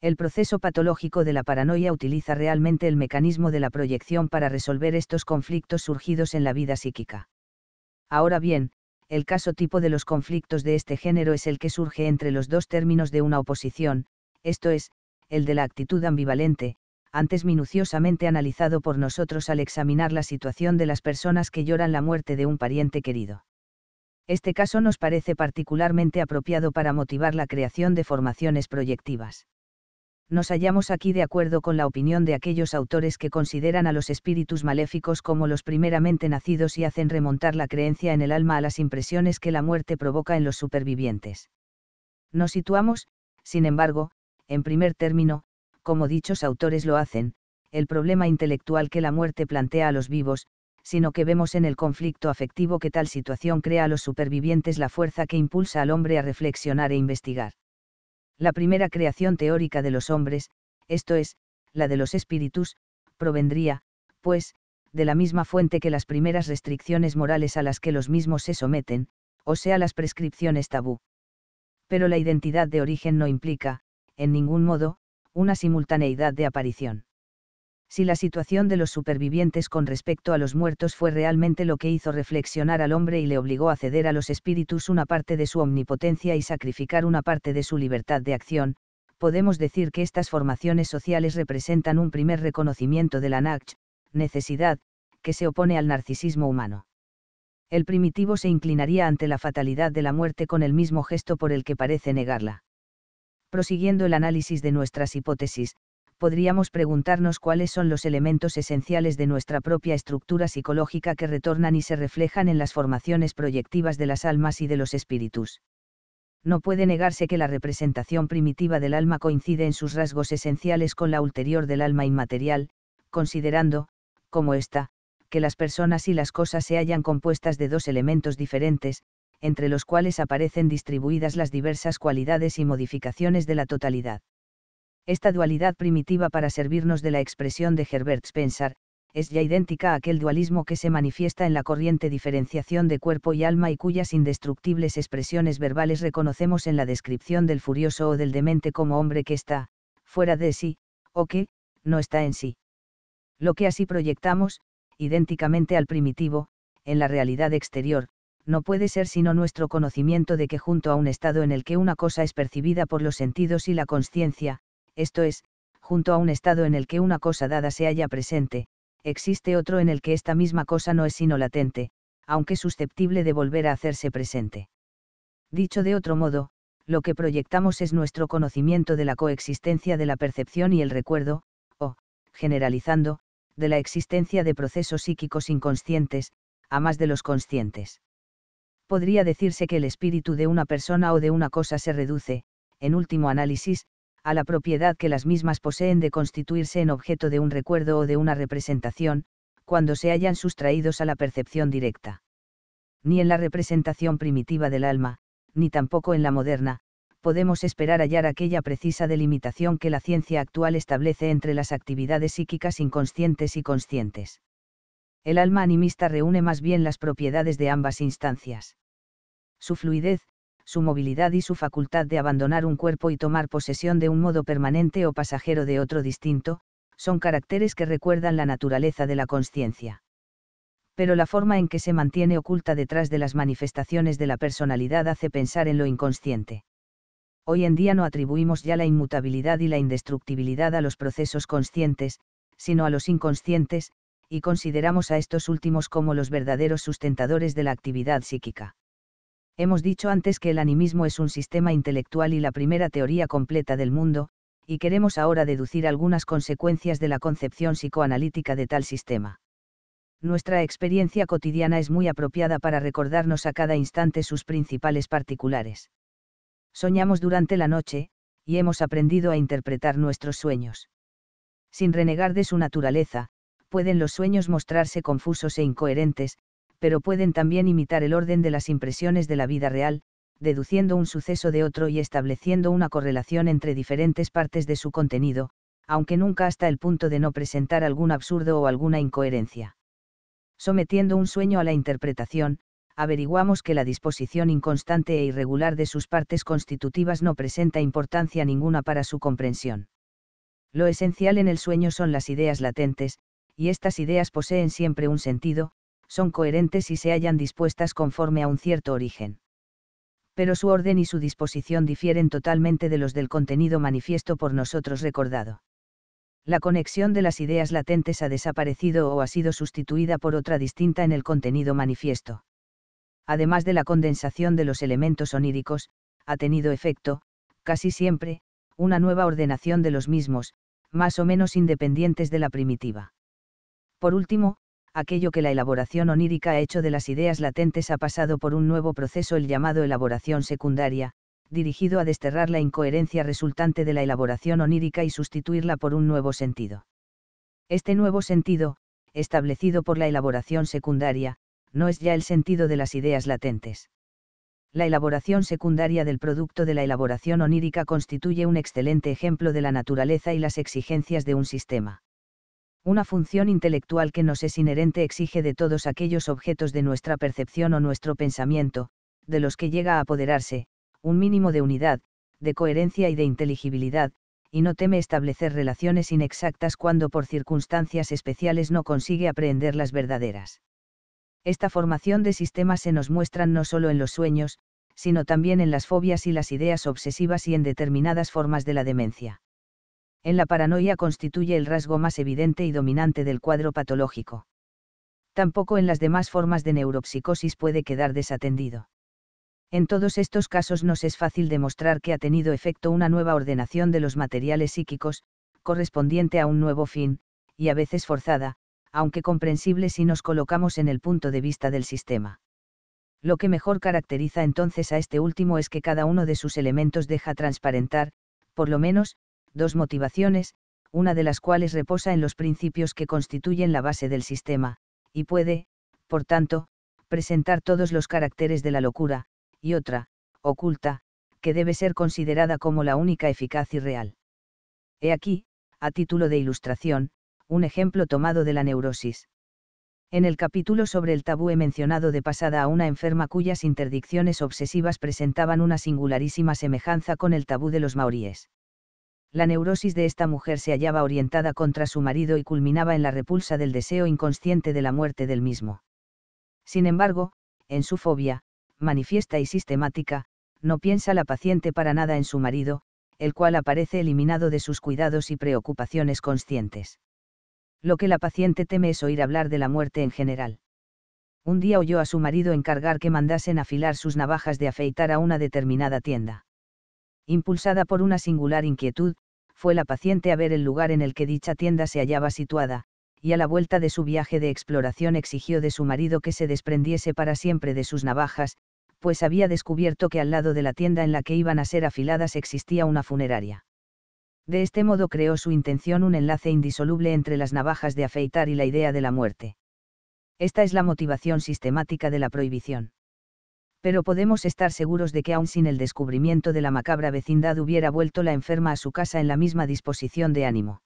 El proceso patológico de la paranoia utiliza realmente el mecanismo de la proyección para resolver estos conflictos surgidos en la vida psíquica. Ahora bien, el caso tipo de los conflictos de este género es el que surge entre los dos términos de una oposición, esto es, el de la actitud ambivalente, antes minuciosamente analizado por nosotros al examinar la situación de las personas que lloran la muerte de un pariente querido. Este caso nos parece particularmente apropiado para motivar la creación de formaciones proyectivas nos hallamos aquí de acuerdo con la opinión de aquellos autores que consideran a los espíritus maléficos como los primeramente nacidos y hacen remontar la creencia en el alma a las impresiones que la muerte provoca en los supervivientes. Nos situamos, sin embargo, en primer término, como dichos autores lo hacen, el problema intelectual que la muerte plantea a los vivos, sino que vemos en el conflicto afectivo que tal situación crea a los supervivientes la fuerza que impulsa al hombre a reflexionar e investigar. La primera creación teórica de los hombres, esto es, la de los espíritus, provendría, pues, de la misma fuente que las primeras restricciones morales a las que los mismos se someten, o sea las prescripciones tabú. Pero la identidad de origen no implica, en ningún modo, una simultaneidad de aparición si la situación de los supervivientes con respecto a los muertos fue realmente lo que hizo reflexionar al hombre y le obligó a ceder a los espíritus una parte de su omnipotencia y sacrificar una parte de su libertad de acción, podemos decir que estas formaciones sociales representan un primer reconocimiento de la NACH, necesidad, que se opone al narcisismo humano. El primitivo se inclinaría ante la fatalidad de la muerte con el mismo gesto por el que parece negarla. Prosiguiendo el análisis de nuestras hipótesis, podríamos preguntarnos cuáles son los elementos esenciales de nuestra propia estructura psicológica que retornan y se reflejan en las formaciones proyectivas de las almas y de los espíritus. No puede negarse que la representación primitiva del alma coincide en sus rasgos esenciales con la ulterior del alma inmaterial, considerando, como esta, que las personas y las cosas se hallan compuestas de dos elementos diferentes, entre los cuales aparecen distribuidas las diversas cualidades y modificaciones de la totalidad. Esta dualidad primitiva para servirnos de la expresión de Herbert Spencer, es ya idéntica a aquel dualismo que se manifiesta en la corriente diferenciación de cuerpo y alma y cuyas indestructibles expresiones verbales reconocemos en la descripción del furioso o del demente como hombre que está, fuera de sí, o que, no está en sí. Lo que así proyectamos, idénticamente al primitivo, en la realidad exterior, no puede ser sino nuestro conocimiento de que junto a un estado en el que una cosa es percibida por los sentidos y la conciencia, esto es, junto a un estado en el que una cosa dada se halla presente, existe otro en el que esta misma cosa no es sino latente, aunque susceptible de volver a hacerse presente. Dicho de otro modo, lo que proyectamos es nuestro conocimiento de la coexistencia de la percepción y el recuerdo, o, generalizando, de la existencia de procesos psíquicos inconscientes, a más de los conscientes. Podría decirse que el espíritu de una persona o de una cosa se reduce, en último análisis, a la propiedad que las mismas poseen de constituirse en objeto de un recuerdo o de una representación, cuando se hayan sustraídos a la percepción directa. Ni en la representación primitiva del alma, ni tampoco en la moderna, podemos esperar hallar aquella precisa delimitación que la ciencia actual establece entre las actividades psíquicas inconscientes y conscientes. El alma animista reúne más bien las propiedades de ambas instancias. Su fluidez, su movilidad y su facultad de abandonar un cuerpo y tomar posesión de un modo permanente o pasajero de otro distinto, son caracteres que recuerdan la naturaleza de la conciencia. Pero la forma en que se mantiene oculta detrás de las manifestaciones de la personalidad hace pensar en lo inconsciente. Hoy en día no atribuimos ya la inmutabilidad y la indestructibilidad a los procesos conscientes, sino a los inconscientes, y consideramos a estos últimos como los verdaderos sustentadores de la actividad psíquica. Hemos dicho antes que el animismo es un sistema intelectual y la primera teoría completa del mundo, y queremos ahora deducir algunas consecuencias de la concepción psicoanalítica de tal sistema. Nuestra experiencia cotidiana es muy apropiada para recordarnos a cada instante sus principales particulares. Soñamos durante la noche, y hemos aprendido a interpretar nuestros sueños. Sin renegar de su naturaleza, pueden los sueños mostrarse confusos e incoherentes, pero pueden también imitar el orden de las impresiones de la vida real, deduciendo un suceso de otro y estableciendo una correlación entre diferentes partes de su contenido, aunque nunca hasta el punto de no presentar algún absurdo o alguna incoherencia. Sometiendo un sueño a la interpretación, averiguamos que la disposición inconstante e irregular de sus partes constitutivas no presenta importancia ninguna para su comprensión. Lo esencial en el sueño son las ideas latentes, y estas ideas poseen siempre un sentido, son coherentes y se hallan dispuestas conforme a un cierto origen. Pero su orden y su disposición difieren totalmente de los del contenido manifiesto por nosotros recordado. La conexión de las ideas latentes ha desaparecido o ha sido sustituida por otra distinta en el contenido manifiesto. Además de la condensación de los elementos oníricos, ha tenido efecto, casi siempre, una nueva ordenación de los mismos, más o menos independientes de la primitiva. Por último, aquello que la elaboración onírica ha hecho de las ideas latentes ha pasado por un nuevo proceso el llamado elaboración secundaria, dirigido a desterrar la incoherencia resultante de la elaboración onírica y sustituirla por un nuevo sentido. Este nuevo sentido, establecido por la elaboración secundaria, no es ya el sentido de las ideas latentes. La elaboración secundaria del producto de la elaboración onírica constituye un excelente ejemplo de la naturaleza y las exigencias de un sistema. Una función intelectual que nos es inherente exige de todos aquellos objetos de nuestra percepción o nuestro pensamiento, de los que llega a apoderarse, un mínimo de unidad, de coherencia y de inteligibilidad, y no teme establecer relaciones inexactas cuando por circunstancias especiales no consigue aprehender las verdaderas. Esta formación de sistemas se nos muestran no solo en los sueños, sino también en las fobias y las ideas obsesivas y en determinadas formas de la demencia en la paranoia constituye el rasgo más evidente y dominante del cuadro patológico. Tampoco en las demás formas de neuropsicosis puede quedar desatendido. En todos estos casos nos es fácil demostrar que ha tenido efecto una nueva ordenación de los materiales psíquicos, correspondiente a un nuevo fin, y a veces forzada, aunque comprensible si nos colocamos en el punto de vista del sistema. Lo que mejor caracteriza entonces a este último es que cada uno de sus elementos deja transparentar, por lo menos, dos motivaciones, una de las cuales reposa en los principios que constituyen la base del sistema, y puede, por tanto, presentar todos los caracteres de la locura, y otra, oculta, que debe ser considerada como la única eficaz y real. He aquí, a título de ilustración, un ejemplo tomado de la neurosis. En el capítulo sobre el tabú he mencionado de pasada a una enferma cuyas interdicciones obsesivas presentaban una singularísima semejanza con el tabú de los maoríes la neurosis de esta mujer se hallaba orientada contra su marido y culminaba en la repulsa del deseo inconsciente de la muerte del mismo. Sin embargo, en su fobia, manifiesta y sistemática, no piensa la paciente para nada en su marido, el cual aparece eliminado de sus cuidados y preocupaciones conscientes. Lo que la paciente teme es oír hablar de la muerte en general. Un día oyó a su marido encargar que mandasen afilar sus navajas de afeitar a una determinada tienda impulsada por una singular inquietud, fue la paciente a ver el lugar en el que dicha tienda se hallaba situada, y a la vuelta de su viaje de exploración exigió de su marido que se desprendiese para siempre de sus navajas, pues había descubierto que al lado de la tienda en la que iban a ser afiladas existía una funeraria. De este modo creó su intención un enlace indisoluble entre las navajas de afeitar y la idea de la muerte. Esta es la motivación sistemática de la prohibición pero podemos estar seguros de que aún sin el descubrimiento de la macabra vecindad hubiera vuelto la enferma a su casa en la misma disposición de ánimo.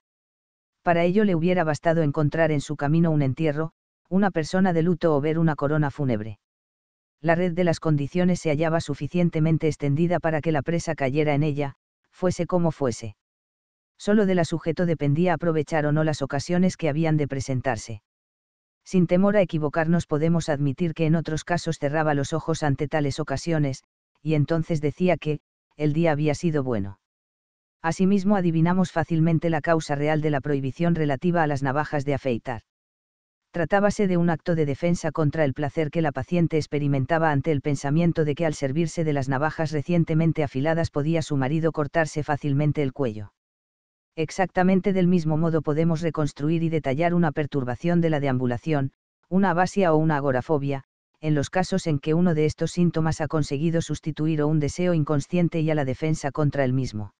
Para ello le hubiera bastado encontrar en su camino un entierro, una persona de luto o ver una corona fúnebre. La red de las condiciones se hallaba suficientemente extendida para que la presa cayera en ella, fuese como fuese. Solo de la sujeto dependía aprovechar o no las ocasiones que habían de presentarse sin temor a equivocarnos podemos admitir que en otros casos cerraba los ojos ante tales ocasiones, y entonces decía que, el día había sido bueno. Asimismo adivinamos fácilmente la causa real de la prohibición relativa a las navajas de afeitar. Tratábase de un acto de defensa contra el placer que la paciente experimentaba ante el pensamiento de que al servirse de las navajas recientemente afiladas podía su marido cortarse fácilmente el cuello. Exactamente del mismo modo podemos reconstruir y detallar una perturbación de la deambulación, una abasia o una agorafobia, en los casos en que uno de estos síntomas ha conseguido sustituir o un deseo inconsciente y a la defensa contra el mismo.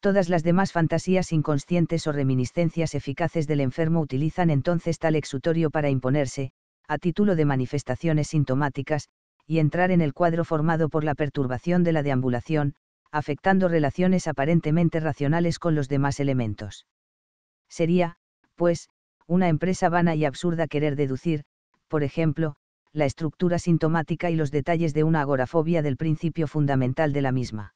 Todas las demás fantasías inconscientes o reminiscencias eficaces del enfermo utilizan entonces tal exutorio para imponerse, a título de manifestaciones sintomáticas, y entrar en el cuadro formado por la perturbación de la deambulación, afectando relaciones aparentemente racionales con los demás elementos. Sería, pues, una empresa vana y absurda querer deducir, por ejemplo, la estructura sintomática y los detalles de una agorafobia del principio fundamental de la misma.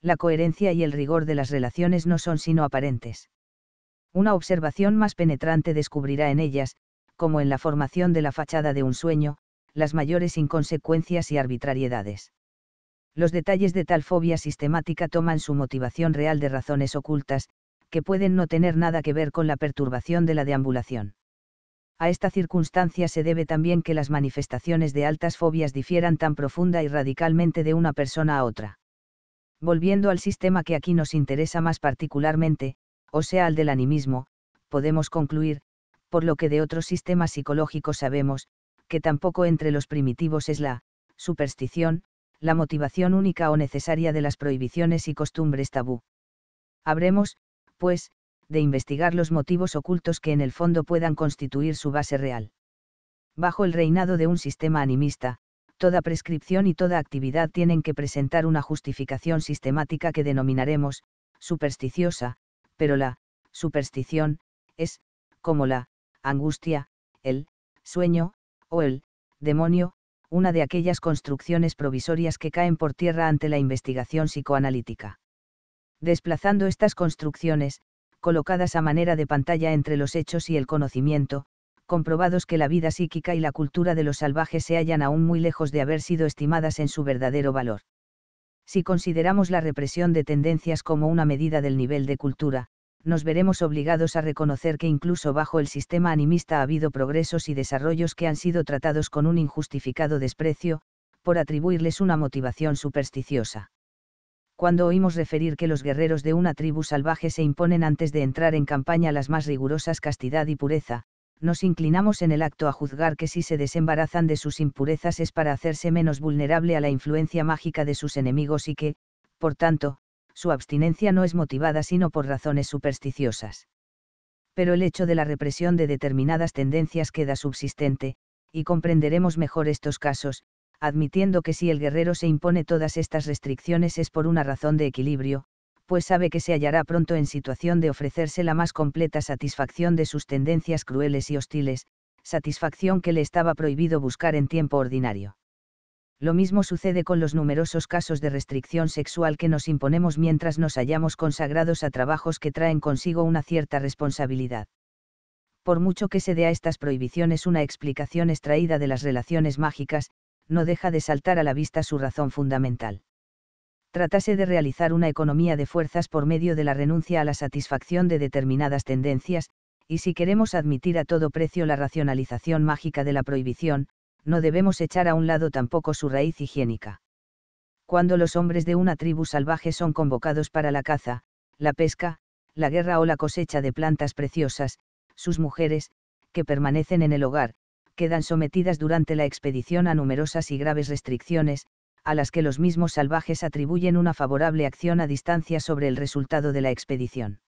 La coherencia y el rigor de las relaciones no son sino aparentes. Una observación más penetrante descubrirá en ellas, como en la formación de la fachada de un sueño, las mayores inconsecuencias y arbitrariedades. Los detalles de tal fobia sistemática toman su motivación real de razones ocultas, que pueden no tener nada que ver con la perturbación de la deambulación. A esta circunstancia se debe también que las manifestaciones de altas fobias difieran tan profunda y radicalmente de una persona a otra. Volviendo al sistema que aquí nos interesa más particularmente, o sea al del animismo, podemos concluir, por lo que de otros sistemas psicológicos sabemos, que tampoco entre los primitivos es la superstición, la motivación única o necesaria de las prohibiciones y costumbres tabú. Habremos, pues, de investigar los motivos ocultos que en el fondo puedan constituir su base real. Bajo el reinado de un sistema animista, toda prescripción y toda actividad tienen que presentar una justificación sistemática que denominaremos supersticiosa, pero la superstición es, como la angustia, el sueño, o el demonio, una de aquellas construcciones provisorias que caen por tierra ante la investigación psicoanalítica. Desplazando estas construcciones, colocadas a manera de pantalla entre los hechos y el conocimiento, comprobados que la vida psíquica y la cultura de los salvajes se hallan aún muy lejos de haber sido estimadas en su verdadero valor. Si consideramos la represión de tendencias como una medida del nivel de cultura, nos veremos obligados a reconocer que incluso bajo el sistema animista ha habido progresos y desarrollos que han sido tratados con un injustificado desprecio, por atribuirles una motivación supersticiosa. Cuando oímos referir que los guerreros de una tribu salvaje se imponen antes de entrar en campaña las más rigurosas castidad y pureza, nos inclinamos en el acto a juzgar que si se desembarazan de sus impurezas es para hacerse menos vulnerable a la influencia mágica de sus enemigos y que, por tanto, su abstinencia no es motivada sino por razones supersticiosas. Pero el hecho de la represión de determinadas tendencias queda subsistente, y comprenderemos mejor estos casos, admitiendo que si el guerrero se impone todas estas restricciones es por una razón de equilibrio, pues sabe que se hallará pronto en situación de ofrecerse la más completa satisfacción de sus tendencias crueles y hostiles, satisfacción que le estaba prohibido buscar en tiempo ordinario. Lo mismo sucede con los numerosos casos de restricción sexual que nos imponemos mientras nos hallamos consagrados a trabajos que traen consigo una cierta responsabilidad. Por mucho que se dé a estas prohibiciones una explicación extraída de las relaciones mágicas, no deja de saltar a la vista su razón fundamental. Tratase de realizar una economía de fuerzas por medio de la renuncia a la satisfacción de determinadas tendencias, y si queremos admitir a todo precio la racionalización mágica de la prohibición, no debemos echar a un lado tampoco su raíz higiénica. Cuando los hombres de una tribu salvaje son convocados para la caza, la pesca, la guerra o la cosecha de plantas preciosas, sus mujeres, que permanecen en el hogar, quedan sometidas durante la expedición a numerosas y graves restricciones, a las que los mismos salvajes atribuyen una favorable acción a distancia sobre el resultado de la expedición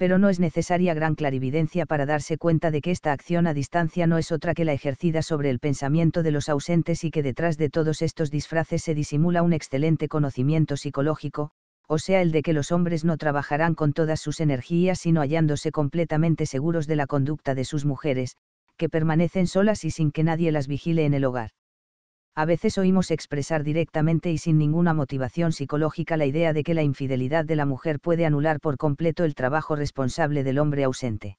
pero no es necesaria gran clarividencia para darse cuenta de que esta acción a distancia no es otra que la ejercida sobre el pensamiento de los ausentes y que detrás de todos estos disfraces se disimula un excelente conocimiento psicológico, o sea el de que los hombres no trabajarán con todas sus energías sino hallándose completamente seguros de la conducta de sus mujeres, que permanecen solas y sin que nadie las vigile en el hogar a veces oímos expresar directamente y sin ninguna motivación psicológica la idea de que la infidelidad de la mujer puede anular por completo el trabajo responsable del hombre ausente.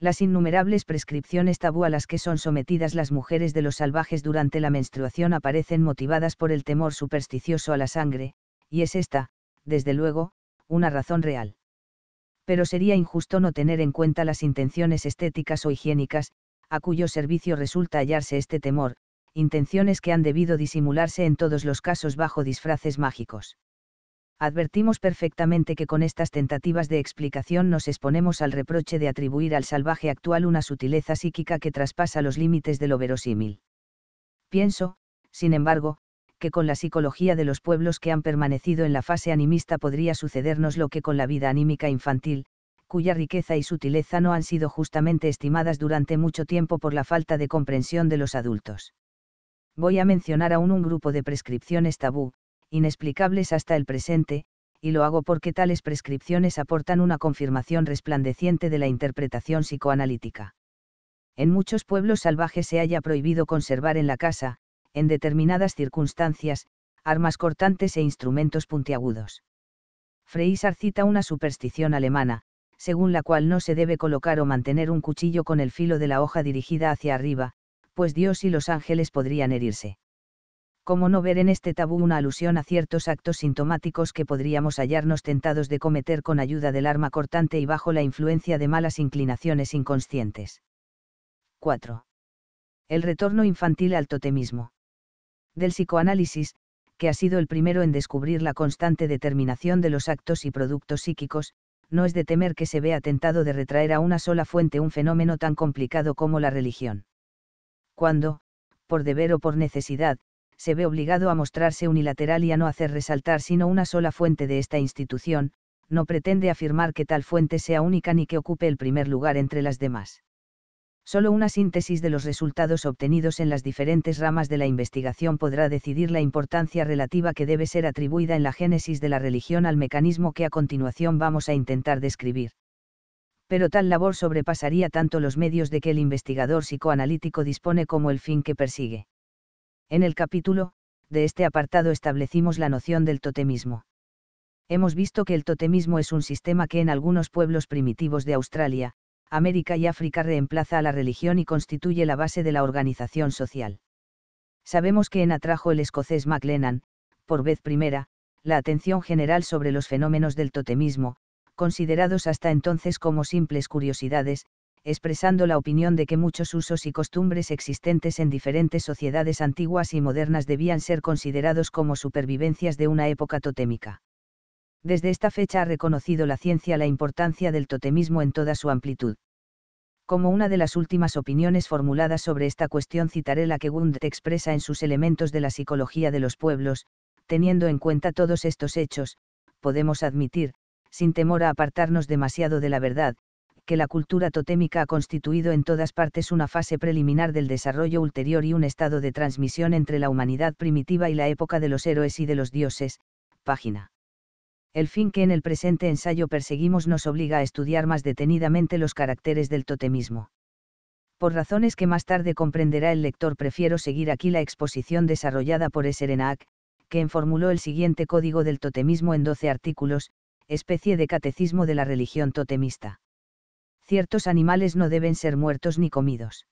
Las innumerables prescripciones tabú a las que son sometidas las mujeres de los salvajes durante la menstruación aparecen motivadas por el temor supersticioso a la sangre, y es esta, desde luego, una razón real. Pero sería injusto no tener en cuenta las intenciones estéticas o higiénicas, a cuyo servicio resulta hallarse este temor, intenciones que han debido disimularse en todos los casos bajo disfraces mágicos. Advertimos perfectamente que con estas tentativas de explicación nos exponemos al reproche de atribuir al salvaje actual una sutileza psíquica que traspasa los límites de lo verosímil. Pienso, sin embargo, que con la psicología de los pueblos que han permanecido en la fase animista podría sucedernos lo que con la vida anímica infantil, cuya riqueza y sutileza no han sido justamente estimadas durante mucho tiempo por la falta de comprensión de los adultos voy a mencionar aún un grupo de prescripciones tabú, inexplicables hasta el presente, y lo hago porque tales prescripciones aportan una confirmación resplandeciente de la interpretación psicoanalítica. En muchos pueblos salvajes se haya prohibido conservar en la casa, en determinadas circunstancias, armas cortantes e instrumentos puntiagudos. Freisar cita una superstición alemana, según la cual no se debe colocar o mantener un cuchillo con el filo de la hoja dirigida hacia arriba, pues Dios y los ángeles podrían herirse. ¿Cómo no ver en este tabú una alusión a ciertos actos sintomáticos que podríamos hallarnos tentados de cometer con ayuda del arma cortante y bajo la influencia de malas inclinaciones inconscientes? 4. El retorno infantil al totemismo. Del psicoanálisis, que ha sido el primero en descubrir la constante determinación de los actos y productos psíquicos, no es de temer que se vea tentado de retraer a una sola fuente un fenómeno tan complicado como la religión cuando, por deber o por necesidad, se ve obligado a mostrarse unilateral y a no hacer resaltar sino una sola fuente de esta institución, no pretende afirmar que tal fuente sea única ni que ocupe el primer lugar entre las demás. Solo una síntesis de los resultados obtenidos en las diferentes ramas de la investigación podrá decidir la importancia relativa que debe ser atribuida en la génesis de la religión al mecanismo que a continuación vamos a intentar describir pero tal labor sobrepasaría tanto los medios de que el investigador psicoanalítico dispone como el fin que persigue. En el capítulo, de este apartado establecimos la noción del totemismo. Hemos visto que el totemismo es un sistema que en algunos pueblos primitivos de Australia, América y África reemplaza a la religión y constituye la base de la organización social. Sabemos que en atrajo el escocés Maclennan, por vez primera, la atención general sobre los fenómenos del totemismo, considerados hasta entonces como simples curiosidades, expresando la opinión de que muchos usos y costumbres existentes en diferentes sociedades antiguas y modernas debían ser considerados como supervivencias de una época totémica. Desde esta fecha ha reconocido la ciencia la importancia del totemismo en toda su amplitud. Como una de las últimas opiniones formuladas sobre esta cuestión citaré la que Wundt expresa en sus elementos de la psicología de los pueblos, teniendo en cuenta todos estos hechos, podemos admitir, sin temor a apartarnos demasiado de la verdad, que la cultura totémica ha constituido en todas partes una fase preliminar del desarrollo ulterior y un estado de transmisión entre la humanidad primitiva y la época de los héroes y de los dioses, página. El fin que en el presente ensayo perseguimos nos obliga a estudiar más detenidamente los caracteres del totemismo. Por razones que más tarde comprenderá el lector prefiero seguir aquí la exposición desarrollada por Eserenac, que formuló el siguiente código del totemismo en 12 artículos, especie de catecismo de la religión totemista. Ciertos animales no deben ser muertos ni comidos.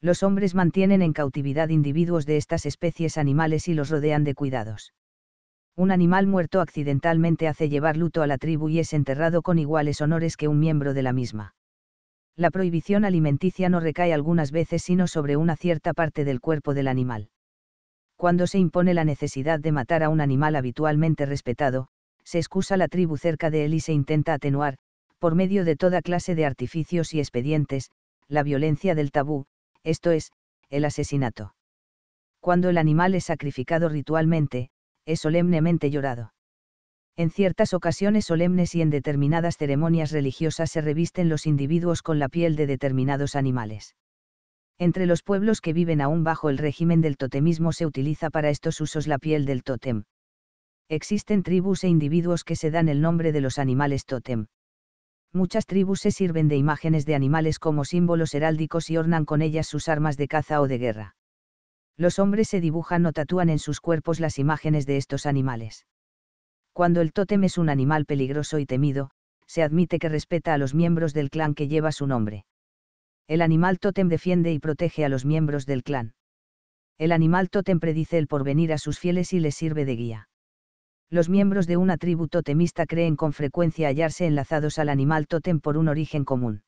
Los hombres mantienen en cautividad individuos de estas especies animales y los rodean de cuidados. Un animal muerto accidentalmente hace llevar luto a la tribu y es enterrado con iguales honores que un miembro de la misma. La prohibición alimenticia no recae algunas veces sino sobre una cierta parte del cuerpo del animal cuando se impone la necesidad de matar a un animal habitualmente respetado, se excusa la tribu cerca de él y se intenta atenuar, por medio de toda clase de artificios y expedientes, la violencia del tabú, esto es, el asesinato. Cuando el animal es sacrificado ritualmente, es solemnemente llorado. En ciertas ocasiones solemnes y en determinadas ceremonias religiosas se revisten los individuos con la piel de determinados animales. Entre los pueblos que viven aún bajo el régimen del totemismo se utiliza para estos usos la piel del totem. Existen tribus e individuos que se dan el nombre de los animales tótem. Muchas tribus se sirven de imágenes de animales como símbolos heráldicos y ornan con ellas sus armas de caza o de guerra. Los hombres se dibujan o tatúan en sus cuerpos las imágenes de estos animales. Cuando el tótem es un animal peligroso y temido, se admite que respeta a los miembros del clan que lleva su nombre. El animal tótem defiende y protege a los miembros del clan. El animal tótem predice el porvenir a sus fieles y les sirve de guía los miembros de una tribu totemista creen con frecuencia hallarse enlazados al animal totem por un origen común.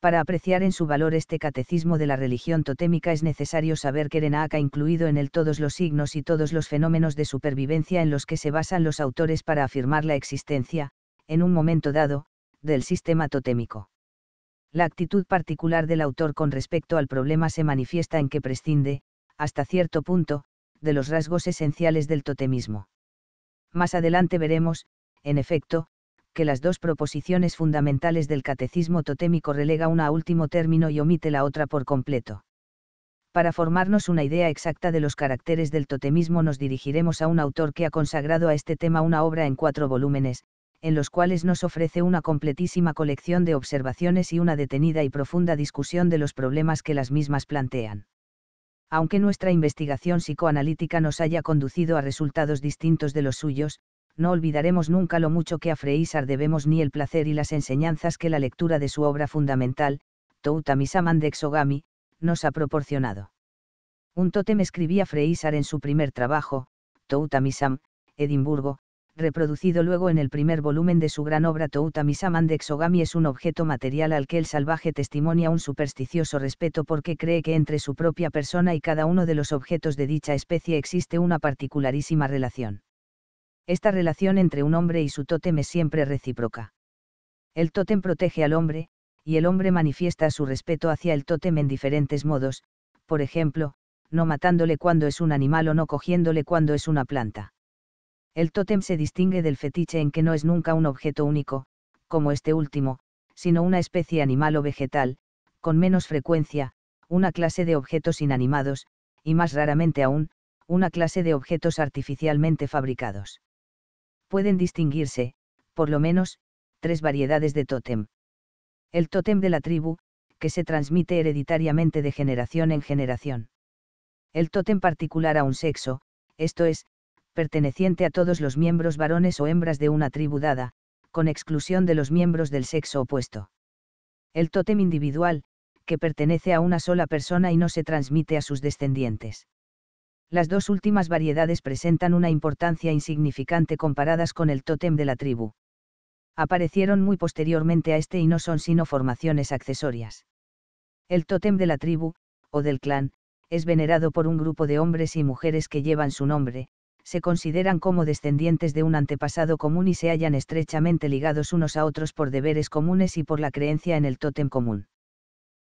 Para apreciar en su valor este catecismo de la religión totémica es necesario saber que Renaak ha incluido en él todos los signos y todos los fenómenos de supervivencia en los que se basan los autores para afirmar la existencia, en un momento dado, del sistema totémico. La actitud particular del autor con respecto al problema se manifiesta en que prescinde, hasta cierto punto, de los rasgos esenciales del totemismo. Más adelante veremos, en efecto, que las dos proposiciones fundamentales del catecismo totémico relega una a último término y omite la otra por completo. Para formarnos una idea exacta de los caracteres del totemismo nos dirigiremos a un autor que ha consagrado a este tema una obra en cuatro volúmenes, en los cuales nos ofrece una completísima colección de observaciones y una detenida y profunda discusión de los problemas que las mismas plantean aunque nuestra investigación psicoanalítica nos haya conducido a resultados distintos de los suyos, no olvidaremos nunca lo mucho que a Freisar debemos ni el placer y las enseñanzas que la lectura de su obra fundamental, Toutamisaman de Exogami, nos ha proporcionado. Un tótem escribía Freisar en su primer trabajo, Toutamisam, Edimburgo, reproducido luego en el primer volumen de su gran obra Touta Misaman de es un objeto material al que el salvaje testimonia un supersticioso respeto porque cree que entre su propia persona y cada uno de los objetos de dicha especie existe una particularísima relación. Esta relación entre un hombre y su tótem es siempre recíproca. El tótem protege al hombre, y el hombre manifiesta su respeto hacia el tótem en diferentes modos, por ejemplo, no matándole cuando es un animal o no cogiéndole cuando es una planta. El tótem se distingue del fetiche en que no es nunca un objeto único, como este último, sino una especie animal o vegetal, con menos frecuencia, una clase de objetos inanimados, y más raramente aún, una clase de objetos artificialmente fabricados. Pueden distinguirse, por lo menos, tres variedades de tótem. El tótem de la tribu, que se transmite hereditariamente de generación en generación. El tótem particular a un sexo, esto es, perteneciente a todos los miembros varones o hembras de una tribu dada, con exclusión de los miembros del sexo opuesto. El tótem individual, que pertenece a una sola persona y no se transmite a sus descendientes. Las dos últimas variedades presentan una importancia insignificante comparadas con el tótem de la tribu. Aparecieron muy posteriormente a este y no son sino formaciones accesorias. El tótem de la tribu, o del clan, es venerado por un grupo de hombres y mujeres que llevan su nombre, se consideran como descendientes de un antepasado común y se hallan estrechamente ligados unos a otros por deberes comunes y por la creencia en el tótem común.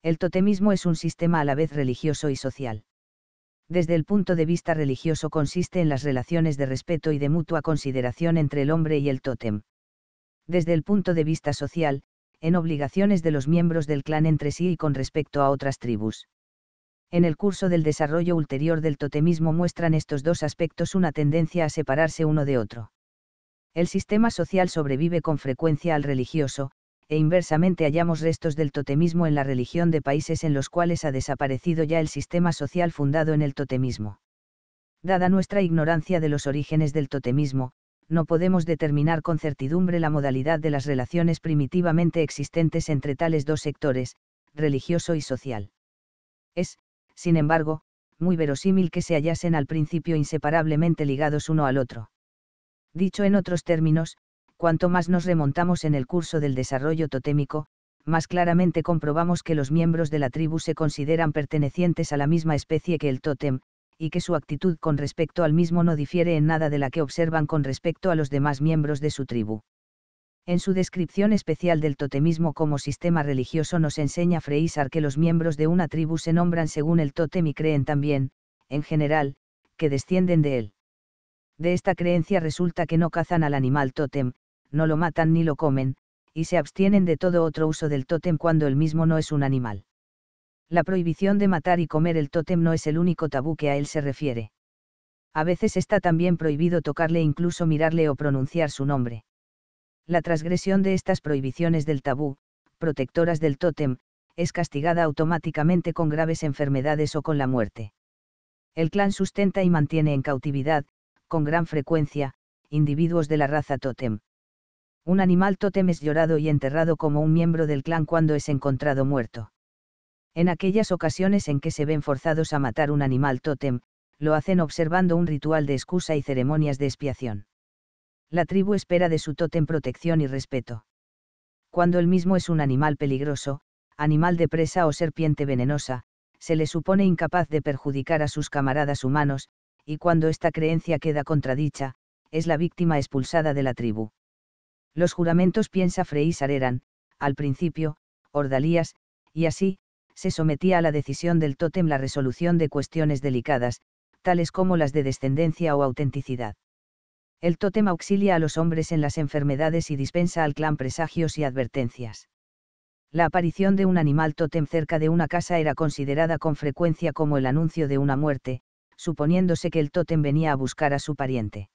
El totemismo es un sistema a la vez religioso y social. Desde el punto de vista religioso consiste en las relaciones de respeto y de mutua consideración entre el hombre y el tótem. Desde el punto de vista social, en obligaciones de los miembros del clan entre sí y con respecto a otras tribus en el curso del desarrollo ulterior del totemismo muestran estos dos aspectos una tendencia a separarse uno de otro. El sistema social sobrevive con frecuencia al religioso, e inversamente hallamos restos del totemismo en la religión de países en los cuales ha desaparecido ya el sistema social fundado en el totemismo. Dada nuestra ignorancia de los orígenes del totemismo, no podemos determinar con certidumbre la modalidad de las relaciones primitivamente existentes entre tales dos sectores, religioso y social. Es, sin embargo, muy verosímil que se hallasen al principio inseparablemente ligados uno al otro. Dicho en otros términos, cuanto más nos remontamos en el curso del desarrollo totémico, más claramente comprobamos que los miembros de la tribu se consideran pertenecientes a la misma especie que el tótem, y que su actitud con respecto al mismo no difiere en nada de la que observan con respecto a los demás miembros de su tribu. En su descripción especial del totemismo como sistema religioso nos enseña Freisar que los miembros de una tribu se nombran según el totem y creen también, en general, que descienden de él. De esta creencia resulta que no cazan al animal totem, no lo matan ni lo comen, y se abstienen de todo otro uso del totem cuando el mismo no es un animal. La prohibición de matar y comer el totem no es el único tabú que a él se refiere. A veces está también prohibido tocarle, incluso mirarle o pronunciar su nombre. La transgresión de estas prohibiciones del tabú, protectoras del tótem, es castigada automáticamente con graves enfermedades o con la muerte. El clan sustenta y mantiene en cautividad, con gran frecuencia, individuos de la raza tótem. Un animal tótem es llorado y enterrado como un miembro del clan cuando es encontrado muerto. En aquellas ocasiones en que se ven forzados a matar un animal tótem, lo hacen observando un ritual de excusa y ceremonias de expiación la tribu espera de su tótem protección y respeto. Cuando el mismo es un animal peligroso, animal de presa o serpiente venenosa, se le supone incapaz de perjudicar a sus camaradas humanos, y cuando esta creencia queda contradicha, es la víctima expulsada de la tribu. Los juramentos piensa Freisar eran, al principio, ordalías, y así, se sometía a la decisión del tótem la resolución de cuestiones delicadas, tales como las de descendencia o autenticidad. El tótem auxilia a los hombres en las enfermedades y dispensa al clan presagios y advertencias. La aparición de un animal tótem cerca de una casa era considerada con frecuencia como el anuncio de una muerte, suponiéndose que el tótem venía a buscar a su pariente.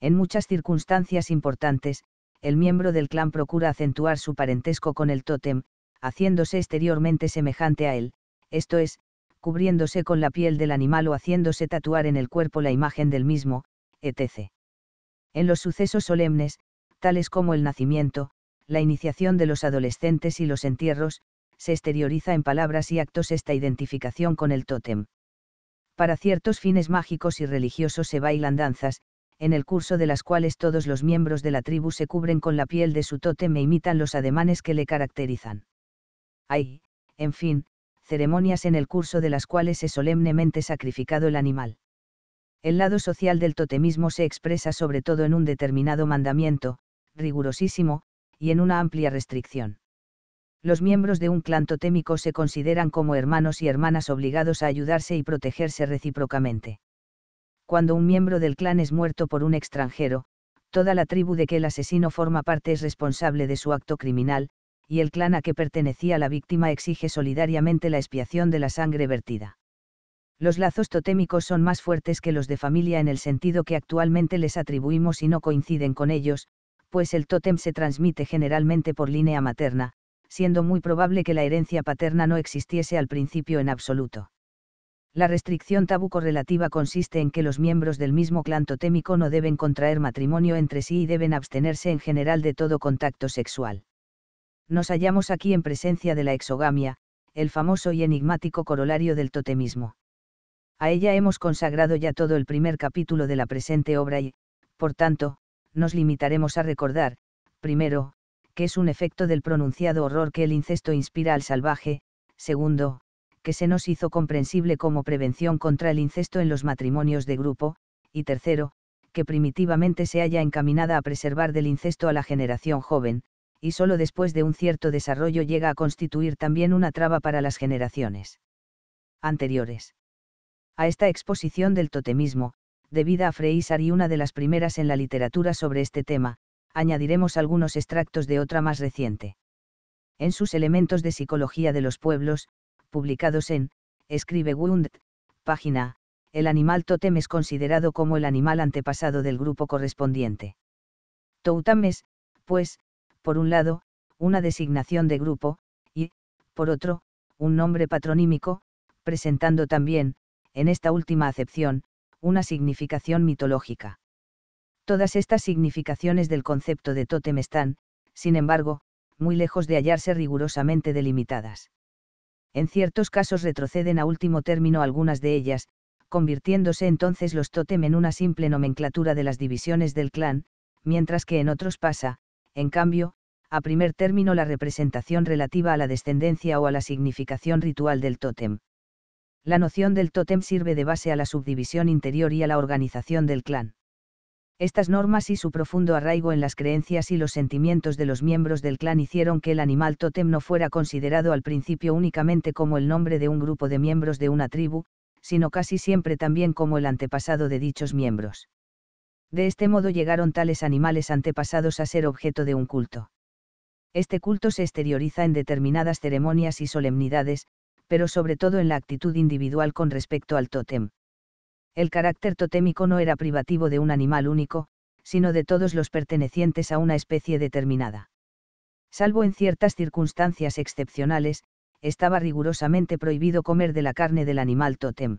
En muchas circunstancias importantes, el miembro del clan procura acentuar su parentesco con el tótem, haciéndose exteriormente semejante a él, esto es, cubriéndose con la piel del animal o haciéndose tatuar en el cuerpo la imagen del mismo, etc. En los sucesos solemnes, tales como el nacimiento, la iniciación de los adolescentes y los entierros, se exterioriza en palabras y actos esta identificación con el tótem. Para ciertos fines mágicos y religiosos se bailan danzas, en el curso de las cuales todos los miembros de la tribu se cubren con la piel de su tótem e imitan los ademanes que le caracterizan. Hay, en fin, ceremonias en el curso de las cuales es solemnemente sacrificado el animal. El lado social del totemismo se expresa sobre todo en un determinado mandamiento, rigurosísimo, y en una amplia restricción. Los miembros de un clan totémico se consideran como hermanos y hermanas obligados a ayudarse y protegerse recíprocamente. Cuando un miembro del clan es muerto por un extranjero, toda la tribu de que el asesino forma parte es responsable de su acto criminal, y el clan a que pertenecía la víctima exige solidariamente la expiación de la sangre vertida los lazos totémicos son más fuertes que los de familia en el sentido que actualmente les atribuimos y no coinciden con ellos, pues el tótem se transmite generalmente por línea materna, siendo muy probable que la herencia paterna no existiese al principio en absoluto. La restricción tabú correlativa consiste en que los miembros del mismo clan totémico no deben contraer matrimonio entre sí y deben abstenerse en general de todo contacto sexual. Nos hallamos aquí en presencia de la exogamia, el famoso y enigmático corolario del totemismo a ella hemos consagrado ya todo el primer capítulo de la presente obra y, por tanto, nos limitaremos a recordar, primero, que es un efecto del pronunciado horror que el incesto inspira al salvaje, segundo, que se nos hizo comprensible como prevención contra el incesto en los matrimonios de grupo, y tercero, que primitivamente se haya encaminada a preservar del incesto a la generación joven, y solo después de un cierto desarrollo llega a constituir también una traba para las generaciones anteriores a esta exposición del totemismo, debida a Freisar y una de las primeras en la literatura sobre este tema, añadiremos algunos extractos de otra más reciente. En sus Elementos de Psicología de los Pueblos, publicados en, escribe Wundt, página, el animal totem es considerado como el animal antepasado del grupo correspondiente. Totem es, pues, por un lado, una designación de grupo, y, por otro, un nombre patronímico, presentando también, en esta última acepción, una significación mitológica. Todas estas significaciones del concepto de tótem están, sin embargo, muy lejos de hallarse rigurosamente delimitadas. En ciertos casos retroceden a último término algunas de ellas, convirtiéndose entonces los tótem en una simple nomenclatura de las divisiones del clan, mientras que en otros pasa, en cambio, a primer término la representación relativa a la descendencia o a la significación ritual del tótem la noción del tótem sirve de base a la subdivisión interior y a la organización del clan. Estas normas y su profundo arraigo en las creencias y los sentimientos de los miembros del clan hicieron que el animal tótem no fuera considerado al principio únicamente como el nombre de un grupo de miembros de una tribu, sino casi siempre también como el antepasado de dichos miembros. De este modo llegaron tales animales antepasados a ser objeto de un culto. Este culto se exterioriza en determinadas ceremonias y solemnidades, pero sobre todo en la actitud individual con respecto al tótem. El carácter totémico no era privativo de un animal único, sino de todos los pertenecientes a una especie determinada. Salvo en ciertas circunstancias excepcionales, estaba rigurosamente prohibido comer de la carne del animal tótem.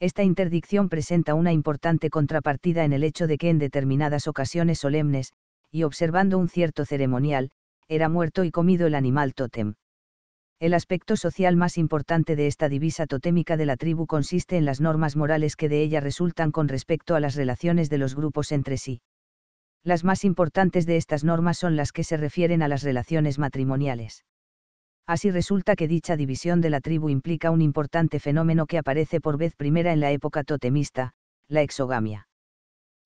Esta interdicción presenta una importante contrapartida en el hecho de que en determinadas ocasiones solemnes, y observando un cierto ceremonial, era muerto y comido el animal tótem. El aspecto social más importante de esta divisa totémica de la tribu consiste en las normas morales que de ella resultan con respecto a las relaciones de los grupos entre sí. Las más importantes de estas normas son las que se refieren a las relaciones matrimoniales. Así resulta que dicha división de la tribu implica un importante fenómeno que aparece por vez primera en la época totemista, la exogamia.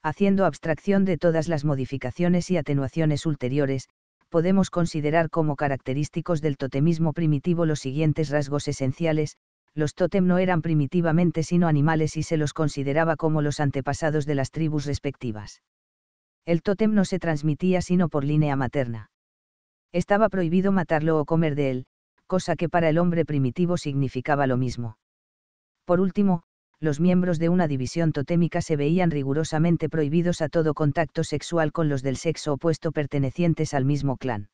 Haciendo abstracción de todas las modificaciones y atenuaciones ulteriores, podemos considerar como característicos del totemismo primitivo los siguientes rasgos esenciales, los totem no eran primitivamente sino animales y se los consideraba como los antepasados de las tribus respectivas. El totem no se transmitía sino por línea materna. Estaba prohibido matarlo o comer de él, cosa que para el hombre primitivo significaba lo mismo. Por último, los miembros de una división totémica se veían rigurosamente prohibidos a todo contacto sexual con los del sexo opuesto pertenecientes al mismo clan.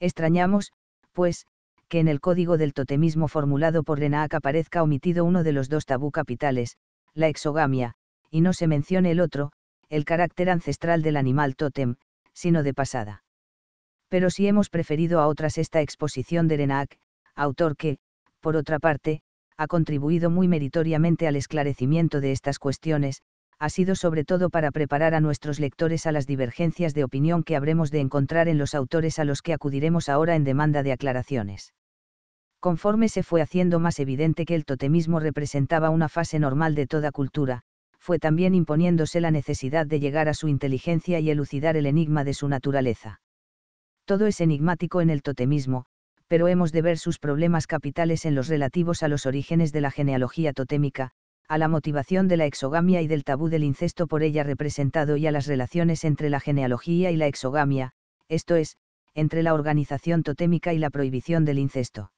Extrañamos, pues, que en el código del totemismo formulado por Renaak aparezca omitido uno de los dos tabú capitales, la exogamia, y no se mencione el otro, el carácter ancestral del animal totem, sino de pasada. Pero si hemos preferido a otras esta exposición de Renaak, autor que, por otra parte, ha contribuido muy meritoriamente al esclarecimiento de estas cuestiones, ha sido sobre todo para preparar a nuestros lectores a las divergencias de opinión que habremos de encontrar en los autores a los que acudiremos ahora en demanda de aclaraciones. Conforme se fue haciendo más evidente que el totemismo representaba una fase normal de toda cultura, fue también imponiéndose la necesidad de llegar a su inteligencia y elucidar el enigma de su naturaleza. Todo es enigmático en el totemismo, pero hemos de ver sus problemas capitales en los relativos a los orígenes de la genealogía totémica, a la motivación de la exogamia y del tabú del incesto por ella representado y a las relaciones entre la genealogía y la exogamia, esto es, entre la organización totémica y la prohibición del incesto.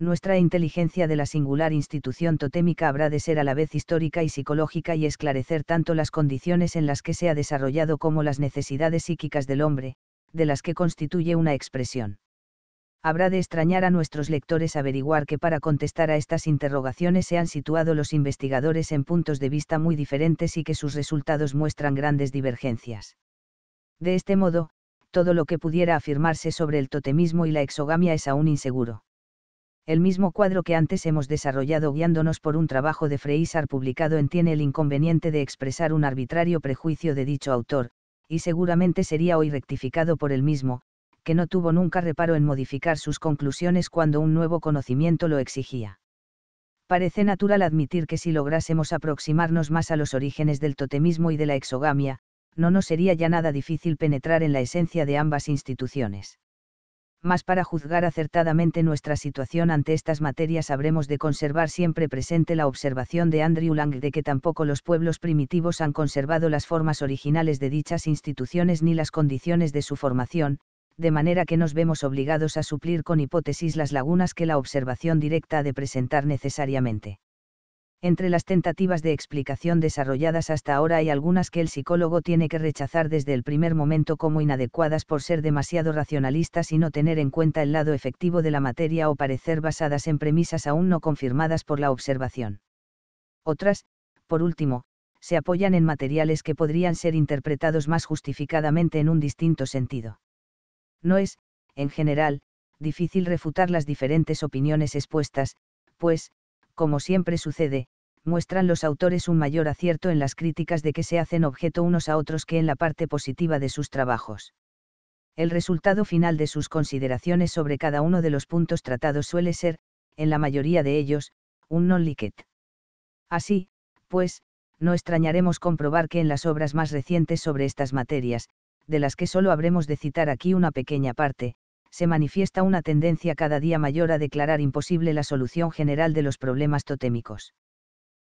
Nuestra inteligencia de la singular institución totémica habrá de ser a la vez histórica y psicológica y esclarecer tanto las condiciones en las que se ha desarrollado como las necesidades psíquicas del hombre, de las que constituye una expresión habrá de extrañar a nuestros lectores averiguar que para contestar a estas interrogaciones se han situado los investigadores en puntos de vista muy diferentes y que sus resultados muestran grandes divergencias. De este modo, todo lo que pudiera afirmarse sobre el totemismo y la exogamia es aún inseguro. El mismo cuadro que antes hemos desarrollado guiándonos por un trabajo de Freisar publicado en tiene el inconveniente de expresar un arbitrario prejuicio de dicho autor, y seguramente sería hoy rectificado por el mismo, que no tuvo nunca reparo en modificar sus conclusiones cuando un nuevo conocimiento lo exigía. Parece natural admitir que si lográsemos aproximarnos más a los orígenes del totemismo y de la exogamia, no nos sería ya nada difícil penetrar en la esencia de ambas instituciones. Mas para juzgar acertadamente nuestra situación ante estas materias habremos de conservar siempre presente la observación de Andrew Lang de que tampoco los pueblos primitivos han conservado las formas originales de dichas instituciones ni las condiciones de su formación, de manera que nos vemos obligados a suplir con hipótesis las lagunas que la observación directa ha de presentar necesariamente. Entre las tentativas de explicación desarrolladas hasta ahora hay algunas que el psicólogo tiene que rechazar desde el primer momento como inadecuadas por ser demasiado racionalistas y no tener en cuenta el lado efectivo de la materia o parecer basadas en premisas aún no confirmadas por la observación. Otras, por último, se apoyan en materiales que podrían ser interpretados más justificadamente en un distinto sentido. No es, en general, difícil refutar las diferentes opiniones expuestas, pues, como siempre sucede, muestran los autores un mayor acierto en las críticas de que se hacen objeto unos a otros que en la parte positiva de sus trabajos. El resultado final de sus consideraciones sobre cada uno de los puntos tratados suele ser, en la mayoría de ellos, un non liquet. Así, pues, no extrañaremos comprobar que en las obras más recientes sobre estas materias, de las que solo habremos de citar aquí una pequeña parte, se manifiesta una tendencia cada día mayor a declarar imposible la solución general de los problemas totémicos.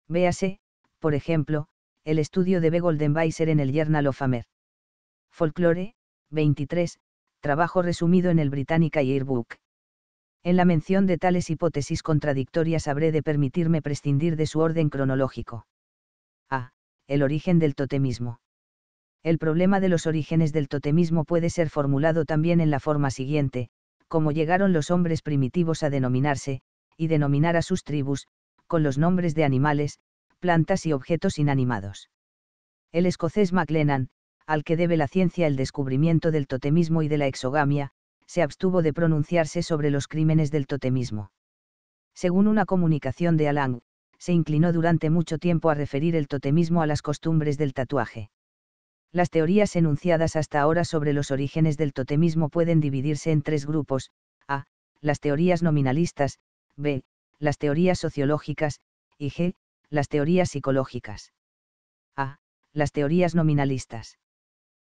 Véase, por ejemplo, el estudio de B. Goldenweiser en el Journal of Amer. Folklore, 23, trabajo resumido en el Britannica Yearbook. En la mención de tales hipótesis contradictorias habré de permitirme prescindir de su orden cronológico. A. El origen del totemismo. El problema de los orígenes del totemismo puede ser formulado también en la forma siguiente, como llegaron los hombres primitivos a denominarse, y denominar a sus tribus, con los nombres de animales, plantas y objetos inanimados. El escocés Maclennan, al que debe la ciencia el descubrimiento del totemismo y de la exogamia, se abstuvo de pronunciarse sobre los crímenes del totemismo. Según una comunicación de Alang, se inclinó durante mucho tiempo a referir el totemismo a las costumbres del tatuaje. Las teorías enunciadas hasta ahora sobre los orígenes del totemismo pueden dividirse en tres grupos, a. las teorías nominalistas, b. las teorías sociológicas, y g. las teorías psicológicas. a. las teorías nominalistas.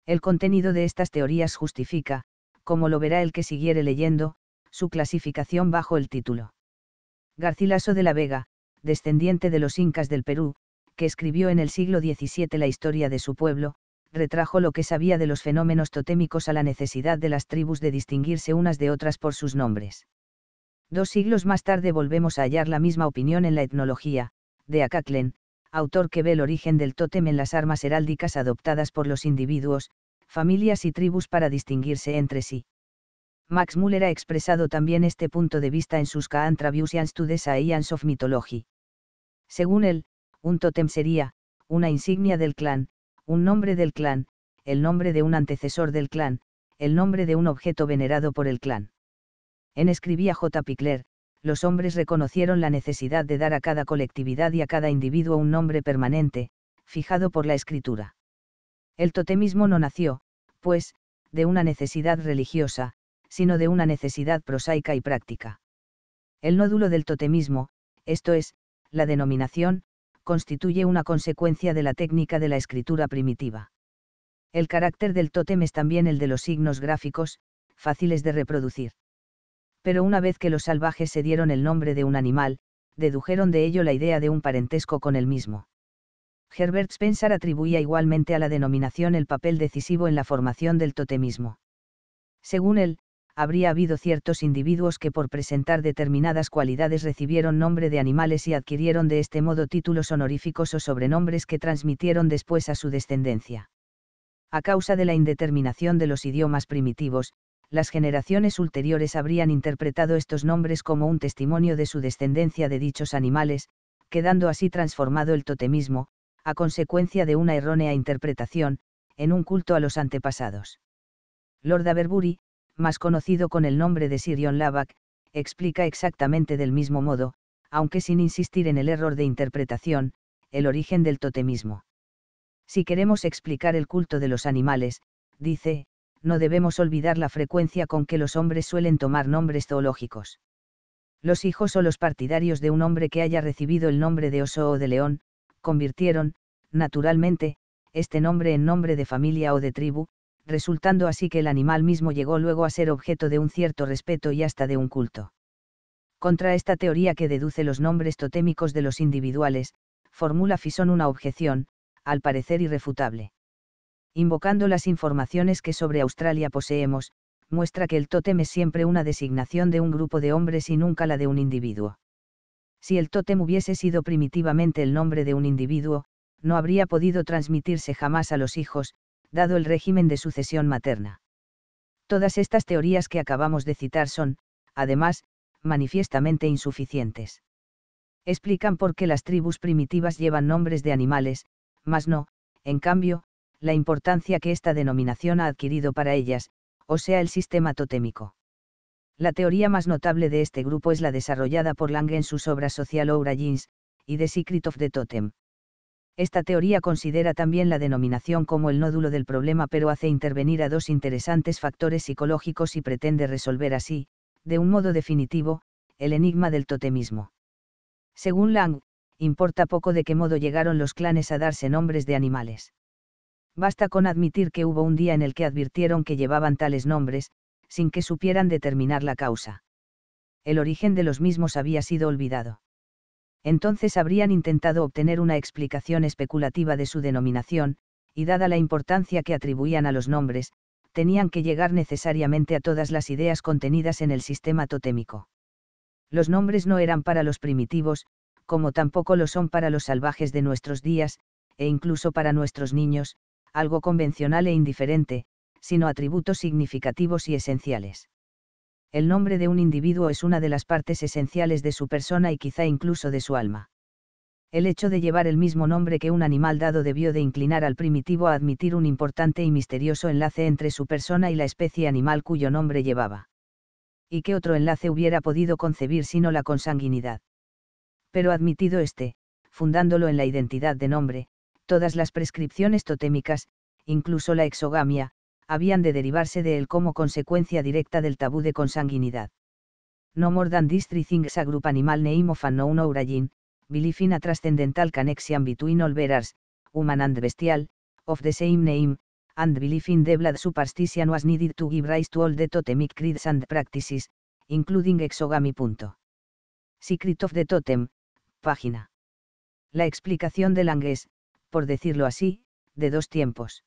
El contenido de estas teorías justifica, como lo verá el que siguiere leyendo, su clasificación bajo el título. Garcilaso de la Vega, descendiente de los incas del Perú, que escribió en el siglo XVII la historia de su pueblo, retrajo lo que sabía de los fenómenos totémicos a la necesidad de las tribus de distinguirse unas de otras por sus nombres. Dos siglos más tarde volvemos a hallar la misma opinión en la etnología, de Akaklen, autor que ve el origen del tótem en las armas heráldicas adoptadas por los individuos, familias y tribus para distinguirse entre sí. Max Müller ha expresado también este punto de vista en sus Kaantrabusians to the of Mythology. Según él, un tótem sería, una insignia del clan, un nombre del clan, el nombre de un antecesor del clan, el nombre de un objeto venerado por el clan. En escribía J. Picler, los hombres reconocieron la necesidad de dar a cada colectividad y a cada individuo un nombre permanente, fijado por la escritura. El totemismo no nació, pues, de una necesidad religiosa, sino de una necesidad prosaica y práctica. El nódulo del totemismo, esto es, la denominación, constituye una consecuencia de la técnica de la escritura primitiva. El carácter del tótem es también el de los signos gráficos, fáciles de reproducir. Pero una vez que los salvajes se dieron el nombre de un animal, dedujeron de ello la idea de un parentesco con el mismo. Herbert Spencer atribuía igualmente a la denominación el papel decisivo en la formación del totemismo. Según él, habría habido ciertos individuos que por presentar determinadas cualidades recibieron nombre de animales y adquirieron de este modo títulos honoríficos o sobrenombres que transmitieron después a su descendencia. A causa de la indeterminación de los idiomas primitivos, las generaciones ulteriores habrían interpretado estos nombres como un testimonio de su descendencia de dichos animales, quedando así transformado el totemismo, a consecuencia de una errónea interpretación, en un culto a los antepasados. Lord Aberbury, más conocido con el nombre de Sirion Labak, explica exactamente del mismo modo, aunque sin insistir en el error de interpretación, el origen del totemismo. Si queremos explicar el culto de los animales, dice, no debemos olvidar la frecuencia con que los hombres suelen tomar nombres zoológicos. Los hijos o los partidarios de un hombre que haya recibido el nombre de oso o de león, convirtieron, naturalmente, este nombre en nombre de familia o de tribu, resultando así que el animal mismo llegó luego a ser objeto de un cierto respeto y hasta de un culto. Contra esta teoría que deduce los nombres totémicos de los individuales, formula Fison una objeción, al parecer irrefutable. Invocando las informaciones que sobre Australia poseemos, muestra que el tótem es siempre una designación de un grupo de hombres y nunca la de un individuo. Si el tótem hubiese sido primitivamente el nombre de un individuo, no habría podido transmitirse jamás a los hijos, dado el régimen de sucesión materna. Todas estas teorías que acabamos de citar son, además, manifiestamente insuficientes. Explican por qué las tribus primitivas llevan nombres de animales, mas no, en cambio, la importancia que esta denominación ha adquirido para ellas, o sea el sistema totémico. La teoría más notable de este grupo es la desarrollada por Lange en sus obras Social Aura Jeans, y The Secret of the Totem. Esta teoría considera también la denominación como el nódulo del problema pero hace intervenir a dos interesantes factores psicológicos y pretende resolver así, de un modo definitivo, el enigma del totemismo. Según Lang, importa poco de qué modo llegaron los clanes a darse nombres de animales. Basta con admitir que hubo un día en el que advirtieron que llevaban tales nombres, sin que supieran determinar la causa. El origen de los mismos había sido olvidado entonces habrían intentado obtener una explicación especulativa de su denominación, y dada la importancia que atribuían a los nombres, tenían que llegar necesariamente a todas las ideas contenidas en el sistema totémico. Los nombres no eran para los primitivos, como tampoco lo son para los salvajes de nuestros días, e incluso para nuestros niños, algo convencional e indiferente, sino atributos significativos y esenciales el nombre de un individuo es una de las partes esenciales de su persona y quizá incluso de su alma. El hecho de llevar el mismo nombre que un animal dado debió de inclinar al primitivo a admitir un importante y misterioso enlace entre su persona y la especie animal cuyo nombre llevaba. ¿Y qué otro enlace hubiera podido concebir sino la consanguinidad? Pero admitido este, fundándolo en la identidad de nombre, todas las prescripciones totémicas, incluso la exogamia, habían de derivarse de él como consecuencia directa del tabú de consanguinidad. No more than these things a group animal name of unknown origin, belief a transcendental connection between all human and bestial, of the same name, and belief in the blood superstition was needed to give rise to all the totemic creeds and practices, including exogamy. Secret of the Totem, página. La explicación de es, por decirlo así, de dos tiempos.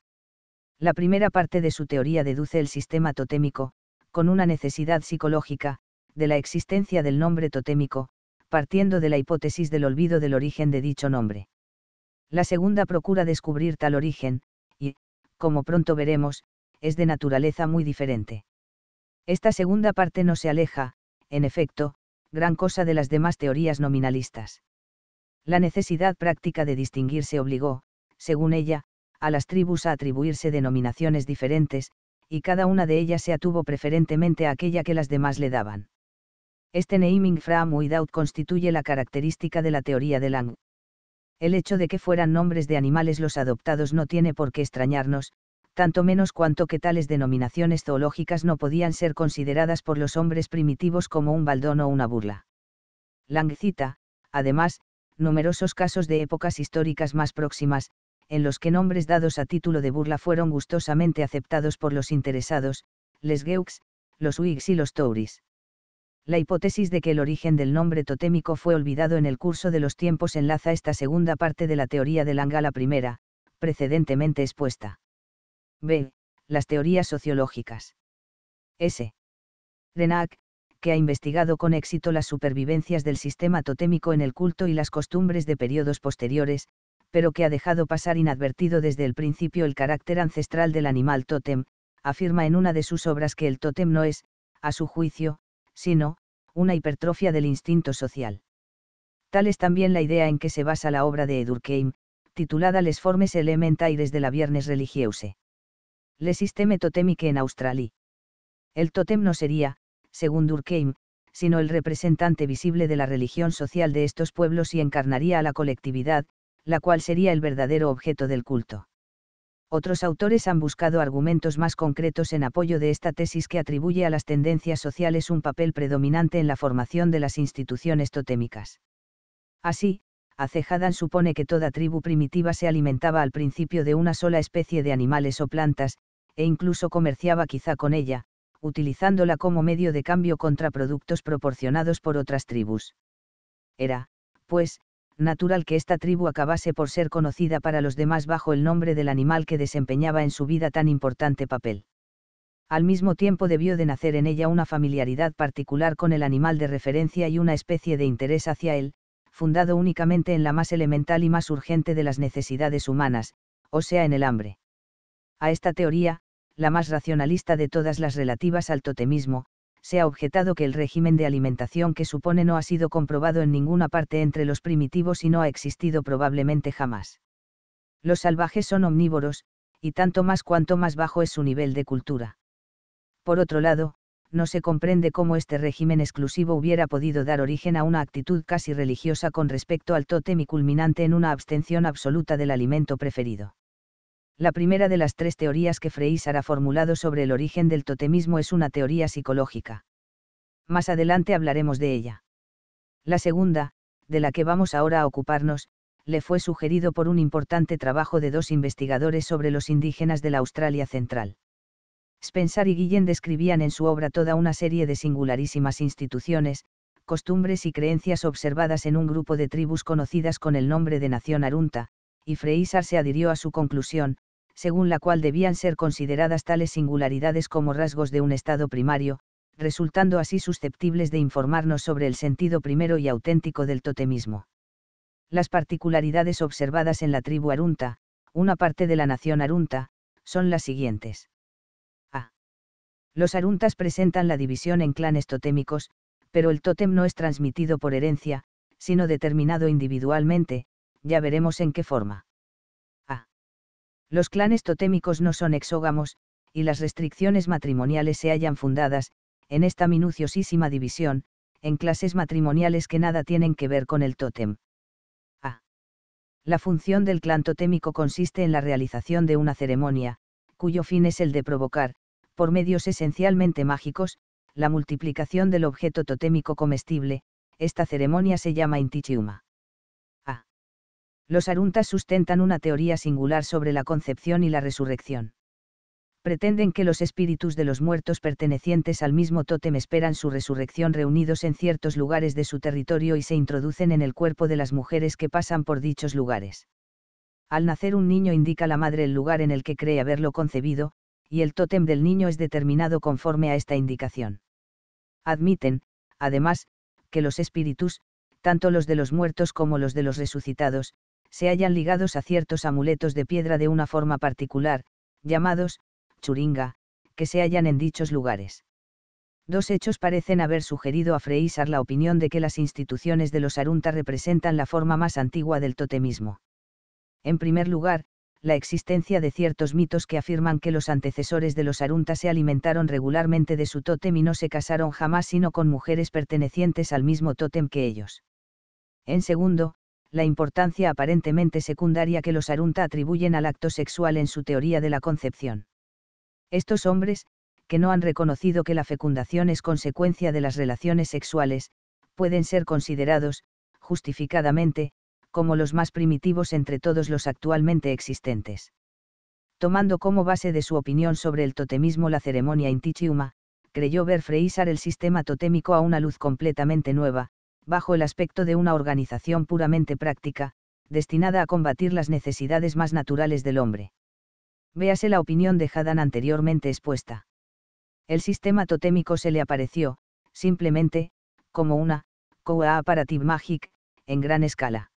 La primera parte de su teoría deduce el sistema totémico, con una necesidad psicológica, de la existencia del nombre totémico, partiendo de la hipótesis del olvido del origen de dicho nombre. La segunda procura descubrir tal origen, y, como pronto veremos, es de naturaleza muy diferente. Esta segunda parte no se aleja, en efecto, gran cosa de las demás teorías nominalistas. La necesidad práctica de distinguirse obligó, según ella, a las tribus a atribuirse denominaciones diferentes, y cada una de ellas se atuvo preferentemente a aquella que las demás le daban. Este naming without constituye la característica de la teoría de Lang. El hecho de que fueran nombres de animales los adoptados no tiene por qué extrañarnos, tanto menos cuanto que tales denominaciones zoológicas no podían ser consideradas por los hombres primitivos como un baldón o una burla. Lang cita, además, numerosos casos de épocas históricas más próximas, en los que nombres dados a título de burla fueron gustosamente aceptados por los interesados, les Geux, los Whigs y los Touris. La hipótesis de que el origen del nombre totémico fue olvidado en el curso de los tiempos enlaza esta segunda parte de la teoría de Langala I, primera, precedentemente expuesta. B. Las teorías sociológicas. S. Renac, que ha investigado con éxito las supervivencias del sistema totémico en el culto y las costumbres de periodos posteriores, pero que ha dejado pasar inadvertido desde el principio el carácter ancestral del animal tótem, afirma en una de sus obras que el tótem no es, a su juicio, sino, una hipertrofia del instinto social. Tal es también la idea en que se basa la obra de Durkheim, titulada Les formes elementaires de la Viernes religieuse. Le Systeme totémique en Australie. El tótem no sería, según Durkheim, sino el representante visible de la religión social de estos pueblos y encarnaría a la colectividad, la cual sería el verdadero objeto del culto. Otros autores han buscado argumentos más concretos en apoyo de esta tesis que atribuye a las tendencias sociales un papel predominante en la formación de las instituciones totémicas. Así, Acejadan supone que toda tribu primitiva se alimentaba al principio de una sola especie de animales o plantas, e incluso comerciaba quizá con ella, utilizándola como medio de cambio contra productos proporcionados por otras tribus. Era, pues, natural que esta tribu acabase por ser conocida para los demás bajo el nombre del animal que desempeñaba en su vida tan importante papel. Al mismo tiempo debió de nacer en ella una familiaridad particular con el animal de referencia y una especie de interés hacia él, fundado únicamente en la más elemental y más urgente de las necesidades humanas, o sea, en el hambre. A esta teoría, la más racionalista de todas las relativas al totemismo, se ha objetado que el régimen de alimentación que supone no ha sido comprobado en ninguna parte entre los primitivos y no ha existido probablemente jamás. Los salvajes son omnívoros, y tanto más cuanto más bajo es su nivel de cultura. Por otro lado, no se comprende cómo este régimen exclusivo hubiera podido dar origen a una actitud casi religiosa con respecto al tótem y culminante en una abstención absoluta del alimento preferido. La primera de las tres teorías que Freisar ha formulado sobre el origen del totemismo es una teoría psicológica. Más adelante hablaremos de ella. La segunda, de la que vamos ahora a ocuparnos, le fue sugerido por un importante trabajo de dos investigadores sobre los indígenas de la Australia Central. Spencer y Guillén describían en su obra toda una serie de singularísimas instituciones, costumbres y creencias observadas en un grupo de tribus conocidas con el nombre de Nación Arunta, y Freisar se adhirió a su conclusión, según la cual debían ser consideradas tales singularidades como rasgos de un estado primario, resultando así susceptibles de informarnos sobre el sentido primero y auténtico del totemismo. Las particularidades observadas en la tribu Arunta, una parte de la nación Arunta, son las siguientes. A. Los Aruntas presentan la división en clanes totémicos, pero el totem no es transmitido por herencia, sino determinado individualmente, ya veremos en qué forma. Los clanes totémicos no son exógamos, y las restricciones matrimoniales se hallan fundadas, en esta minuciosísima división, en clases matrimoniales que nada tienen que ver con el tótem. A. Ah. La función del clan totémico consiste en la realización de una ceremonia, cuyo fin es el de provocar, por medios esencialmente mágicos, la multiplicación del objeto totémico comestible, esta ceremonia se llama intichiuma. Los aruntas sustentan una teoría singular sobre la concepción y la resurrección. Pretenden que los espíritus de los muertos pertenecientes al mismo tótem esperan su resurrección reunidos en ciertos lugares de su territorio y se introducen en el cuerpo de las mujeres que pasan por dichos lugares. Al nacer un niño indica la madre el lugar en el que cree haberlo concebido, y el tótem del niño es determinado conforme a esta indicación. Admiten, además, que los espíritus, tanto los de los muertos como los de los resucitados, se hallan ligados a ciertos amuletos de piedra de una forma particular, llamados, churinga, que se hallan en dichos lugares. Dos hechos parecen haber sugerido a Freisar la opinión de que las instituciones de los Arunta representan la forma más antigua del totemismo. En primer lugar, la existencia de ciertos mitos que afirman que los antecesores de los Arunta se alimentaron regularmente de su totem y no se casaron jamás sino con mujeres pertenecientes al mismo tótem que ellos. En segundo, la importancia aparentemente secundaria que los Arunta atribuyen al acto sexual en su teoría de la concepción. Estos hombres, que no han reconocido que la fecundación es consecuencia de las relaciones sexuales, pueden ser considerados, justificadamente, como los más primitivos entre todos los actualmente existentes. Tomando como base de su opinión sobre el totemismo la ceremonia Intichiuma, creyó ver freísar el sistema totémico a una luz completamente nueva, bajo el aspecto de una organización puramente práctica, destinada a combatir las necesidades más naturales del hombre. Véase la opinión de anteriormente expuesta. El sistema totémico se le apareció, simplemente, como una, coa Apparative Magic, en gran escala.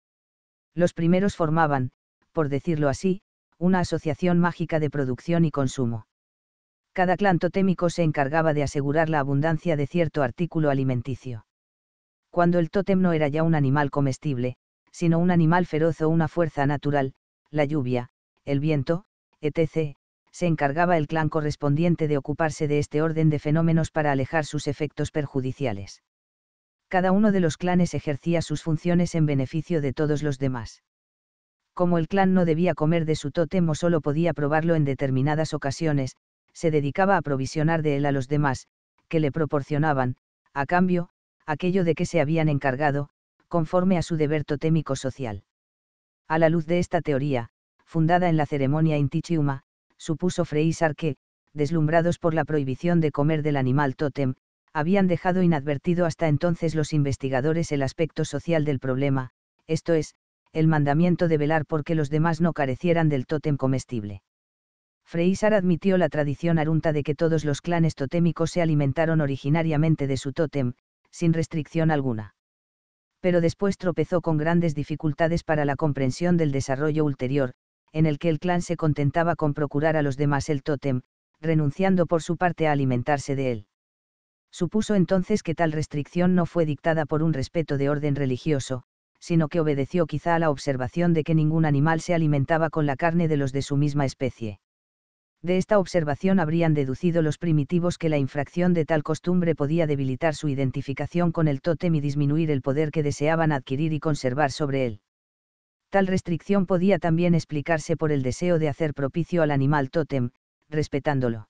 Los primeros formaban, por decirlo así, una asociación mágica de producción y consumo. Cada clan totémico se encargaba de asegurar la abundancia de cierto artículo alimenticio cuando el tótem no era ya un animal comestible, sino un animal feroz o una fuerza natural, la lluvia, el viento, etc., se encargaba el clan correspondiente de ocuparse de este orden de fenómenos para alejar sus efectos perjudiciales. Cada uno de los clanes ejercía sus funciones en beneficio de todos los demás. Como el clan no debía comer de su tótem o solo podía probarlo en determinadas ocasiones, se dedicaba a provisionar de él a los demás, que le proporcionaban, a cambio, aquello de que se habían encargado, conforme a su deber totémico social. A la luz de esta teoría, fundada en la ceremonia Intichiuma, supuso Freisar que, deslumbrados por la prohibición de comer del animal totem, habían dejado inadvertido hasta entonces los investigadores el aspecto social del problema, esto es, el mandamiento de velar porque los demás no carecieran del totem comestible. Freisar admitió la tradición arunta de que todos los clanes totémicos se alimentaron originariamente de su tótem, sin restricción alguna. Pero después tropezó con grandes dificultades para la comprensión del desarrollo ulterior, en el que el clan se contentaba con procurar a los demás el tótem, renunciando por su parte a alimentarse de él. Supuso entonces que tal restricción no fue dictada por un respeto de orden religioso, sino que obedeció quizá a la observación de que ningún animal se alimentaba con la carne de los de su misma especie. De esta observación habrían deducido los primitivos que la infracción de tal costumbre podía debilitar su identificación con el tótem y disminuir el poder que deseaban adquirir y conservar sobre él. Tal restricción podía también explicarse por el deseo de hacer propicio al animal tótem, respetándolo.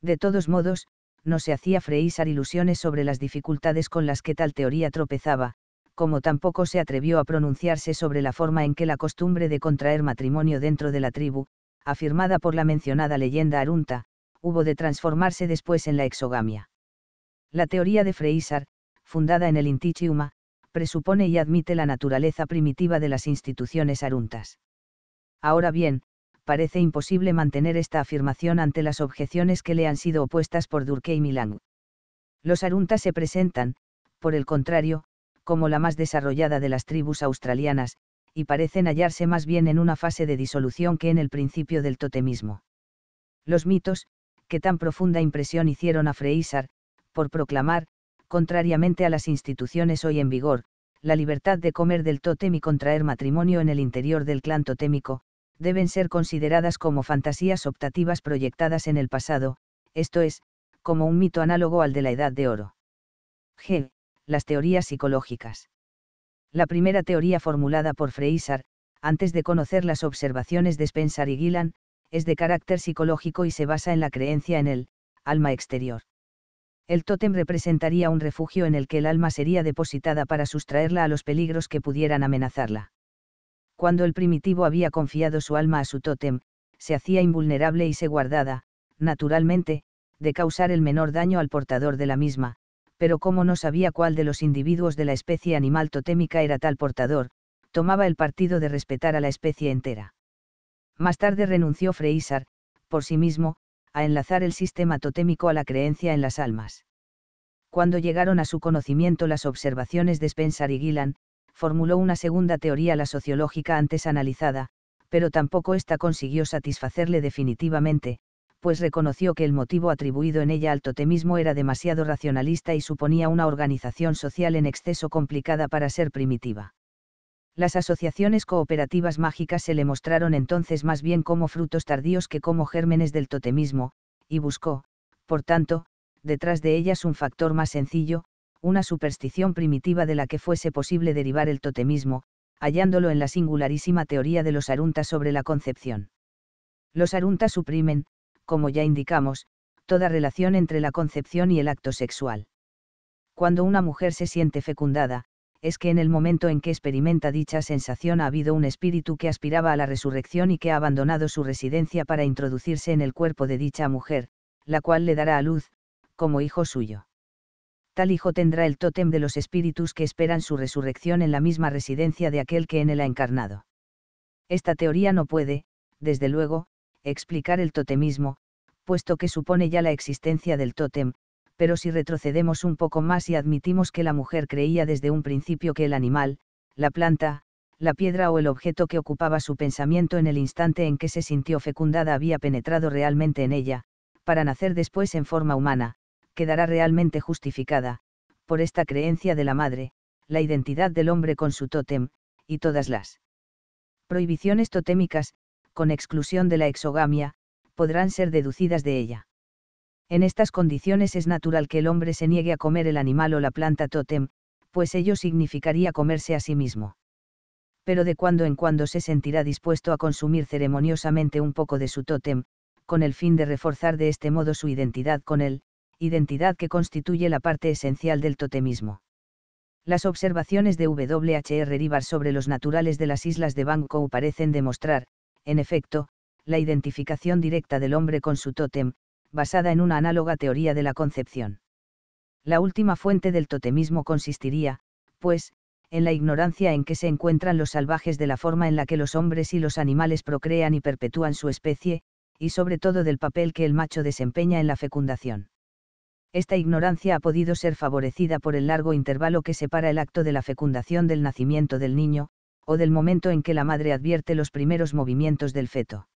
De todos modos, no se hacía freísar ilusiones sobre las dificultades con las que tal teoría tropezaba, como tampoco se atrevió a pronunciarse sobre la forma en que la costumbre de contraer matrimonio dentro de la tribu, afirmada por la mencionada leyenda Arunta, hubo de transformarse después en la exogamia. La teoría de Freisar, fundada en el Intichiuma, presupone y admite la naturaleza primitiva de las instituciones aruntas. Ahora bien, parece imposible mantener esta afirmación ante las objeciones que le han sido opuestas por Durkheim y Lang. Los aruntas se presentan, por el contrario, como la más desarrollada de las tribus australianas, y parecen hallarse más bien en una fase de disolución que en el principio del totemismo. Los mitos, que tan profunda impresión hicieron a Freisar, por proclamar, contrariamente a las instituciones hoy en vigor, la libertad de comer del totem y contraer matrimonio en el interior del clan totémico, deben ser consideradas como fantasías optativas proyectadas en el pasado, esto es, como un mito análogo al de la Edad de Oro. G. Las teorías psicológicas la primera teoría formulada por Freisar, antes de conocer las observaciones de Spencer y Gillan, es de carácter psicológico y se basa en la creencia en el alma exterior. El tótem representaría un refugio en el que el alma sería depositada para sustraerla a los peligros que pudieran amenazarla. Cuando el primitivo había confiado su alma a su tótem, se hacía invulnerable y se guardada, naturalmente, de causar el menor daño al portador de la misma, pero como no sabía cuál de los individuos de la especie animal totémica era tal portador, tomaba el partido de respetar a la especie entera. Más tarde renunció Freisar, por sí mismo, a enlazar el sistema totémico a la creencia en las almas. Cuando llegaron a su conocimiento las observaciones de Spencer y Gillan, formuló una segunda teoría, la sociológica antes analizada, pero tampoco ésta consiguió satisfacerle definitivamente, pues reconoció que el motivo atribuido en ella al totemismo era demasiado racionalista y suponía una organización social en exceso complicada para ser primitiva. Las asociaciones cooperativas mágicas se le mostraron entonces más bien como frutos tardíos que como gérmenes del totemismo, y buscó, por tanto, detrás de ellas un factor más sencillo, una superstición primitiva de la que fuese posible derivar el totemismo, hallándolo en la singularísima teoría de los aruntas sobre la concepción. Los aruntas suprimen, como ya indicamos, toda relación entre la concepción y el acto sexual. Cuando una mujer se siente fecundada, es que en el momento en que experimenta dicha sensación ha habido un espíritu que aspiraba a la resurrección y que ha abandonado su residencia para introducirse en el cuerpo de dicha mujer, la cual le dará a luz, como hijo suyo. Tal hijo tendrá el tótem de los espíritus que esperan su resurrección en la misma residencia de aquel que en él ha encarnado. Esta teoría no puede, desde luego, explicar el totemismo, puesto que supone ya la existencia del tótem, pero si retrocedemos un poco más y admitimos que la mujer creía desde un principio que el animal, la planta, la piedra o el objeto que ocupaba su pensamiento en el instante en que se sintió fecundada había penetrado realmente en ella, para nacer después en forma humana, quedará realmente justificada, por esta creencia de la madre, la identidad del hombre con su tótem, y todas las prohibiciones totémicas, con exclusión de la exogamia, podrán ser deducidas de ella. En estas condiciones es natural que el hombre se niegue a comer el animal o la planta tótem, pues ello significaría comerse a sí mismo. Pero de cuando en cuando se sentirá dispuesto a consumir ceremoniosamente un poco de su tótem, con el fin de reforzar de este modo su identidad con él, identidad que constituye la parte esencial del totemismo. Las observaciones de W.H.R. Rivar sobre los naturales de las islas de Bangkok parecen demostrar, en efecto, la identificación directa del hombre con su tótem, basada en una análoga teoría de la concepción. La última fuente del totemismo consistiría, pues, en la ignorancia en que se encuentran los salvajes de la forma en la que los hombres y los animales procrean y perpetúan su especie, y sobre todo del papel que el macho desempeña en la fecundación. Esta ignorancia ha podido ser favorecida por el largo intervalo que separa el acto de la fecundación del nacimiento del niño, o del momento en que la madre advierte los primeros movimientos del feto.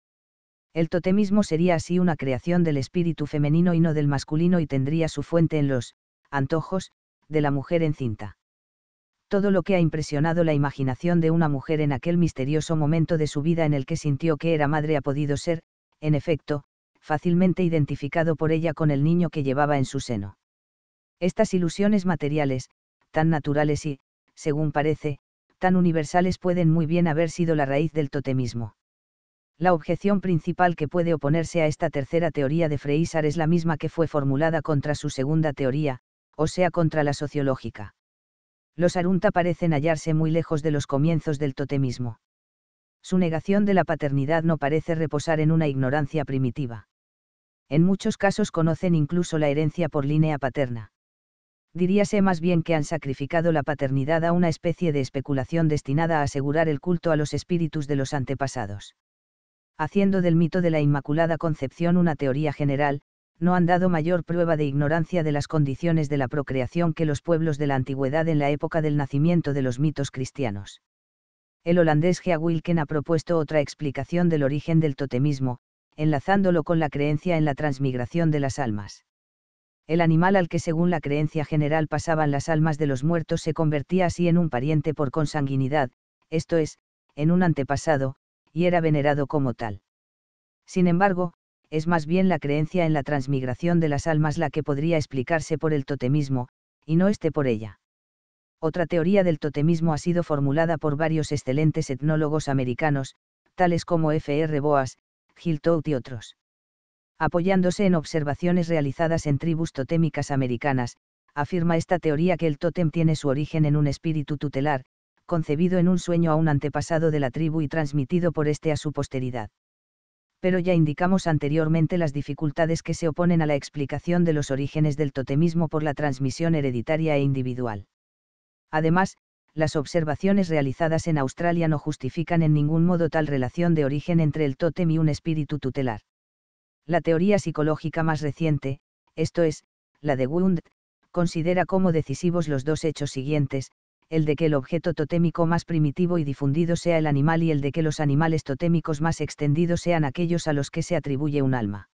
El totemismo sería así una creación del espíritu femenino y no del masculino y tendría su fuente en los antojos de la mujer encinta. Todo lo que ha impresionado la imaginación de una mujer en aquel misterioso momento de su vida en el que sintió que era madre ha podido ser, en efecto, fácilmente identificado por ella con el niño que llevaba en su seno. Estas ilusiones materiales, tan naturales y, según parece, tan universales pueden muy bien haber sido la raíz del totemismo. La objeción principal que puede oponerse a esta tercera teoría de Freisar es la misma que fue formulada contra su segunda teoría, o sea contra la sociológica. Los Arunta parecen hallarse muy lejos de los comienzos del totemismo. Su negación de la paternidad no parece reposar en una ignorancia primitiva. En muchos casos conocen incluso la herencia por línea paterna diríase más bien que han sacrificado la paternidad a una especie de especulación destinada a asegurar el culto a los espíritus de los antepasados. Haciendo del mito de la Inmaculada Concepción una teoría general, no han dado mayor prueba de ignorancia de las condiciones de la procreación que los pueblos de la antigüedad en la época del nacimiento de los mitos cristianos. El holandés Gea Wilken ha propuesto otra explicación del origen del totemismo, enlazándolo con la creencia en la transmigración de las almas el animal al que según la creencia general pasaban las almas de los muertos se convertía así en un pariente por consanguinidad, esto es, en un antepasado, y era venerado como tal. Sin embargo, es más bien la creencia en la transmigración de las almas la que podría explicarse por el totemismo, y no este por ella. Otra teoría del totemismo ha sido formulada por varios excelentes etnólogos americanos, tales como F. R. Boas, Hiltout y otros apoyándose en observaciones realizadas en tribus totémicas americanas, afirma esta teoría que el tótem tiene su origen en un espíritu tutelar, concebido en un sueño a un antepasado de la tribu y transmitido por éste a su posteridad. Pero ya indicamos anteriormente las dificultades que se oponen a la explicación de los orígenes del totemismo por la transmisión hereditaria e individual. Además, las observaciones realizadas en Australia no justifican en ningún modo tal relación de origen entre el tótem y un espíritu tutelar. La teoría psicológica más reciente, esto es, la de Wundt, considera como decisivos los dos hechos siguientes, el de que el objeto totémico más primitivo y difundido sea el animal y el de que los animales totémicos más extendidos sean aquellos a los que se atribuye un alma.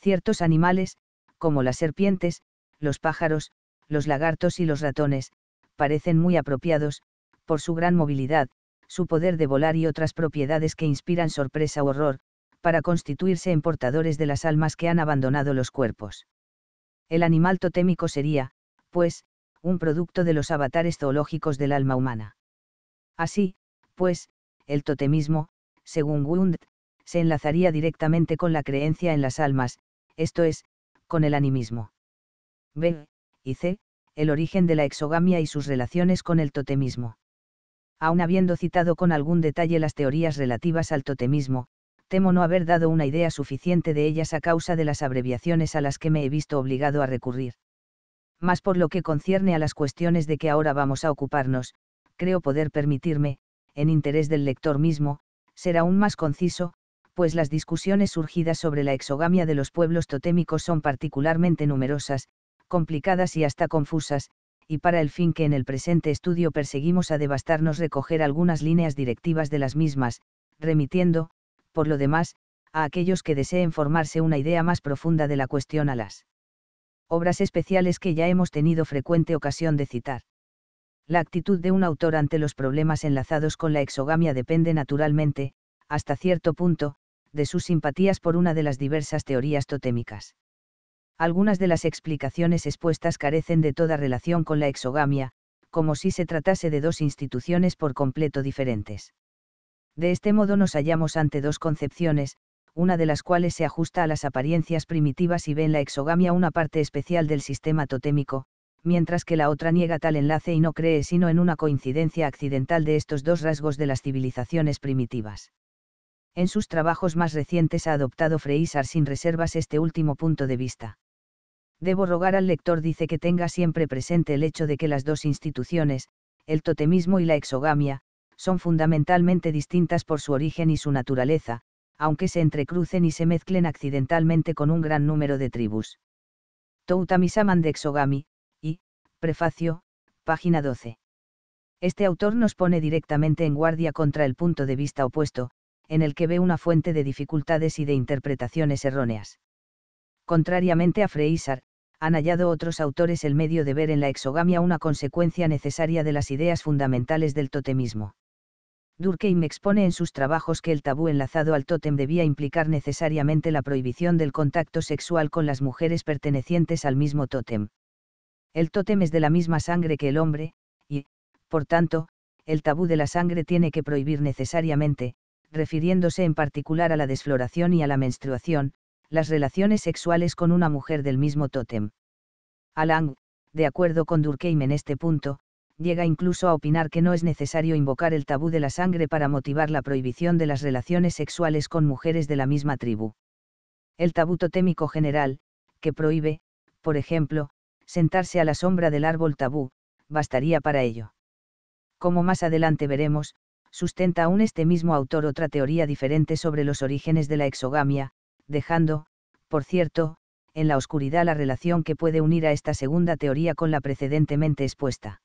Ciertos animales, como las serpientes, los pájaros, los lagartos y los ratones, parecen muy apropiados, por su gran movilidad, su poder de volar y otras propiedades que inspiran sorpresa o horror, para constituirse en portadores de las almas que han abandonado los cuerpos. El animal totémico sería, pues, un producto de los avatares zoológicos del alma humana. Así, pues, el totemismo, según Wundt, se enlazaría directamente con la creencia en las almas, esto es, con el animismo. B. y C. El origen de la exogamia y sus relaciones con el totemismo. Aun habiendo citado con algún detalle las teorías relativas al totemismo, temo no haber dado una idea suficiente de ellas a causa de las abreviaciones a las que me he visto obligado a recurrir. Más por lo que concierne a las cuestiones de que ahora vamos a ocuparnos, creo poder permitirme, en interés del lector mismo, ser aún más conciso, pues las discusiones surgidas sobre la exogamia de los pueblos totémicos son particularmente numerosas, complicadas y hasta confusas, y para el fin que en el presente estudio perseguimos a devastarnos recoger algunas líneas directivas de las mismas, remitiendo, por lo demás, a aquellos que deseen formarse una idea más profunda de la cuestión a las obras especiales que ya hemos tenido frecuente ocasión de citar. La actitud de un autor ante los problemas enlazados con la exogamia depende naturalmente, hasta cierto punto, de sus simpatías por una de las diversas teorías totémicas. Algunas de las explicaciones expuestas carecen de toda relación con la exogamia, como si se tratase de dos instituciones por completo diferentes. De este modo nos hallamos ante dos concepciones, una de las cuales se ajusta a las apariencias primitivas y ve en la exogamia una parte especial del sistema totémico, mientras que la otra niega tal enlace y no cree sino en una coincidencia accidental de estos dos rasgos de las civilizaciones primitivas. En sus trabajos más recientes ha adoptado Freisar sin reservas este último punto de vista. Debo rogar al lector dice que tenga siempre presente el hecho de que las dos instituciones, el totemismo y la exogamia, son fundamentalmente distintas por su origen y su naturaleza, aunque se entrecrucen y se mezclen accidentalmente con un gran número de tribus. Toutamisaman de Exogami, y, prefacio, página 12. Este autor nos pone directamente en guardia contra el punto de vista opuesto, en el que ve una fuente de dificultades y de interpretaciones erróneas. Contrariamente a Freisar, han hallado otros autores el medio de ver en la exogamia una consecuencia necesaria de las ideas fundamentales del totemismo. Durkheim expone en sus trabajos que el tabú enlazado al tótem debía implicar necesariamente la prohibición del contacto sexual con las mujeres pertenecientes al mismo tótem. El tótem es de la misma sangre que el hombre, y, por tanto, el tabú de la sangre tiene que prohibir necesariamente, refiriéndose en particular a la desfloración y a la menstruación, las relaciones sexuales con una mujer del mismo tótem. Alang, de acuerdo con Durkheim en este punto, llega incluso a opinar que no es necesario invocar el tabú de la sangre para motivar la prohibición de las relaciones sexuales con mujeres de la misma tribu. El tabú totémico general, que prohíbe, por ejemplo, sentarse a la sombra del árbol tabú, bastaría para ello. Como más adelante veremos, sustenta aún este mismo autor otra teoría diferente sobre los orígenes de la exogamia, dejando, por cierto, en la oscuridad la relación que puede unir a esta segunda teoría con la precedentemente expuesta.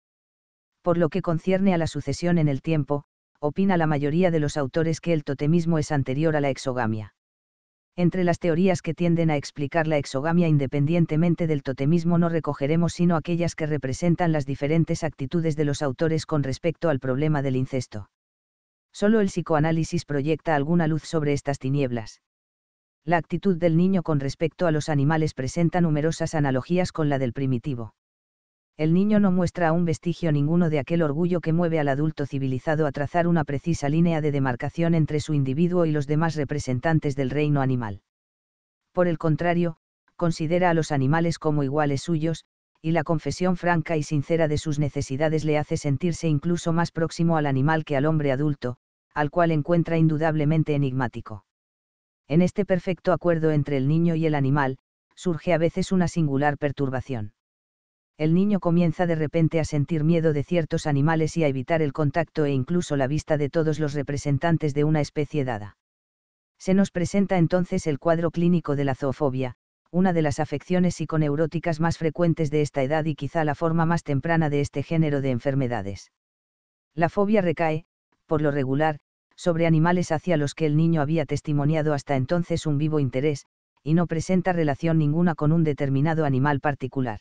Por lo que concierne a la sucesión en el tiempo, opina la mayoría de los autores que el totemismo es anterior a la exogamia. Entre las teorías que tienden a explicar la exogamia independientemente del totemismo no recogeremos sino aquellas que representan las diferentes actitudes de los autores con respecto al problema del incesto. Solo el psicoanálisis proyecta alguna luz sobre estas tinieblas. La actitud del niño con respecto a los animales presenta numerosas analogías con la del primitivo el niño no muestra aún vestigio ninguno de aquel orgullo que mueve al adulto civilizado a trazar una precisa línea de demarcación entre su individuo y los demás representantes del reino animal. Por el contrario, considera a los animales como iguales suyos, y la confesión franca y sincera de sus necesidades le hace sentirse incluso más próximo al animal que al hombre adulto, al cual encuentra indudablemente enigmático. En este perfecto acuerdo entre el niño y el animal, surge a veces una singular perturbación el niño comienza de repente a sentir miedo de ciertos animales y a evitar el contacto e incluso la vista de todos los representantes de una especie dada. Se nos presenta entonces el cuadro clínico de la zoofobia, una de las afecciones psiconeuróticas más frecuentes de esta edad y quizá la forma más temprana de este género de enfermedades. La fobia recae, por lo regular, sobre animales hacia los que el niño había testimoniado hasta entonces un vivo interés, y no presenta relación ninguna con un determinado animal particular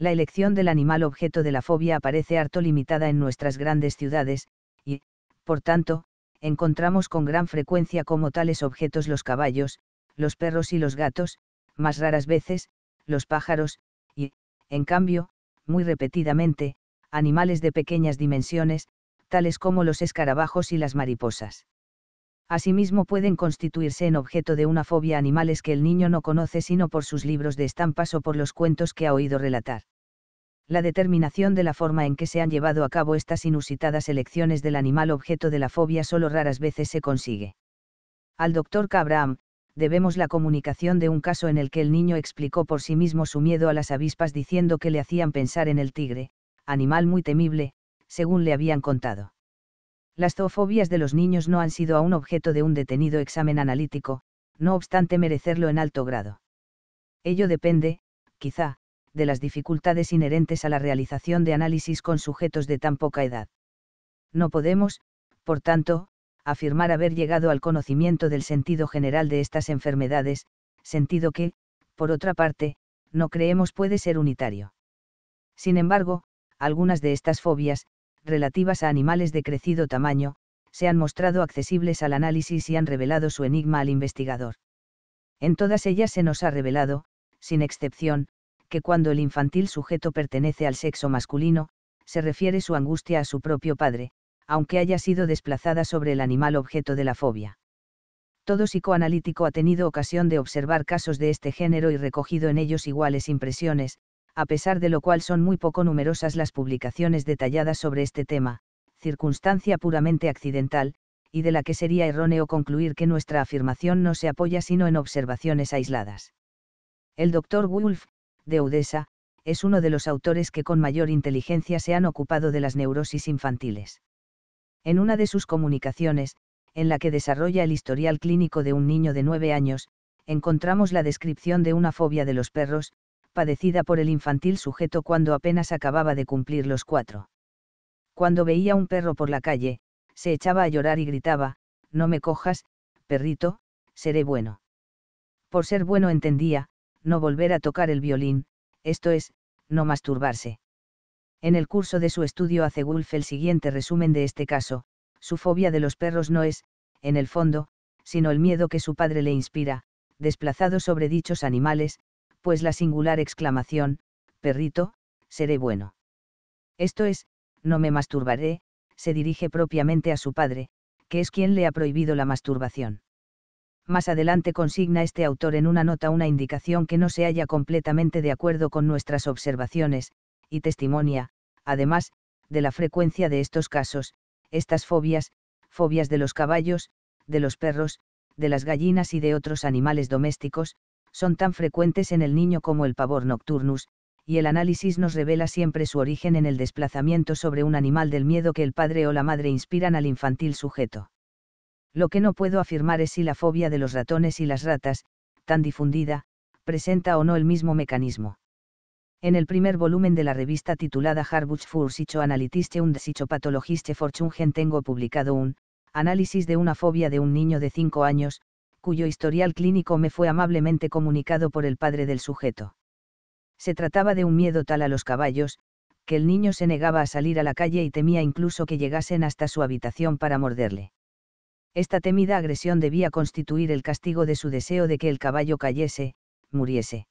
la elección del animal objeto de la fobia aparece harto limitada en nuestras grandes ciudades, y, por tanto, encontramos con gran frecuencia como tales objetos los caballos, los perros y los gatos, más raras veces, los pájaros, y, en cambio, muy repetidamente, animales de pequeñas dimensiones, tales como los escarabajos y las mariposas. Asimismo pueden constituirse en objeto de una fobia animales que el niño no conoce sino por sus libros de estampas o por los cuentos que ha oído relatar la determinación de la forma en que se han llevado a cabo estas inusitadas elecciones del animal objeto de la fobia solo raras veces se consigue. Al doctor Cabram, debemos la comunicación de un caso en el que el niño explicó por sí mismo su miedo a las avispas diciendo que le hacían pensar en el tigre, animal muy temible, según le habían contado. Las zoofobias de los niños no han sido aún objeto de un detenido examen analítico, no obstante merecerlo en alto grado. Ello depende, quizá, de las dificultades inherentes a la realización de análisis con sujetos de tan poca edad. No podemos, por tanto, afirmar haber llegado al conocimiento del sentido general de estas enfermedades, sentido que, por otra parte, no creemos puede ser unitario. Sin embargo, algunas de estas fobias, relativas a animales de crecido tamaño, se han mostrado accesibles al análisis y han revelado su enigma al investigador. En todas ellas se nos ha revelado, sin excepción, que cuando el infantil sujeto pertenece al sexo masculino, se refiere su angustia a su propio padre, aunque haya sido desplazada sobre el animal objeto de la fobia. Todo psicoanalítico ha tenido ocasión de observar casos de este género y recogido en ellos iguales impresiones, a pesar de lo cual son muy poco numerosas las publicaciones detalladas sobre este tema, circunstancia puramente accidental, y de la que sería erróneo concluir que nuestra afirmación no se apoya sino en observaciones aisladas. El doctor Wolf, de Odessa, es uno de los autores que con mayor inteligencia se han ocupado de las neurosis infantiles. En una de sus comunicaciones, en la que desarrolla el historial clínico de un niño de nueve años, encontramos la descripción de una fobia de los perros, padecida por el infantil sujeto cuando apenas acababa de cumplir los cuatro. Cuando veía un perro por la calle, se echaba a llorar y gritaba, No me cojas, perrito, seré bueno. Por ser bueno entendía, no volver a tocar el violín, esto es, no masturbarse. En el curso de su estudio hace Wolf el siguiente resumen de este caso, su fobia de los perros no es, en el fondo, sino el miedo que su padre le inspira, desplazado sobre dichos animales, pues la singular exclamación, perrito, seré bueno. Esto es, no me masturbaré, se dirige propiamente a su padre, que es quien le ha prohibido la masturbación más adelante consigna este autor en una nota una indicación que no se halla completamente de acuerdo con nuestras observaciones, y testimonia, además, de la frecuencia de estos casos, estas fobias, fobias de los caballos, de los perros, de las gallinas y de otros animales domésticos, son tan frecuentes en el niño como el pavor nocturnus, y el análisis nos revela siempre su origen en el desplazamiento sobre un animal del miedo que el padre o la madre inspiran al infantil sujeto. Lo que no puedo afirmar es si la fobia de los ratones y las ratas, tan difundida, presenta o no el mismo mecanismo. En el primer volumen de la revista titulada Harbuch für Psychoanalytische und Psychopathologische Forschungen tengo publicado un análisis de una fobia de un niño de 5 años, cuyo historial clínico me fue amablemente comunicado por el padre del sujeto. Se trataba de un miedo tal a los caballos, que el niño se negaba a salir a la calle y temía incluso que llegasen hasta su habitación para morderle. Esta temida agresión debía constituir el castigo de su deseo de que el caballo cayese, muriese.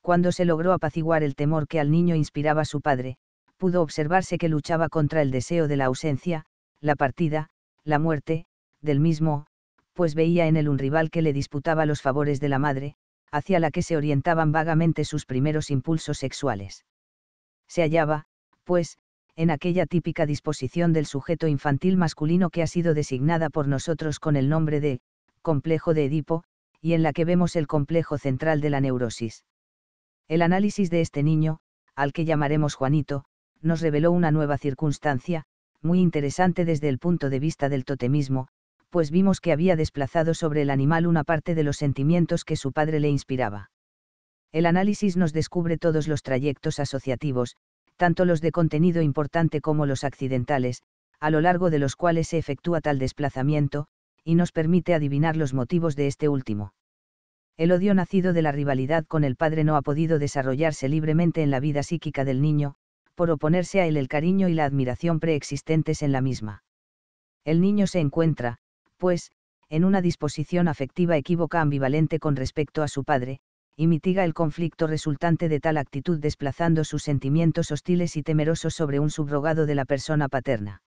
Cuando se logró apaciguar el temor que al niño inspiraba su padre, pudo observarse que luchaba contra el deseo de la ausencia, la partida, la muerte, del mismo, pues veía en él un rival que le disputaba los favores de la madre, hacia la que se orientaban vagamente sus primeros impulsos sexuales. Se hallaba, pues, en aquella típica disposición del sujeto infantil masculino que ha sido designada por nosotros con el nombre de complejo de Edipo, y en la que vemos el complejo central de la neurosis. El análisis de este niño, al que llamaremos Juanito, nos reveló una nueva circunstancia, muy interesante desde el punto de vista del totemismo, pues vimos que había desplazado sobre el animal una parte de los sentimientos que su padre le inspiraba. El análisis nos descubre todos los trayectos asociativos, tanto los de contenido importante como los accidentales, a lo largo de los cuales se efectúa tal desplazamiento, y nos permite adivinar los motivos de este último. El odio nacido de la rivalidad con el padre no ha podido desarrollarse libremente en la vida psíquica del niño, por oponerse a él el cariño y la admiración preexistentes en la misma. El niño se encuentra, pues, en una disposición afectiva equívoca ambivalente con respecto a su padre, y mitiga el conflicto resultante de tal actitud desplazando sus sentimientos hostiles y temerosos sobre un subrogado de la persona paterna.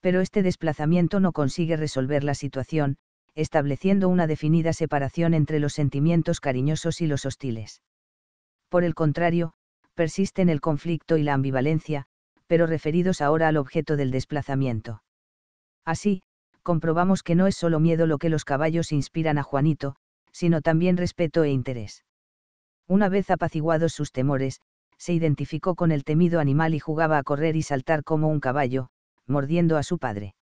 Pero este desplazamiento no consigue resolver la situación, estableciendo una definida separación entre los sentimientos cariñosos y los hostiles. Por el contrario, persisten el conflicto y la ambivalencia, pero referidos ahora al objeto del desplazamiento. Así, comprobamos que no es solo miedo lo que los caballos inspiran a Juanito, sino también respeto e interés. Una vez apaciguados sus temores, se identificó con el temido animal y jugaba a correr y saltar como un caballo, mordiendo a su padre.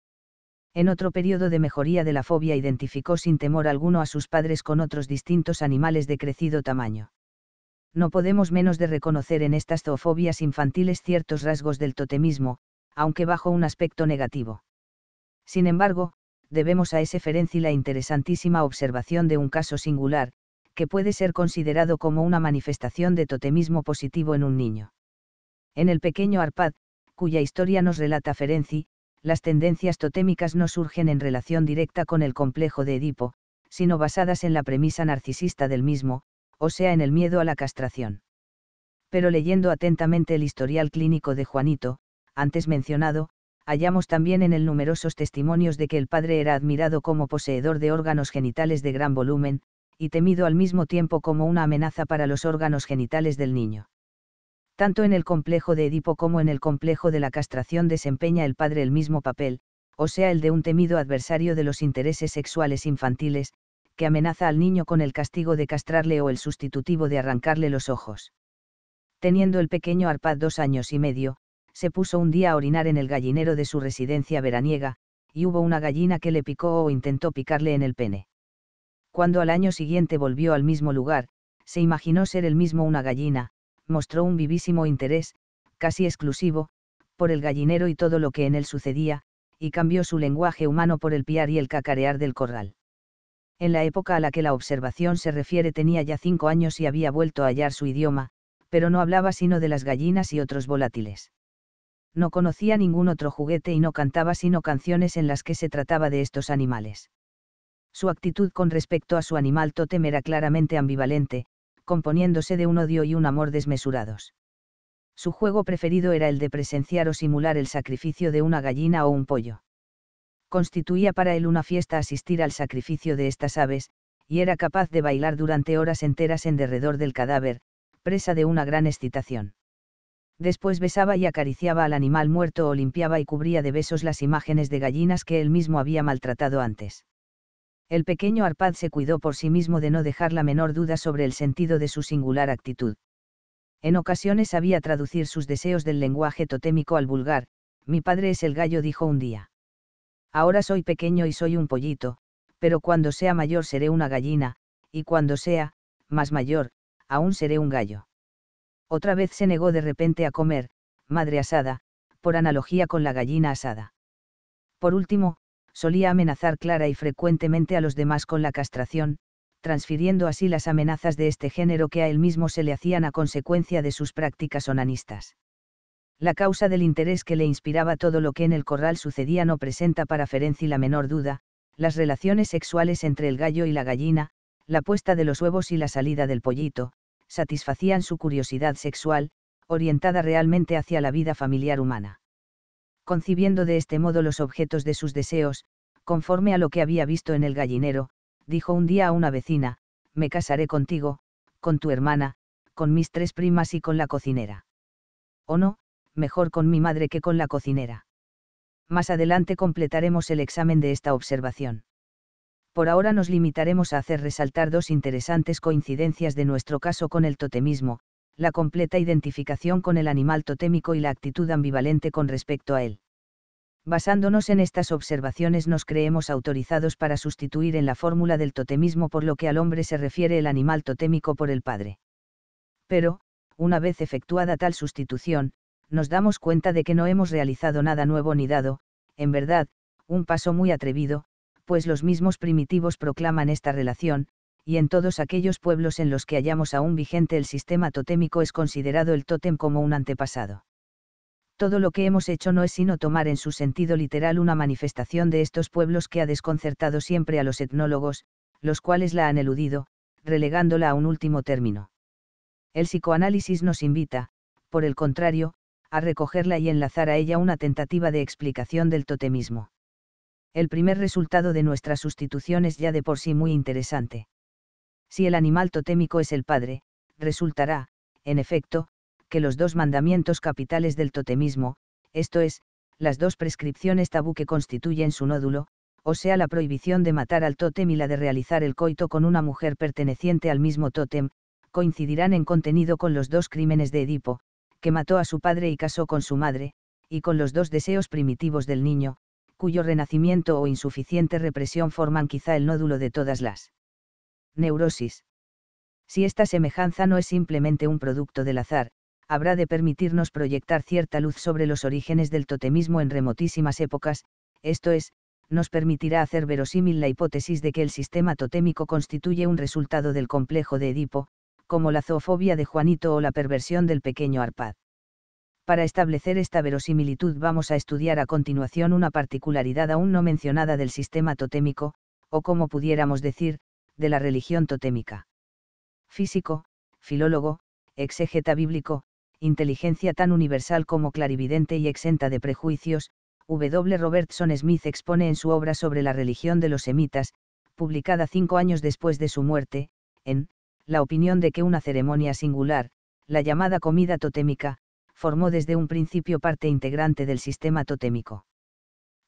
En otro periodo de mejoría de la fobia identificó sin temor alguno a sus padres con otros distintos animales de crecido tamaño. No podemos menos de reconocer en estas zoofobias infantiles ciertos rasgos del totemismo, aunque bajo un aspecto negativo. Sin embargo, debemos a ese Ferenci la interesantísima observación de un caso singular, que puede ser considerado como una manifestación de totemismo positivo en un niño. En el pequeño Arpad, cuya historia nos relata Ferenci, las tendencias totémicas no surgen en relación directa con el complejo de Edipo, sino basadas en la premisa narcisista del mismo, o sea, en el miedo a la castración. Pero leyendo atentamente el historial clínico de Juanito, antes mencionado, hallamos también en el numerosos testimonios de que el padre era admirado como poseedor de órganos genitales de gran volumen, y temido al mismo tiempo como una amenaza para los órganos genitales del niño. Tanto en el complejo de Edipo como en el complejo de la castración desempeña el padre el mismo papel, o sea el de un temido adversario de los intereses sexuales infantiles, que amenaza al niño con el castigo de castrarle o el sustitutivo de arrancarle los ojos. Teniendo el pequeño Arpad dos años y medio, se puso un día a orinar en el gallinero de su residencia veraniega, y hubo una gallina que le picó o intentó picarle en el pene. Cuando al año siguiente volvió al mismo lugar, se imaginó ser el mismo una gallina, mostró un vivísimo interés, casi exclusivo, por el gallinero y todo lo que en él sucedía, y cambió su lenguaje humano por el piar y el cacarear del corral. En la época a la que la observación se refiere tenía ya cinco años y había vuelto a hallar su idioma, pero no hablaba sino de las gallinas y otros volátiles no conocía ningún otro juguete y no cantaba sino canciones en las que se trataba de estos animales. Su actitud con respecto a su animal Totem era claramente ambivalente, componiéndose de un odio y un amor desmesurados. Su juego preferido era el de presenciar o simular el sacrificio de una gallina o un pollo. Constituía para él una fiesta asistir al sacrificio de estas aves, y era capaz de bailar durante horas enteras en derredor del cadáver, presa de una gran excitación después besaba y acariciaba al animal muerto o limpiaba y cubría de besos las imágenes de gallinas que él mismo había maltratado antes. El pequeño Arpad se cuidó por sí mismo de no dejar la menor duda sobre el sentido de su singular actitud. En ocasiones sabía traducir sus deseos del lenguaje totémico al vulgar, mi padre es el gallo dijo un día. Ahora soy pequeño y soy un pollito, pero cuando sea mayor seré una gallina, y cuando sea, más mayor, aún seré un gallo. Otra vez se negó de repente a comer, madre asada, por analogía con la gallina asada. Por último, solía amenazar clara y frecuentemente a los demás con la castración, transfiriendo así las amenazas de este género que a él mismo se le hacían a consecuencia de sus prácticas onanistas. La causa del interés que le inspiraba todo lo que en el corral sucedía no presenta para Ferenci la menor duda, las relaciones sexuales entre el gallo y la gallina, la puesta de los huevos y la salida del pollito, satisfacían su curiosidad sexual, orientada realmente hacia la vida familiar humana. Concibiendo de este modo los objetos de sus deseos, conforme a lo que había visto en el gallinero, dijo un día a una vecina, me casaré contigo, con tu hermana, con mis tres primas y con la cocinera. O no, mejor con mi madre que con la cocinera. Más adelante completaremos el examen de esta observación por ahora nos limitaremos a hacer resaltar dos interesantes coincidencias de nuestro caso con el totemismo, la completa identificación con el animal totémico y la actitud ambivalente con respecto a él. Basándonos en estas observaciones nos creemos autorizados para sustituir en la fórmula del totemismo por lo que al hombre se refiere el animal totémico por el padre. Pero, una vez efectuada tal sustitución, nos damos cuenta de que no hemos realizado nada nuevo ni dado, en verdad, un paso muy atrevido, pues los mismos primitivos proclaman esta relación, y en todos aquellos pueblos en los que hallamos aún vigente el sistema totémico es considerado el tótem como un antepasado. Todo lo que hemos hecho no es sino tomar en su sentido literal una manifestación de estos pueblos que ha desconcertado siempre a los etnólogos, los cuales la han eludido, relegándola a un último término. El psicoanálisis nos invita, por el contrario, a recogerla y enlazar a ella una tentativa de explicación del totemismo el primer resultado de nuestra sustitución es ya de por sí muy interesante. Si el animal totémico es el padre, resultará, en efecto, que los dos mandamientos capitales del totemismo, esto es, las dos prescripciones tabú que constituyen su nódulo, o sea la prohibición de matar al totem y la de realizar el coito con una mujer perteneciente al mismo totem, coincidirán en contenido con los dos crímenes de Edipo, que mató a su padre y casó con su madre, y con los dos deseos primitivos del niño, cuyo renacimiento o insuficiente represión forman quizá el nódulo de todas las neurosis. Si esta semejanza no es simplemente un producto del azar, habrá de permitirnos proyectar cierta luz sobre los orígenes del totemismo en remotísimas épocas, esto es, nos permitirá hacer verosímil la hipótesis de que el sistema totémico constituye un resultado del complejo de Edipo, como la zoofobia de Juanito o la perversión del pequeño Arpad. Para establecer esta verosimilitud vamos a estudiar a continuación una particularidad aún no mencionada del sistema totémico, o como pudiéramos decir, de la religión totémica. Físico, filólogo, exégeta bíblico, inteligencia tan universal como clarividente y exenta de prejuicios, W. Robertson Smith expone en su obra sobre la religión de los semitas, publicada cinco años después de su muerte, en, la opinión de que una ceremonia singular, la llamada comida totémica, formó desde un principio parte integrante del sistema totémico.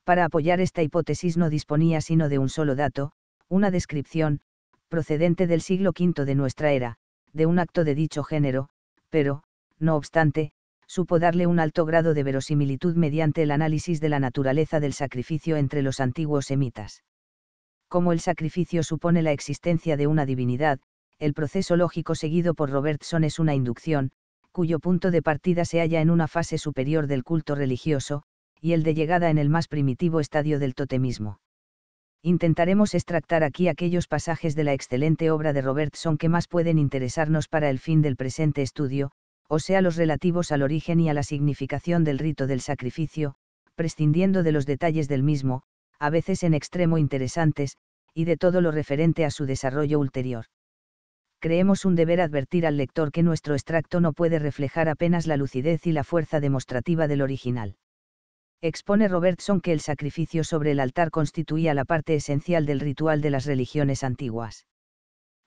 Para apoyar esta hipótesis no disponía sino de un solo dato, una descripción, procedente del siglo V de nuestra era, de un acto de dicho género, pero, no obstante, supo darle un alto grado de verosimilitud mediante el análisis de la naturaleza del sacrificio entre los antiguos semitas. Como el sacrificio supone la existencia de una divinidad, el proceso lógico seguido por Robertson es una inducción, cuyo punto de partida se halla en una fase superior del culto religioso, y el de llegada en el más primitivo estadio del totemismo. Intentaremos extractar aquí aquellos pasajes de la excelente obra de Robertson que más pueden interesarnos para el fin del presente estudio, o sea los relativos al origen y a la significación del rito del sacrificio, prescindiendo de los detalles del mismo, a veces en extremo interesantes, y de todo lo referente a su desarrollo ulterior creemos un deber advertir al lector que nuestro extracto no puede reflejar apenas la lucidez y la fuerza demostrativa del original. Expone Robertson que el sacrificio sobre el altar constituía la parte esencial del ritual de las religiones antiguas.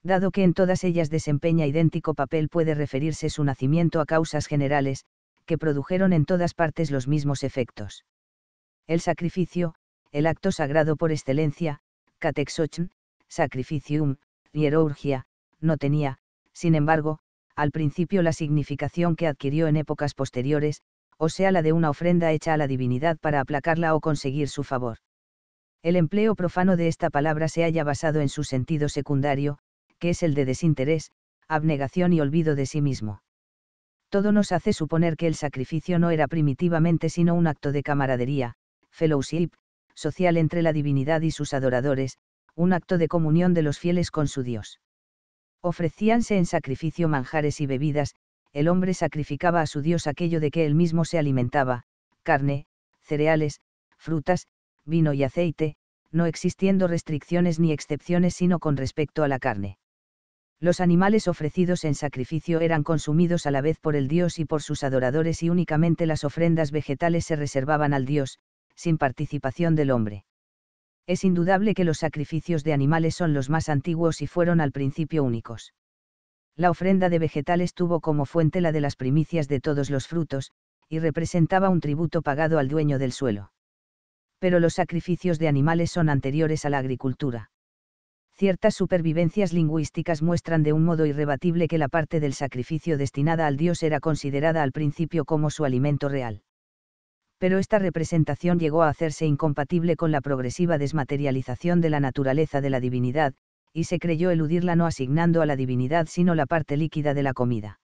Dado que en todas ellas desempeña idéntico papel puede referirse su nacimiento a causas generales, que produjeron en todas partes los mismos efectos. El sacrificio, el acto sagrado por excelencia, catexochn, sacrificium, hierurgia, no tenía, sin embargo, al principio la significación que adquirió en épocas posteriores, o sea la de una ofrenda hecha a la divinidad para aplacarla o conseguir su favor. El empleo profano de esta palabra se haya basado en su sentido secundario, que es el de desinterés, abnegación y olvido de sí mismo. Todo nos hace suponer que el sacrificio no era primitivamente sino un acto de camaradería, fellowship, social entre la divinidad y sus adoradores, un acto de comunión de los fieles con su Dios ofrecíanse en sacrificio manjares y bebidas, el hombre sacrificaba a su Dios aquello de que él mismo se alimentaba, carne, cereales, frutas, vino y aceite, no existiendo restricciones ni excepciones sino con respecto a la carne. Los animales ofrecidos en sacrificio eran consumidos a la vez por el dios y por sus adoradores y únicamente las ofrendas vegetales se reservaban al dios, sin participación del hombre es indudable que los sacrificios de animales son los más antiguos y fueron al principio únicos. La ofrenda de vegetales tuvo como fuente la de las primicias de todos los frutos, y representaba un tributo pagado al dueño del suelo. Pero los sacrificios de animales son anteriores a la agricultura. Ciertas supervivencias lingüísticas muestran de un modo irrebatible que la parte del sacrificio destinada al dios era considerada al principio como su alimento real pero esta representación llegó a hacerse incompatible con la progresiva desmaterialización de la naturaleza de la divinidad, y se creyó eludirla no asignando a la divinidad sino la parte líquida de la comida.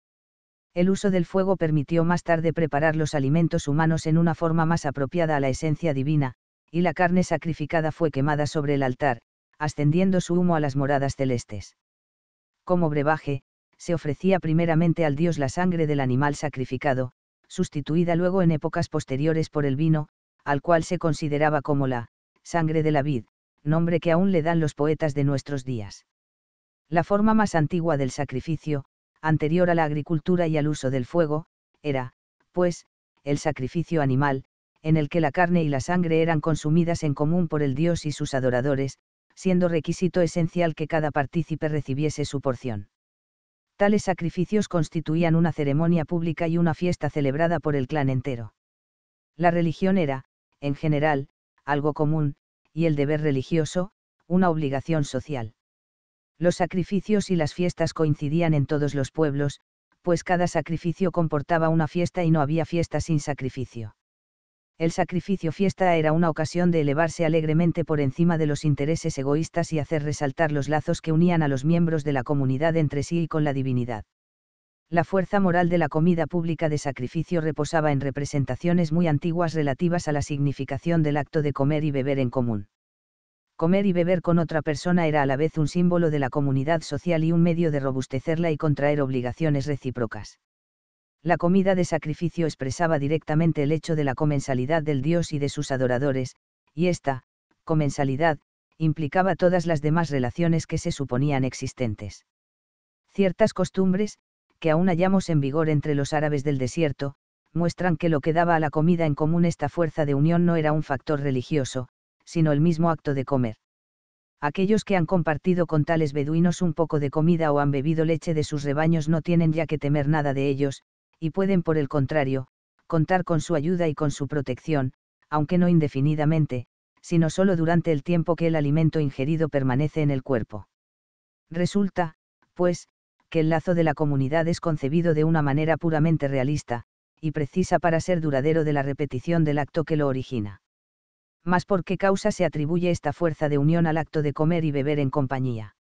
El uso del fuego permitió más tarde preparar los alimentos humanos en una forma más apropiada a la esencia divina, y la carne sacrificada fue quemada sobre el altar, ascendiendo su humo a las moradas celestes. Como brebaje, se ofrecía primeramente al dios la sangre del animal sacrificado, sustituida luego en épocas posteriores por el vino, al cual se consideraba como la sangre de la vid, nombre que aún le dan los poetas de nuestros días. La forma más antigua del sacrificio, anterior a la agricultura y al uso del fuego, era, pues, el sacrificio animal, en el que la carne y la sangre eran consumidas en común por el dios y sus adoradores, siendo requisito esencial que cada partícipe recibiese su porción tales sacrificios constituían una ceremonia pública y una fiesta celebrada por el clan entero. La religión era, en general, algo común, y el deber religioso, una obligación social. Los sacrificios y las fiestas coincidían en todos los pueblos, pues cada sacrificio comportaba una fiesta y no había fiesta sin sacrificio el sacrificio fiesta era una ocasión de elevarse alegremente por encima de los intereses egoístas y hacer resaltar los lazos que unían a los miembros de la comunidad entre sí y con la divinidad. La fuerza moral de la comida pública de sacrificio reposaba en representaciones muy antiguas relativas a la significación del acto de comer y beber en común. Comer y beber con otra persona era a la vez un símbolo de la comunidad social y un medio de robustecerla y contraer obligaciones recíprocas la comida de sacrificio expresaba directamente el hecho de la comensalidad del dios y de sus adoradores, y esta, comensalidad, implicaba todas las demás relaciones que se suponían existentes. Ciertas costumbres, que aún hallamos en vigor entre los árabes del desierto, muestran que lo que daba a la comida en común esta fuerza de unión no era un factor religioso, sino el mismo acto de comer. Aquellos que han compartido con tales beduinos un poco de comida o han bebido leche de sus rebaños no tienen ya que temer nada de ellos, y pueden por el contrario, contar con su ayuda y con su protección, aunque no indefinidamente, sino solo durante el tiempo que el alimento ingerido permanece en el cuerpo. Resulta, pues, que el lazo de la comunidad es concebido de una manera puramente realista, y precisa para ser duradero de la repetición del acto que lo origina. Mas por qué causa se atribuye esta fuerza de unión al acto de comer y beber en compañía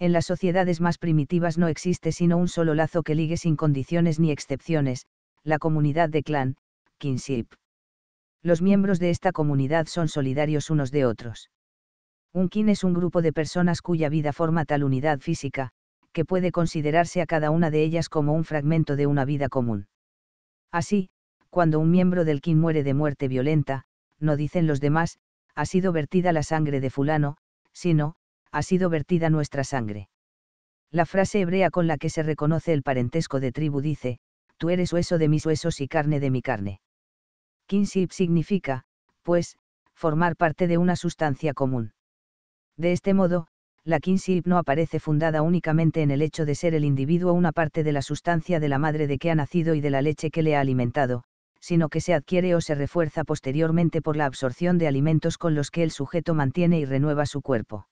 en las sociedades más primitivas no existe sino un solo lazo que ligue sin condiciones ni excepciones, la comunidad de clan, kinship. Los miembros de esta comunidad son solidarios unos de otros. Un kin es un grupo de personas cuya vida forma tal unidad física, que puede considerarse a cada una de ellas como un fragmento de una vida común. Así, cuando un miembro del kin muere de muerte violenta, no dicen los demás, ha sido vertida la sangre de fulano, sino, ha sido vertida nuestra sangre. La frase hebrea con la que se reconoce el parentesco de tribu dice, tú eres hueso de mis huesos y carne de mi carne. Kinship significa, pues, formar parte de una sustancia común. De este modo, la kinship no aparece fundada únicamente en el hecho de ser el individuo una parte de la sustancia de la madre de que ha nacido y de la leche que le ha alimentado, sino que se adquiere o se refuerza posteriormente por la absorción de alimentos con los que el sujeto mantiene y renueva su cuerpo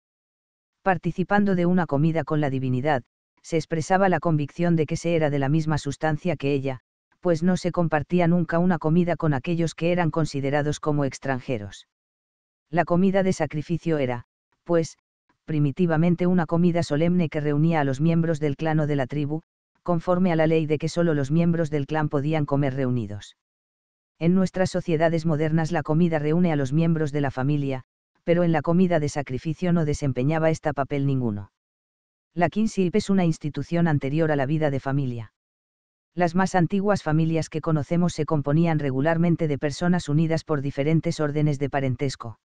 participando de una comida con la divinidad, se expresaba la convicción de que se era de la misma sustancia que ella, pues no se compartía nunca una comida con aquellos que eran considerados como extranjeros. La comida de sacrificio era, pues, primitivamente una comida solemne que reunía a los miembros del clan o de la tribu, conforme a la ley de que solo los miembros del clan podían comer reunidos. En nuestras sociedades modernas la comida reúne a los miembros de la familia, pero en la comida de sacrificio no desempeñaba esta papel ninguno. La kinship es una institución anterior a la vida de familia. Las más antiguas familias que conocemos se componían regularmente de personas unidas por diferentes órdenes de parentesco.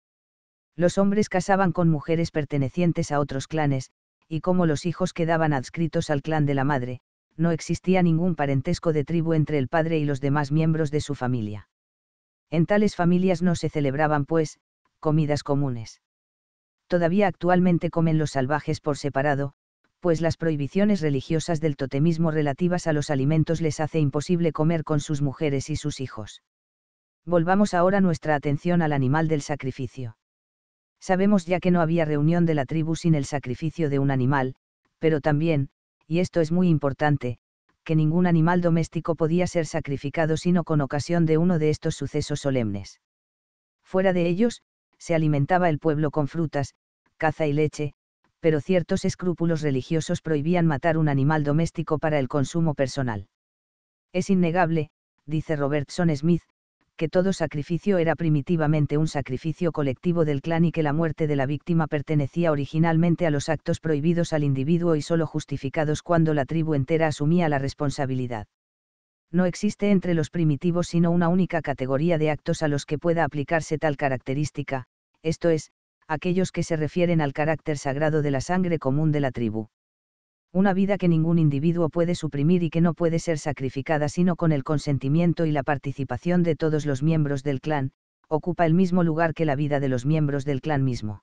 Los hombres casaban con mujeres pertenecientes a otros clanes, y como los hijos quedaban adscritos al clan de la madre, no existía ningún parentesco de tribu entre el padre y los demás miembros de su familia. En tales familias no se celebraban, pues, comidas comunes. Todavía actualmente comen los salvajes por separado, pues las prohibiciones religiosas del totemismo relativas a los alimentos les hace imposible comer con sus mujeres y sus hijos. Volvamos ahora nuestra atención al animal del sacrificio. Sabemos ya que no había reunión de la tribu sin el sacrificio de un animal, pero también, y esto es muy importante, que ningún animal doméstico podía ser sacrificado sino con ocasión de uno de estos sucesos solemnes. Fuera de ellos, se alimentaba el pueblo con frutas, caza y leche, pero ciertos escrúpulos religiosos prohibían matar un animal doméstico para el consumo personal. Es innegable, dice Robertson Smith, que todo sacrificio era primitivamente un sacrificio colectivo del clan y que la muerte de la víctima pertenecía originalmente a los actos prohibidos al individuo y solo justificados cuando la tribu entera asumía la responsabilidad. No existe entre los primitivos sino una única categoría de actos a los que pueda aplicarse tal característica, esto es, aquellos que se refieren al carácter sagrado de la sangre común de la tribu. Una vida que ningún individuo puede suprimir y que no puede ser sacrificada sino con el consentimiento y la participación de todos los miembros del clan, ocupa el mismo lugar que la vida de los miembros del clan mismo.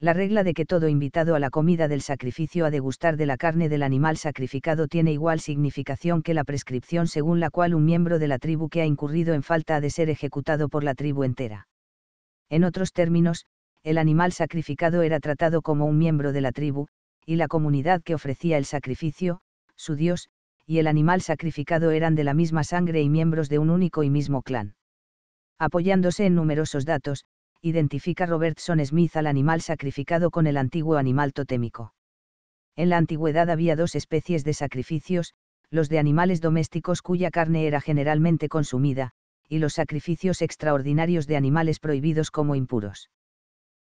La regla de que todo invitado a la comida del sacrificio ha de gustar de la carne del animal sacrificado tiene igual significación que la prescripción según la cual un miembro de la tribu que ha incurrido en falta ha de ser ejecutado por la tribu entera. En otros términos, el animal sacrificado era tratado como un miembro de la tribu, y la comunidad que ofrecía el sacrificio, su dios, y el animal sacrificado eran de la misma sangre y miembros de un único y mismo clan. Apoyándose en numerosos datos, identifica Robertson Smith al animal sacrificado con el antiguo animal totémico. En la antigüedad había dos especies de sacrificios, los de animales domésticos cuya carne era generalmente consumida, y los sacrificios extraordinarios de animales prohibidos como impuros.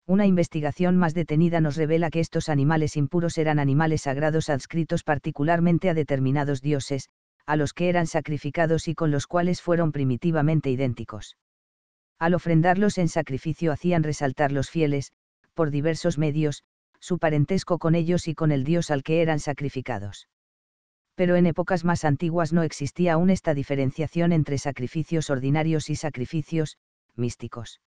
Una investigación más detenida nos revela que estos animales impuros eran animales sagrados adscritos particularmente a determinados dioses, a los que eran sacrificados y con los cuales fueron primitivamente idénticos. Al ofrendarlos en sacrificio hacían resaltar los fieles, por diversos medios, su parentesco con ellos y con el dios al que eran sacrificados pero en épocas más antiguas no existía aún esta diferenciación entre sacrificios ordinarios y sacrificios místicos.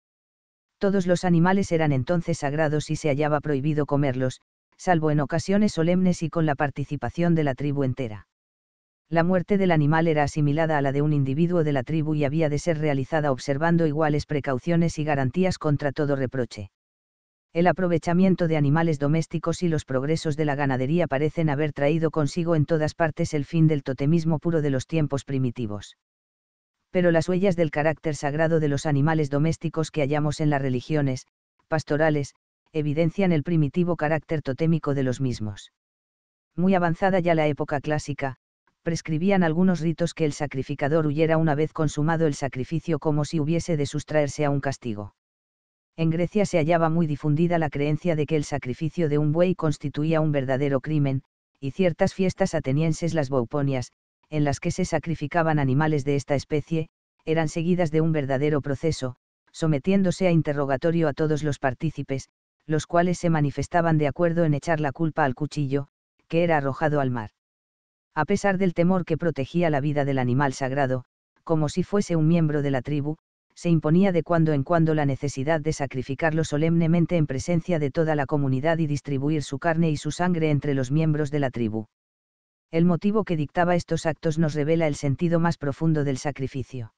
Todos los animales eran entonces sagrados y se hallaba prohibido comerlos, salvo en ocasiones solemnes y con la participación de la tribu entera. La muerte del animal era asimilada a la de un individuo de la tribu y había de ser realizada observando iguales precauciones y garantías contra todo reproche el aprovechamiento de animales domésticos y los progresos de la ganadería parecen haber traído consigo en todas partes el fin del totemismo puro de los tiempos primitivos. Pero las huellas del carácter sagrado de los animales domésticos que hallamos en las religiones, pastorales, evidencian el primitivo carácter totémico de los mismos. Muy avanzada ya la época clásica, prescribían algunos ritos que el sacrificador huyera una vez consumado el sacrificio como si hubiese de sustraerse a un castigo en Grecia se hallaba muy difundida la creencia de que el sacrificio de un buey constituía un verdadero crimen, y ciertas fiestas atenienses las Bouponias, en las que se sacrificaban animales de esta especie, eran seguidas de un verdadero proceso, sometiéndose a interrogatorio a todos los partícipes, los cuales se manifestaban de acuerdo en echar la culpa al cuchillo, que era arrojado al mar. A pesar del temor que protegía la vida del animal sagrado, como si fuese un miembro de la tribu, se imponía de cuando en cuando la necesidad de sacrificarlo solemnemente en presencia de toda la comunidad y distribuir su carne y su sangre entre los miembros de la tribu. El motivo que dictaba estos actos nos revela el sentido más profundo del sacrificio.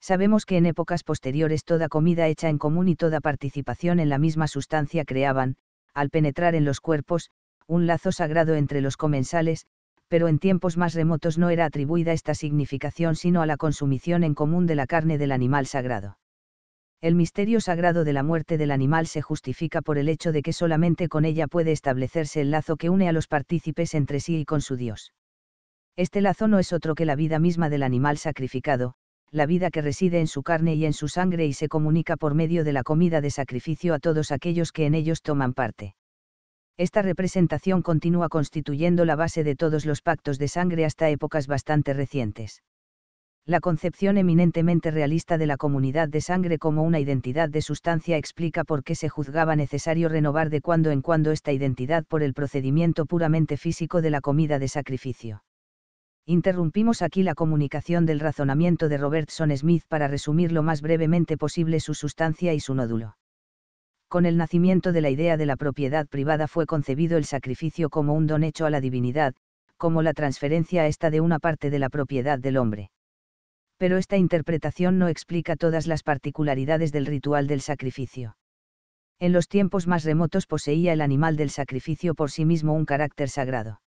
Sabemos que en épocas posteriores toda comida hecha en común y toda participación en la misma sustancia creaban, al penetrar en los cuerpos, un lazo sagrado entre los comensales, pero en tiempos más remotos no era atribuida esta significación sino a la consumición en común de la carne del animal sagrado. El misterio sagrado de la muerte del animal se justifica por el hecho de que solamente con ella puede establecerse el lazo que une a los partícipes entre sí y con su Dios. Este lazo no es otro que la vida misma del animal sacrificado, la vida que reside en su carne y en su sangre y se comunica por medio de la comida de sacrificio a todos aquellos que en ellos toman parte. Esta representación continúa constituyendo la base de todos los pactos de sangre hasta épocas bastante recientes. La concepción eminentemente realista de la comunidad de sangre como una identidad de sustancia explica por qué se juzgaba necesario renovar de cuando en cuando esta identidad por el procedimiento puramente físico de la comida de sacrificio. Interrumpimos aquí la comunicación del razonamiento de Robertson Smith para resumir lo más brevemente posible su sustancia y su nódulo. Con el nacimiento de la idea de la propiedad privada fue concebido el sacrificio como un don hecho a la divinidad, como la transferencia a esta de una parte de la propiedad del hombre. Pero esta interpretación no explica todas las particularidades del ritual del sacrificio. En los tiempos más remotos poseía el animal del sacrificio por sí mismo un carácter sagrado.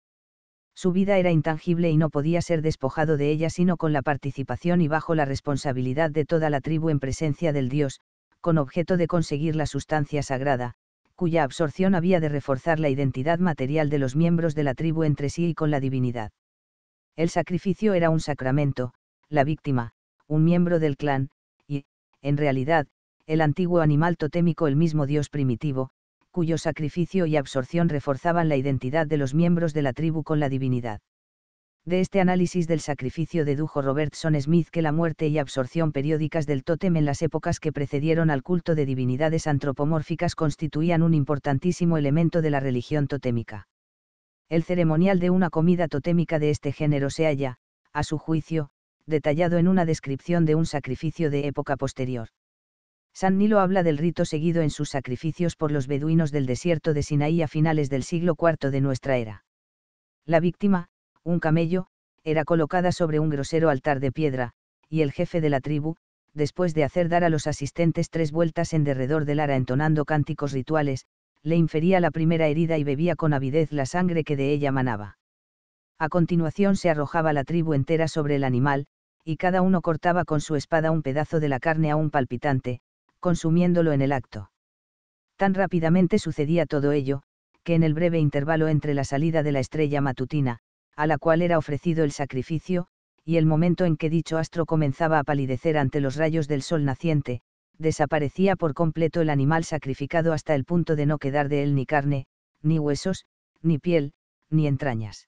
Su vida era intangible y no podía ser despojado de ella sino con la participación y bajo la responsabilidad de toda la tribu en presencia del dios, con objeto de conseguir la sustancia sagrada, cuya absorción había de reforzar la identidad material de los miembros de la tribu entre sí y con la divinidad. El sacrificio era un sacramento, la víctima, un miembro del clan, y, en realidad, el antiguo animal totémico el mismo dios primitivo, cuyo sacrificio y absorción reforzaban la identidad de los miembros de la tribu con la divinidad. De este análisis del sacrificio dedujo Robertson Smith que la muerte y absorción periódicas del tótem en las épocas que precedieron al culto de divinidades antropomórficas constituían un importantísimo elemento de la religión totémica. El ceremonial de una comida totémica de este género se halla, a su juicio, detallado en una descripción de un sacrificio de época posterior. San Nilo habla del rito seguido en sus sacrificios por los beduinos del desierto de Sinaí a finales del siglo IV de nuestra era. La víctima, un camello, era colocada sobre un grosero altar de piedra, y el jefe de la tribu, después de hacer dar a los asistentes tres vueltas en derredor del ara entonando cánticos rituales, le infería la primera herida y bebía con avidez la sangre que de ella manaba. A continuación se arrojaba la tribu entera sobre el animal, y cada uno cortaba con su espada un pedazo de la carne aún palpitante, consumiéndolo en el acto. Tan rápidamente sucedía todo ello, que en el breve intervalo entre la salida de la estrella matutina, a la cual era ofrecido el sacrificio, y el momento en que dicho astro comenzaba a palidecer ante los rayos del sol naciente, desaparecía por completo el animal sacrificado hasta el punto de no quedar de él ni carne, ni huesos, ni piel, ni entrañas.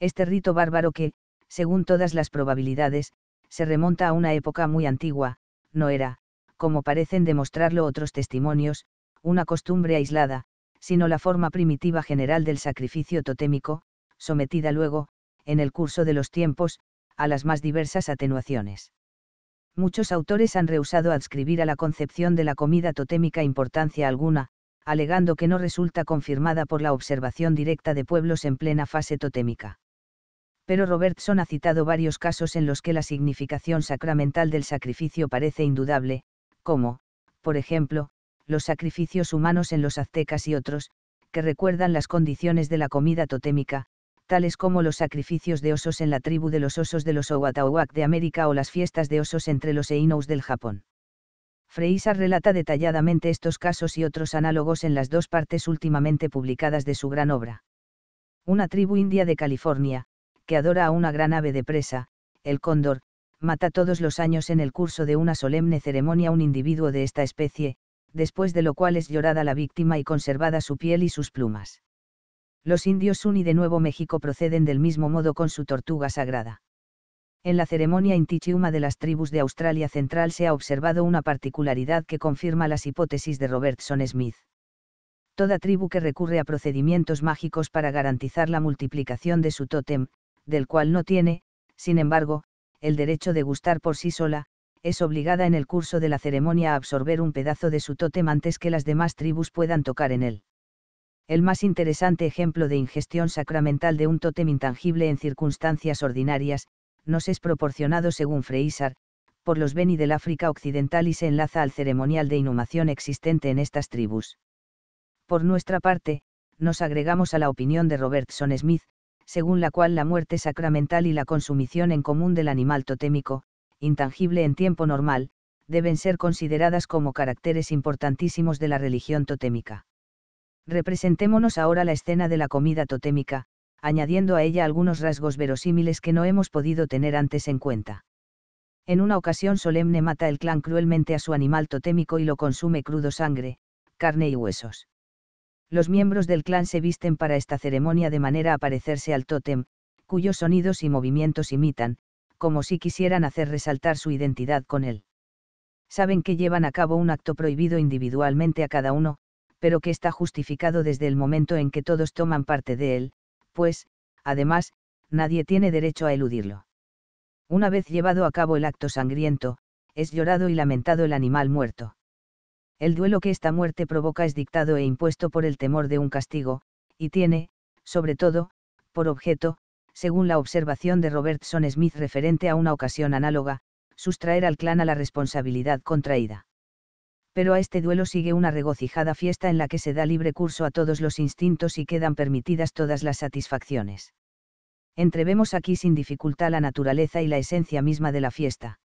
Este rito bárbaro que, según todas las probabilidades, se remonta a una época muy antigua, no era, como parecen demostrarlo otros testimonios, una costumbre aislada, sino la forma primitiva general del sacrificio totémico, sometida luego, en el curso de los tiempos, a las más diversas atenuaciones. Muchos autores han rehusado adscribir a la concepción de la comida totémica importancia alguna, alegando que no resulta confirmada por la observación directa de pueblos en plena fase totémica. Pero Robertson ha citado varios casos en los que la significación sacramental del sacrificio parece indudable, como, por ejemplo, los sacrificios humanos en los aztecas y otros, que recuerdan las condiciones de la comida totémica, tales como los sacrificios de osos en la tribu de los osos de los Owatawak de América o las fiestas de osos entre los Einos del Japón. Freisa relata detalladamente estos casos y otros análogos en las dos partes últimamente publicadas de su gran obra. Una tribu india de California, que adora a una gran ave de presa, el cóndor, mata todos los años en el curso de una solemne ceremonia un individuo de esta especie, después de lo cual es llorada la víctima y conservada su piel y sus plumas. Los indios Suni de Nuevo México proceden del mismo modo con su tortuga sagrada. En la ceremonia Intichiuma de las tribus de Australia Central se ha observado una particularidad que confirma las hipótesis de Robertson Smith. Toda tribu que recurre a procedimientos mágicos para garantizar la multiplicación de su tótem, del cual no tiene, sin embargo, el derecho de gustar por sí sola, es obligada en el curso de la ceremonia a absorber un pedazo de su tótem antes que las demás tribus puedan tocar en él el más interesante ejemplo de ingestión sacramental de un tótem intangible en circunstancias ordinarias, nos es proporcionado según Freisar, por los Beni del África Occidental y se enlaza al ceremonial de inhumación existente en estas tribus. Por nuestra parte, nos agregamos a la opinión de Robertson Smith, según la cual la muerte sacramental y la consumición en común del animal totémico, intangible en tiempo normal, deben ser consideradas como caracteres importantísimos de la religión totémica. Representémonos ahora la escena de la comida totémica, añadiendo a ella algunos rasgos verosímiles que no hemos podido tener antes en cuenta. En una ocasión solemne mata el clan cruelmente a su animal totémico y lo consume crudo sangre, carne y huesos. Los miembros del clan se visten para esta ceremonia de manera a parecerse al tótem, cuyos sonidos y movimientos imitan, como si quisieran hacer resaltar su identidad con él. Saben que llevan a cabo un acto prohibido individualmente a cada uno, pero que está justificado desde el momento en que todos toman parte de él, pues, además, nadie tiene derecho a eludirlo. Una vez llevado a cabo el acto sangriento, es llorado y lamentado el animal muerto. El duelo que esta muerte provoca es dictado e impuesto por el temor de un castigo, y tiene, sobre todo, por objeto, según la observación de Robertson Smith referente a una ocasión análoga, sustraer al clan a la responsabilidad contraída pero a este duelo sigue una regocijada fiesta en la que se da libre curso a todos los instintos y quedan permitidas todas las satisfacciones. Entrevemos aquí sin dificultad la naturaleza y la esencia misma de la fiesta.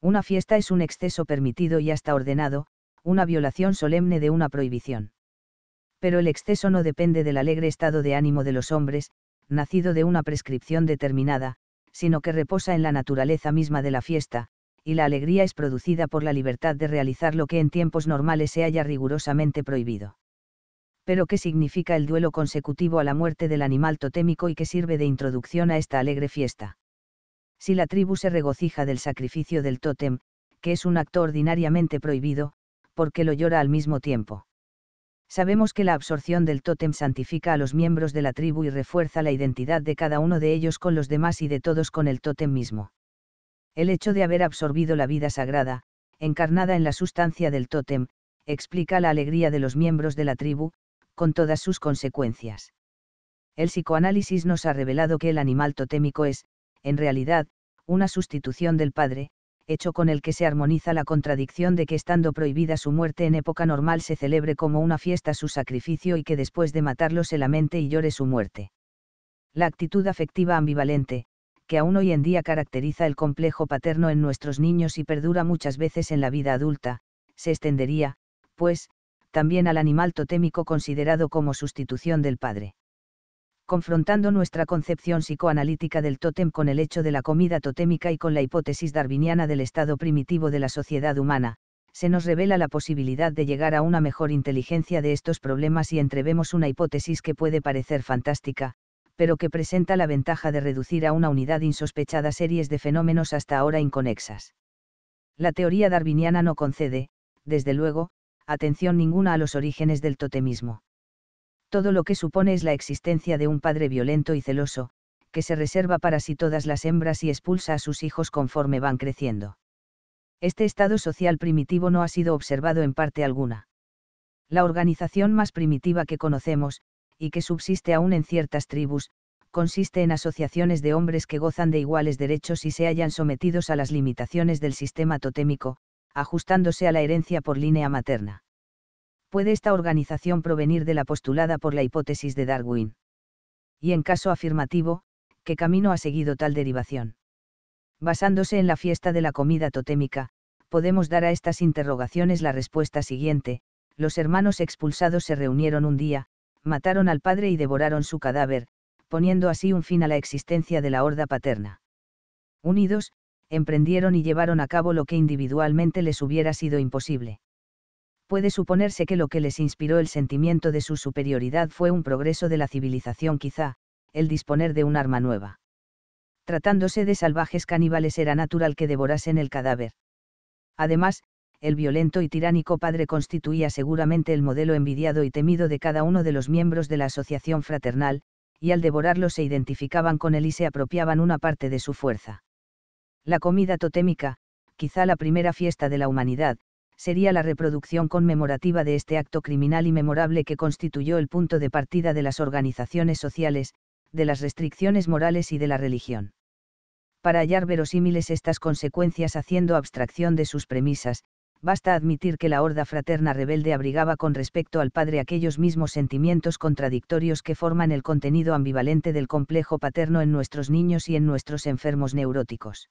Una fiesta es un exceso permitido y hasta ordenado, una violación solemne de una prohibición. Pero el exceso no depende del alegre estado de ánimo de los hombres, nacido de una prescripción determinada, sino que reposa en la naturaleza misma de la fiesta, y la alegría es producida por la libertad de realizar lo que en tiempos normales se haya rigurosamente prohibido. Pero ¿qué significa el duelo consecutivo a la muerte del animal totémico y que sirve de introducción a esta alegre fiesta? Si la tribu se regocija del sacrificio del tótem, que es un acto ordinariamente prohibido, ¿por qué lo llora al mismo tiempo? Sabemos que la absorción del tótem santifica a los miembros de la tribu y refuerza la identidad de cada uno de ellos con los demás y de todos con el tótem mismo. El hecho de haber absorbido la vida sagrada, encarnada en la sustancia del tótem, explica la alegría de los miembros de la tribu, con todas sus consecuencias. El psicoanálisis nos ha revelado que el animal totémico es, en realidad, una sustitución del padre, hecho con el que se armoniza la contradicción de que estando prohibida su muerte en época normal se celebre como una fiesta su sacrificio y que después de matarlo se lamente y llore su muerte. La actitud afectiva ambivalente, que aún hoy en día caracteriza el complejo paterno en nuestros niños y perdura muchas veces en la vida adulta, se extendería, pues, también al animal totémico considerado como sustitución del padre. Confrontando nuestra concepción psicoanalítica del tótem con el hecho de la comida totémica y con la hipótesis darwiniana del estado primitivo de la sociedad humana, se nos revela la posibilidad de llegar a una mejor inteligencia de estos problemas y entrevemos una hipótesis que puede parecer fantástica, pero que presenta la ventaja de reducir a una unidad insospechada series de fenómenos hasta ahora inconexas. La teoría darwiniana no concede, desde luego, atención ninguna a los orígenes del totemismo. Todo lo que supone es la existencia de un padre violento y celoso, que se reserva para sí todas las hembras y expulsa a sus hijos conforme van creciendo. Este estado social primitivo no ha sido observado en parte alguna. La organización más primitiva que conocemos, y que subsiste aún en ciertas tribus, consiste en asociaciones de hombres que gozan de iguales derechos y se hayan sometidos a las limitaciones del sistema totémico, ajustándose a la herencia por línea materna. ¿Puede esta organización provenir de la postulada por la hipótesis de Darwin? Y en caso afirmativo, ¿qué camino ha seguido tal derivación? Basándose en la fiesta de la comida totémica, podemos dar a estas interrogaciones la respuesta siguiente, los hermanos expulsados se reunieron un día, mataron al padre y devoraron su cadáver, poniendo así un fin a la existencia de la horda paterna. Unidos, emprendieron y llevaron a cabo lo que individualmente les hubiera sido imposible. Puede suponerse que lo que les inspiró el sentimiento de su superioridad fue un progreso de la civilización quizá, el disponer de un arma nueva. Tratándose de salvajes caníbales era natural que devorasen el cadáver. Además, el violento y tiránico padre constituía seguramente el modelo envidiado y temido de cada uno de los miembros de la asociación fraternal, y al devorarlo se identificaban con él y se apropiaban una parte de su fuerza. La comida totémica, quizá la primera fiesta de la humanidad, sería la reproducción conmemorativa de este acto criminal y memorable que constituyó el punto de partida de las organizaciones sociales, de las restricciones morales y de la religión. Para hallar verosímiles estas consecuencias haciendo abstracción de sus premisas, basta admitir que la horda fraterna rebelde abrigaba con respecto al padre aquellos mismos sentimientos contradictorios que forman el contenido ambivalente del complejo paterno en nuestros niños y en nuestros enfermos neuróticos.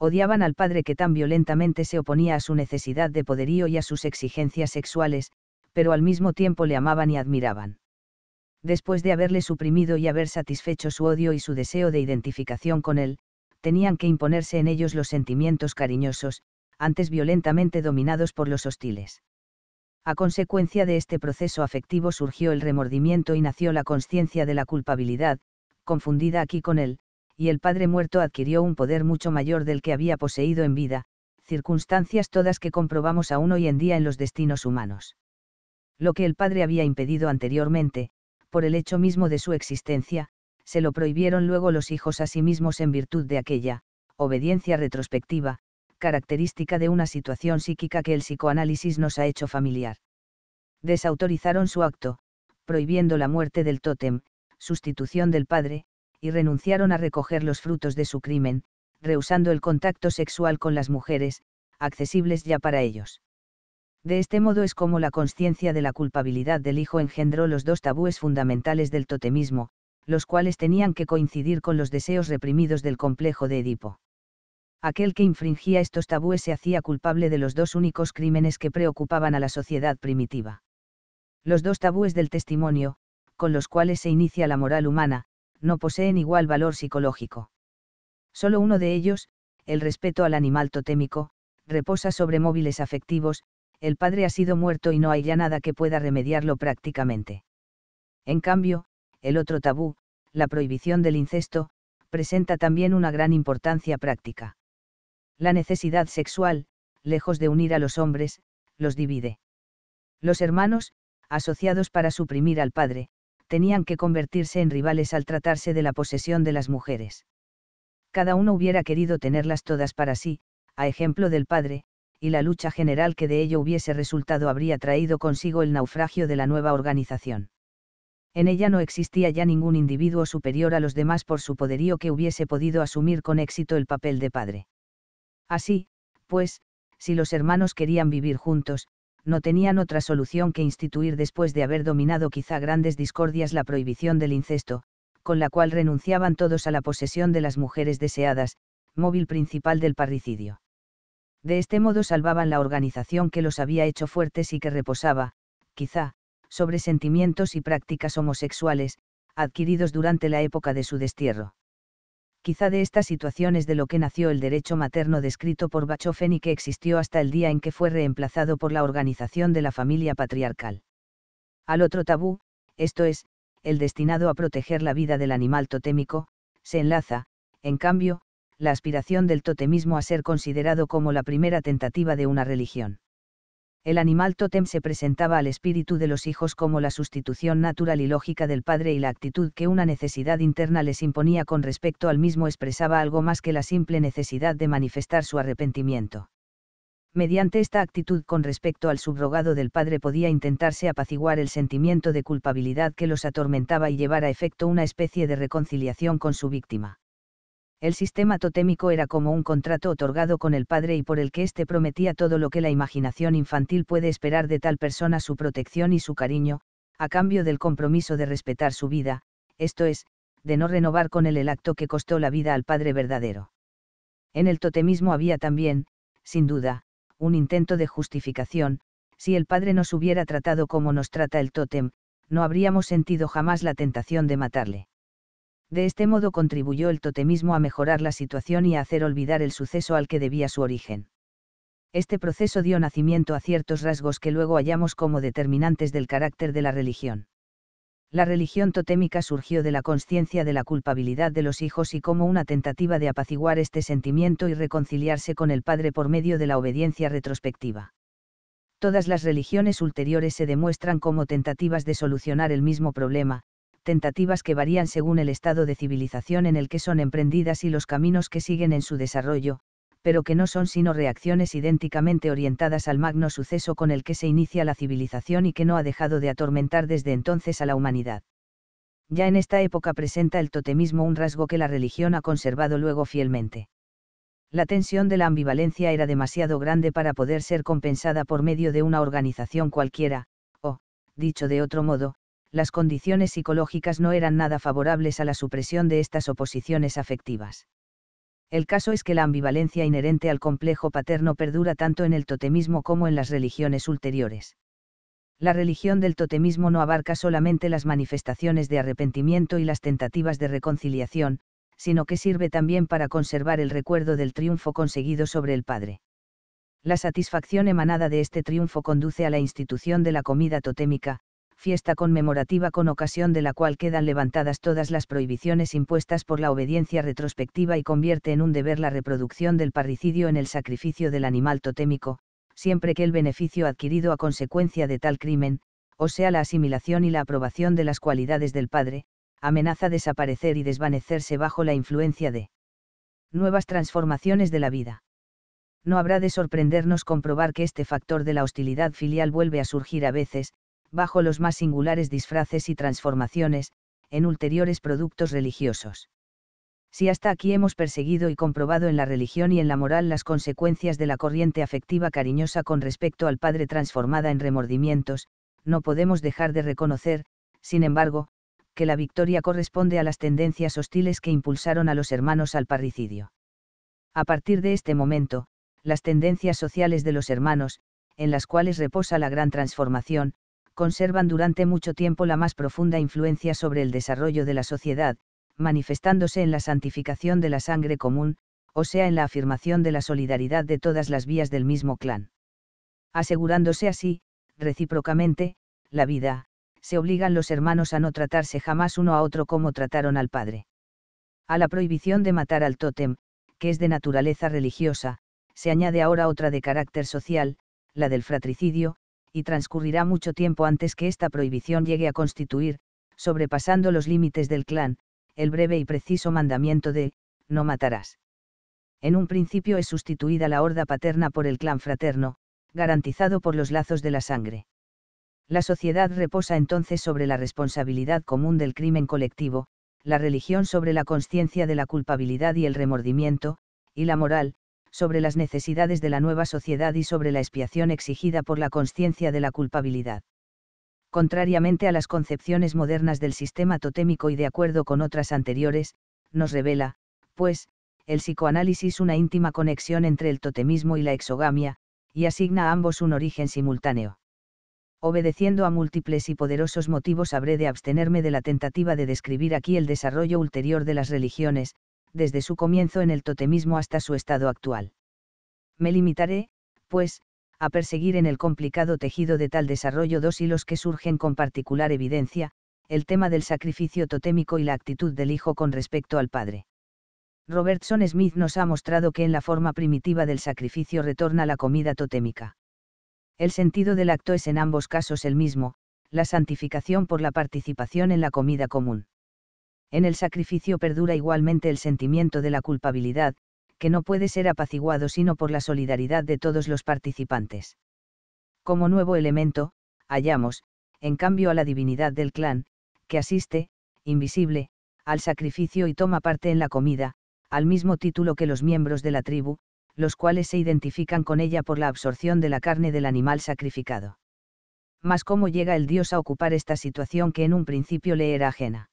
Odiaban al padre que tan violentamente se oponía a su necesidad de poderío y a sus exigencias sexuales, pero al mismo tiempo le amaban y admiraban. Después de haberle suprimido y haber satisfecho su odio y su deseo de identificación con él, tenían que imponerse en ellos los sentimientos cariñosos, antes violentamente dominados por los hostiles. A consecuencia de este proceso afectivo surgió el remordimiento y nació la conciencia de la culpabilidad, confundida aquí con él, y el padre muerto adquirió un poder mucho mayor del que había poseído en vida, circunstancias todas que comprobamos aún hoy en día en los destinos humanos. Lo que el padre había impedido anteriormente, por el hecho mismo de su existencia, se lo prohibieron luego los hijos a sí mismos en virtud de aquella, obediencia retrospectiva, característica de una situación psíquica que el psicoanálisis nos ha hecho familiar. Desautorizaron su acto, prohibiendo la muerte del tótem, sustitución del padre, y renunciaron a recoger los frutos de su crimen, rehusando el contacto sexual con las mujeres, accesibles ya para ellos. De este modo es como la conciencia de la culpabilidad del hijo engendró los dos tabúes fundamentales del totemismo, los cuales tenían que coincidir con los deseos reprimidos del complejo de Edipo aquel que infringía estos tabúes se hacía culpable de los dos únicos crímenes que preocupaban a la sociedad primitiva. Los dos tabúes del testimonio, con los cuales se inicia la moral humana, no poseen igual valor psicológico. Solo uno de ellos, el respeto al animal totémico, reposa sobre móviles afectivos, el padre ha sido muerto y no hay ya nada que pueda remediarlo prácticamente. En cambio, el otro tabú, la prohibición del incesto, presenta también una gran importancia práctica. La necesidad sexual, lejos de unir a los hombres, los divide. Los hermanos, asociados para suprimir al padre, tenían que convertirse en rivales al tratarse de la posesión de las mujeres. Cada uno hubiera querido tenerlas todas para sí, a ejemplo del padre, y la lucha general que de ello hubiese resultado habría traído consigo el naufragio de la nueva organización. En ella no existía ya ningún individuo superior a los demás por su poderío que hubiese podido asumir con éxito el papel de padre. Así, pues, si los hermanos querían vivir juntos, no tenían otra solución que instituir después de haber dominado quizá grandes discordias la prohibición del incesto, con la cual renunciaban todos a la posesión de las mujeres deseadas, móvil principal del parricidio. De este modo salvaban la organización que los había hecho fuertes y que reposaba, quizá, sobre sentimientos y prácticas homosexuales, adquiridos durante la época de su destierro quizá de esta situación es de lo que nació el derecho materno descrito por Bachofen y que existió hasta el día en que fue reemplazado por la organización de la familia patriarcal. Al otro tabú, esto es, el destinado a proteger la vida del animal totémico, se enlaza, en cambio, la aspiración del totemismo a ser considerado como la primera tentativa de una religión el animal tótem se presentaba al espíritu de los hijos como la sustitución natural y lógica del padre y la actitud que una necesidad interna les imponía con respecto al mismo expresaba algo más que la simple necesidad de manifestar su arrepentimiento. Mediante esta actitud con respecto al subrogado del padre podía intentarse apaciguar el sentimiento de culpabilidad que los atormentaba y llevar a efecto una especie de reconciliación con su víctima. El sistema totémico era como un contrato otorgado con el padre y por el que éste prometía todo lo que la imaginación infantil puede esperar de tal persona su protección y su cariño, a cambio del compromiso de respetar su vida, esto es, de no renovar con él el acto que costó la vida al padre verdadero. En el totemismo había también, sin duda, un intento de justificación, si el padre nos hubiera tratado como nos trata el tótem, no habríamos sentido jamás la tentación de matarle. De este modo contribuyó el totemismo a mejorar la situación y a hacer olvidar el suceso al que debía su origen. Este proceso dio nacimiento a ciertos rasgos que luego hallamos como determinantes del carácter de la religión. La religión totémica surgió de la conciencia de la culpabilidad de los hijos y como una tentativa de apaciguar este sentimiento y reconciliarse con el Padre por medio de la obediencia retrospectiva. Todas las religiones ulteriores se demuestran como tentativas de solucionar el mismo problema, tentativas que varían según el estado de civilización en el que son emprendidas y los caminos que siguen en su desarrollo, pero que no son sino reacciones idénticamente orientadas al magno suceso con el que se inicia la civilización y que no ha dejado de atormentar desde entonces a la humanidad. Ya en esta época presenta el totemismo un rasgo que la religión ha conservado luego fielmente. La tensión de la ambivalencia era demasiado grande para poder ser compensada por medio de una organización cualquiera, o, dicho de otro modo, las condiciones psicológicas no eran nada favorables a la supresión de estas oposiciones afectivas. El caso es que la ambivalencia inherente al complejo paterno perdura tanto en el totemismo como en las religiones ulteriores. La religión del totemismo no abarca solamente las manifestaciones de arrepentimiento y las tentativas de reconciliación, sino que sirve también para conservar el recuerdo del triunfo conseguido sobre el padre. La satisfacción emanada de este triunfo conduce a la institución de la comida totémica, fiesta conmemorativa con ocasión de la cual quedan levantadas todas las prohibiciones impuestas por la obediencia retrospectiva y convierte en un deber la reproducción del parricidio en el sacrificio del animal totémico, siempre que el beneficio adquirido a consecuencia de tal crimen, o sea la asimilación y la aprobación de las cualidades del padre, amenaza desaparecer y desvanecerse bajo la influencia de nuevas transformaciones de la vida. No habrá de sorprendernos comprobar que este factor de la hostilidad filial vuelve a surgir a veces, bajo los más singulares disfraces y transformaciones, en ulteriores productos religiosos. Si hasta aquí hemos perseguido y comprobado en la religión y en la moral las consecuencias de la corriente afectiva cariñosa con respecto al Padre transformada en remordimientos, no podemos dejar de reconocer, sin embargo, que la victoria corresponde a las tendencias hostiles que impulsaron a los hermanos al parricidio. A partir de este momento, las tendencias sociales de los hermanos, en las cuales reposa la gran transformación, conservan durante mucho tiempo la más profunda influencia sobre el desarrollo de la sociedad, manifestándose en la santificación de la sangre común, o sea en la afirmación de la solidaridad de todas las vías del mismo clan. Asegurándose así, recíprocamente, la vida, se obligan los hermanos a no tratarse jamás uno a otro como trataron al padre. A la prohibición de matar al tótem, que es de naturaleza religiosa, se añade ahora otra de carácter social, la del fratricidio, y transcurrirá mucho tiempo antes que esta prohibición llegue a constituir, sobrepasando los límites del clan, el breve y preciso mandamiento de, no matarás. En un principio es sustituida la horda paterna por el clan fraterno, garantizado por los lazos de la sangre. La sociedad reposa entonces sobre la responsabilidad común del crimen colectivo, la religión sobre la conciencia de la culpabilidad y el remordimiento, y la moral, sobre las necesidades de la nueva sociedad y sobre la expiación exigida por la conciencia de la culpabilidad. Contrariamente a las concepciones modernas del sistema totémico y de acuerdo con otras anteriores, nos revela, pues, el psicoanálisis una íntima conexión entre el totemismo y la exogamia, y asigna a ambos un origen simultáneo. Obedeciendo a múltiples y poderosos motivos habré de abstenerme de la tentativa de describir aquí el desarrollo ulterior de las religiones, desde su comienzo en el totemismo hasta su estado actual. Me limitaré, pues, a perseguir en el complicado tejido de tal desarrollo dos hilos que surgen con particular evidencia, el tema del sacrificio totémico y la actitud del hijo con respecto al padre. Robertson Smith nos ha mostrado que en la forma primitiva del sacrificio retorna la comida totémica. El sentido del acto es en ambos casos el mismo, la santificación por la participación en la comida común en el sacrificio perdura igualmente el sentimiento de la culpabilidad, que no puede ser apaciguado sino por la solidaridad de todos los participantes. Como nuevo elemento, hallamos, en cambio, a la divinidad del clan, que asiste, invisible, al sacrificio y toma parte en la comida, al mismo título que los miembros de la tribu, los cuales se identifican con ella por la absorción de la carne del animal sacrificado. Mas cómo llega el dios a ocupar esta situación que en un principio le era ajena.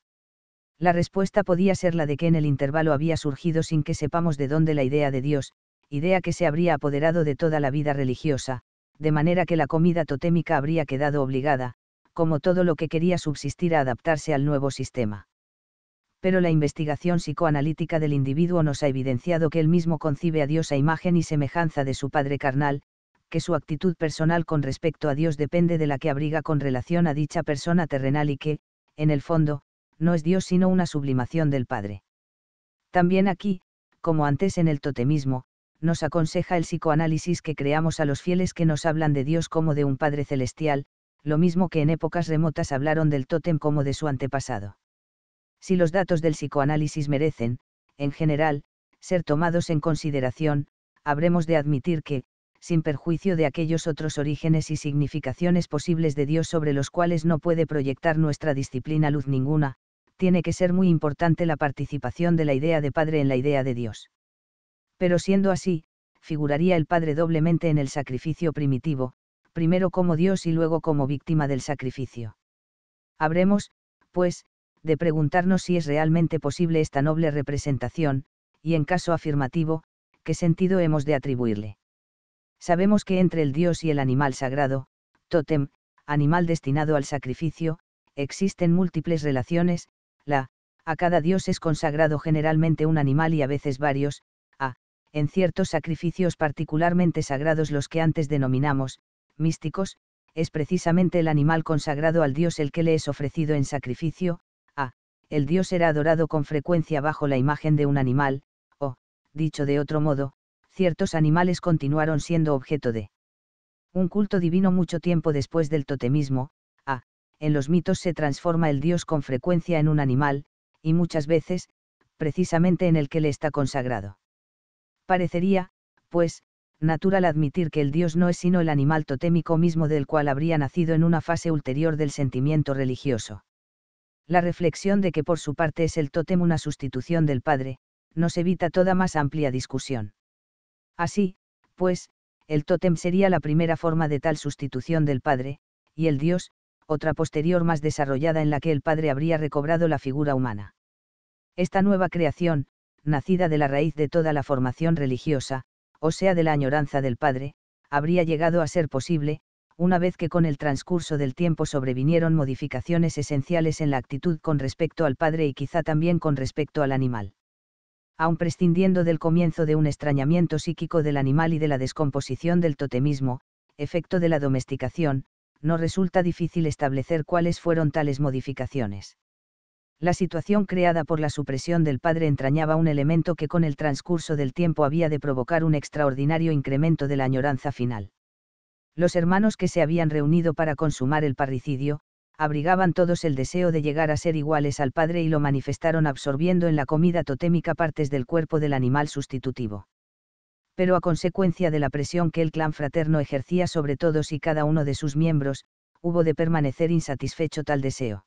La respuesta podía ser la de que en el intervalo había surgido sin que sepamos de dónde la idea de Dios, idea que se habría apoderado de toda la vida religiosa, de manera que la comida totémica habría quedado obligada, como todo lo que quería subsistir a adaptarse al nuevo sistema. Pero la investigación psicoanalítica del individuo nos ha evidenciado que él mismo concibe a Dios a imagen y semejanza de su padre carnal, que su actitud personal con respecto a Dios depende de la que abriga con relación a dicha persona terrenal y que, en el fondo, no es Dios sino una sublimación del Padre. También aquí, como antes en el totemismo, nos aconseja el psicoanálisis que creamos a los fieles que nos hablan de Dios como de un Padre celestial, lo mismo que en épocas remotas hablaron del tótem como de su antepasado. Si los datos del psicoanálisis merecen, en general, ser tomados en consideración, habremos de admitir que, sin perjuicio de aquellos otros orígenes y significaciones posibles de Dios sobre los cuales no puede proyectar nuestra disciplina luz ninguna, tiene que ser muy importante la participación de la idea de Padre en la idea de Dios. Pero siendo así, figuraría el Padre doblemente en el sacrificio primitivo, primero como Dios y luego como víctima del sacrificio. Habremos, pues, de preguntarnos si es realmente posible esta noble representación, y en caso afirmativo, qué sentido hemos de atribuirle. Sabemos que entre el Dios y el animal sagrado, tótem, animal destinado al sacrificio, existen múltiples relaciones, la, a cada dios es consagrado generalmente un animal y a veces varios, a, en ciertos sacrificios particularmente sagrados los que antes denominamos, místicos, es precisamente el animal consagrado al dios el que le es ofrecido en sacrificio, a, el dios era adorado con frecuencia bajo la imagen de un animal, o, dicho de otro modo, ciertos animales continuaron siendo objeto de un culto divino mucho tiempo después del totemismo, en los mitos se transforma el dios con frecuencia en un animal, y muchas veces, precisamente en el que le está consagrado. Parecería, pues, natural admitir que el dios no es sino el animal totémico mismo del cual habría nacido en una fase ulterior del sentimiento religioso. La reflexión de que por su parte es el tótem una sustitución del padre, nos evita toda más amplia discusión. Así, pues, el tótem sería la primera forma de tal sustitución del padre, y el dios, otra posterior más desarrollada en la que el padre habría recobrado la figura humana. Esta nueva creación, nacida de la raíz de toda la formación religiosa, o sea de la añoranza del padre, habría llegado a ser posible, una vez que con el transcurso del tiempo sobrevinieron modificaciones esenciales en la actitud con respecto al padre y quizá también con respecto al animal. Aun prescindiendo del comienzo de un extrañamiento psíquico del animal y de la descomposición del totemismo, efecto de la domesticación, no resulta difícil establecer cuáles fueron tales modificaciones. La situación creada por la supresión del padre entrañaba un elemento que con el transcurso del tiempo había de provocar un extraordinario incremento de la añoranza final. Los hermanos que se habían reunido para consumar el parricidio, abrigaban todos el deseo de llegar a ser iguales al padre y lo manifestaron absorbiendo en la comida totémica partes del cuerpo del animal sustitutivo pero a consecuencia de la presión que el clan fraterno ejercía sobre todos y cada uno de sus miembros, hubo de permanecer insatisfecho tal deseo.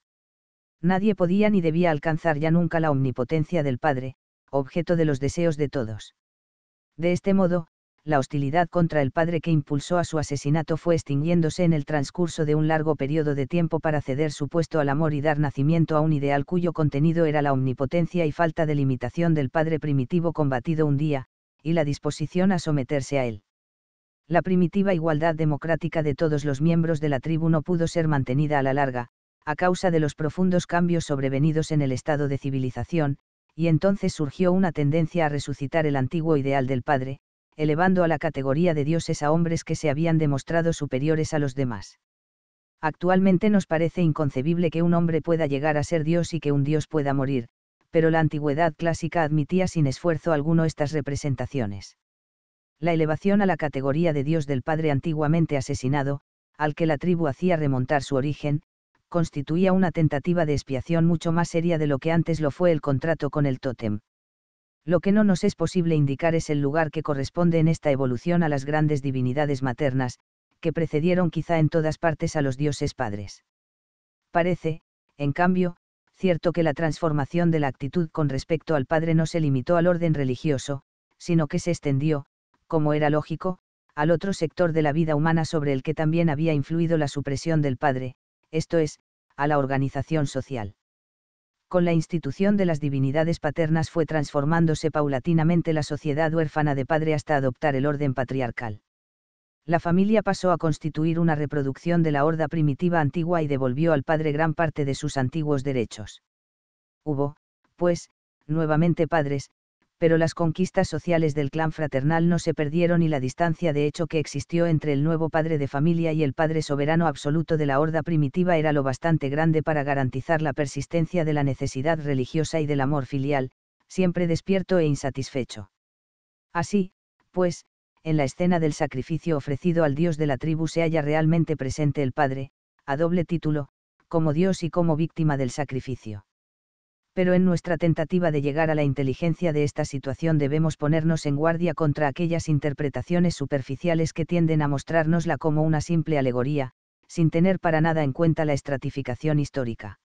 Nadie podía ni debía alcanzar ya nunca la omnipotencia del Padre, objeto de los deseos de todos. De este modo, la hostilidad contra el padre que impulsó a su asesinato fue extinguiéndose en el transcurso de un largo periodo de tiempo para ceder su puesto al amor y dar nacimiento a un ideal cuyo contenido era la omnipotencia y falta de limitación del padre primitivo combatido un día, y la disposición a someterse a él. La primitiva igualdad democrática de todos los miembros de la tribu no pudo ser mantenida a la larga, a causa de los profundos cambios sobrevenidos en el estado de civilización, y entonces surgió una tendencia a resucitar el antiguo ideal del padre, elevando a la categoría de dioses a hombres que se habían demostrado superiores a los demás. Actualmente nos parece inconcebible que un hombre pueda llegar a ser dios y que un dios pueda morir, pero la antigüedad clásica admitía sin esfuerzo alguno estas representaciones. La elevación a la categoría de Dios del Padre antiguamente asesinado, al que la tribu hacía remontar su origen, constituía una tentativa de expiación mucho más seria de lo que antes lo fue el contrato con el tótem. Lo que no nos es posible indicar es el lugar que corresponde en esta evolución a las grandes divinidades maternas, que precedieron quizá en todas partes a los dioses padres. Parece, en cambio, cierto que la transformación de la actitud con respecto al padre no se limitó al orden religioso, sino que se extendió, como era lógico, al otro sector de la vida humana sobre el que también había influido la supresión del padre, esto es, a la organización social. Con la institución de las divinidades paternas fue transformándose paulatinamente la sociedad huérfana de padre hasta adoptar el orden patriarcal la familia pasó a constituir una reproducción de la horda primitiva antigua y devolvió al padre gran parte de sus antiguos derechos. Hubo, pues, nuevamente padres, pero las conquistas sociales del clan fraternal no se perdieron y la distancia de hecho que existió entre el nuevo padre de familia y el padre soberano absoluto de la horda primitiva era lo bastante grande para garantizar la persistencia de la necesidad religiosa y del amor filial, siempre despierto e insatisfecho. Así, pues, en la escena del sacrificio ofrecido al Dios de la tribu se halla realmente presente el Padre, a doble título, como Dios y como víctima del sacrificio. Pero en nuestra tentativa de llegar a la inteligencia de esta situación debemos ponernos en guardia contra aquellas interpretaciones superficiales que tienden a mostrárnosla como una simple alegoría, sin tener para nada en cuenta la estratificación histórica.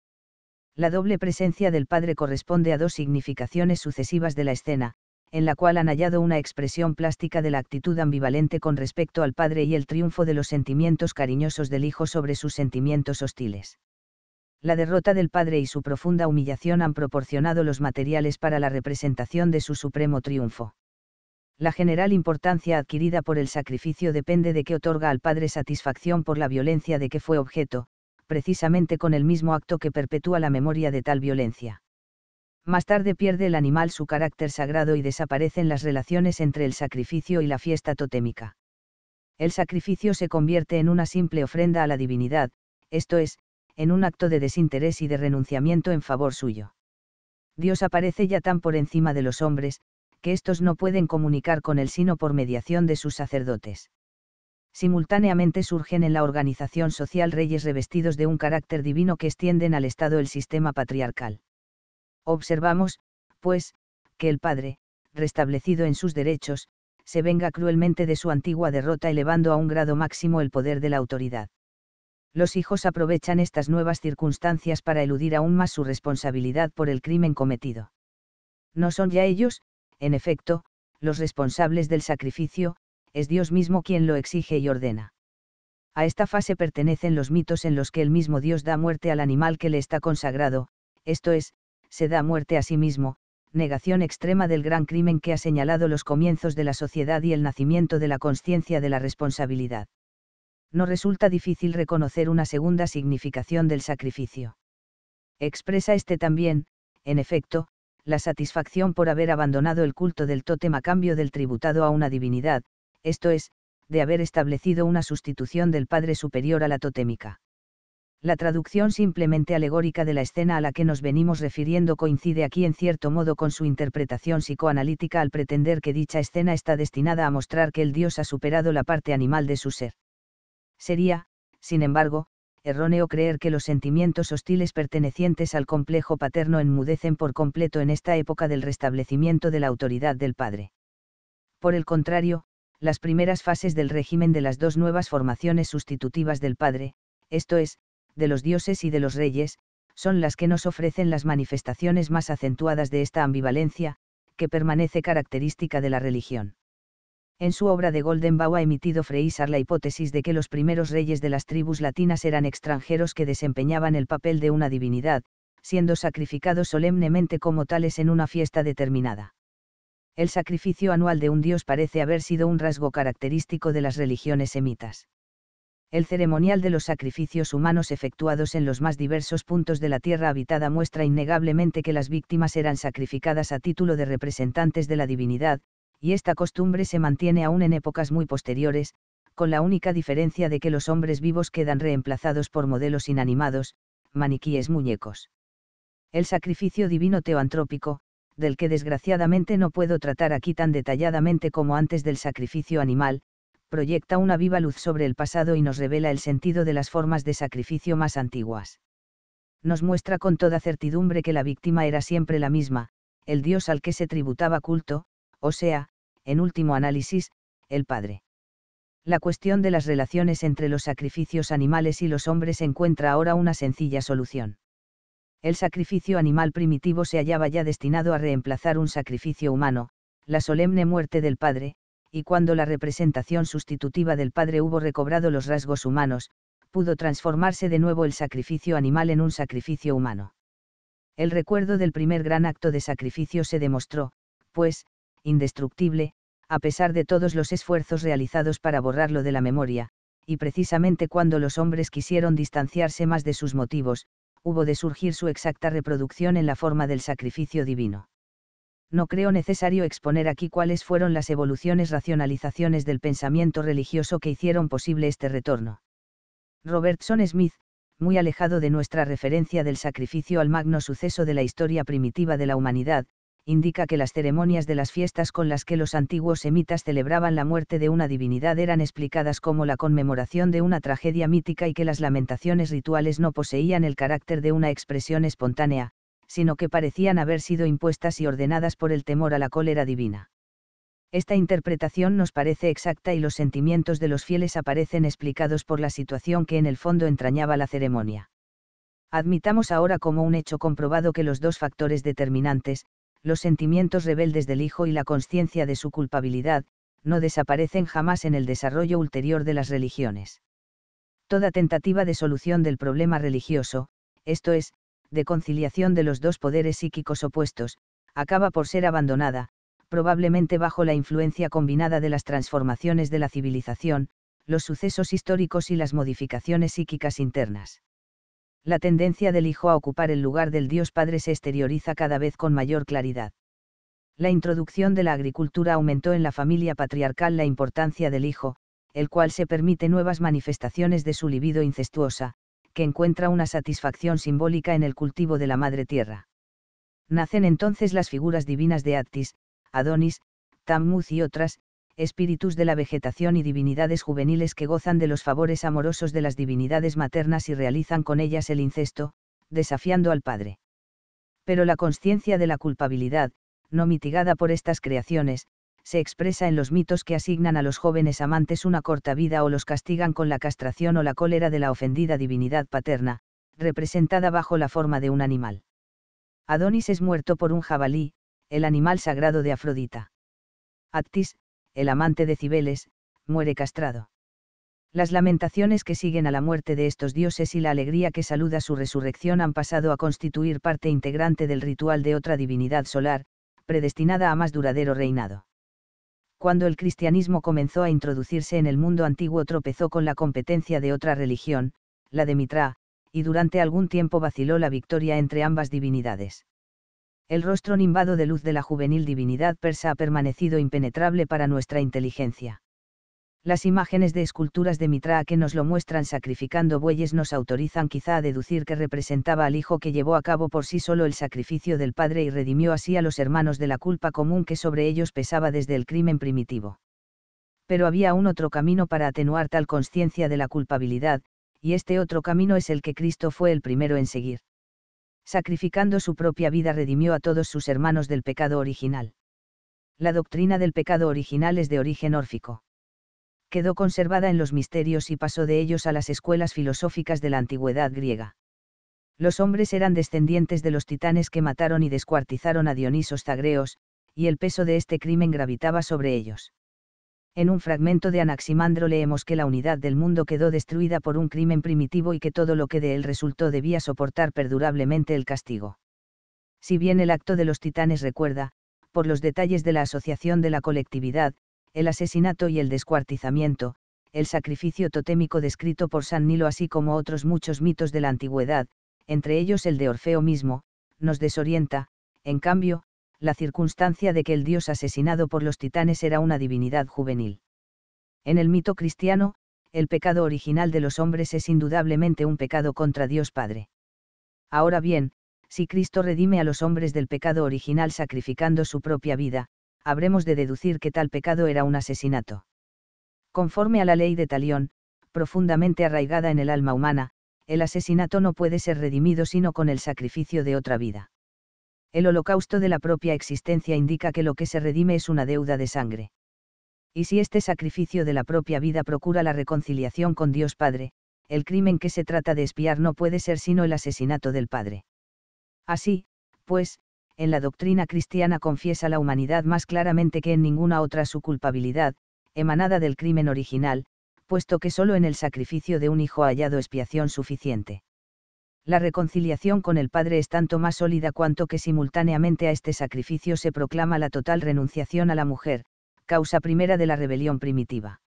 La doble presencia del Padre corresponde a dos significaciones sucesivas de la escena, en la cual han hallado una expresión plástica de la actitud ambivalente con respecto al padre y el triunfo de los sentimientos cariñosos del hijo sobre sus sentimientos hostiles. La derrota del padre y su profunda humillación han proporcionado los materiales para la representación de su supremo triunfo. La general importancia adquirida por el sacrificio depende de que otorga al padre satisfacción por la violencia de que fue objeto, precisamente con el mismo acto que perpetúa la memoria de tal violencia más tarde pierde el animal su carácter sagrado y desaparecen las relaciones entre el sacrificio y la fiesta totémica. El sacrificio se convierte en una simple ofrenda a la divinidad, esto es, en un acto de desinterés y de renunciamiento en favor suyo. Dios aparece ya tan por encima de los hombres, que estos no pueden comunicar con él sino por mediación de sus sacerdotes. Simultáneamente surgen en la organización social reyes revestidos de un carácter divino que extienden al Estado el sistema patriarcal. Observamos, pues, que el padre, restablecido en sus derechos, se venga cruelmente de su antigua derrota elevando a un grado máximo el poder de la autoridad. Los hijos aprovechan estas nuevas circunstancias para eludir aún más su responsabilidad por el crimen cometido. No son ya ellos, en efecto, los responsables del sacrificio, es Dios mismo quien lo exige y ordena. A esta fase pertenecen los mitos en los que el mismo Dios da muerte al animal que le está consagrado, esto es, se da muerte a sí mismo, negación extrema del gran crimen que ha señalado los comienzos de la sociedad y el nacimiento de la conciencia de la responsabilidad. No resulta difícil reconocer una segunda significación del sacrificio. Expresa este también, en efecto, la satisfacción por haber abandonado el culto del tótem a cambio del tributado a una divinidad, esto es, de haber establecido una sustitución del Padre Superior a la totémica la traducción simplemente alegórica de la escena a la que nos venimos refiriendo coincide aquí en cierto modo con su interpretación psicoanalítica al pretender que dicha escena está destinada a mostrar que el dios ha superado la parte animal de su ser. Sería, sin embargo, erróneo creer que los sentimientos hostiles pertenecientes al complejo paterno enmudecen por completo en esta época del restablecimiento de la autoridad del padre. Por el contrario, las primeras fases del régimen de las dos nuevas formaciones sustitutivas del padre, esto es, de los dioses y de los reyes, son las que nos ofrecen las manifestaciones más acentuadas de esta ambivalencia, que permanece característica de la religión. En su obra de Bau ha emitido Freisar la hipótesis de que los primeros reyes de las tribus latinas eran extranjeros que desempeñaban el papel de una divinidad, siendo sacrificados solemnemente como tales en una fiesta determinada. El sacrificio anual de un dios parece haber sido un rasgo característico de las religiones semitas el ceremonial de los sacrificios humanos efectuados en los más diversos puntos de la tierra habitada muestra innegablemente que las víctimas eran sacrificadas a título de representantes de la divinidad, y esta costumbre se mantiene aún en épocas muy posteriores, con la única diferencia de que los hombres vivos quedan reemplazados por modelos inanimados, maniquíes muñecos. El sacrificio divino teoantrópico, del que desgraciadamente no puedo tratar aquí tan detalladamente como antes del sacrificio animal, proyecta una viva luz sobre el pasado y nos revela el sentido de las formas de sacrificio más antiguas. Nos muestra con toda certidumbre que la víctima era siempre la misma, el dios al que se tributaba culto, o sea, en último análisis, el padre. La cuestión de las relaciones entre los sacrificios animales y los hombres encuentra ahora una sencilla solución. El sacrificio animal primitivo se hallaba ya destinado a reemplazar un sacrificio humano, la solemne muerte del padre, y cuando la representación sustitutiva del Padre hubo recobrado los rasgos humanos, pudo transformarse de nuevo el sacrificio animal en un sacrificio humano. El recuerdo del primer gran acto de sacrificio se demostró, pues, indestructible, a pesar de todos los esfuerzos realizados para borrarlo de la memoria, y precisamente cuando los hombres quisieron distanciarse más de sus motivos, hubo de surgir su exacta reproducción en la forma del sacrificio divino no creo necesario exponer aquí cuáles fueron las evoluciones racionalizaciones del pensamiento religioso que hicieron posible este retorno. Robertson Smith, muy alejado de nuestra referencia del sacrificio al magno suceso de la historia primitiva de la humanidad, indica que las ceremonias de las fiestas con las que los antiguos semitas celebraban la muerte de una divinidad eran explicadas como la conmemoración de una tragedia mítica y que las lamentaciones rituales no poseían el carácter de una expresión espontánea, sino que parecían haber sido impuestas y ordenadas por el temor a la cólera divina. Esta interpretación nos parece exacta y los sentimientos de los fieles aparecen explicados por la situación que en el fondo entrañaba la ceremonia. Admitamos ahora como un hecho comprobado que los dos factores determinantes, los sentimientos rebeldes del hijo y la conciencia de su culpabilidad, no desaparecen jamás en el desarrollo ulterior de las religiones. Toda tentativa de solución del problema religioso, esto es, de conciliación de los dos poderes psíquicos opuestos, acaba por ser abandonada, probablemente bajo la influencia combinada de las transformaciones de la civilización, los sucesos históricos y las modificaciones psíquicas internas. La tendencia del hijo a ocupar el lugar del Dios Padre se exterioriza cada vez con mayor claridad. La introducción de la agricultura aumentó en la familia patriarcal la importancia del hijo, el cual se permite nuevas manifestaciones de su libido incestuosa, que encuentra una satisfacción simbólica en el cultivo de la madre tierra. Nacen entonces las figuras divinas de Atis, Adonis, Tammuz y otras, espíritus de la vegetación y divinidades juveniles que gozan de los favores amorosos de las divinidades maternas y realizan con ellas el incesto, desafiando al Padre. Pero la conciencia de la culpabilidad, no mitigada por estas creaciones, se expresa en los mitos que asignan a los jóvenes amantes una corta vida o los castigan con la castración o la cólera de la ofendida divinidad paterna, representada bajo la forma de un animal. Adonis es muerto por un jabalí, el animal sagrado de Afrodita. Actis, el amante de Cibeles, muere castrado. Las lamentaciones que siguen a la muerte de estos dioses y la alegría que saluda su resurrección han pasado a constituir parte integrante del ritual de otra divinidad solar, predestinada a más duradero reinado cuando el cristianismo comenzó a introducirse en el mundo antiguo tropezó con la competencia de otra religión, la de Mitra, y durante algún tiempo vaciló la victoria entre ambas divinidades. El rostro nimbado de luz de la juvenil divinidad persa ha permanecido impenetrable para nuestra inteligencia. Las imágenes de esculturas de Mitra que nos lo muestran sacrificando bueyes nos autorizan quizá a deducir que representaba al hijo que llevó a cabo por sí solo el sacrificio del padre y redimió así a los hermanos de la culpa común que sobre ellos pesaba desde el crimen primitivo. Pero había un otro camino para atenuar tal conciencia de la culpabilidad, y este otro camino es el que Cristo fue el primero en seguir. Sacrificando su propia vida redimió a todos sus hermanos del pecado original. La doctrina del pecado original es de origen órfico quedó conservada en los misterios y pasó de ellos a las escuelas filosóficas de la antigüedad griega. Los hombres eran descendientes de los titanes que mataron y descuartizaron a Dionisos Zagreos, y el peso de este crimen gravitaba sobre ellos. En un fragmento de Anaximandro leemos que la unidad del mundo quedó destruida por un crimen primitivo y que todo lo que de él resultó debía soportar perdurablemente el castigo. Si bien el acto de los titanes recuerda, por los detalles de la asociación de la colectividad, el asesinato y el descuartizamiento, el sacrificio totémico descrito por San Nilo así como otros muchos mitos de la antigüedad, entre ellos el de Orfeo mismo, nos desorienta, en cambio, la circunstancia de que el dios asesinado por los titanes era una divinidad juvenil. En el mito cristiano, el pecado original de los hombres es indudablemente un pecado contra Dios Padre. Ahora bien, si Cristo redime a los hombres del pecado original sacrificando su propia vida, habremos de deducir que tal pecado era un asesinato. Conforme a la ley de Talión, profundamente arraigada en el alma humana, el asesinato no puede ser redimido sino con el sacrificio de otra vida. El holocausto de la propia existencia indica que lo que se redime es una deuda de sangre. Y si este sacrificio de la propia vida procura la reconciliación con Dios Padre, el crimen que se trata de espiar no puede ser sino el asesinato del Padre. Así, pues, en la doctrina cristiana confiesa la humanidad más claramente que en ninguna otra su culpabilidad, emanada del crimen original, puesto que solo en el sacrificio de un hijo ha hallado expiación suficiente. La reconciliación con el Padre es tanto más sólida cuanto que simultáneamente a este sacrificio se proclama la total renunciación a la mujer, causa primera de la rebelión primitiva.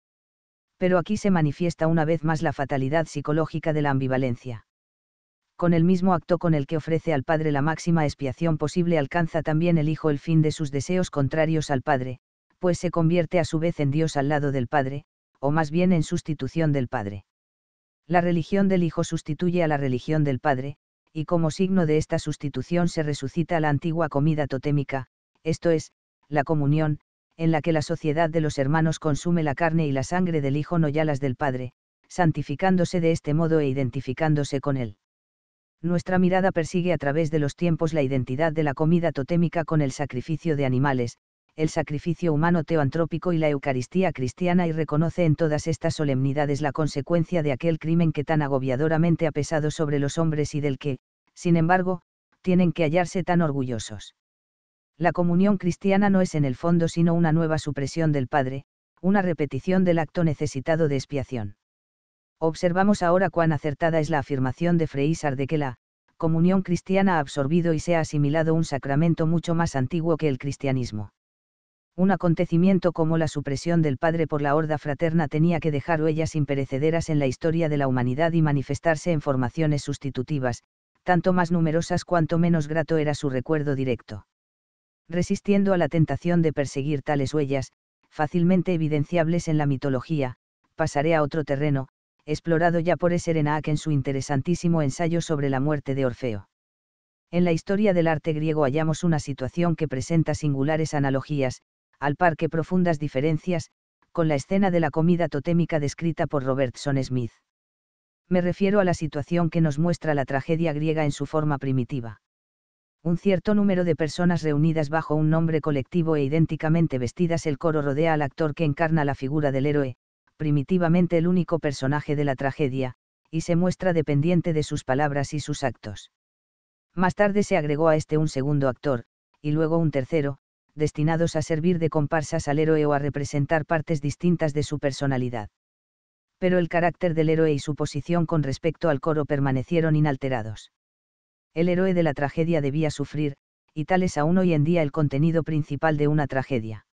Pero aquí se manifiesta una vez más la fatalidad psicológica de la ambivalencia con el mismo acto con el que ofrece al Padre la máxima expiación posible alcanza también el Hijo el fin de sus deseos contrarios al Padre, pues se convierte a su vez en Dios al lado del Padre, o más bien en sustitución del Padre. La religión del Hijo sustituye a la religión del Padre, y como signo de esta sustitución se resucita la antigua comida totémica, esto es, la comunión, en la que la sociedad de los hermanos consume la carne y la sangre del Hijo no ya las del Padre, santificándose de este modo e identificándose con él nuestra mirada persigue a través de los tiempos la identidad de la comida totémica con el sacrificio de animales, el sacrificio humano teoantrópico y la Eucaristía cristiana y reconoce en todas estas solemnidades la consecuencia de aquel crimen que tan agobiadoramente ha pesado sobre los hombres y del que, sin embargo, tienen que hallarse tan orgullosos. La comunión cristiana no es en el fondo sino una nueva supresión del Padre, una repetición del acto necesitado de expiación observamos ahora cuán acertada es la afirmación de Freisar de que la comunión cristiana ha absorbido y se ha asimilado un sacramento mucho más antiguo que el cristianismo. Un acontecimiento como la supresión del padre por la horda fraterna tenía que dejar huellas imperecederas en la historia de la humanidad y manifestarse en formaciones sustitutivas, tanto más numerosas cuanto menos grato era su recuerdo directo. Resistiendo a la tentación de perseguir tales huellas, fácilmente evidenciables en la mitología, pasaré a otro terreno, explorado ya por Eserenaque en su interesantísimo ensayo sobre la muerte de Orfeo. En la historia del arte griego hallamos una situación que presenta singulares analogías, al par que profundas diferencias, con la escena de la comida totémica descrita por Robertson Smith. Me refiero a la situación que nos muestra la tragedia griega en su forma primitiva. Un cierto número de personas reunidas bajo un nombre colectivo e idénticamente vestidas el coro rodea al actor que encarna la figura del héroe, primitivamente el único personaje de la tragedia, y se muestra dependiente de sus palabras y sus actos. Más tarde se agregó a este un segundo actor, y luego un tercero, destinados a servir de comparsas al héroe o a representar partes distintas de su personalidad. Pero el carácter del héroe y su posición con respecto al coro permanecieron inalterados. El héroe de la tragedia debía sufrir, y tal es aún hoy en día el contenido principal de una tragedia.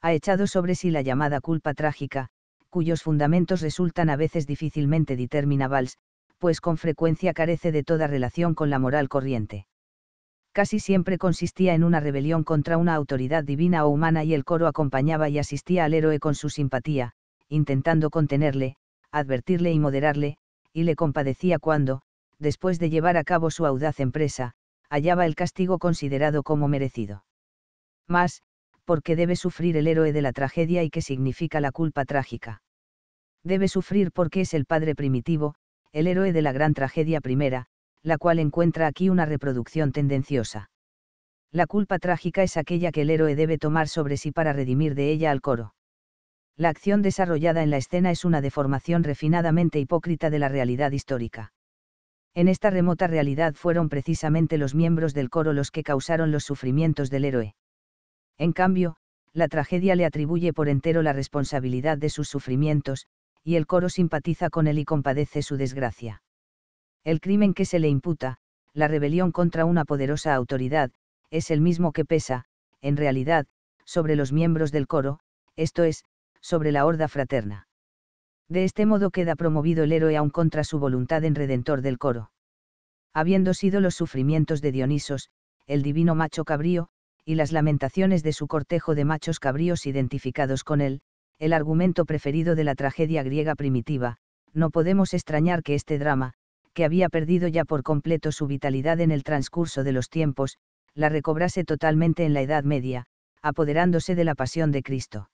Ha echado sobre sí la llamada culpa trágica, cuyos fundamentos resultan a veces difícilmente determinables, pues con frecuencia carece de toda relación con la moral corriente. Casi siempre consistía en una rebelión contra una autoridad divina o humana y el coro acompañaba y asistía al héroe con su simpatía, intentando contenerle, advertirle y moderarle, y le compadecía cuando, después de llevar a cabo su audaz empresa, hallaba el castigo considerado como merecido. Mas, porque debe sufrir el héroe de la tragedia y qué significa la culpa trágica. Debe sufrir porque es el padre primitivo, el héroe de la gran tragedia primera, la cual encuentra aquí una reproducción tendenciosa. La culpa trágica es aquella que el héroe debe tomar sobre sí para redimir de ella al coro. La acción desarrollada en la escena es una deformación refinadamente hipócrita de la realidad histórica. En esta remota realidad fueron precisamente los miembros del coro los que causaron los sufrimientos del héroe. En cambio, la tragedia le atribuye por entero la responsabilidad de sus sufrimientos, y el coro simpatiza con él y compadece su desgracia. El crimen que se le imputa, la rebelión contra una poderosa autoridad, es el mismo que pesa, en realidad, sobre los miembros del coro, esto es, sobre la horda fraterna. De este modo queda promovido el héroe aún contra su voluntad en redentor del coro. Habiendo sido los sufrimientos de Dionisos, el divino macho cabrío, y las lamentaciones de su cortejo de machos cabríos identificados con él, el argumento preferido de la tragedia griega primitiva, no podemos extrañar que este drama, que había perdido ya por completo su vitalidad en el transcurso de los tiempos, la recobrase totalmente en la Edad Media, apoderándose de la pasión de Cristo.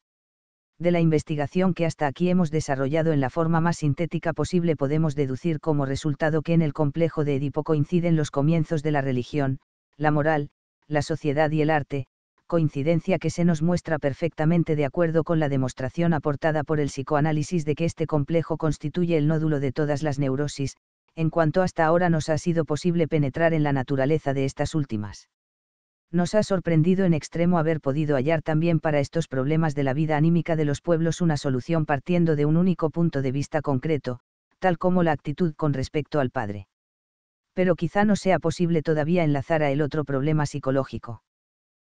De la investigación que hasta aquí hemos desarrollado en la forma más sintética posible podemos deducir como resultado que en el complejo de Edipo coinciden los comienzos de la religión, la moral, la sociedad y el arte, coincidencia que se nos muestra perfectamente de acuerdo con la demostración aportada por el psicoanálisis de que este complejo constituye el nódulo de todas las neurosis, en cuanto hasta ahora nos ha sido posible penetrar en la naturaleza de estas últimas. Nos ha sorprendido en extremo haber podido hallar también para estos problemas de la vida anímica de los pueblos una solución partiendo de un único punto de vista concreto, tal como la actitud con respecto al Padre pero quizá no sea posible todavía enlazar a el otro problema psicológico.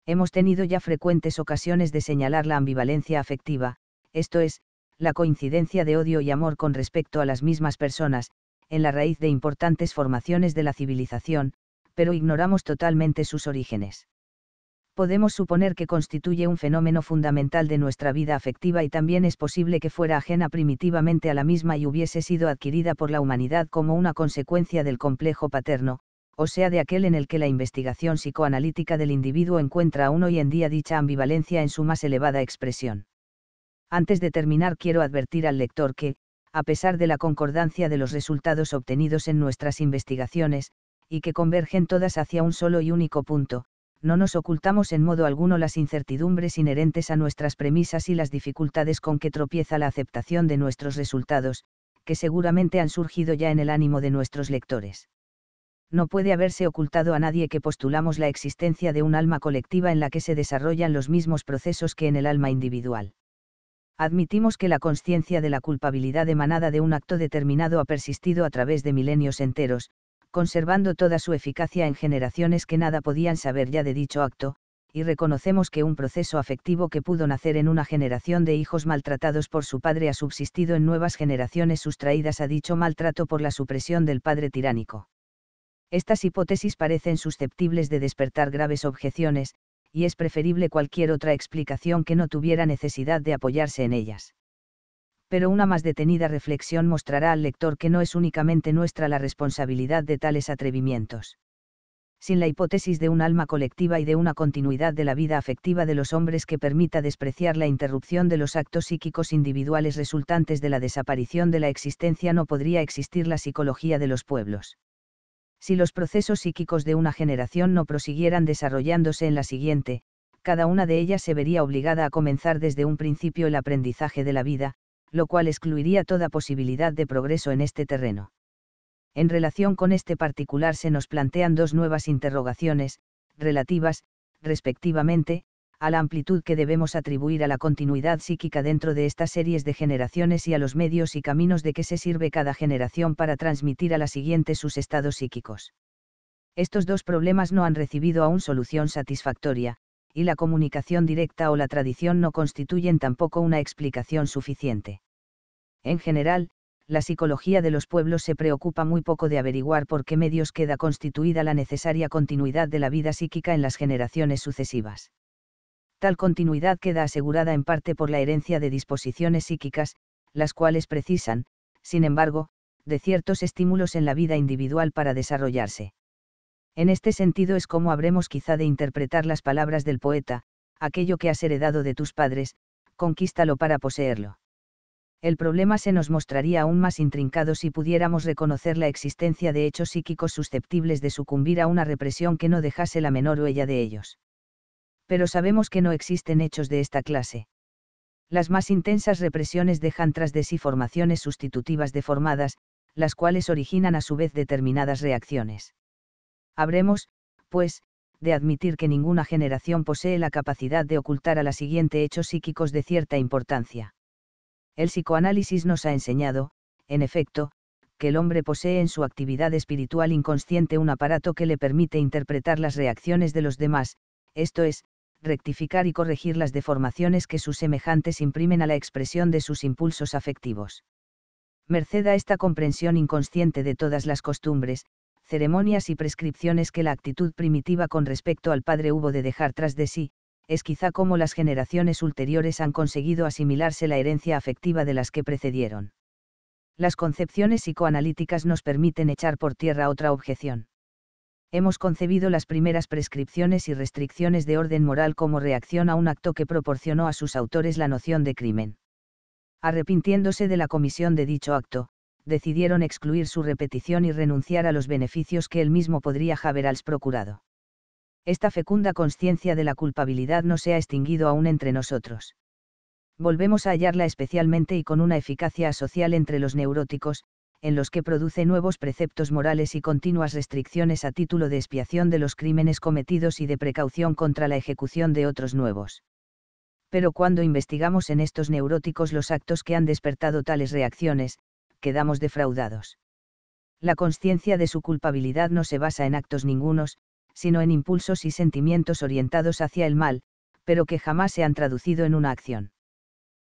Hemos tenido ya frecuentes ocasiones de señalar la ambivalencia afectiva, esto es, la coincidencia de odio y amor con respecto a las mismas personas, en la raíz de importantes formaciones de la civilización, pero ignoramos totalmente sus orígenes podemos suponer que constituye un fenómeno fundamental de nuestra vida afectiva y también es posible que fuera ajena primitivamente a la misma y hubiese sido adquirida por la humanidad como una consecuencia del complejo paterno, o sea, de aquel en el que la investigación psicoanalítica del individuo encuentra aún hoy en día dicha ambivalencia en su más elevada expresión. Antes de terminar, quiero advertir al lector que, a pesar de la concordancia de los resultados obtenidos en nuestras investigaciones, y que convergen todas hacia un solo y único punto, no nos ocultamos en modo alguno las incertidumbres inherentes a nuestras premisas y las dificultades con que tropieza la aceptación de nuestros resultados, que seguramente han surgido ya en el ánimo de nuestros lectores. No puede haberse ocultado a nadie que postulamos la existencia de un alma colectiva en la que se desarrollan los mismos procesos que en el alma individual. Admitimos que la conciencia de la culpabilidad emanada de un acto determinado ha persistido a través de milenios enteros, conservando toda su eficacia en generaciones que nada podían saber ya de dicho acto, y reconocemos que un proceso afectivo que pudo nacer en una generación de hijos maltratados por su padre ha subsistido en nuevas generaciones sustraídas a dicho maltrato por la supresión del padre tiránico. Estas hipótesis parecen susceptibles de despertar graves objeciones, y es preferible cualquier otra explicación que no tuviera necesidad de apoyarse en ellas pero una más detenida reflexión mostrará al lector que no es únicamente nuestra la responsabilidad de tales atrevimientos. Sin la hipótesis de un alma colectiva y de una continuidad de la vida afectiva de los hombres que permita despreciar la interrupción de los actos psíquicos individuales resultantes de la desaparición de la existencia no podría existir la psicología de los pueblos. Si los procesos psíquicos de una generación no prosiguieran desarrollándose en la siguiente, cada una de ellas se vería obligada a comenzar desde un principio el aprendizaje de la vida, lo cual excluiría toda posibilidad de progreso en este terreno. En relación con este particular se nos plantean dos nuevas interrogaciones, relativas, respectivamente, a la amplitud que debemos atribuir a la continuidad psíquica dentro de estas series de generaciones y a los medios y caminos de que se sirve cada generación para transmitir a la siguiente sus estados psíquicos. Estos dos problemas no han recibido aún solución satisfactoria, y la comunicación directa o la tradición no constituyen tampoco una explicación suficiente. En general, la psicología de los pueblos se preocupa muy poco de averiguar por qué medios queda constituida la necesaria continuidad de la vida psíquica en las generaciones sucesivas. Tal continuidad queda asegurada en parte por la herencia de disposiciones psíquicas, las cuales precisan, sin embargo, de ciertos estímulos en la vida individual para desarrollarse. En este sentido es como habremos quizá de interpretar las palabras del poeta, aquello que has heredado de tus padres, conquístalo para poseerlo. El problema se nos mostraría aún más intrincado si pudiéramos reconocer la existencia de hechos psíquicos susceptibles de sucumbir a una represión que no dejase la menor huella de ellos. Pero sabemos que no existen hechos de esta clase. Las más intensas represiones dejan tras de sí formaciones sustitutivas deformadas, las cuales originan a su vez determinadas reacciones Habremos, pues, de admitir que ninguna generación posee la capacidad de ocultar a la siguiente hechos psíquicos de cierta importancia. El psicoanálisis nos ha enseñado, en efecto, que el hombre posee en su actividad espiritual inconsciente un aparato que le permite interpretar las reacciones de los demás, esto es, rectificar y corregir las deformaciones que sus semejantes imprimen a la expresión de sus impulsos afectivos. Merced a esta comprensión inconsciente de todas las costumbres, ceremonias y prescripciones que la actitud primitiva con respecto al Padre hubo de dejar tras de sí, es quizá como las generaciones ulteriores han conseguido asimilarse la herencia afectiva de las que precedieron. Las concepciones psicoanalíticas nos permiten echar por tierra otra objeción. Hemos concebido las primeras prescripciones y restricciones de orden moral como reacción a un acto que proporcionó a sus autores la noción de crimen. Arrepintiéndose de la comisión de dicho acto, decidieron excluir su repetición y renunciar a los beneficios que él mismo podría haber procurado. Esta fecunda conciencia de la culpabilidad no se ha extinguido aún entre nosotros. Volvemos a hallarla especialmente y con una eficacia social entre los neuróticos, en los que produce nuevos preceptos morales y continuas restricciones a título de expiación de los crímenes cometidos y de precaución contra la ejecución de otros nuevos. Pero cuando investigamos en estos neuróticos los actos que han despertado tales reacciones, quedamos defraudados. La conciencia de su culpabilidad no se basa en actos ningunos, sino en impulsos y sentimientos orientados hacia el mal, pero que jamás se han traducido en una acción.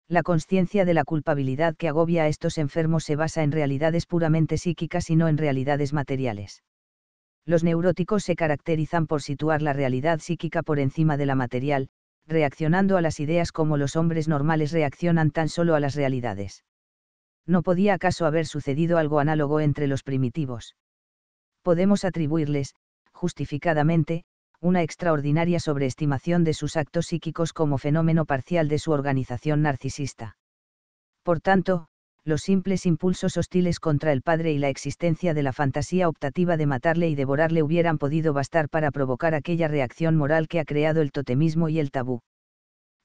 La conciencia de la culpabilidad que agobia a estos enfermos se basa en realidades puramente psíquicas y no en realidades materiales. Los neuróticos se caracterizan por situar la realidad psíquica por encima de la material, reaccionando a las ideas como los hombres normales reaccionan tan solo a las realidades. ¿no podía acaso haber sucedido algo análogo entre los primitivos? Podemos atribuirles, justificadamente, una extraordinaria sobreestimación de sus actos psíquicos como fenómeno parcial de su organización narcisista. Por tanto, los simples impulsos hostiles contra el padre y la existencia de la fantasía optativa de matarle y devorarle hubieran podido bastar para provocar aquella reacción moral que ha creado el totemismo y el tabú.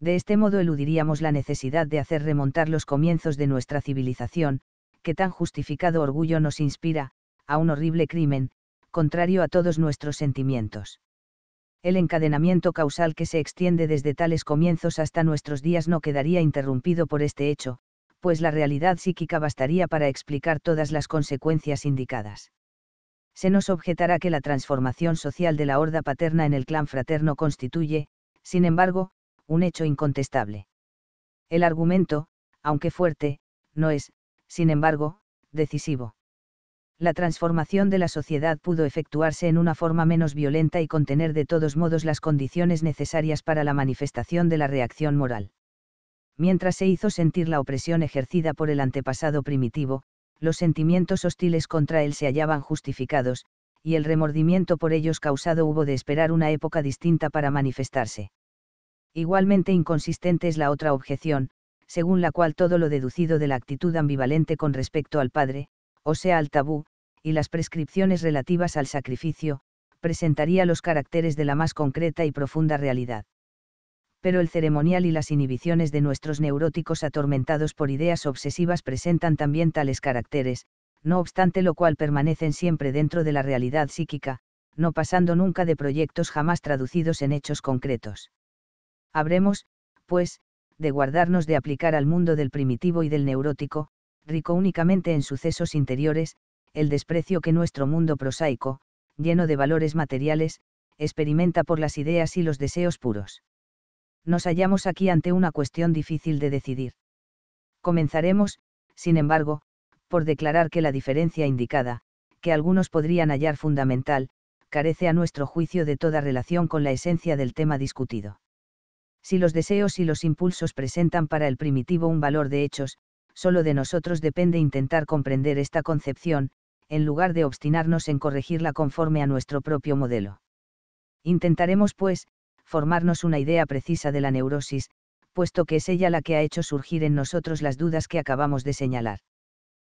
De este modo eludiríamos la necesidad de hacer remontar los comienzos de nuestra civilización, que tan justificado orgullo nos inspira, a un horrible crimen, contrario a todos nuestros sentimientos. El encadenamiento causal que se extiende desde tales comienzos hasta nuestros días no quedaría interrumpido por este hecho, pues la realidad psíquica bastaría para explicar todas las consecuencias indicadas. Se nos objetará que la transformación social de la horda paterna en el clan fraterno constituye, sin embargo, un hecho incontestable. El argumento, aunque fuerte, no es, sin embargo, decisivo. La transformación de la sociedad pudo efectuarse en una forma menos violenta y contener de todos modos las condiciones necesarias para la manifestación de la reacción moral. Mientras se hizo sentir la opresión ejercida por el antepasado primitivo, los sentimientos hostiles contra él se hallaban justificados, y el remordimiento por ellos causado hubo de esperar una época distinta para manifestarse. Igualmente inconsistente es la otra objeción, según la cual todo lo deducido de la actitud ambivalente con respecto al padre, o sea al tabú, y las prescripciones relativas al sacrificio, presentaría los caracteres de la más concreta y profunda realidad. Pero el ceremonial y las inhibiciones de nuestros neuróticos atormentados por ideas obsesivas presentan también tales caracteres, no obstante lo cual permanecen siempre dentro de la realidad psíquica, no pasando nunca de proyectos jamás traducidos en hechos concretos. Habremos, pues, de guardarnos de aplicar al mundo del primitivo y del neurótico, rico únicamente en sucesos interiores, el desprecio que nuestro mundo prosaico, lleno de valores materiales, experimenta por las ideas y los deseos puros. Nos hallamos aquí ante una cuestión difícil de decidir. Comenzaremos, sin embargo, por declarar que la diferencia indicada, que algunos podrían hallar fundamental, carece a nuestro juicio de toda relación con la esencia del tema discutido si los deseos y los impulsos presentan para el primitivo un valor de hechos, solo de nosotros depende intentar comprender esta concepción, en lugar de obstinarnos en corregirla conforme a nuestro propio modelo. Intentaremos, pues, formarnos una idea precisa de la neurosis, puesto que es ella la que ha hecho surgir en nosotros las dudas que acabamos de señalar.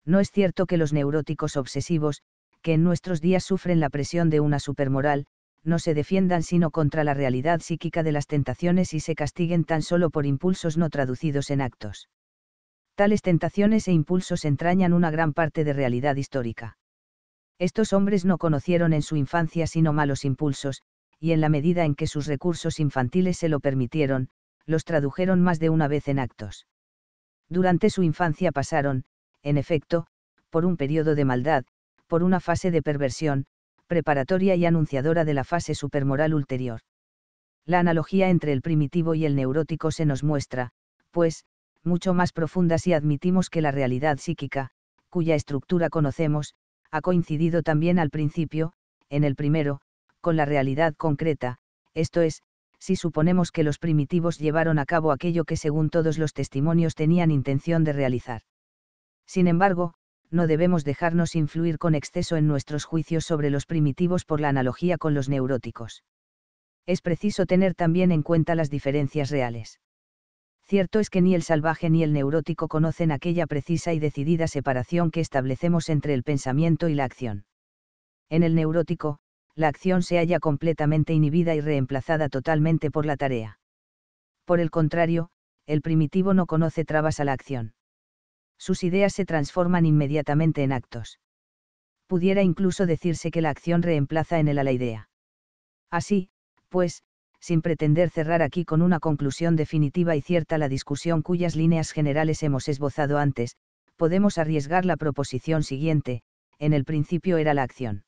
No es cierto que los neuróticos obsesivos, que en nuestros días sufren la presión de una supermoral, no se defiendan sino contra la realidad psíquica de las tentaciones y se castiguen tan solo por impulsos no traducidos en actos. Tales tentaciones e impulsos entrañan una gran parte de realidad histórica. Estos hombres no conocieron en su infancia sino malos impulsos, y en la medida en que sus recursos infantiles se lo permitieron, los tradujeron más de una vez en actos. Durante su infancia pasaron, en efecto, por un periodo de maldad, por una fase de perversión, preparatoria y anunciadora de la fase supermoral ulterior. La analogía entre el primitivo y el neurótico se nos muestra, pues, mucho más profunda si admitimos que la realidad psíquica, cuya estructura conocemos, ha coincidido también al principio, en el primero, con la realidad concreta, esto es, si suponemos que los primitivos llevaron a cabo aquello que según todos los testimonios tenían intención de realizar. Sin embargo, no debemos dejarnos influir con exceso en nuestros juicios sobre los primitivos por la analogía con los neuróticos. Es preciso tener también en cuenta las diferencias reales. Cierto es que ni el salvaje ni el neurótico conocen aquella precisa y decidida separación que establecemos entre el pensamiento y la acción. En el neurótico, la acción se halla completamente inhibida y reemplazada totalmente por la tarea. Por el contrario, el primitivo no conoce trabas a la acción sus ideas se transforman inmediatamente en actos. Pudiera incluso decirse que la acción reemplaza en él a la idea. Así, pues, sin pretender cerrar aquí con una conclusión definitiva y cierta la discusión cuyas líneas generales hemos esbozado antes, podemos arriesgar la proposición siguiente, en el principio era la acción.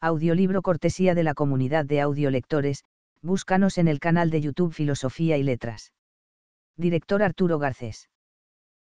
Audiolibro cortesía de la comunidad de audiolectores, búscanos en el canal de YouTube Filosofía y Letras. Director Arturo Garcés.